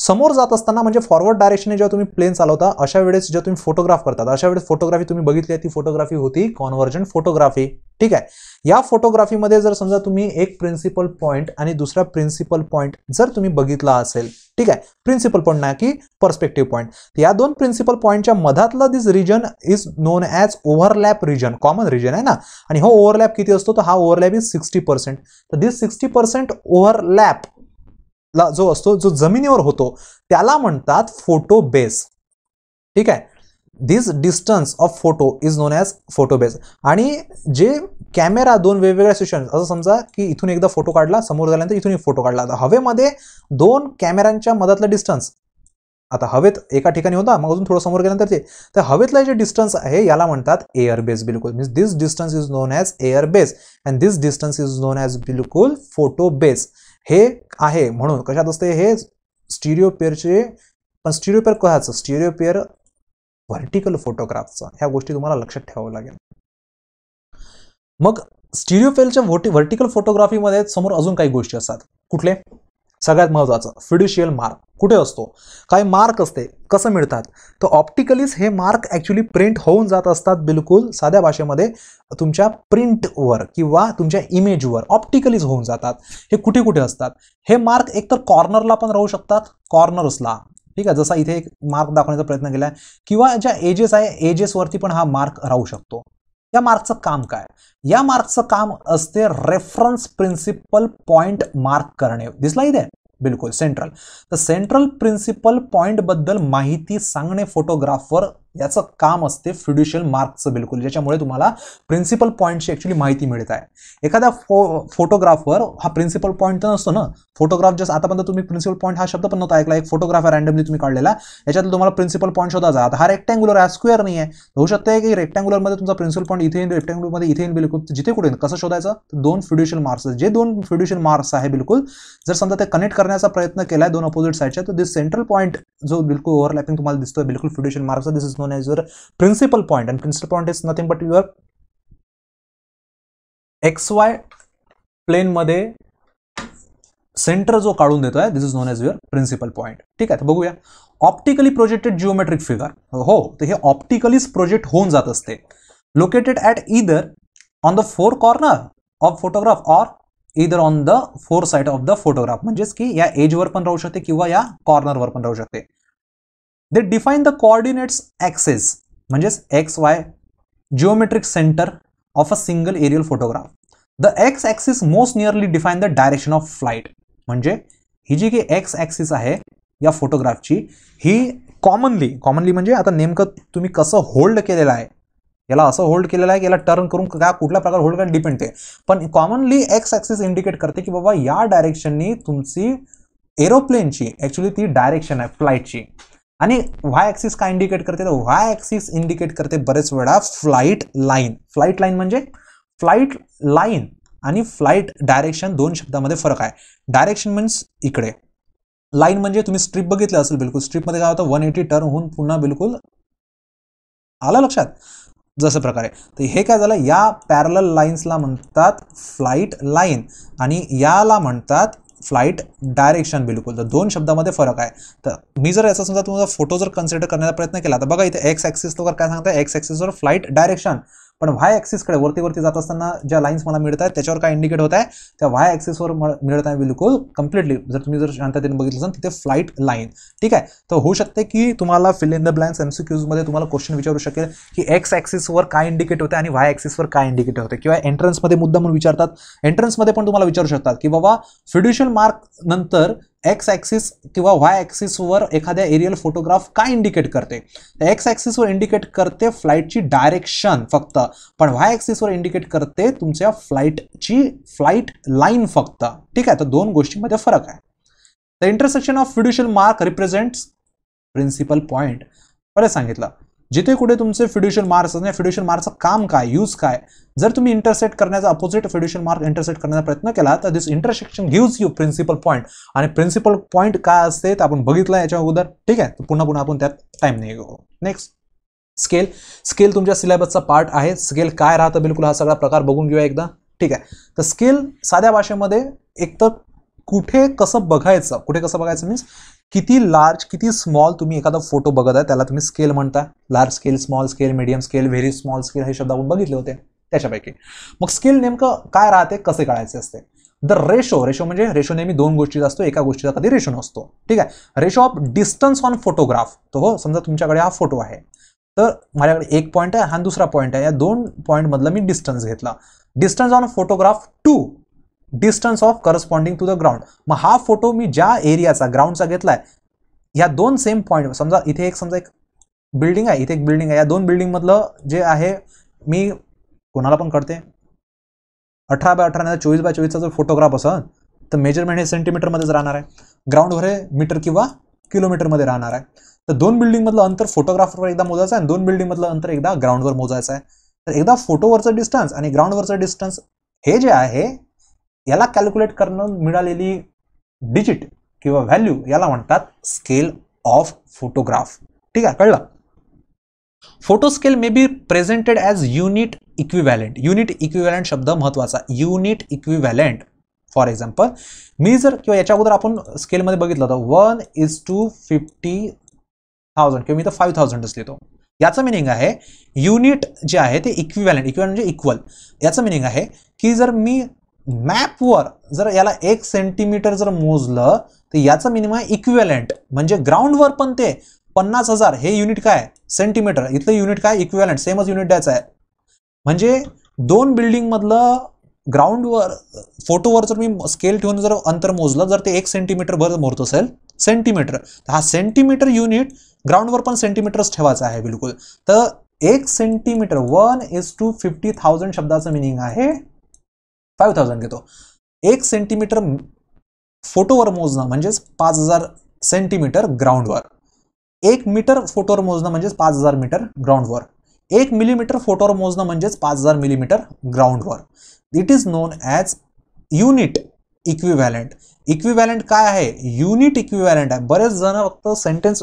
Speaker 2: समोर जात असताना म्हणजे फॉरवर्ड डायरेक्शनने जेव्हा तुम्ही प्लेन चालवता अशा वेळेस जेव्हा तुम्ही फोटोग्राफ करतात अशा वेळेस फोटोग्राफी तुम्ही बघितली ती फोटोग्राफी होती कॉन्व्हर्जन फोटोग्राफी ठीक आहे या फोटोग्राफीमध्ये जर समजा तुम्ही एक प्रिन्सिपल पॉईंट आणि दुसरा प्रिन्सिपल पॉईंट जर तुम्ही बघितला असेल ठीक आहे प्रिन्सिपल पॉईंट ना की पर्स्पेक्टिव्ह पॉईंट या दोन प्रिन्सिपल पॉईंटच्या मधातला this region is known as overlap region common region आहे ना आणि हो ओव्हरलॅप किती असतो तर हा ओव्हरलॅप इज सिक्स्टी पर्सेंट तर दिस सिक्स्टी पर्सेंट ओव्हरलॅप ला जो असतो जो जमिनीवर होतो त्याला म्हणतात फोटो बेस ठीक आहे this distance of photo is known as photo base आणि जे कॅमेरा दोन वेगवेगळ्या सेशन्स असं समजा की इथून एकदा फोटो काढला समोर झाल्यानंतर इथून फोटो काढला आता हवेमध्ये दोन कॅमेऱ्यांच्या मधातला डिस्टन्स आता हवेत एका ठिकाणी होता मग अजून थोडं समोर गेल्यानंतर ते तर हवेतला जे डिस्टन्स आहे याला म्हणतात एअर बेस बिलकुल means this distance is known as air base and this distance is known as बिलकुल फोटो बेस हे आहे म्हणून कशात असते हे स्टिरिओपेअरचे पण स्टिरिओपेअर पेअर कशाचं व्हर्टिकल फोटोग्राफचा ह्या गोष्टी तुम्हाला लक्षात ठेवावं लागेल मग स्टिरिओपेअरच्या व्होटी व्हर्टिकल फोटोग्राफीमध्ये समोर अजून काही गोष्टी असतात कुठले सगळ्यात महत्त्वाचं फिड्युशियल मार्क कुठे असतो काय मार्क असते कसं मिळतात तर ऑप्टिकलीच हे मार्क ॲक्च्युली प्रिंट होऊन जात असतात बिलकुल साध्या भाषेमध्ये तुमच्या प्रिंटवर किंवा तुमच्या इमेजवर ऑप्टिकलीच होऊन जातात हे कुठे कुठे असतात हे मार्क एकतर कॉर्नरला पण राहू शकतात कॉर्नर्सला ठीक आहे जसा इथे एक मार्क दाखवण्याचा प्रयत्न केला आहे किंवा ज्या एजेस आहे एजेसवरती पण हा मार्क राहू शकतो या मार्कचं काम काय या मार्कचं काम असते रेफरन्स प्रिन्सिपल पॉइंट मार्क करणे दिसला इथे बिलकुल सेंट्रल तर सेंट्रल प्रिन्सिपल पॉइंटबद्दल माहिती सांगणे फोटोग्राफर याचं काम असते फ्युडिशियल मार्क्सचं बिलकुल ज्याच्यामुळे तुम्हाला प्रिन्सिपल पॉईंटची ॲक्च्युली माहिती मिळत आहे एखाद्या फो फोटोग्राफवर हा प्रिन्सिपल पॉईंट तर नसतो ना फोटोग्राफ जस आतापर्यंत तुम्ही प्रिन्सिपल पॉईंट हा शब्द पण नव्हता ऐकला एक फोटोग्राफ आहे रँडमली तुम्ही काढलेला याच्यात तुम्हाला प्रिन्सिपल पॉईंट शोधा जात हा रेक्टँग्युलर आहे स्क्वेअर नाही आहे होऊ शकतं की रेक्टँग्युलरमध्ये तुमचा प्रिन्सिपल पॉईंट इथे येईल रेक्टँग्युलरमध्ये इथे येईल बिलकुल जिथे कुठे कसं शोधायचं दोन फ्युडिशियल मार्क्स जे दोन फ्युडिशियल मार्क्स आहे बिलकुल जर समजा ते कनेक्ट करण्याचा प्रयत्न केला दोन अपोजिट साईडच्या तर दिस सेंट्रल पॉईंट जो बिलकुल ओव्हरलॅपिंग तुम्हाला दिसतोय बिलकुल fiducial marks this is known as your principal point and principal point is nothing but your x y प्लेनमध्ये सेंटर जो काढून देतो आहे this is known as your principal point ठीक आहे तर बघूया ऑप्टिकली प्रोजेक्टेड जिओमेट्रिक फिगर हो तर हे ऑप्टिकलीच प्रोजेक्ट होऊन जात असते located at either on the four corner of photograph or either on the four side of the photograph may edge वर एजवर पण राहू शकते किंवा या कॉर्नरवर पण शकते they define the coordinates axes म्हणजेच x y geometric centre of a single aerial photograph the x axis most nearly define the direction of flight म्हणजे ही जी काही एक्स ॲक्सिस आहे या फोटोग्राफची ही कॉमनली कॉमनली म्हणजे आता नेमकं तुम्ही कसं होल्ड केलेलं आहे याला असं होल्ड केलेलं आहे की याला टर्न करून काय कुठल्या प्रकार होल्ड करायला डिपेंड ते पण कॉमनली एक्स ॲक्सिस इंडिकेट करते की बाबा या डायरेक्शननी तुमची एरोप्लेनची ॲक्च्युली ती डायरेक्शन आहे फ्लाईटची आणि व्हाय ॲक्सिस काय इंडिकेट करते तर वाय ॲक्सिस इंडिकेट करते बरेच वेळा फ्लाईट लाईन फ्लाईट लाईन म्हणजे फ्लाईट लाईन आणि फ्लाईट डायरेक्शन दोन शब्दामध्ये फरक आहे डायरेक्शन मीन्स इकडे लाईन म्हणजे तुम्ही स्ट्रीप बघितलं असेल बिलकुल स्ट्रीपमध्ये काय होतं वन एटी टर्न होऊन पुन्हा बिलकुल आलं लक्षात जसं प्रकारे तर हे काय झालं या पॅरल लाईन्सला म्हणतात फ्लाईट लाईन आणि याला म्हणतात फ्लाईट डायरेक्शन बिलकुल तर दोन शब्दामध्ये फरक आहे तर मी जर याचा समजा तुमचा फोटो जर कन्सिडर करण्याचा प्रयत्न केला तर बघा इथे एक्स तो काय सांगता एक्स ॲक्सिसवर फ्लाईट डायरेक्शन पण व्हाय ॲक्सिसकडे वरती वरती जात असताना ज्या लाईन्स मला मिळत आहेत त्याच्यावर काय इंडिकेट होत आहे त्या व्हाय ॲक्सिसवर मिळत आहे बिलकुल कम्प्लिटली जर तुम्ही जर शांततेने बघितलं तर तिथे फ्लाईट लाईन ठीक आहे तर होऊ शकते की तुम्हाला फिल इन द ब्लँक्स मध्ये तुम्हाला क्वेश्चन विचारू शकेल की एक्स ॲक्सिसवर काय इंडिकेट होते आणि वाय ॲक्सिसवर काय इंडिकेट होते किंवा एंट्रन्समध्ये मुद्दा म्हणून विचारतात एंट्रन्समध्ये पण तुम्हाला विचारू शकतात की बाबा फिड्युशियल मार्क नंतर एक्स ॲक्सिस किंवा वाय ॲक्सिसवर एखाद्या एरियल फोटोग्राफ काय इंडिकेट करते तर एक्स ॲक्सिसवर इंडिकेट करते फ्लाईटची डायरेक्शन फक्त पण वाय ॲक्सिसवर इंडिकेट करते तुमच्या फ्लाईटची फ्लाईट लाईन फक्त ठीक आहे तर दोन गोष्टींमध्ये फरक आहे the intersection of fiducial mark represents principal point बरं सांगितलं जिथे कुठे तुमचे फिड्युशन मार्क्स असणे फिड्युशन मार्कचं काम काय यूज काय जर तुम्ही इंटरसेट करण्याचा अपोजिट फिड्युशन मार्क इंटरसेट करण्याचा प्रयत्न केला तर this intersection gives you principal point आणि प्रिन्सिपल पॉईंट काय असते ते आपण बघितलं याच्या अगोदर ठीक आहे पुन्हा पुन्हा आपण त्यात टाईम नाही घेऊ नेक्स्ट स्केल स्केल तुमच्या सिलेबसचा पार्ट आहे स्केल काय राहतं बिलकुल हा सगळा प्रकार बघून घेऊया एकदा ठीक आहे तर स्केल साध्या भाषेमध्ये एक तर कुठे कसं बघायचं कुठे कसं बघायचं मीन्स किती लार्ज किती स्मॉल तुम्ही एखादा फोटो बघत आहे त्याला तुम्ही स्केल म्हणता large scale small scale medium scale very small scale हे शब्द आपण बघितले होते त्याच्यापैकी मग स्केल नेमकं काय राहते कसे काढायचे असते द रेशो रेशो म्हणजे रेशो नेहमी दोन गोष्टीचा असतो एका गोष्टीचा कधी रेशो नसतो ठीक आहे ratio of distance on photograph तो हो समजा तुमच्याकडे हा फोटो आहे तर माझ्याकडे एक पॉईंट आहे हा दुसरा पॉईंट आहे या दोन पॉईंटमधला मी डिस्टन्स घेतला distance on photograph to distance of corresponding to the ground मग हा फोटो मी ज्या एरियाचा ग्राउंडचा घेतलाय या दोन सेम पॉईंट समजा इथे एक समजा एक बिल्डिंग आहे इथे एक बिल्डिंग आहे या दोन बिल्डिंगमधलं जे आहे मी कोणाला पण कळते अठरा बाय अठरा नाही चोवीस बाय चोवीसचा जर फोटोग्राफ असेल तर मेजरमेंट हे सेंटीमीटरमध्येच राहणार आहे ग्राउंडवर हे मीटर किंवा किलोमीटरमध्ये राहणार आहे तर दोन बिल्डिंगमधलं अंतर फोटोग्राफरवर एकदा मोजायचं आहे आणि दोन बिल्डिंगमधलं अंतर एकदा ग्राउंडवर मोजायचं आहे तर एकदा फोटोवरचं डिस्टन्स आणि ग्राउंडवरचं डिस्टन्स हे जे आहे याला कॅल्क्युलेट करणं मिळालेली डिजिट किंवा व्हॅल्यू याला म्हणतात स्केल ऑफ फोटोग्राफ ठीक आहे कळलं photo scale may be presented as unit equivalent unit equivalent शब्द महत्त्वाचा युनिट इक्विव्हॅलेंट फॉर एक्झाम्पल मी जर किंवा याच्या अगोदर आपण स्केलमध्ये बघितलं तर one is to fifty thousand किंवा मी तर फाईव्ह थाउजंडच लिहितो याचं मिनिंग आहे युनिट जे आहे ते इक्विव्हॅलेंट इक्विव्हॅलेंट म्हणजे इक्वल याचं मिनिंग आहे की जर मी मॅपवर जर याला एक सेंटीमीटर जर मोजलं तर याचं मिनिमम इक्वेलंट म्हणजे ग्राउंडवर पण ते पन्नास हजार हे युनिट काय सेंटीमीटर इथलं युनिट काय इक्वेलंट सेमच युनिट द्यायचं आहे म्हणजे दोन बिल्डिंगमधलं ग्राउंडवर फोटोवर जर मी स्केल ठेवून जर अंतर मोजलं जर ते एक सेंटीमीटर भर मोरत असेल सेंटीमीटर हा सेंटीमीटर युनिट ग्राउंडवर पण सेंटीमीटरच ठेवायचा आहे बिलकुल तर एक centimetre one is to fifty thousand शब्दाचं मिनिंग आहे फाईव्ह थाउजंड घेतो एक सेंटीमीटर फोटोवर मोजणं म्हणजेच पाच हजार सेंटीमीटर ग्राउंडवर एक मीटर फोटोवर मोजणं म्हणजेच पाच हजार मीटर ग्राउंडवर एक मिलीमीटर फोटोवर मोजणं म्हणजेच पाच हजार मिलीमीटर ग्राउंडवर it is known as unit equivalent equivalent काय आहे युनिट इक्विव्हॅलंट आहे बरेच जण फक्त सेंटेन्स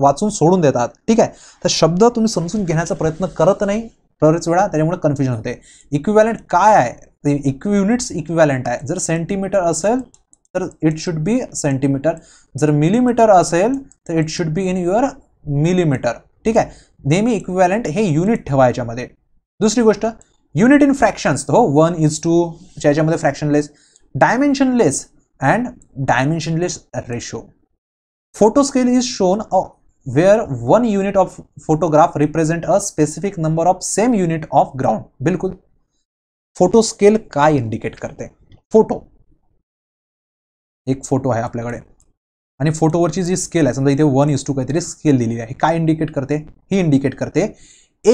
Speaker 2: वाचून सोडून देतात ठीक आहे तर शब्द तुम्ही समजून घेण्याचा प्रयत्न करत नाही बरेच वेळा त्याच्यामुळे कन्फ्युजन होते इक्विव्हॅलंट काय आहे इक्वि युनिट्स इक्विवॅलेंट आहे जर सेंटीमीटर असेल तर इट शुड बी सेंटीमीटर जर मिलीमीटर असेल तर it should be in your millimetre ठीक आहे नेहमी इक्विवॅलेंट हे युनिट ठेवा याच्यामध्ये दुसरी गोष्ट युनिट इन फ्रॅक्शन्स हो वन इज टू याच्यामध्ये fractionless dimensionless and dimensionless ratio photo scale is shown a where one unit of photograph represent a specific number of same unit of ground बिलकुल photo scale काय indicate करते photo एक photo आहे आपल्याकडे आणि फोटोवरची जी स्केल आहे समजा इथे वन इज टू काहीतरी स्केल दिलेली आहे काय इंडिकेट करते ही इंडिकेट करते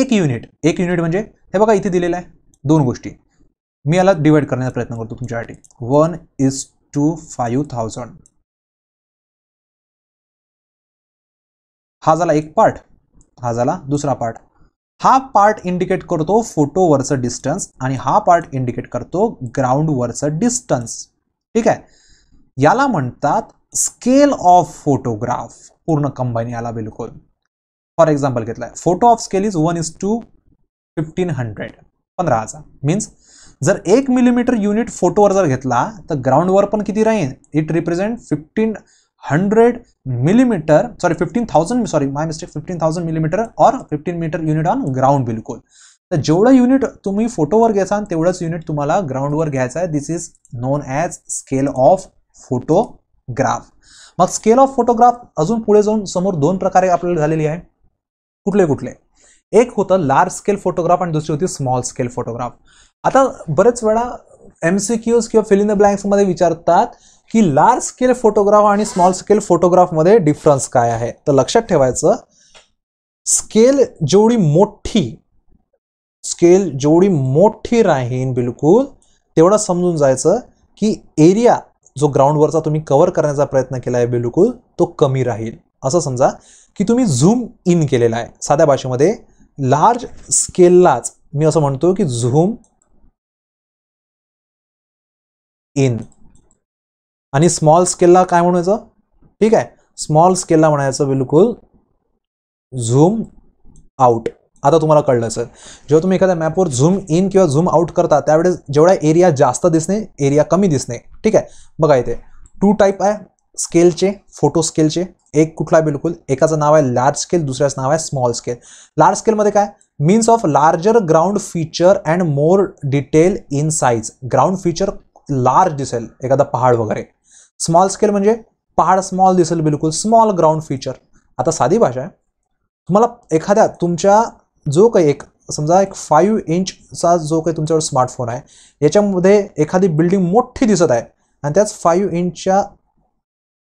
Speaker 2: एक युनिट एक युनिट म्हणजे हे
Speaker 1: बघा इथे दिलेलं आहे दोन गोष्टी मी याला डिवाइड करण्याचा प्रयत्न करतो तुमच्यासाठी one is to five thousand हा झाला एक पार्ट हा झाला दुसरा पार्ट हा पार्ट इंडिकेट करतो
Speaker 2: फोटोवरचं डिस्टन्स आणि हा पार्ट इंडिकेट करतो ग्राउंडवरचं डिस्टन्स ठीक आहे याला म्हणतात स्केल ऑफ फोटोग्राफ पूर्ण कंबाईन याला बिलकुल फॉर एक्झाम्पल घेतलाय photo of scale is one is to fifteen hundred पंधरा हजार मीन्स जर एक मिलीमीटर युनिट फोटोवर जर घेतला तर ग्राउंडवर पण किती राहील it represent fifteen hundred 100 sorry fifteen thousand sorry my mistake fifteen thousand millimetre और fifteen metre unit on ground बिलकुल तर जेवढं युनिट तुम्ही फोटोवर घ्यासान तेवढंच युनिट तुम्हाला ग्राउंडवर घ्यायचं आहे this is known as scale of photograph मग स्केल ऑफ फोटोग्राफ अजून पुढे जाऊन समोर दोन प्रकारे आपल्याला झालेली आहे कुठले कुठले एक होतं लार्ज स्केल फोटोग्राफ आणि दुसरी होती स्मॉल स्केल फोटोग्राफ आता बरेच वेळा एम सी क्यूज किंवा फिल इन द ब्लँक्समध्ये विचारतात की लार्ज स्केल फोटोग्राफ आणि स्मॉल स्केल फोटोग्राफमध्ये डिफरन्स काय आहे तर लक्षात ठेवायचं स्केल जेवढी मोठी स्केल जेवढी मोठी राहीन बिलकुल तेवढा समजून जायचं की एरिया जो ग्राउंडवरचा तुम्ही कवर करण्याचा प्रयत्न केला आहे बिलकुल तो कमी राहील असं समजा की तुम्ही झूम इन केलेला आहे साध्या भाषेमध्ये लार्ज स्केललाच मी
Speaker 1: असं म्हणतो की झूम इन आणि स्मॉल स्केलला काय म्हणायचं ठीक आहे स्मॉल स्केलला म्हणायचं बिलकुल
Speaker 2: झूम आउट आता तुम्हाला कळलं असेल जेव्हा तुम्ही एखाद्या मॅपवर झूम इन किंवा झूम आउट करता त्यावेळेस जेवढा एरिया जास्त दिसणे एरिया कमी दिसणे ठीक आहे बघा इथे टू टाईप आहे स्केलचे फोटो स्केलचे एक कुठला बिलकुल एकाचं नाव आहे लार्ज स्केल दुसऱ्याचं नाव आहे स्मॉल स्केल लार्ज स्केलमध्ये काय means of larger ground feature and more detail in size ground feature large दिसेल एखादा पहाड वगैरे स्मॉल स्केल म्हणजे पहाड स्मॉल दिसेल बिलकुल स्मॉल ग्राउंड फीचर आता साधी भाषा आहे तुम्हाला एखाद्या तुमच्या जो काही एक समजा एक फाईव्ह इंचचा जो काही तुमच्याकडे स्मार्टफोन आहे याच्यामध्ये एखादी बिल्डिंग मोठी दिसत आहे आणि त्याच फाईव्ह इंचच्या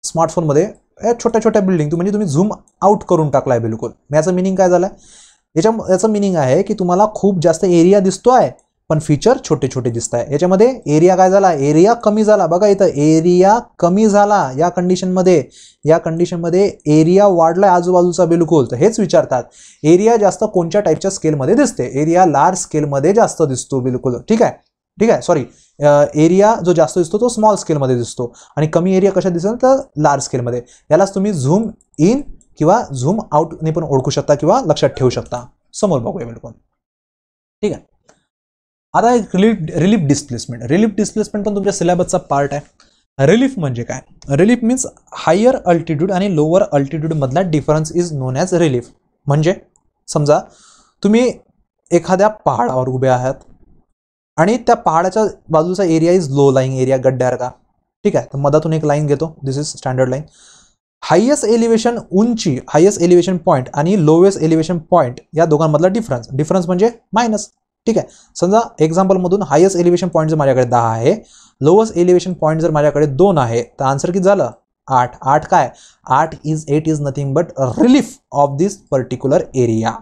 Speaker 2: स्मार्टफोनमध्ये या छोट्या छोट्या बिल्डिंग म्हणजे तुम्ही झूम आउट करून टाकला आहे बिलकुल याचं मिनिंग काय झालं आहे याच्या याचं मिनिंग आहे की तुम्हाला खूप जास्त एरिया दिसतो आहे पण फीचर छोटे छोटे दिसत आहे याच्यामध्ये एरिया काय झाला एरिया कमी झाला बघा इथं एरिया कमी झाला या कंडिशनमध्ये या कंडिशनमध्ये एरिया वाढला आजूबाजूचा बिलकुल तर हेच विचारतात एरिया जास्त कोणत्या टाईपच्या स्केलमध्ये दिसते एरिया लार्ज स्केलमध्ये जास्त दिसतो बिलकुल ठीक आहे ठीक आहे सॉरी एरिया जो जास्त दिसतो तो स्मॉल स्केलमध्ये दिसतो आणि कमी एरिया कशा दिसेल तर लार्ज स्केलमध्ये यालाच तुम्ही झूम इन किंवा झूम आउटने पण ओळखू शकता किंवा लक्षात ठेवू शकता समोर बघूया बिलकुल ठीक आहे आता एक relief relief displacement relief displacement पण तुमच्या सिलेबसचा पार्ट आहे रिलीफ म्हणजे काय रिलीफ मीन्स हायर अल्टिट्यूड आणि लोअर अल्टिट्यूडमधला difference is known as relief म्हणजे समजा तुम्ही एखाद्या पहाडावर उभे आहात आणि त्या पहाडाच्या बाजूचा area is low lying area का ठीक आहे तर मधातून एक लाईन घेतो this is standard line highest elevation उंची हायेस्ट एलिव्हेशन पॉईंट आणि लोवेस्ट एलिव्हेशन पॉईंट या दोघांमधला डिफरन्स डिफरन्स म्हणजे मायनस ठीक आहे समजा एक्झाम्पलमधून हायस्ट एलिव्हेशन पॉईंट जर माझ्याकडे दहा आहे लोवेस्ट एलिव्हेशन पॉईंट जर माझ्याकडे दोन आहे तर आन्सर किती झालं आठ आठ काय आठ is eight is nothing but relief of this particular area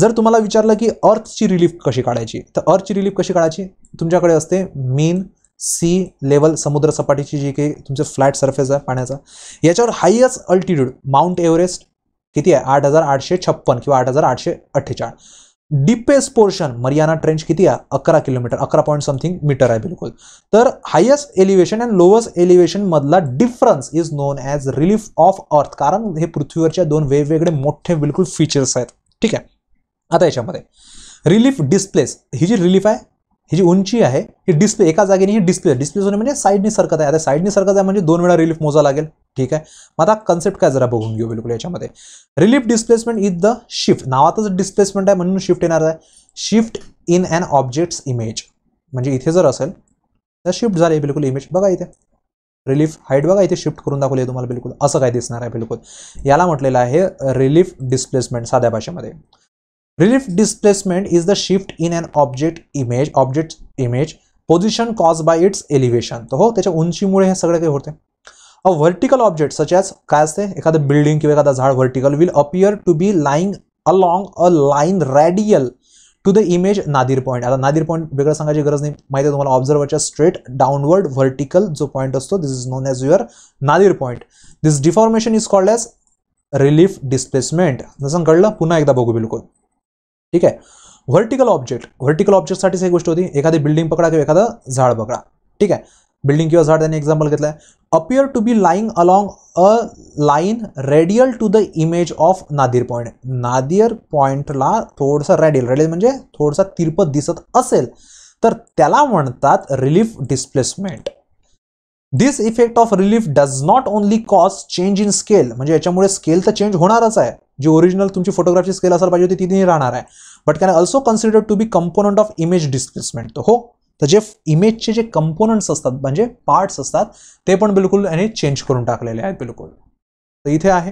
Speaker 2: जर तुम्हाला विचारलं की अर्थची रिलीफ कशी काढायची तर अर्थची रिलीफ कशी काढायची तुमच्याकडे असते मेन सी लेवल समुद्रसपाटीची जी काही तुमचं फ्लॅट सरफेस आहे पाण्याचा याच्यावर हायस्ट अल्टिट्यूड माउंट एव्हरेस्ट किती आहे आठ हजार आठशे छप्पन किंवा आठ हजार आठशे अठ्ठेचाळीस डीपेस्ट पोर्शन मरियाना ट्रेंच किती आहे अकरा किलोमीटर अकरा पॉईंट समथिंग मीटर आहे बिलकुल तर highest elevation and lowest elevation मधला difference is known as relief of earth कारण हे पृथ्वीवरच्या दोन वेगवेगळे मोठे बिलकुल फीचर्स आहेत ठीक आहे आता याच्यामध्ये रिलीफ डिस्प्लेस ही जी रिलीफ आहे ही जी उंची आहे ही डिस्प्ले एका जागेने ही डिस्प्ले डिस्प्ले होणे म्हणजे साईडनी सरकत आहे आता साईडनी सरकत आहे म्हणजे दोन वेळा रिलीफ मोजा लागेल ठीक आहे मग आता कन्सेप्ट काय जरा बघून घेऊ बिलकुल याच्यामध्ये relief displacement is the shift नावातच डिस्प्लेसमेंट आहे म्हणून शिफ्ट येणार आहे shift in an objects image म्हणजे इथे जर असेल तर शिफ्ट झाली बिलकुल इमेज बघा इथे रिलीफ हाईट बघा इथे शिफ्ट करून दाखवली तुम्हाला बिलकुल असं काय दिसणार आहे बिलकुल याला म्हटलेलं आहे रिलीफ डिस्प्लेसमेंट साध्या भाषेमध्ये relief displacement is the shift in an object image object image position caused by its elevation. तर हो त्याच्या उंचीमुळे हे सगळं काही होते a vertical object such as काय असते एखादं बिल्डिंग किंवा एखादा झाड vertical will appear to be lying along a line radial to the image nadir point आता नादिर पॉईंट वेगळं सांगायची गरज नाही माहिती आहे तुम्हाला ऑब्झर्वरच्या स्ट्रेट डाऊनवर्ड व्हर्टिकल जो पॉईंट असतो this is known as your nadir point this deformation is called as relief displacement जसं कळलं पुन्हा एकदा बघू बिलकुल ठीक आहे व्हर्टिकल ऑब्जेक्ट व्हर्टिकल ऑब्जेक्टसाठीच एक गोष्ट होती एखादी बिल्डिंग पकडा किंवा एखादं झाड पकडा ठीक आहे बिल्डिंग किंवा झाड त्यांनी एक्झाम्पल घेतलं आहे appear to be lying along a line radial to the image of nadir point nadir पॉईंटला थोडसा रेडियल रेडियल म्हणजे थोडसा तिरपत दिसत असेल तर त्याला म्हणतात relief displacement this effect of relief does not only cause change in scale म्हणजे याच्यामुळे स्केल तर चेंज होणारच आहे जी ओरिजिनल तुमची फोटोग्राफी स्केल असायला पाहिजे होती ती राहणार आहे but can also consider to be component of image displacement तो हो तर जे इमेजचे जे कंपोनंट्स असतात म्हणजे पार्ट्स असतात ते पण बिलकुल याने चेंज करून टाकलेले आहेत बिलकुल तर इथे आहे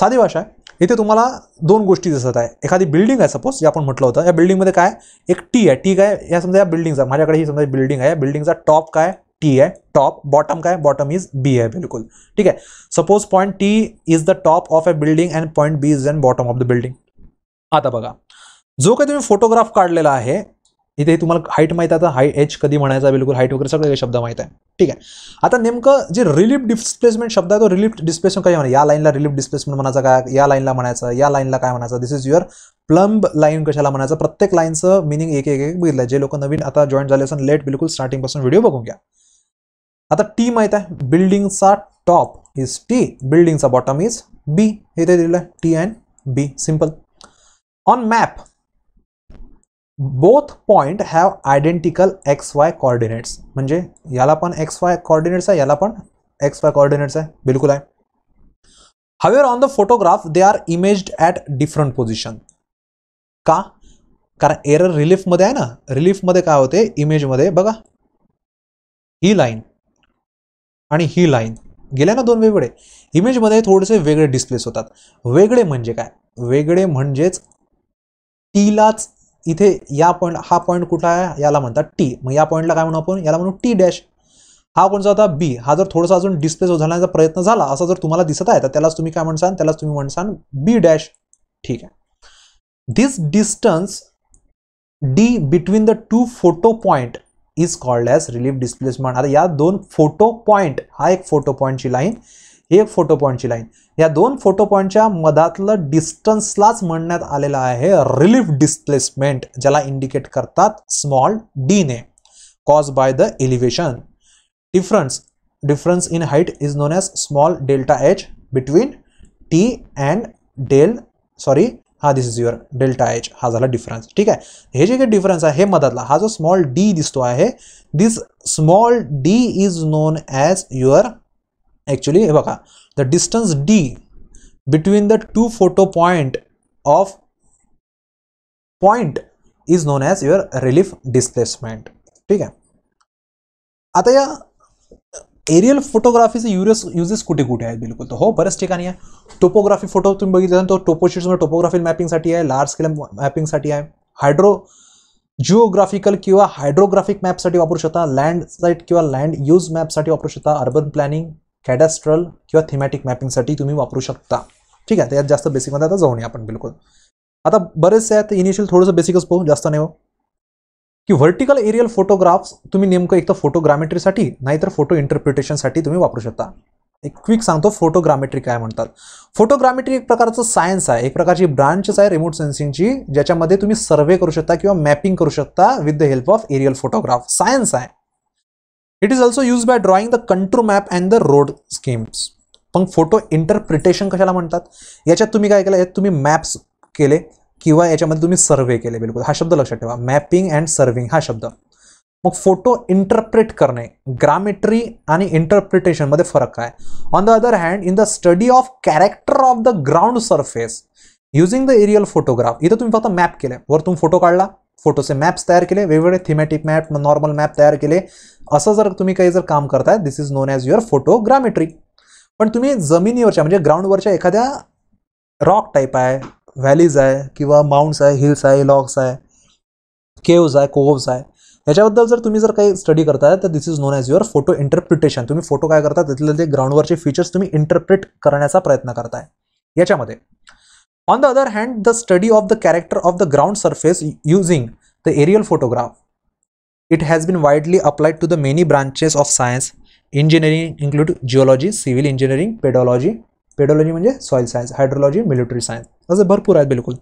Speaker 2: साधी भाषा आहे इथे तुम्हाला दोन गोष्टी दिसत आहे एखादी बिल्डिंग आहे सपोज जे आपण म्हटलं होतं या बिल्डिंगमध्ये काय एक टी आहे टी काय या समजा या बिल्डिंगचा माझ्याकडे ही समजा बिल्डिंग आहे या बिल्डिंगचा टॉप काय टी है टॉप बॉटम का है बॉटम इज बी है बिल्कुल ठीक है suppose point T is the top of a building and point B is an bottom of the building आता बघा जो काही तुम्ही फोटोग्राफ काढलेला आहे इथे तुम्हाला हाईट माहीत आता हाई एच कधी म्हणायचा बिलकुल हाईट वगैरे सगळे शब्द माहीत आहे ठीक आहे आता नेमकं जे रिलीफ डिस्प्लेसमेंट शब्द आहे तो रिलीफ डिस्प्लेसमेंट काय म्हणा या लाईनला रिलीफ डिस्प्लेसमेंट म्हणायचा काय या लाईनला म्हणायचं या लाईनला काय म्हणायचं this is your plumb line कशाला म्हणायचं प्रत्येक लाईनचं मिनिंग एक एक एक बघितलं जे लोक नवीन आता जॉईन झाले असेल लेट बिलकुल स्टार्टिंगपासून व्हिडिओ बघून घ्या आता टी माहित आहे बिल्डिंगचा टॉप इज टी बिल्डिंगचा बॉटम इज बी हे ते दिलेलं आहे T and B simple on map both point have identical X Y coordinates म्हणजे याला पण एक्स वाय कॉर्डिनेट्स आहे याला पण एक्स वाय कॉर्डिनेट्स आहे बिलकुल आहे however on the photograph they are imaged at different position का कारण एरर रिलीफमध्ये आहे ना रिलीफमध्ये काय होते इमेजमध्ये बघा ही लाईन आणि ही लाईन गेल्या ना दोन वेगवेगळे इमेजमध्ये थोडेसे वेगळे डिस्प्लेस होतात वेगळे म्हणजे काय वेगळे म्हणजेच टीलाच इथे या पॉईंट हा पॉईंट कुठं आहे याला म्हणतात टी मग या पॉईंटला काय म्हणू आपण याला म्हणू टी डॅश हा कोणता होता बी हा जर थोडासा अजून डिस्प्लेस झाल्याचा प्रयत्न झाला असा जर तुम्हाला दिसत आहे तर त्यालाच तुम्ही काय म्हणसान त्यालाच तुम्ही म्हणसान बी डॅश ठीक आहे this distance D between the two photo point is called as relief displacement आता या दोन फोटो पॉईंट हा एक फोटो पॉईंटची लाईन ही एक फोटो पॉईंटची लाईन या दोन फोटो पॉईंटच्या मधातलं डिस्टन्सलाच म्हणण्यात आलेलं आहे रिलीफ डिस्प्लेसमेंट ज्याला इंडिकेट करतात स्मॉल डीने caused by the elevation difference difference in height is known as small delta H between T and del sorry हा this is your delta H हा झाला डिफरन्स ठीक आहे हे जे काही डिफरन्स आहे हे मधातला हा जो स्मॉल डी दिसतो आहे this small D is known as your actually हे बघा the distance D between the two photo point of point is known as your relief displacement ठीक आहे आता या एरियल फोटोग्राफीचे युरेस युजेस कुठे कुठे आहेत बिलकुल हो बऱ्याच ठिकाणी आहे टोपोग्राफी फोटो तुम्ही तर तो टोपोशीट्समध्ये टोपोग्राफी मॅपिंगसाठी आहे लार्ज स्केल मॅपिंगसाठी आहे हायड्रो जिओग्राफिकल किंवा हायड्रोग्राफिक मॅपसाठी वापरू शकता लँड साईट किंवा लँड यूज मॅपसाठी वापरू शकता अर्बन प्लॅनिंग कॅडॅस्ट्रल किंवा थिमॅटिक मॅपिंगसाठी तुम्ही वापरू शकता ठीक आहे त्यात जास्त बेसिकमध्ये आता जाऊन आपण बिलकुल आता बरेचसे आहेत इनिशियल थोडंसं बेसिकच पाहू जास्त नाही हो की व्हर्टिकल एरियल फोटोग्राफ्स तुम्ही नेमकं एक तर फोटोग्रामेट्रीसाठी नाहीतर फोटो इंटरप्रिटेशनसाठी तुम्ही वापरू शकता एक क्विक सांगतो फोटोग्रामेट्री काय म्हणतात फोटोग्रामेट्री एक प्रकारचं सायन्स आहे एक प्रकारची ब्रांच आहे रिमोट सेन्सिंगची ज्याच्यामध्ये तुम्ही सर्वे करू शकता किंवा मॅपिंग करू शकता with the help of aerial photograph science आहे it is also use by drawing the contour map and the road schemes पण फोटो इंटरप्रिटेशन कशाला म्हणतात याच्यात तुम्ही काय केलं यात तुम्ही मॅप्स केले किंवा याच्यामध्ये तुम्ही सर्वे केले बिलकुल हा शब्द लक्षात ठेवा मॅपिंग अँड सर्विंग हा शब्द मग फोटो इंटरप्रेट करणे ग्रामेट्री आणि इंटरप्रिटेशनमध्ये फरक काय on the other hand in the study of character of the ground surface using the aerial photograph इथं तुम्ही फक्त मॅप केले वर तुम्ही फोटो काढला फोटोचे मॅप्स तयार केले वेगवेगळे थिमॅटिक मॅप नॉर्मल मॅप तयार केले असं जर तुम्ही काही जर काम करताय this is known as your photogrammetry पण तुम्ही जमिनीवरच्या म्हणजे ग्राउंडवरच्या एखाद्या रॉक टाईप आहे व्हॅलीज आहे किंवा माउंट्स आहे हिल्स आहे लॉक्स आहे केव्ज आहे कोव्स आहे याच्याबद्दल जर तुम्ही जर काही स्टडी करताय तर this is known as your photo interpretation तुम्ही फोटो काय करता तिथले ते ग्राउंडवरचे फीचर्स तुम्ही इंटरप्रिट करण्याचा प्रयत्न करताय याच्यामध्ये on the other hand the study of the character of the ground surface using the aerial photograph it has been widely applied to the many branches of science engineering include geology civil engineering pedology pedology म्हणजे soil science hydrology military science असे भरपूर आहेत बिलकुल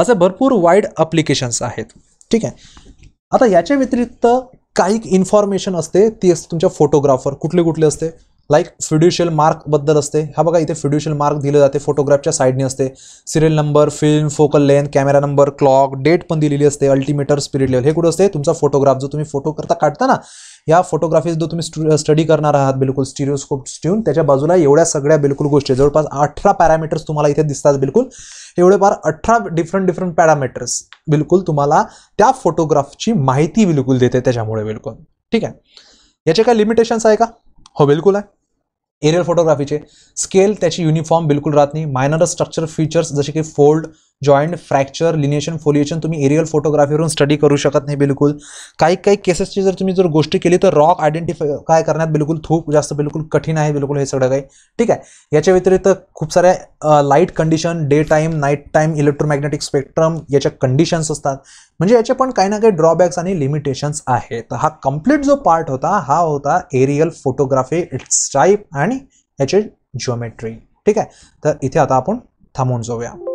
Speaker 2: असे भरपूर wide applications आहेत ठीक आहे आता याच्या व्यतिरिक्त काही इन्फॉर्मेशन असते ती असते तुमच्या फोटोग्राफर कुठले कुठले असते लाईक फिड्युशियल मार्कबद्दल असते हा बघा इथे फिड्युशियल मार्क दिलं जाते फोटोग्राफच्या साईडने असते serial number film focal length camera number clock date पण दिलेली असते अल्टिमेटर स्पिरिट लेवल हे कुठं असते तुमचा फोटोग्राफ जो तुम्ही फोटो करता काढता ना या फोटोग्राफीज जो तुम्ही स्टडी करणार आहात बिलकुल स्टिरिओस्कोप स्ट्यून त्याच्या बाजूला एवढ्या सगळ्या बिलकुल गोष्टी जवळपास अठरा पॅरामीटर्स तुम्हाला इथे दिसतात बिलकुल एवढे फार अठरा डिफरंट डिफरंट पॅरामीटर्स बिलकुल तुम्हाला त्या फोटोग्राफची माहिती बिलकुल देते त्याच्यामुळे बिलकुल ठीक आहे याचे काय लिमिटेशन्स आहे का हो बिलकुल आहे एरियल फोटोग्राफीचे स्केल त्याची युनिफॉर्म बिलकुल राहत नाही मायनर स्ट्रक्चर फीचर्स जसे की fold joint fracture lineation foliation तुम्ही एरियल फोटोग्राफीवरून स्टडी करू शकत नाही बिलकुल काही काही केसेसची जर तुम्ही जर गोष्टी केली तर रॉक आयडेंटिफाय काय करण्यात बिलकुल खूप जास्त बिलकुल कठीण आहे बिलकुल हे सगळं काही ठीक आहे याच्या व्यतिरिक्त खूप साऱ्या light condition day time night time electromagnetic spectrum याच्या कंडिशन्स असतात म्हणजे याच्या पण काही ना काही ड्रॉबॅक्स आणि लिमिटेशन्स आहेत हा कम्प्लीट जो पार्ट होता हा होता एरियल
Speaker 1: फोटोग्राफी इट्स टाईप आणि याचे जिओमेट्री ठीक आहे तर इथे आता आपण थांबून जाऊया